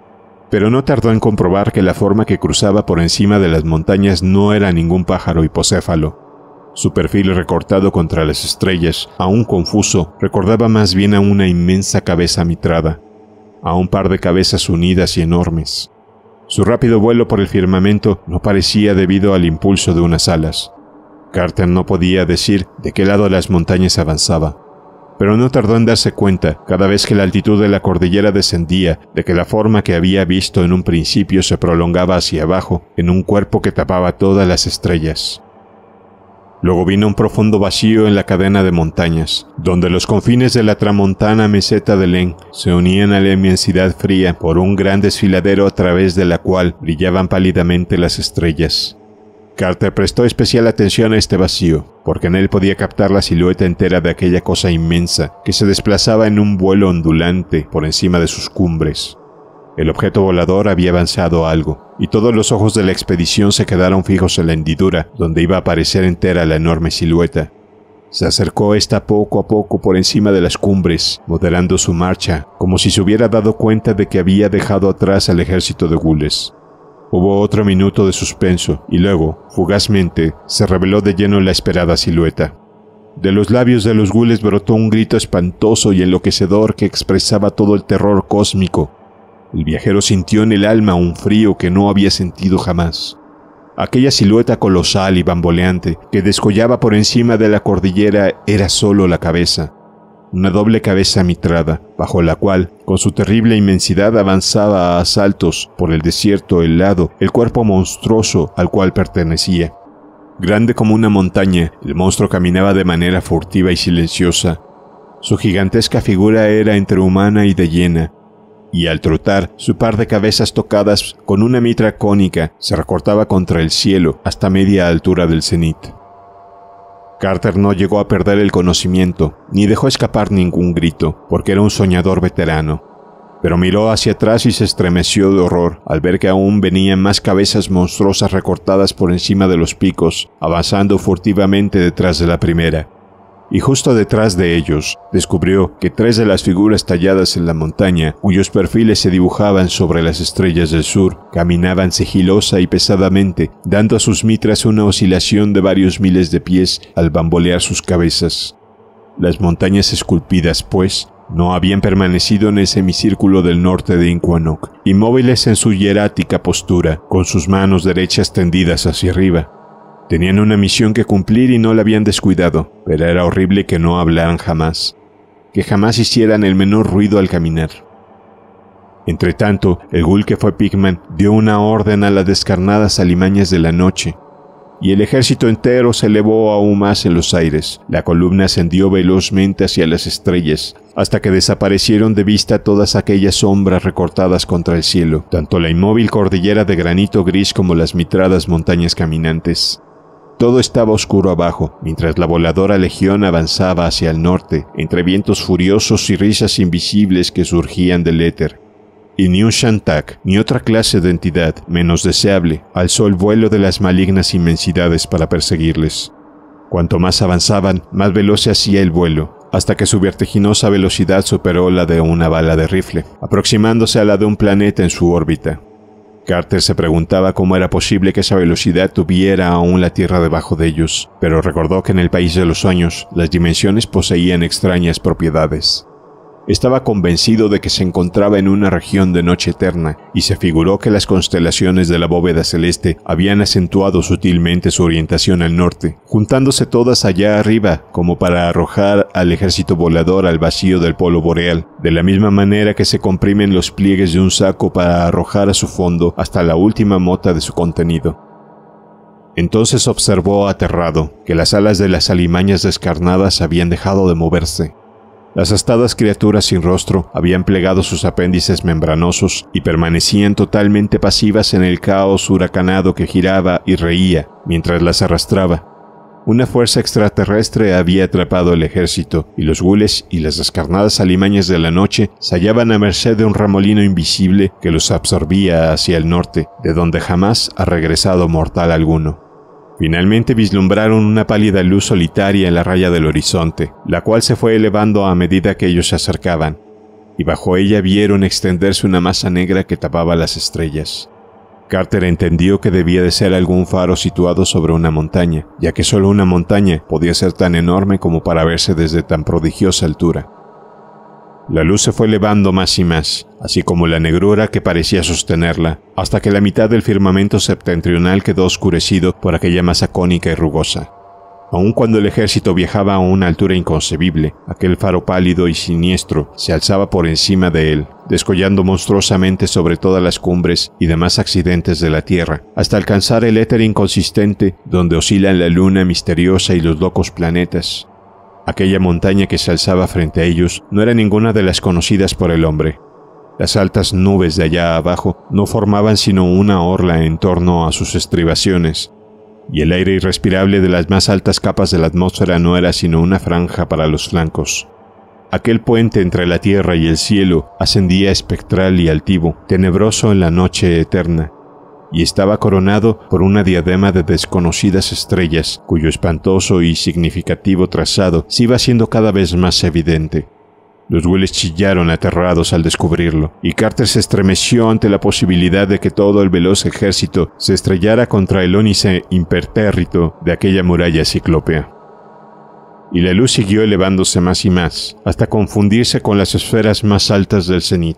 Pero no tardó en comprobar que la forma que cruzaba por encima de las montañas no era ningún pájaro hipocéfalo, su perfil recortado contra las estrellas, aún confuso, recordaba más bien a una inmensa cabeza mitrada, a un par de cabezas unidas y enormes. Su rápido vuelo por el firmamento no parecía debido al impulso de unas alas. Carter no podía decir de qué lado las montañas avanzaba, pero no tardó en darse cuenta, cada vez que la altitud de la cordillera descendía, de que la forma que había visto en un principio se prolongaba hacia abajo, en un cuerpo que tapaba todas las estrellas. Luego vino un profundo vacío en la cadena de montañas, donde los confines de la tramontana meseta de Len se unían a la inmensidad fría por un gran desfiladero a través de la cual brillaban pálidamente las estrellas. Carter prestó especial atención a este vacío, porque en él podía captar la silueta entera de aquella cosa inmensa que se desplazaba en un vuelo ondulante por encima de sus cumbres. El objeto volador había avanzado algo, y todos los ojos de la expedición se quedaron fijos en la hendidura, donde iba a aparecer entera la enorme silueta. Se acercó ésta poco a poco por encima de las cumbres, moderando su marcha, como si se hubiera dado cuenta de que había dejado atrás al ejército de gules. Hubo otro minuto de suspenso, y luego, fugazmente, se reveló de lleno la esperada silueta. De los labios de los gules brotó un grito espantoso y enloquecedor que expresaba todo el terror cósmico, el viajero sintió en el alma un frío que no había sentido jamás. Aquella silueta colosal y bamboleante que descollaba por encima de la cordillera era solo la cabeza, una doble cabeza mitrada, bajo la cual, con su terrible inmensidad, avanzaba a asaltos por el desierto helado el cuerpo monstruoso al cual pertenecía. Grande como una montaña, el monstruo caminaba de manera furtiva y silenciosa. Su gigantesca figura era entre humana y de llena y al trotar, su par de cabezas tocadas con una mitra cónica se recortaba contra el cielo hasta media altura del cenit. Carter no llegó a perder el conocimiento, ni dejó escapar ningún grito, porque era un soñador veterano. Pero miró hacia atrás y se estremeció de horror al ver que aún venían más cabezas monstruosas recortadas por encima de los picos, avanzando furtivamente detrás de la primera y justo detrás de ellos descubrió que tres de las figuras talladas en la montaña, cuyos perfiles se dibujaban sobre las estrellas del sur, caminaban sigilosa y pesadamente, dando a sus mitras una oscilación de varios miles de pies al bambolear sus cabezas. Las montañas esculpidas, pues, no habían permanecido en el semicírculo del norte de Inquanok, inmóviles en su hierática postura, con sus manos derechas tendidas hacia arriba, Tenían una misión que cumplir y no la habían descuidado, pero era horrible que no hablaran jamás, que jamás hicieran el menor ruido al caminar. Entretanto, el ghoul que fue Pigman dio una orden a las descarnadas alimañas de la noche, y el ejército entero se elevó aún más en los aires. La columna ascendió velozmente hacia las estrellas, hasta que desaparecieron de vista todas aquellas sombras recortadas contra el cielo, tanto la inmóvil cordillera de granito gris como las mitradas montañas caminantes. Todo estaba oscuro abajo, mientras la voladora legión avanzaba hacia el norte, entre vientos furiosos y risas invisibles que surgían del éter. Y ni un Shantak, ni otra clase de entidad, menos deseable, alzó el vuelo de las malignas inmensidades para perseguirles. Cuanto más avanzaban, más veloz se hacía el vuelo, hasta que su vertiginosa velocidad superó la de una bala de rifle, aproximándose a la de un planeta en su órbita. Carter se preguntaba cómo era posible que esa velocidad tuviera aún la Tierra debajo de ellos, pero recordó que en el país de los sueños las dimensiones poseían extrañas propiedades. Estaba convencido de que se encontraba en una región de noche eterna y se figuró que las constelaciones de la bóveda celeste habían acentuado sutilmente su orientación al norte, juntándose todas allá arriba como para arrojar al ejército volador al vacío del polo boreal, de la misma manera que se comprimen los pliegues de un saco para arrojar a su fondo hasta la última mota de su contenido. Entonces observó aterrado que las alas de las alimañas descarnadas habían dejado de moverse las astadas criaturas sin rostro habían plegado sus apéndices membranosos y permanecían totalmente pasivas en el caos huracanado que giraba y reía mientras las arrastraba. Una fuerza extraterrestre había atrapado el ejército, y los gules y las descarnadas alimañas de la noche se hallaban a merced de un remolino invisible que los absorbía hacia el norte, de donde jamás ha regresado mortal alguno. Finalmente vislumbraron una pálida luz solitaria en la raya del horizonte, la cual se fue elevando a medida que ellos se acercaban, y bajo ella vieron extenderse una masa negra que tapaba las estrellas. Carter entendió que debía de ser algún faro situado sobre una montaña, ya que solo una montaña podía ser tan enorme como para verse desde tan prodigiosa altura. La luz se fue elevando más y más, así como la negrura que parecía sostenerla, hasta que la mitad del firmamento septentrional quedó oscurecido por aquella masa cónica y rugosa. Aun cuando el ejército viajaba a una altura inconcebible, aquel faro pálido y siniestro se alzaba por encima de él, descollando monstruosamente sobre todas las cumbres y demás accidentes de la Tierra, hasta alcanzar el éter inconsistente donde oscilan la luna misteriosa y los locos planetas, Aquella montaña que se alzaba frente a ellos no era ninguna de las conocidas por el hombre. Las altas nubes de allá abajo no formaban sino una orla en torno a sus estribaciones, y el aire irrespirable de las más altas capas de la atmósfera no era sino una franja para los flancos. Aquel puente entre la tierra y el cielo ascendía espectral y altivo, tenebroso en la noche eterna, y estaba coronado por una diadema de desconocidas estrellas, cuyo espantoso y significativo trazado se iba haciendo cada vez más evidente. Los hueles chillaron aterrados al descubrirlo, y Carter se estremeció ante la posibilidad de que todo el veloz ejército se estrellara contra el ónice impertérrito de aquella muralla ciclópea. Y la luz siguió elevándose más y más, hasta confundirse con las esferas más altas del cenit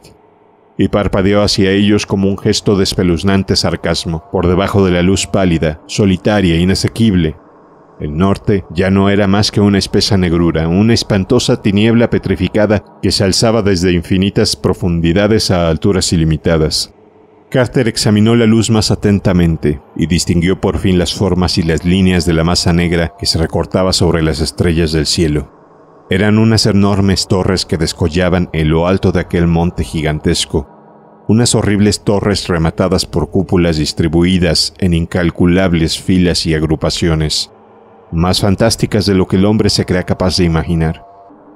y parpadeó hacia ellos como un gesto de espeluznante sarcasmo, por debajo de la luz pálida, solitaria, e inasequible. El norte ya no era más que una espesa negrura, una espantosa tiniebla petrificada que se alzaba desde infinitas profundidades a alturas ilimitadas. Carter examinó la luz más atentamente y distinguió por fin las formas y las líneas de la masa negra que se recortaba sobre las estrellas del cielo. Eran unas enormes torres que descollaban en lo alto de aquel monte gigantesco, unas horribles torres rematadas por cúpulas distribuidas en incalculables filas y agrupaciones, más fantásticas de lo que el hombre se crea capaz de imaginar.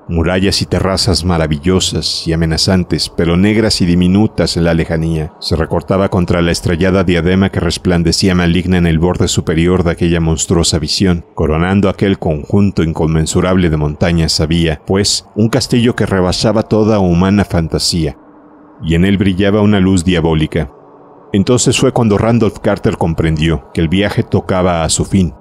Murallas y terrazas maravillosas y amenazantes, pero negras y diminutas en la lejanía, se recortaba contra la estrellada diadema que resplandecía maligna en el borde superior de aquella monstruosa visión, coronando aquel conjunto inconmensurable de montañas había, pues, un castillo que rebasaba toda humana fantasía, y en él brillaba una luz diabólica. Entonces fue cuando Randolph Carter comprendió que el viaje tocaba a su fin,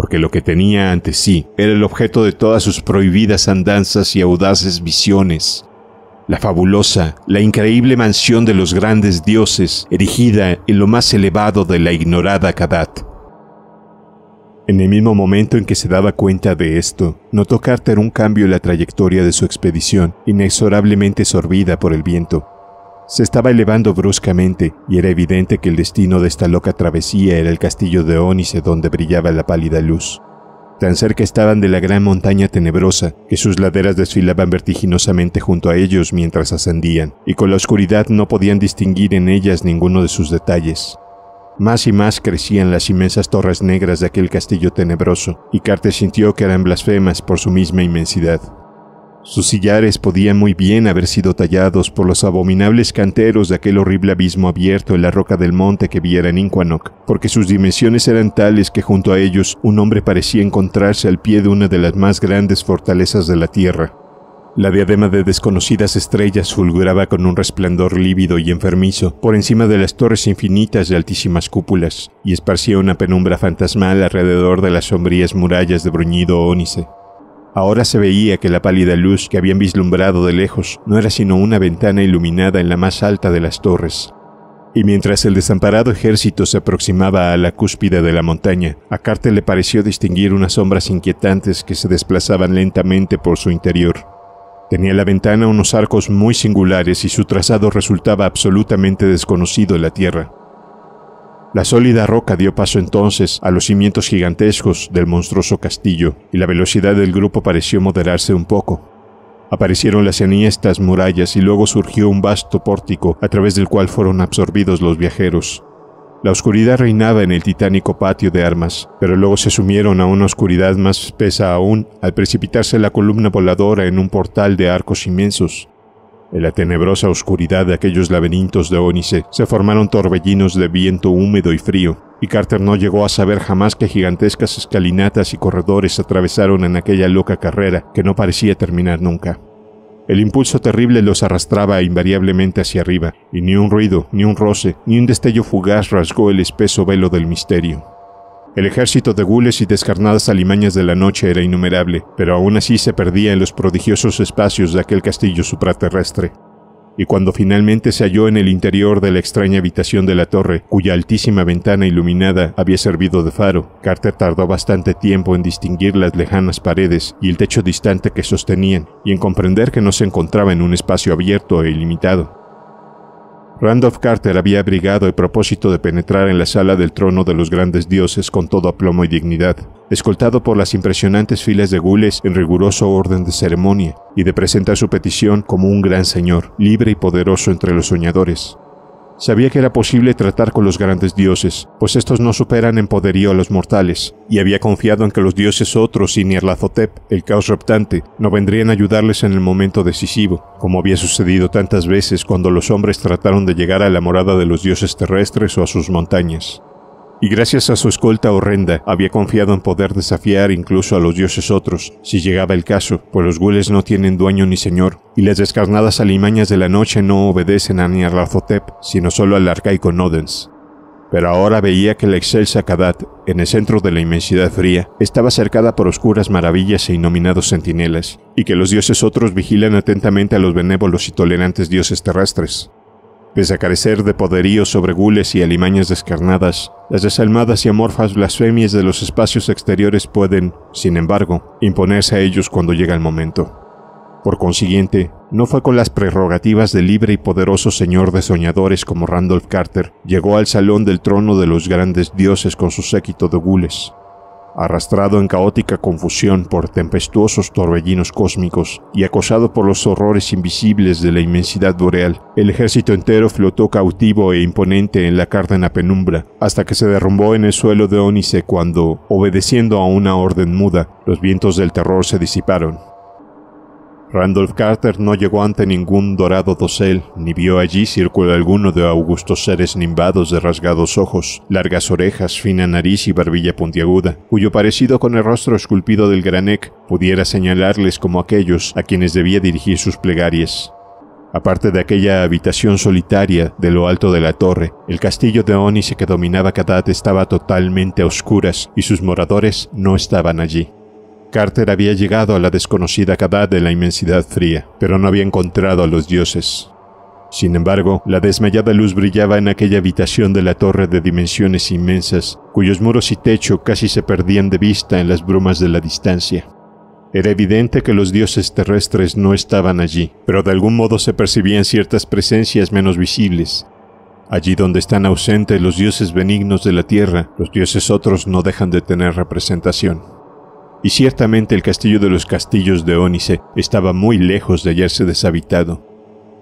porque lo que tenía ante sí era el objeto de todas sus prohibidas andanzas y audaces visiones. La fabulosa, la increíble mansión de los grandes dioses, erigida en lo más elevado de la ignorada Kadat. En el mismo momento en que se daba cuenta de esto, notó Carter un cambio en la trayectoria de su expedición, inexorablemente sorbida por el viento se estaba elevando bruscamente y era evidente que el destino de esta loca travesía era el castillo de Onise donde brillaba la pálida luz. Tan cerca estaban de la gran montaña tenebrosa que sus laderas desfilaban vertiginosamente junto a ellos mientras ascendían, y con la oscuridad no podían distinguir en ellas ninguno de sus detalles. Más y más crecían las inmensas torres negras de aquel castillo tenebroso, y Carter sintió que eran blasfemas por su misma inmensidad. Sus sillares podían muy bien haber sido tallados por los abominables canteros de aquel horrible abismo abierto en la roca del monte que viera en Inquanoc, porque sus dimensiones eran tales que junto a ellos un hombre parecía encontrarse al pie de una de las más grandes fortalezas de la Tierra. La diadema de desconocidas estrellas fulguraba con un resplandor lívido y enfermizo por encima de las torres infinitas de altísimas cúpulas, y esparcía una penumbra fantasmal alrededor de las sombrías murallas de bruñido ónice. Ahora se veía que la pálida luz que habían vislumbrado de lejos no era sino una ventana iluminada en la más alta de las torres. Y mientras el desamparado ejército se aproximaba a la cúspide de la montaña, a Carter le pareció distinguir unas sombras inquietantes que se desplazaban lentamente por su interior. Tenía la ventana unos arcos muy singulares y su trazado resultaba absolutamente desconocido en la tierra. La sólida roca dio paso entonces a los cimientos gigantescos del monstruoso castillo, y la velocidad del grupo pareció moderarse un poco. Aparecieron las enhiestas murallas y luego surgió un vasto pórtico a través del cual fueron absorbidos los viajeros. La oscuridad reinaba en el titánico patio de armas, pero luego se sumieron a una oscuridad más espesa aún al precipitarse la columna voladora en un portal de arcos inmensos. En la tenebrosa oscuridad de aquellos laberintos de ónice se formaron torbellinos de viento húmedo y frío, y Carter no llegó a saber jamás que gigantescas escalinatas y corredores atravesaron en aquella loca carrera que no parecía terminar nunca. El impulso terrible los arrastraba invariablemente hacia arriba, y ni un ruido, ni un roce, ni un destello fugaz rasgó el espeso velo del misterio. El ejército de gules y descarnadas alimañas de la noche era innumerable, pero aún así se perdía en los prodigiosos espacios de aquel castillo supraterrestre. Y cuando finalmente se halló en el interior de la extraña habitación de la torre, cuya altísima ventana iluminada había servido de faro, Carter tardó bastante tiempo en distinguir las lejanas paredes y el techo distante que sostenían, y en comprender que no se encontraba en un espacio abierto e ilimitado, Randolph Carter había abrigado el propósito de penetrar en la sala del trono de los grandes dioses con todo aplomo y dignidad, escoltado por las impresionantes filas de gules en riguroso orden de ceremonia, y de presentar su petición como un gran señor, libre y poderoso entre los soñadores. Sabía que era posible tratar con los grandes dioses, pues estos no superan en poderío a los mortales, y había confiado en que los dioses otros y Nierlazotep, el caos reptante, no vendrían a ayudarles en el momento decisivo, como había sucedido tantas veces cuando los hombres trataron de llegar a la morada de los dioses terrestres o a sus montañas y gracias a su escolta horrenda había confiado en poder desafiar incluso a los dioses otros, si llegaba el caso, pues los gules no tienen dueño ni señor, y las descarnadas alimañas de la noche no obedecen a Nyarlathotep, sino solo al arcaico Nodens. Pero ahora veía que la excelsa Kadat, en el centro de la inmensidad fría, estaba cercada por oscuras maravillas e innominados centinelas, y que los dioses otros vigilan atentamente a los benévolos y tolerantes dioses terrestres. Pese a carecer de poderío sobre gules y alimañas descarnadas, las desalmadas y amorfas blasfemias de los espacios exteriores pueden, sin embargo, imponerse a ellos cuando llega el momento. Por consiguiente, no fue con las prerrogativas del libre y poderoso señor de soñadores como Randolph Carter llegó al salón del trono de los grandes dioses con su séquito de gules, arrastrado en caótica confusión por tempestuosos torbellinos cósmicos y acosado por los horrores invisibles de la inmensidad boreal, el ejército entero flotó cautivo e imponente en la cárdena penumbra, hasta que se derrumbó en el suelo de Ónice cuando, obedeciendo a una orden muda, los vientos del terror se disiparon. Randolph Carter no llegó ante ningún dorado dosel, ni vio allí círculo alguno de augustos seres nimbados de rasgados ojos, largas orejas, fina nariz y barbilla puntiaguda, cuyo parecido con el rostro esculpido del Granek pudiera señalarles como aquellos a quienes debía dirigir sus plegarias. Aparte de aquella habitación solitaria de lo alto de la torre, el castillo de Onise que dominaba Kadat estaba totalmente a oscuras y sus moradores no estaban allí. Carter había llegado a la desconocida cadáver de la inmensidad fría, pero no había encontrado a los dioses. Sin embargo, la desmayada luz brillaba en aquella habitación de la torre de dimensiones inmensas, cuyos muros y techo casi se perdían de vista en las brumas de la distancia. Era evidente que los dioses terrestres no estaban allí, pero de algún modo se percibían ciertas presencias menos visibles. Allí donde están ausentes los dioses benignos de la tierra, los dioses otros no dejan de tener representación y ciertamente el castillo de los castillos de Ónice estaba muy lejos de hallarse deshabitado.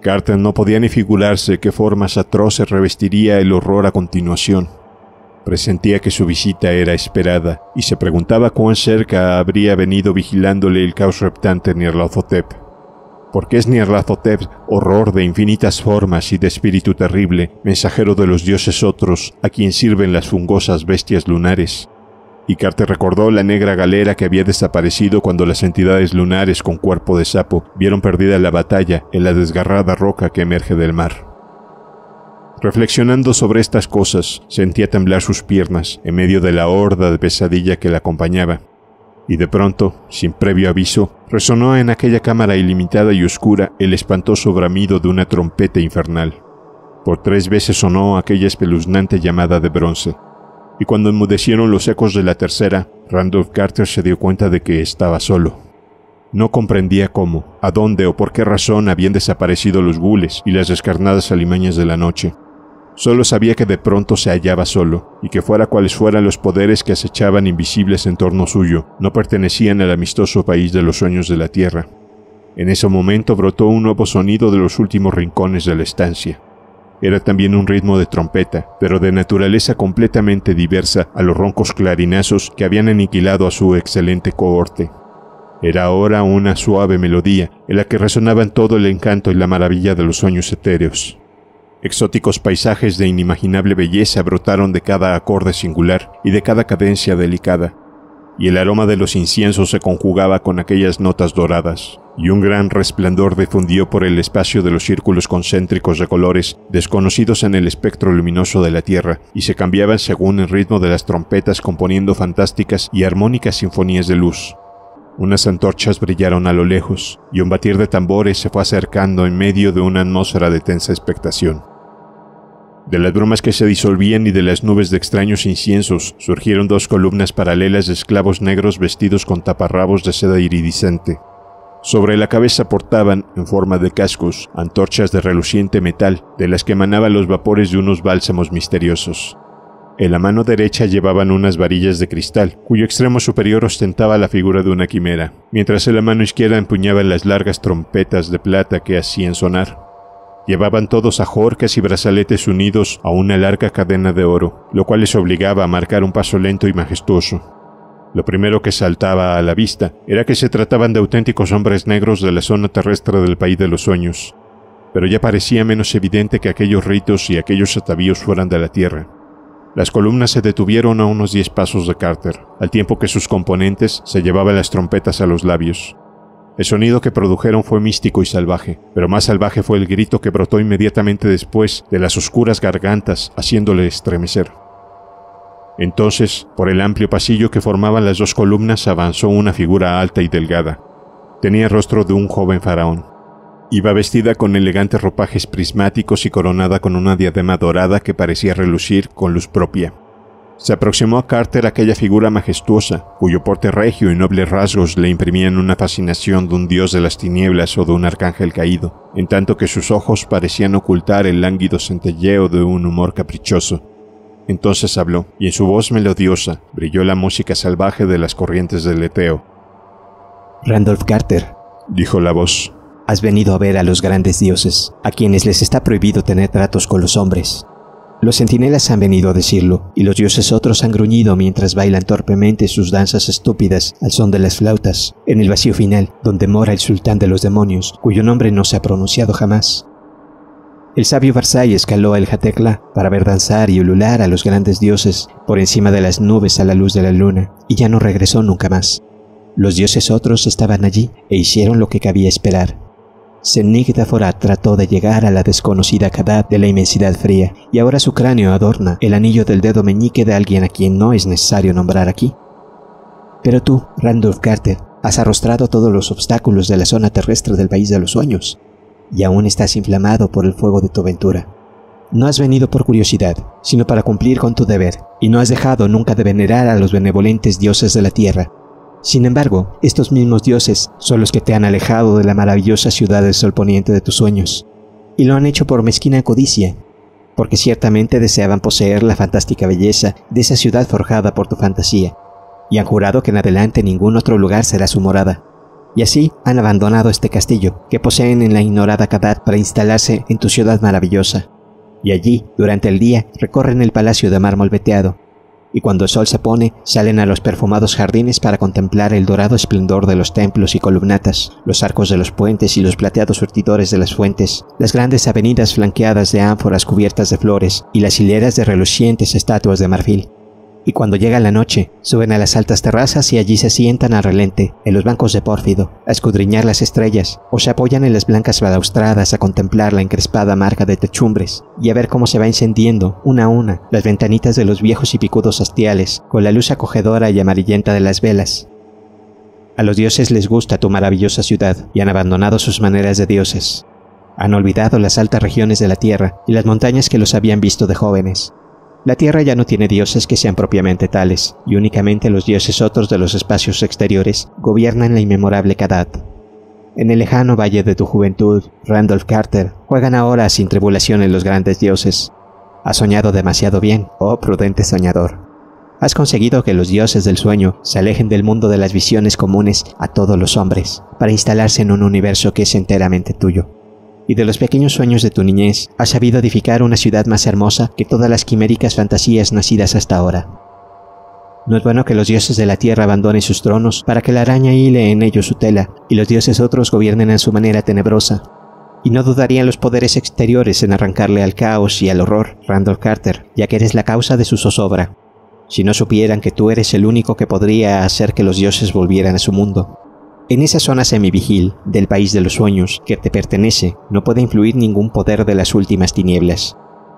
Carter no podía ni figurarse qué formas atroces revestiría el horror a continuación. Presentía que su visita era esperada y se preguntaba cuán cerca habría venido vigilándole el caos reptante ¿Por Porque es Nierlazotep, horror de infinitas formas y de espíritu terrible, mensajero de los dioses otros, a quien sirven las fungosas bestias lunares y Carter recordó la negra galera que había desaparecido cuando las entidades lunares con cuerpo de sapo vieron perdida la batalla en la desgarrada roca que emerge del mar. Reflexionando sobre estas cosas, sentía temblar sus piernas en medio de la horda de pesadilla que la acompañaba. Y de pronto, sin previo aviso, resonó en aquella cámara ilimitada y oscura el espantoso bramido de una trompeta infernal. Por tres veces sonó aquella espeluznante llamada de bronce, y cuando enmudecieron los ecos de la tercera, Randolph Carter se dio cuenta de que estaba solo. No comprendía cómo, a dónde o por qué razón habían desaparecido los gules y las descarnadas alimañas de la noche. Solo sabía que de pronto se hallaba solo, y que fuera cuales fueran los poderes que acechaban invisibles en torno suyo, no pertenecían al amistoso país de los sueños de la tierra. En ese momento brotó un nuevo sonido de los últimos rincones de la estancia. Era también un ritmo de trompeta, pero de naturaleza completamente diversa a los roncos clarinazos que habían aniquilado a su excelente cohorte. Era ahora una suave melodía, en la que resonaban todo el encanto y la maravilla de los sueños etéreos. Exóticos paisajes de inimaginable belleza brotaron de cada acorde singular y de cada cadencia delicada, y el aroma de los inciensos se conjugaba con aquellas notas doradas, y un gran resplandor difundió por el espacio de los círculos concéntricos de colores desconocidos en el espectro luminoso de la Tierra, y se cambiaban según el ritmo de las trompetas componiendo fantásticas y armónicas sinfonías de luz. Unas antorchas brillaron a lo lejos, y un batir de tambores se fue acercando en medio de una atmósfera de tensa expectación. De las brumas que se disolvían y de las nubes de extraños inciensos surgieron dos columnas paralelas de esclavos negros vestidos con taparrabos de seda iridiscente. Sobre la cabeza portaban, en forma de cascos, antorchas de reluciente metal, de las que emanaban los vapores de unos bálsamos misteriosos. En la mano derecha llevaban unas varillas de cristal, cuyo extremo superior ostentaba la figura de una quimera, mientras en la mano izquierda empuñaban las largas trompetas de plata que hacían sonar. Llevaban todos ajorcas y brazaletes unidos a una larga cadena de oro, lo cual les obligaba a marcar un paso lento y majestuoso. Lo primero que saltaba a la vista era que se trataban de auténticos hombres negros de la zona terrestre del país de los sueños, pero ya parecía menos evidente que aquellos ritos y aquellos atavíos fueran de la tierra. Las columnas se detuvieron a unos diez pasos de Carter, al tiempo que sus componentes se llevaban las trompetas a los labios. El sonido que produjeron fue místico y salvaje, pero más salvaje fue el grito que brotó inmediatamente después de las oscuras gargantas, haciéndole estremecer. Entonces, por el amplio pasillo que formaban las dos columnas avanzó una figura alta y delgada. Tenía el rostro de un joven faraón. Iba vestida con elegantes ropajes prismáticos y coronada con una diadema dorada que parecía relucir con luz propia. Se aproximó a Carter aquella figura majestuosa, cuyo porte regio y nobles rasgos le imprimían una fascinación de un dios de las tinieblas o de un arcángel caído, en tanto que sus ojos parecían ocultar el lánguido centelleo de un humor caprichoso. Entonces habló, y en su voz melodiosa brilló la música salvaje de las corrientes del Eteo. Randolph Carter, dijo la voz, has venido a ver a los grandes dioses, a quienes les está prohibido tener tratos con los hombres. Los centinelas han venido a decirlo, y los dioses otros han gruñido mientras bailan torpemente sus danzas estúpidas al son de las flautas, en el vacío final, donde mora el sultán de los demonios, cuyo nombre no se ha pronunciado jamás. El sabio Barzai escaló el Jatecla para ver danzar y ulular a los grandes dioses por encima de las nubes a la luz de la luna, y ya no regresó nunca más. Los dioses otros estaban allí e hicieron lo que cabía esperar. Forat trató de llegar a la desconocida cadáver de la inmensidad fría, y ahora su cráneo adorna el anillo del dedo meñique de alguien a quien no es necesario nombrar aquí. Pero tú, Randolph Carter, has arrostrado todos los obstáculos de la zona terrestre del país de los sueños, y aún estás inflamado por el fuego de tu aventura. No has venido por curiosidad, sino para cumplir con tu deber, y no has dejado nunca de venerar a los benevolentes dioses de la tierra, sin embargo, estos mismos dioses son los que te han alejado de la maravillosa ciudad del sol poniente de tus sueños, y lo han hecho por mezquina codicia, porque ciertamente deseaban poseer la fantástica belleza de esa ciudad forjada por tu fantasía, y han jurado que en adelante ningún otro lugar será su morada. Y así han abandonado este castillo que poseen en la ignorada Kadat para instalarse en tu ciudad maravillosa. Y allí, durante el día, recorren el palacio de mármol veteado, y cuando el sol se pone, salen a los perfumados jardines para contemplar el dorado esplendor de los templos y columnatas, los arcos de los puentes y los plateados surtidores de las fuentes, las grandes avenidas flanqueadas de ánforas cubiertas de flores y las hileras de relucientes estatuas de marfil y cuando llega la noche, suben a las altas terrazas y allí se sientan al relente, en los bancos de pórfido, a escudriñar las estrellas, o se apoyan en las blancas balaustradas a contemplar la encrespada marca de techumbres, y a ver cómo se va encendiendo, una a una, las ventanitas de los viejos y picudos hastiales, con la luz acogedora y amarillenta de las velas. A los dioses les gusta tu maravillosa ciudad, y han abandonado sus maneras de dioses. Han olvidado las altas regiones de la tierra y las montañas que los habían visto de jóvenes, la Tierra ya no tiene dioses que sean propiamente tales, y únicamente los dioses otros de los espacios exteriores gobiernan la inmemorable Kadat. En el lejano valle de tu juventud, Randolph Carter juegan ahora sin tribulación en los grandes dioses. Has soñado demasiado bien, oh prudente soñador. Has conseguido que los dioses del sueño se alejen del mundo de las visiones comunes a todos los hombres, para instalarse en un universo que es enteramente tuyo y de los pequeños sueños de tu niñez has sabido edificar una ciudad más hermosa que todas las quiméricas fantasías nacidas hasta ahora. No es bueno que los dioses de la tierra abandonen sus tronos para que la araña hile en ellos su tela y los dioses otros gobiernen en su manera tenebrosa. Y no dudarían los poderes exteriores en arrancarle al caos y al horror, Randall Carter, ya que eres la causa de su zozobra. Si no supieran que tú eres el único que podría hacer que los dioses volvieran a su mundo. En esa zona semivigil del país de los sueños que te pertenece no puede influir ningún poder de las últimas tinieblas.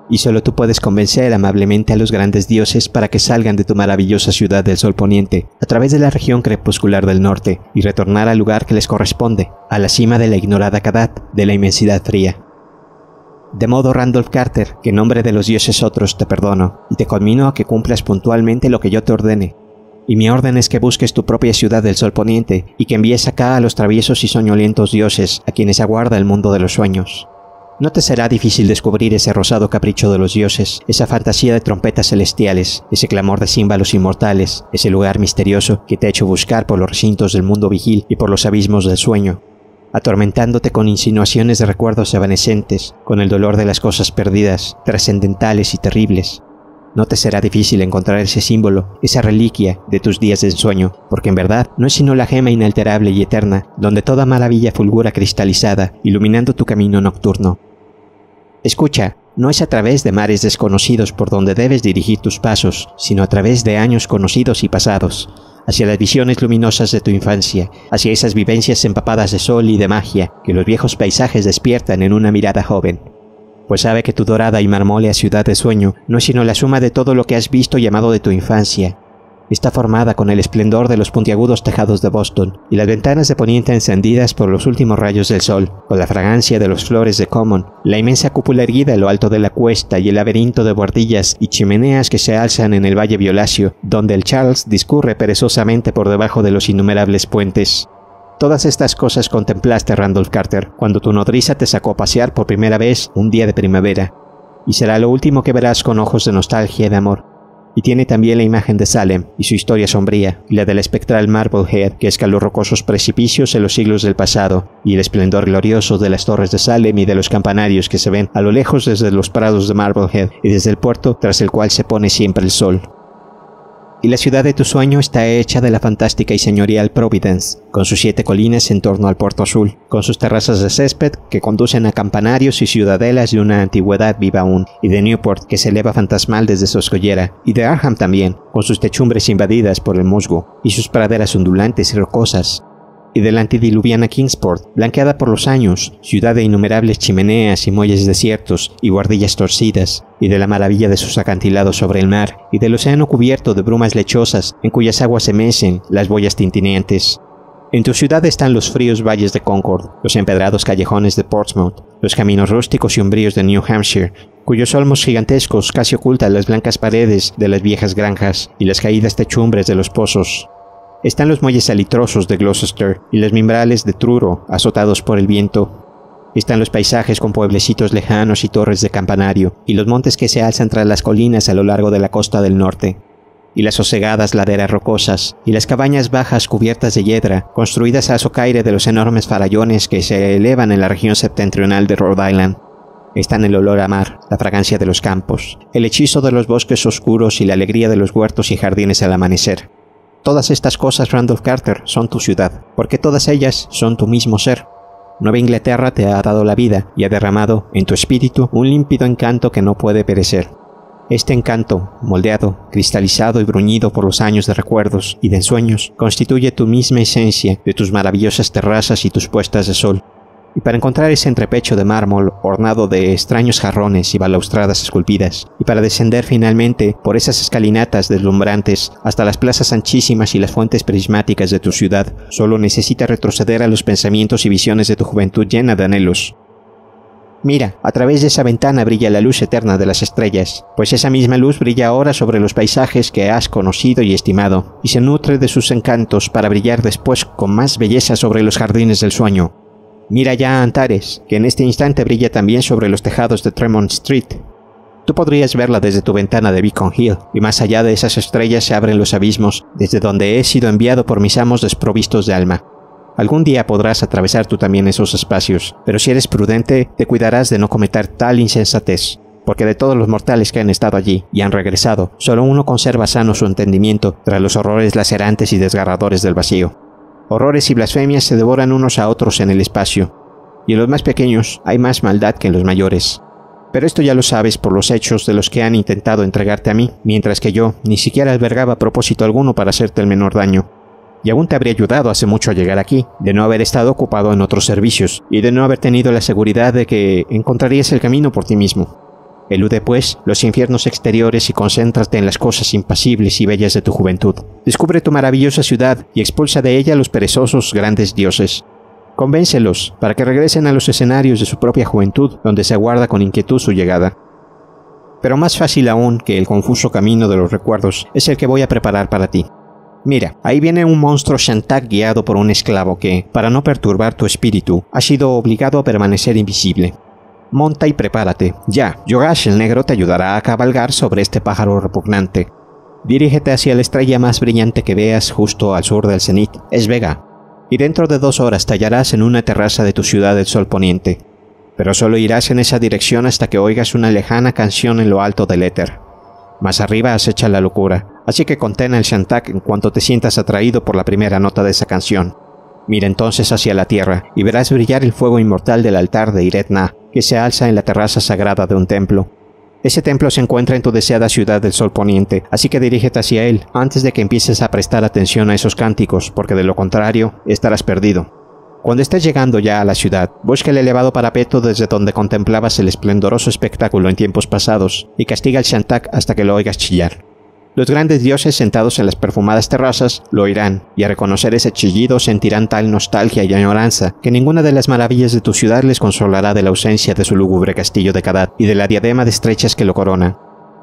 Y solo tú puedes convencer amablemente a los grandes dioses para que salgan de tu maravillosa ciudad del sol poniente, a través de la región crepuscular del norte, y retornar al lugar que les corresponde, a la cima de la ignorada Kadat, de la inmensidad fría. De modo, Randolph Carter, que en nombre de los dioses otros te perdono, y te conmino a que cumplas puntualmente lo que yo te ordene, y mi orden es que busques tu propia ciudad del sol poniente y que envíes acá a los traviesos y soñolientos dioses a quienes aguarda el mundo de los sueños. No te será difícil descubrir ese rosado capricho de los dioses, esa fantasía de trompetas celestiales, ese clamor de címbalos inmortales, ese lugar misterioso que te ha hecho buscar por los recintos del mundo vigil y por los abismos del sueño, atormentándote con insinuaciones de recuerdos evanescentes, con el dolor de las cosas perdidas, trascendentales y terribles, no te será difícil encontrar ese símbolo, esa reliquia de tus días de ensueño, porque en verdad no es sino la gema inalterable y eterna, donde toda maravilla fulgura cristalizada, iluminando tu camino nocturno. Escucha, no es a través de mares desconocidos por donde debes dirigir tus pasos, sino a través de años conocidos y pasados, hacia las visiones luminosas de tu infancia, hacia esas vivencias empapadas de sol y de magia que los viejos paisajes despiertan en una mirada joven pues sabe que tu dorada y marmólea ciudad de sueño no es sino la suma de todo lo que has visto y amado de tu infancia. Está formada con el esplendor de los puntiagudos tejados de Boston y las ventanas de poniente encendidas por los últimos rayos del sol, con la fragancia de los flores de Common, la inmensa cúpula erguida en lo alto de la cuesta y el laberinto de buhardillas y chimeneas que se alzan en el valle violáceo, donde el Charles discurre perezosamente por debajo de los innumerables puentes. Todas estas cosas contemplaste, Randolph Carter, cuando tu nodriza te sacó a pasear por primera vez un día de primavera, y será lo último que verás con ojos de nostalgia y de amor. Y tiene también la imagen de Salem y su historia sombría, y la del espectral Marblehead que escaló rocosos precipicios en los siglos del pasado, y el esplendor glorioso de las torres de Salem y de los campanarios que se ven a lo lejos desde los prados de Marblehead y desde el puerto tras el cual se pone siempre el sol y la ciudad de tu sueño está hecha de la fantástica y señorial Providence, con sus siete colinas en torno al puerto azul, con sus terrazas de césped que conducen a campanarios y ciudadelas de una antigüedad viva aún, y de Newport que se eleva fantasmal desde su escollera, y de Arham también, con sus techumbres invadidas por el musgo, y sus praderas ondulantes y rocosas, y de la antidiluviana Kingsport, blanqueada por los años, ciudad de innumerables chimeneas y muelles desiertos y guardillas torcidas, y de la maravilla de sus acantilados sobre el mar, y del océano cubierto de brumas lechosas en cuyas aguas se mecen las boyas tintineantes. En tu ciudad están los fríos valles de Concord, los empedrados callejones de Portsmouth, los caminos rústicos y umbríos de New Hampshire, cuyos olmos gigantescos casi ocultan las blancas paredes de las viejas granjas y las caídas techumbres de los pozos. Están los muelles alitrosos de Gloucester y los mimbrales de Truro azotados por el viento. Están los paisajes con pueblecitos lejanos y torres de campanario, y los montes que se alzan tras las colinas a lo largo de la costa del norte, y las sosegadas laderas rocosas, y las cabañas bajas cubiertas de hiedra, construidas a socaire de los enormes farallones que se elevan en la región septentrional de Rhode Island. Están el olor a mar, la fragancia de los campos, el hechizo de los bosques oscuros y la alegría de los huertos y jardines al amanecer. Todas estas cosas, Randolph Carter, son tu ciudad, porque todas ellas son tu mismo ser. Nueva Inglaterra te ha dado la vida y ha derramado en tu espíritu un límpido encanto que no puede perecer. Este encanto, moldeado, cristalizado y bruñido por los años de recuerdos y de ensueños, constituye tu misma esencia de tus maravillosas terrazas y tus puestas de sol, y para encontrar ese entrepecho de mármol ornado de extraños jarrones y balaustradas esculpidas, y para descender finalmente por esas escalinatas deslumbrantes hasta las plazas anchísimas y las fuentes prismáticas de tu ciudad, solo necesita retroceder a los pensamientos y visiones de tu juventud llena de anhelos. Mira, a través de esa ventana brilla la luz eterna de las estrellas, pues esa misma luz brilla ahora sobre los paisajes que has conocido y estimado, y se nutre de sus encantos para brillar después con más belleza sobre los jardines del sueño, Mira ya a Antares, que en este instante brilla también sobre los tejados de Tremont Street. Tú podrías verla desde tu ventana de Beacon Hill, y más allá de esas estrellas se abren los abismos, desde donde he sido enviado por mis amos desprovistos de alma. Algún día podrás atravesar tú también esos espacios, pero si eres prudente, te cuidarás de no cometer tal insensatez porque de todos los mortales que han estado allí y han regresado, solo uno conserva sano su entendimiento tras los horrores lacerantes y desgarradores del vacío. Horrores y blasfemias se devoran unos a otros en el espacio, y en los más pequeños hay más maldad que en los mayores. Pero esto ya lo sabes por los hechos de los que han intentado entregarte a mí, mientras que yo ni siquiera albergaba propósito alguno para hacerte el menor daño. Y aún te habría ayudado hace mucho a llegar aquí, de no haber estado ocupado en otros servicios, y de no haber tenido la seguridad de que encontrarías el camino por ti mismo. Elude, pues, los infiernos exteriores y concéntrate en las cosas impasibles y bellas de tu juventud. Descubre tu maravillosa ciudad y expulsa de ella a los perezosos grandes dioses. Convéncelos para que regresen a los escenarios de su propia juventud, donde se aguarda con inquietud su llegada. Pero más fácil aún que el confuso camino de los recuerdos es el que voy a preparar para ti. Mira, ahí viene un monstruo Shantak guiado por un esclavo que, para no perturbar tu espíritu, ha sido obligado a permanecer invisible. Monta y prepárate. Ya, Yogash el negro te ayudará a cabalgar sobre este pájaro repugnante. Dirígete hacia la estrella más brillante que veas justo al sur del cenit, es Vega, y dentro de dos horas tallarás en una terraza de tu ciudad el sol poniente. Pero solo irás en esa dirección hasta que oigas una lejana canción en lo alto del éter. Más arriba acecha la locura, así que contena el shantak en cuanto te sientas atraído por la primera nota de esa canción. Mira entonces hacia la tierra y verás brillar el fuego inmortal del altar de Iretna, que se alza en la terraza sagrada de un templo. Ese templo se encuentra en tu deseada ciudad del sol poniente, así que dirígete hacia él antes de que empieces a prestar atención a esos cánticos, porque de lo contrario estarás perdido. Cuando estés llegando ya a la ciudad, busca el elevado parapeto desde donde contemplabas el esplendoroso espectáculo en tiempos pasados y castiga al Shantak hasta que lo oigas chillar. Los grandes dioses sentados en las perfumadas terrazas lo oirán, y al reconocer ese chillido sentirán tal nostalgia y añoranza que ninguna de las maravillas de tu ciudad les consolará de la ausencia de su lúgubre castillo de Kadat y de la diadema de estrechas que lo corona.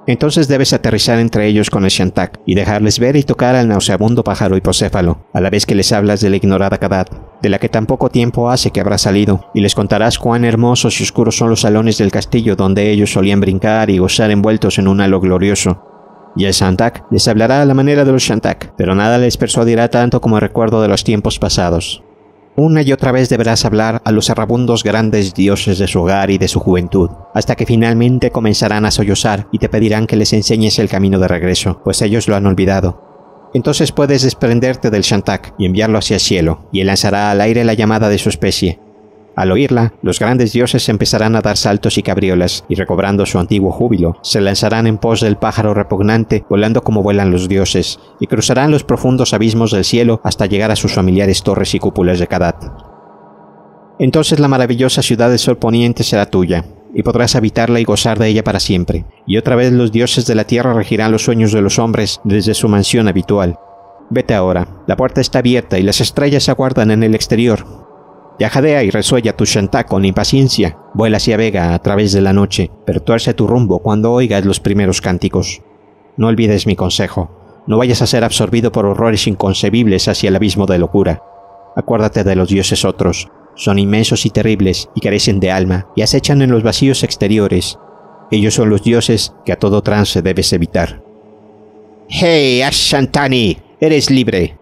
Entonces debes aterrizar entre ellos con el Shantak y dejarles ver y tocar al nauseabundo pájaro hipocéfalo, a la vez que les hablas de la ignorada Kadat, de la que tan poco tiempo hace que habrá salido, y les contarás cuán hermosos y oscuros son los salones del castillo donde ellos solían brincar y gozar envueltos en un halo glorioso, y el Shantak les hablará a la manera de los Shantak, pero nada les persuadirá tanto como el recuerdo de los tiempos pasados. Una y otra vez deberás hablar a los errabundos grandes dioses de su hogar y de su juventud, hasta que finalmente comenzarán a sollozar y te pedirán que les enseñes el camino de regreso, pues ellos lo han olvidado. Entonces puedes desprenderte del Shantak y enviarlo hacia el cielo, y él lanzará al aire la llamada de su especie, al oírla, los grandes dioses empezarán a dar saltos y cabriolas, y recobrando su antiguo júbilo, se lanzarán en pos del pájaro repugnante, volando como vuelan los dioses, y cruzarán los profundos abismos del cielo hasta llegar a sus familiares torres y cúpulas de Kadat. Entonces la maravillosa ciudad del sol poniente será tuya, y podrás habitarla y gozar de ella para siempre, y otra vez los dioses de la tierra regirán los sueños de los hombres desde su mansión habitual. Vete ahora, la puerta está abierta y las estrellas se aguardan en el exterior, ya jadea y resuella tu shantá con impaciencia. Vuela hacia Vega a través de la noche, tuerce tu rumbo cuando oigas los primeros cánticos. No olvides mi consejo. No vayas a ser absorbido por horrores inconcebibles hacia el abismo de locura. Acuérdate de los dioses otros. Son inmensos y terribles y carecen de alma y acechan en los vacíos exteriores. Ellos son los dioses que a todo trance debes evitar. ¡Hey, Ashantani! ¡Eres libre!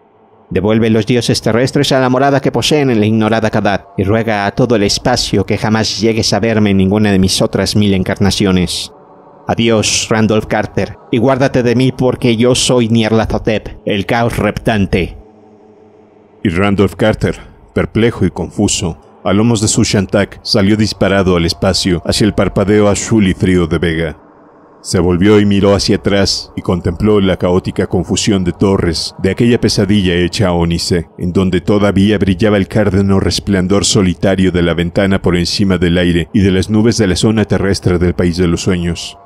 Devuelve los dioses terrestres a la morada que poseen en la ignorada Kadat y ruega a todo el espacio que jamás llegues a verme en ninguna de mis otras mil encarnaciones. Adiós, Randolph Carter, y guárdate de mí porque yo soy Nierlazotep, el caos reptante. Y Randolph Carter, perplejo y confuso, a lomos de su Shantak, salió disparado al espacio hacia el parpadeo azul y frío de Vega. Se volvió y miró hacia atrás y contempló la caótica confusión de torres de aquella pesadilla hecha a ónice, en donde todavía brillaba el cárdeno resplandor solitario de la ventana por encima del aire y de las nubes de la zona terrestre del país de los sueños.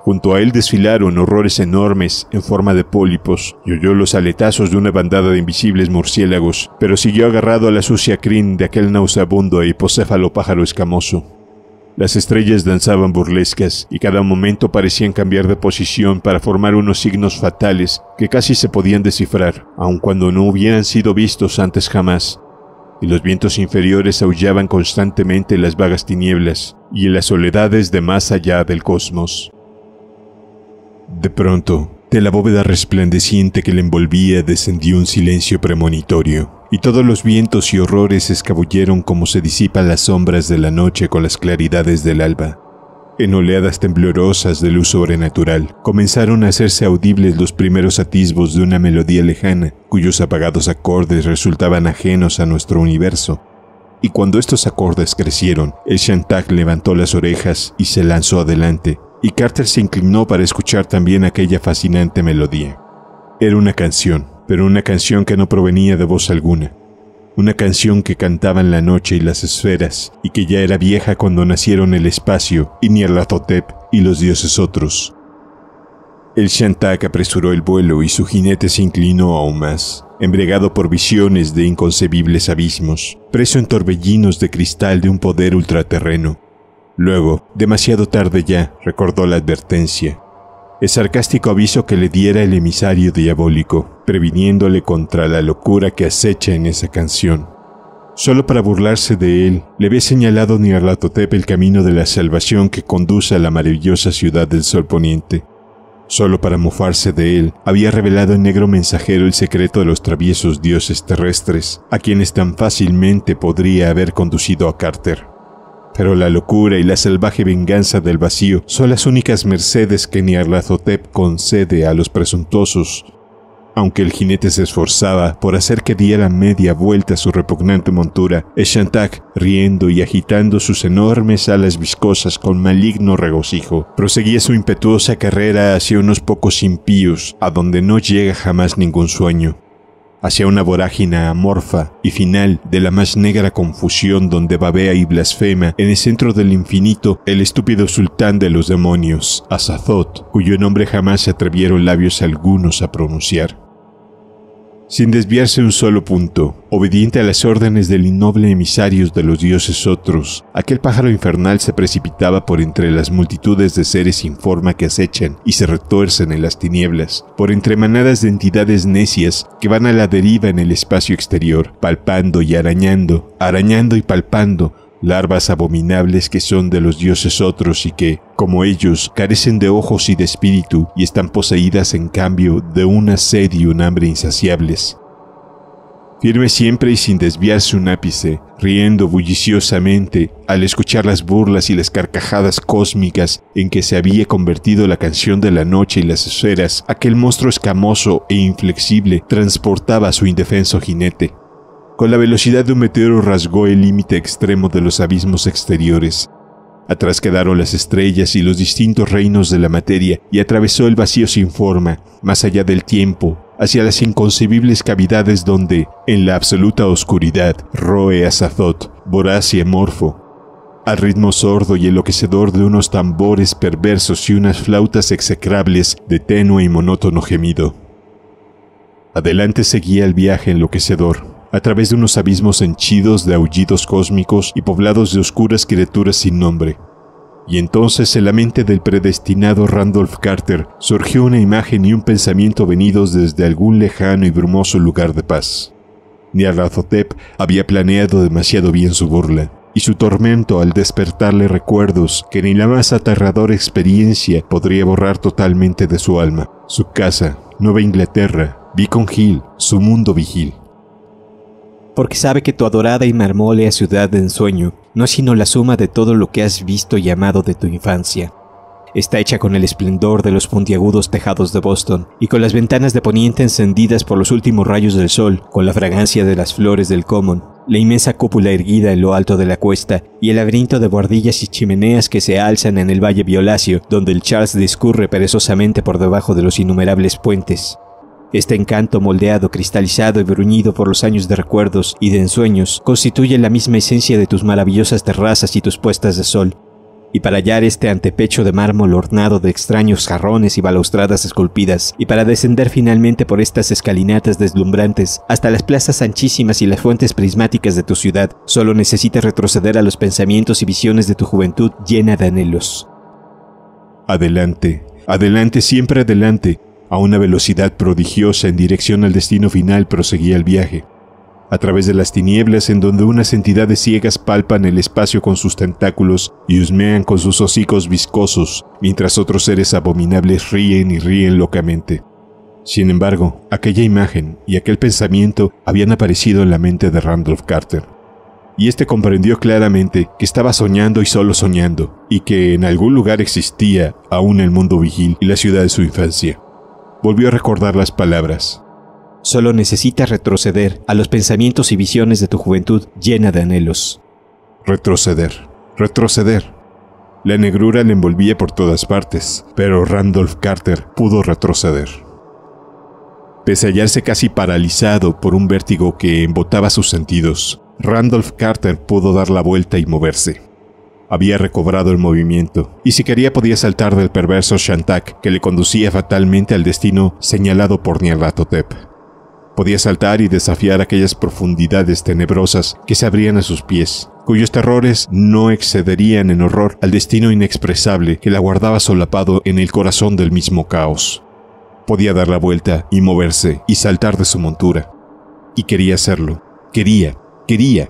Junto a él desfilaron horrores enormes en forma de pólipos y oyó los aletazos de una bandada de invisibles murciélagos, pero siguió agarrado a la sucia crin de aquel nauseabundo e hipocéfalo pájaro escamoso. Las estrellas danzaban burlescas y cada momento parecían cambiar de posición para formar unos signos fatales que casi se podían descifrar, aun cuando no hubieran sido vistos antes jamás. Y los vientos inferiores aullaban constantemente en las vagas tinieblas y en las soledades de más allá del cosmos. De pronto, de la bóveda resplandeciente que le envolvía descendió un silencio premonitorio y todos los vientos y horrores escabulleron como se disipan las sombras de la noche con las claridades del alba. En oleadas temblorosas de luz sobrenatural, comenzaron a hacerse audibles los primeros atisbos de una melodía lejana, cuyos apagados acordes resultaban ajenos a nuestro universo. Y cuando estos acordes crecieron, el shantag levantó las orejas y se lanzó adelante, y Carter se inclinó para escuchar también aquella fascinante melodía. Era una canción, pero una canción que no provenía de voz alguna, una canción que cantaban la noche y las esferas, y que ya era vieja cuando nacieron el espacio, y Nyarlathotep y los dioses otros. El Shantak apresuró el vuelo y su jinete se inclinó aún más, embregado por visiones de inconcebibles abismos, preso en torbellinos de cristal de un poder ultraterreno. Luego, demasiado tarde ya, recordó la advertencia el sarcástico aviso que le diera el emisario diabólico, previniéndole contra la locura que acecha en esa canción. Solo para burlarse de él, le había señalado Nirlatotep el camino de la salvación que conduce a la maravillosa ciudad del sol poniente. Solo para mofarse de él, había revelado el negro mensajero el secreto de los traviesos dioses terrestres, a quienes tan fácilmente podría haber conducido a Carter pero la locura y la salvaje venganza del vacío son las únicas mercedes que Nyarlathotep concede a los presuntuosos. Aunque el jinete se esforzaba por hacer que diera media vuelta a su repugnante montura, Shantak, riendo y agitando sus enormes alas viscosas con maligno regocijo, proseguía su impetuosa carrera hacia unos pocos impíos, a donde no llega jamás ningún sueño hacia una vorágine amorfa y final de la más negra confusión donde babea y blasfema en el centro del infinito el estúpido sultán de los demonios, Azazot, cuyo nombre jamás se atrevieron labios algunos a pronunciar sin desviarse un solo punto, obediente a las órdenes del innoble emisario de los dioses otros, aquel pájaro infernal se precipitaba por entre las multitudes de seres sin forma que acechan y se retuercen en las tinieblas, por entre manadas de entidades necias que van a la deriva en el espacio exterior, palpando y arañando, arañando y palpando, larvas abominables que son de los dioses otros y que, como ellos, carecen de ojos y de espíritu y están poseídas en cambio de una sed y un hambre insaciables. Firme siempre y sin desviarse un ápice, riendo bulliciosamente al escuchar las burlas y las carcajadas cósmicas en que se había convertido la canción de la noche y las esferas, aquel monstruo escamoso e inflexible transportaba a su indefenso jinete. Con la velocidad de un meteoro rasgó el límite extremo de los abismos exteriores. Atrás quedaron las estrellas y los distintos reinos de la materia y atravesó el vacío sin forma, más allá del tiempo, hacia las inconcebibles cavidades donde, en la absoluta oscuridad, roe Azazoth, voraz y amorfo, al ritmo sordo y enloquecedor de unos tambores perversos y unas flautas execrables de tenue y monótono gemido. Adelante seguía el viaje enloquecedor, a través de unos abismos henchidos de aullidos cósmicos y poblados de oscuras criaturas sin nombre. Y entonces en la mente del predestinado Randolph Carter surgió una imagen y un pensamiento venidos desde algún lejano y brumoso lugar de paz. Nyarlathotep había planeado demasiado bien su burla, y su tormento al despertarle recuerdos que ni la más aterradora experiencia podría borrar totalmente de su alma. Su casa, Nueva Inglaterra, Beacon Hill, su mundo vigil porque sabe que tu adorada y marmólea ciudad de ensueño no es sino la suma de todo lo que has visto y amado de tu infancia. Está hecha con el esplendor de los puntiagudos tejados de Boston y con las ventanas de poniente encendidas por los últimos rayos del sol, con la fragancia de las flores del common, la inmensa cúpula erguida en lo alto de la cuesta y el laberinto de buhardillas y chimeneas que se alzan en el valle violáceo, donde el Charles discurre perezosamente por debajo de los innumerables puentes. Este encanto moldeado, cristalizado y bruñido por los años de recuerdos y de ensueños constituye la misma esencia de tus maravillosas terrazas y tus puestas de sol. Y para hallar este antepecho de mármol ornado de extraños jarrones y balaustradas esculpidas, y para descender finalmente por estas escalinatas deslumbrantes hasta las plazas anchísimas y las fuentes prismáticas de tu ciudad, solo necesitas retroceder a los pensamientos y visiones de tu juventud llena de anhelos. Adelante, adelante, siempre adelante, a una velocidad prodigiosa en dirección al destino final proseguía el viaje. A través de las tinieblas en donde unas entidades ciegas palpan el espacio con sus tentáculos y husmean con sus hocicos viscosos, mientras otros seres abominables ríen y ríen locamente. Sin embargo, aquella imagen y aquel pensamiento habían aparecido en la mente de Randolph Carter, y este comprendió claramente que estaba soñando y solo soñando, y que en algún lugar existía aún el mundo vigil y la ciudad de su infancia volvió a recordar las palabras. Solo necesitas retroceder a los pensamientos y visiones de tu juventud llena de anhelos. Retroceder, retroceder. La negrura le envolvía por todas partes, pero Randolph Carter pudo retroceder. Pese a hallarse casi paralizado por un vértigo que embotaba sus sentidos, Randolph Carter pudo dar la vuelta y moverse había recobrado el movimiento, y si quería podía saltar del perverso Shantak que le conducía fatalmente al destino señalado por Nyarlathotep. Podía saltar y desafiar aquellas profundidades tenebrosas que se abrían a sus pies, cuyos terrores no excederían en horror al destino inexpresable que la guardaba solapado en el corazón del mismo caos. Podía dar la vuelta y moverse y saltar de su montura. Y quería hacerlo. Quería, quería,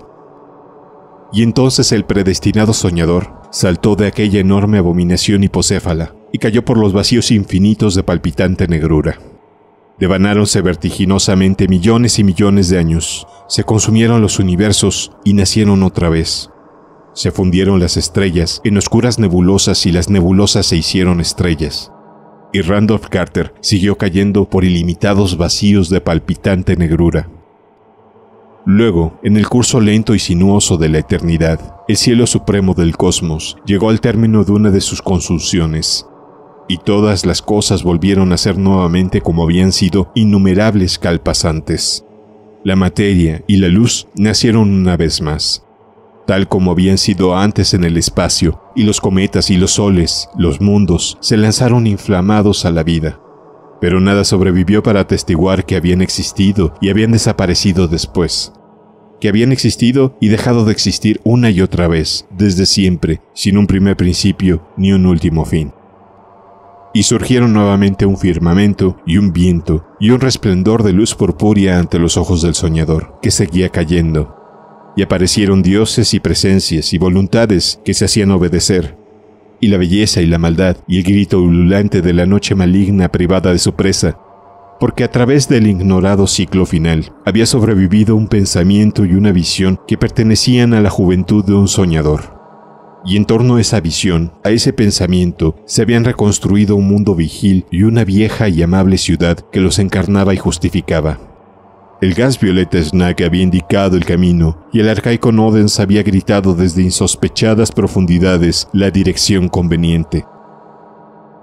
y entonces el predestinado soñador saltó de aquella enorme abominación hipocéfala y cayó por los vacíos infinitos de palpitante negrura. Devanáronse vertiginosamente millones y millones de años, se consumieron los universos y nacieron otra vez. Se fundieron las estrellas en oscuras nebulosas y las nebulosas se hicieron estrellas. Y Randolph Carter siguió cayendo por ilimitados vacíos de palpitante negrura. Luego, en el curso lento y sinuoso de la eternidad, el cielo supremo del cosmos llegó al término de una de sus consunciones, y todas las cosas volvieron a ser nuevamente como habían sido innumerables calpas antes. La materia y la luz nacieron una vez más, tal como habían sido antes en el espacio, y los cometas y los soles, los mundos, se lanzaron inflamados a la vida pero nada sobrevivió para atestiguar que habían existido y habían desaparecido después, que habían existido y dejado de existir una y otra vez, desde siempre, sin un primer principio ni un último fin. Y surgieron nuevamente un firmamento y un viento y un resplendor de luz purpúrea ante los ojos del soñador, que seguía cayendo. Y aparecieron dioses y presencias y voluntades que se hacían obedecer, y la belleza y la maldad, y el grito ululante de la noche maligna privada de su presa, porque a través del ignorado ciclo final había sobrevivido un pensamiento y una visión que pertenecían a la juventud de un soñador. Y en torno a esa visión, a ese pensamiento, se habían reconstruido un mundo vigil y una vieja y amable ciudad que los encarnaba y justificaba. El gas violeta Snack había indicado el camino, y el arcaico Nodens había gritado desde insospechadas profundidades la dirección conveniente.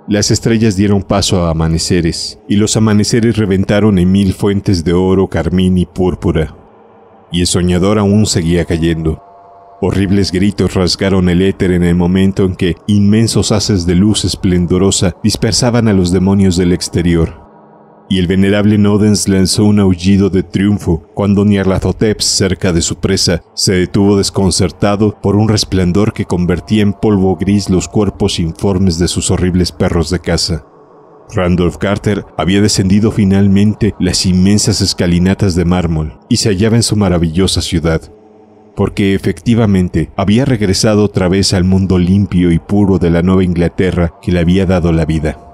Las estrellas dieron paso a amaneceres, y los amaneceres reventaron en mil fuentes de oro, carmín y púrpura. Y el soñador aún seguía cayendo. Horribles gritos rasgaron el éter en el momento en que inmensos haces de luz esplendorosa dispersaban a los demonios del exterior, y el venerable Nodens lanzó un aullido de triunfo cuando Nyarlathotep, cerca de su presa, se detuvo desconcertado por un resplandor que convertía en polvo gris los cuerpos informes de sus horribles perros de caza. Randolph Carter había descendido finalmente las inmensas escalinatas de mármol y se hallaba en su maravillosa ciudad, porque efectivamente había regresado otra vez al mundo limpio y puro de la Nueva Inglaterra que le había dado la vida.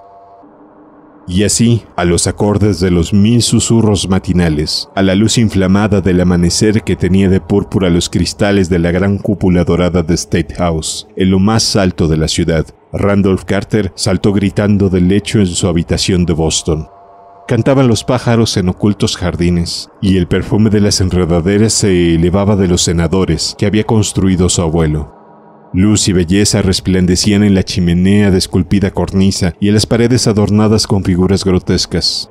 Y así, a los acordes de los mil susurros matinales, a la luz inflamada del amanecer que tenía de púrpura los cristales de la gran cúpula dorada de State House, en lo más alto de la ciudad, Randolph Carter saltó gritando del lecho en su habitación de Boston. Cantaban los pájaros en ocultos jardines, y el perfume de las enredaderas se elevaba de los senadores que había construido su abuelo. Luz y belleza resplandecían en la chimenea de esculpida cornisa y en las paredes adornadas con figuras grotescas.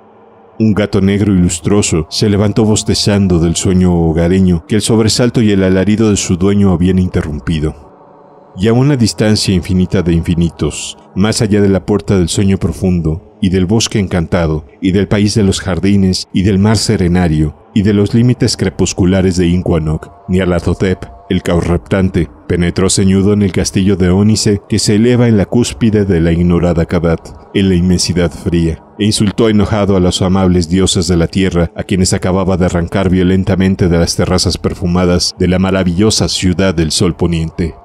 Un gato negro y lustroso se levantó bostezando del sueño hogareño que el sobresalto y el alarido de su dueño habían interrumpido. Y a una distancia infinita de infinitos, más allá de la puerta del sueño profundo, y del bosque encantado, y del país de los jardines, y del mar serenario, y de los límites crepusculares de Inquanok, Nyarlathotep, el caos reptante penetró ceñudo en el castillo de Ónice que se eleva en la cúspide de la ignorada Cabat, en la inmensidad fría, e insultó enojado a los amables dioses de la tierra a quienes acababa de arrancar violentamente de las terrazas perfumadas de la maravillosa ciudad del sol poniente.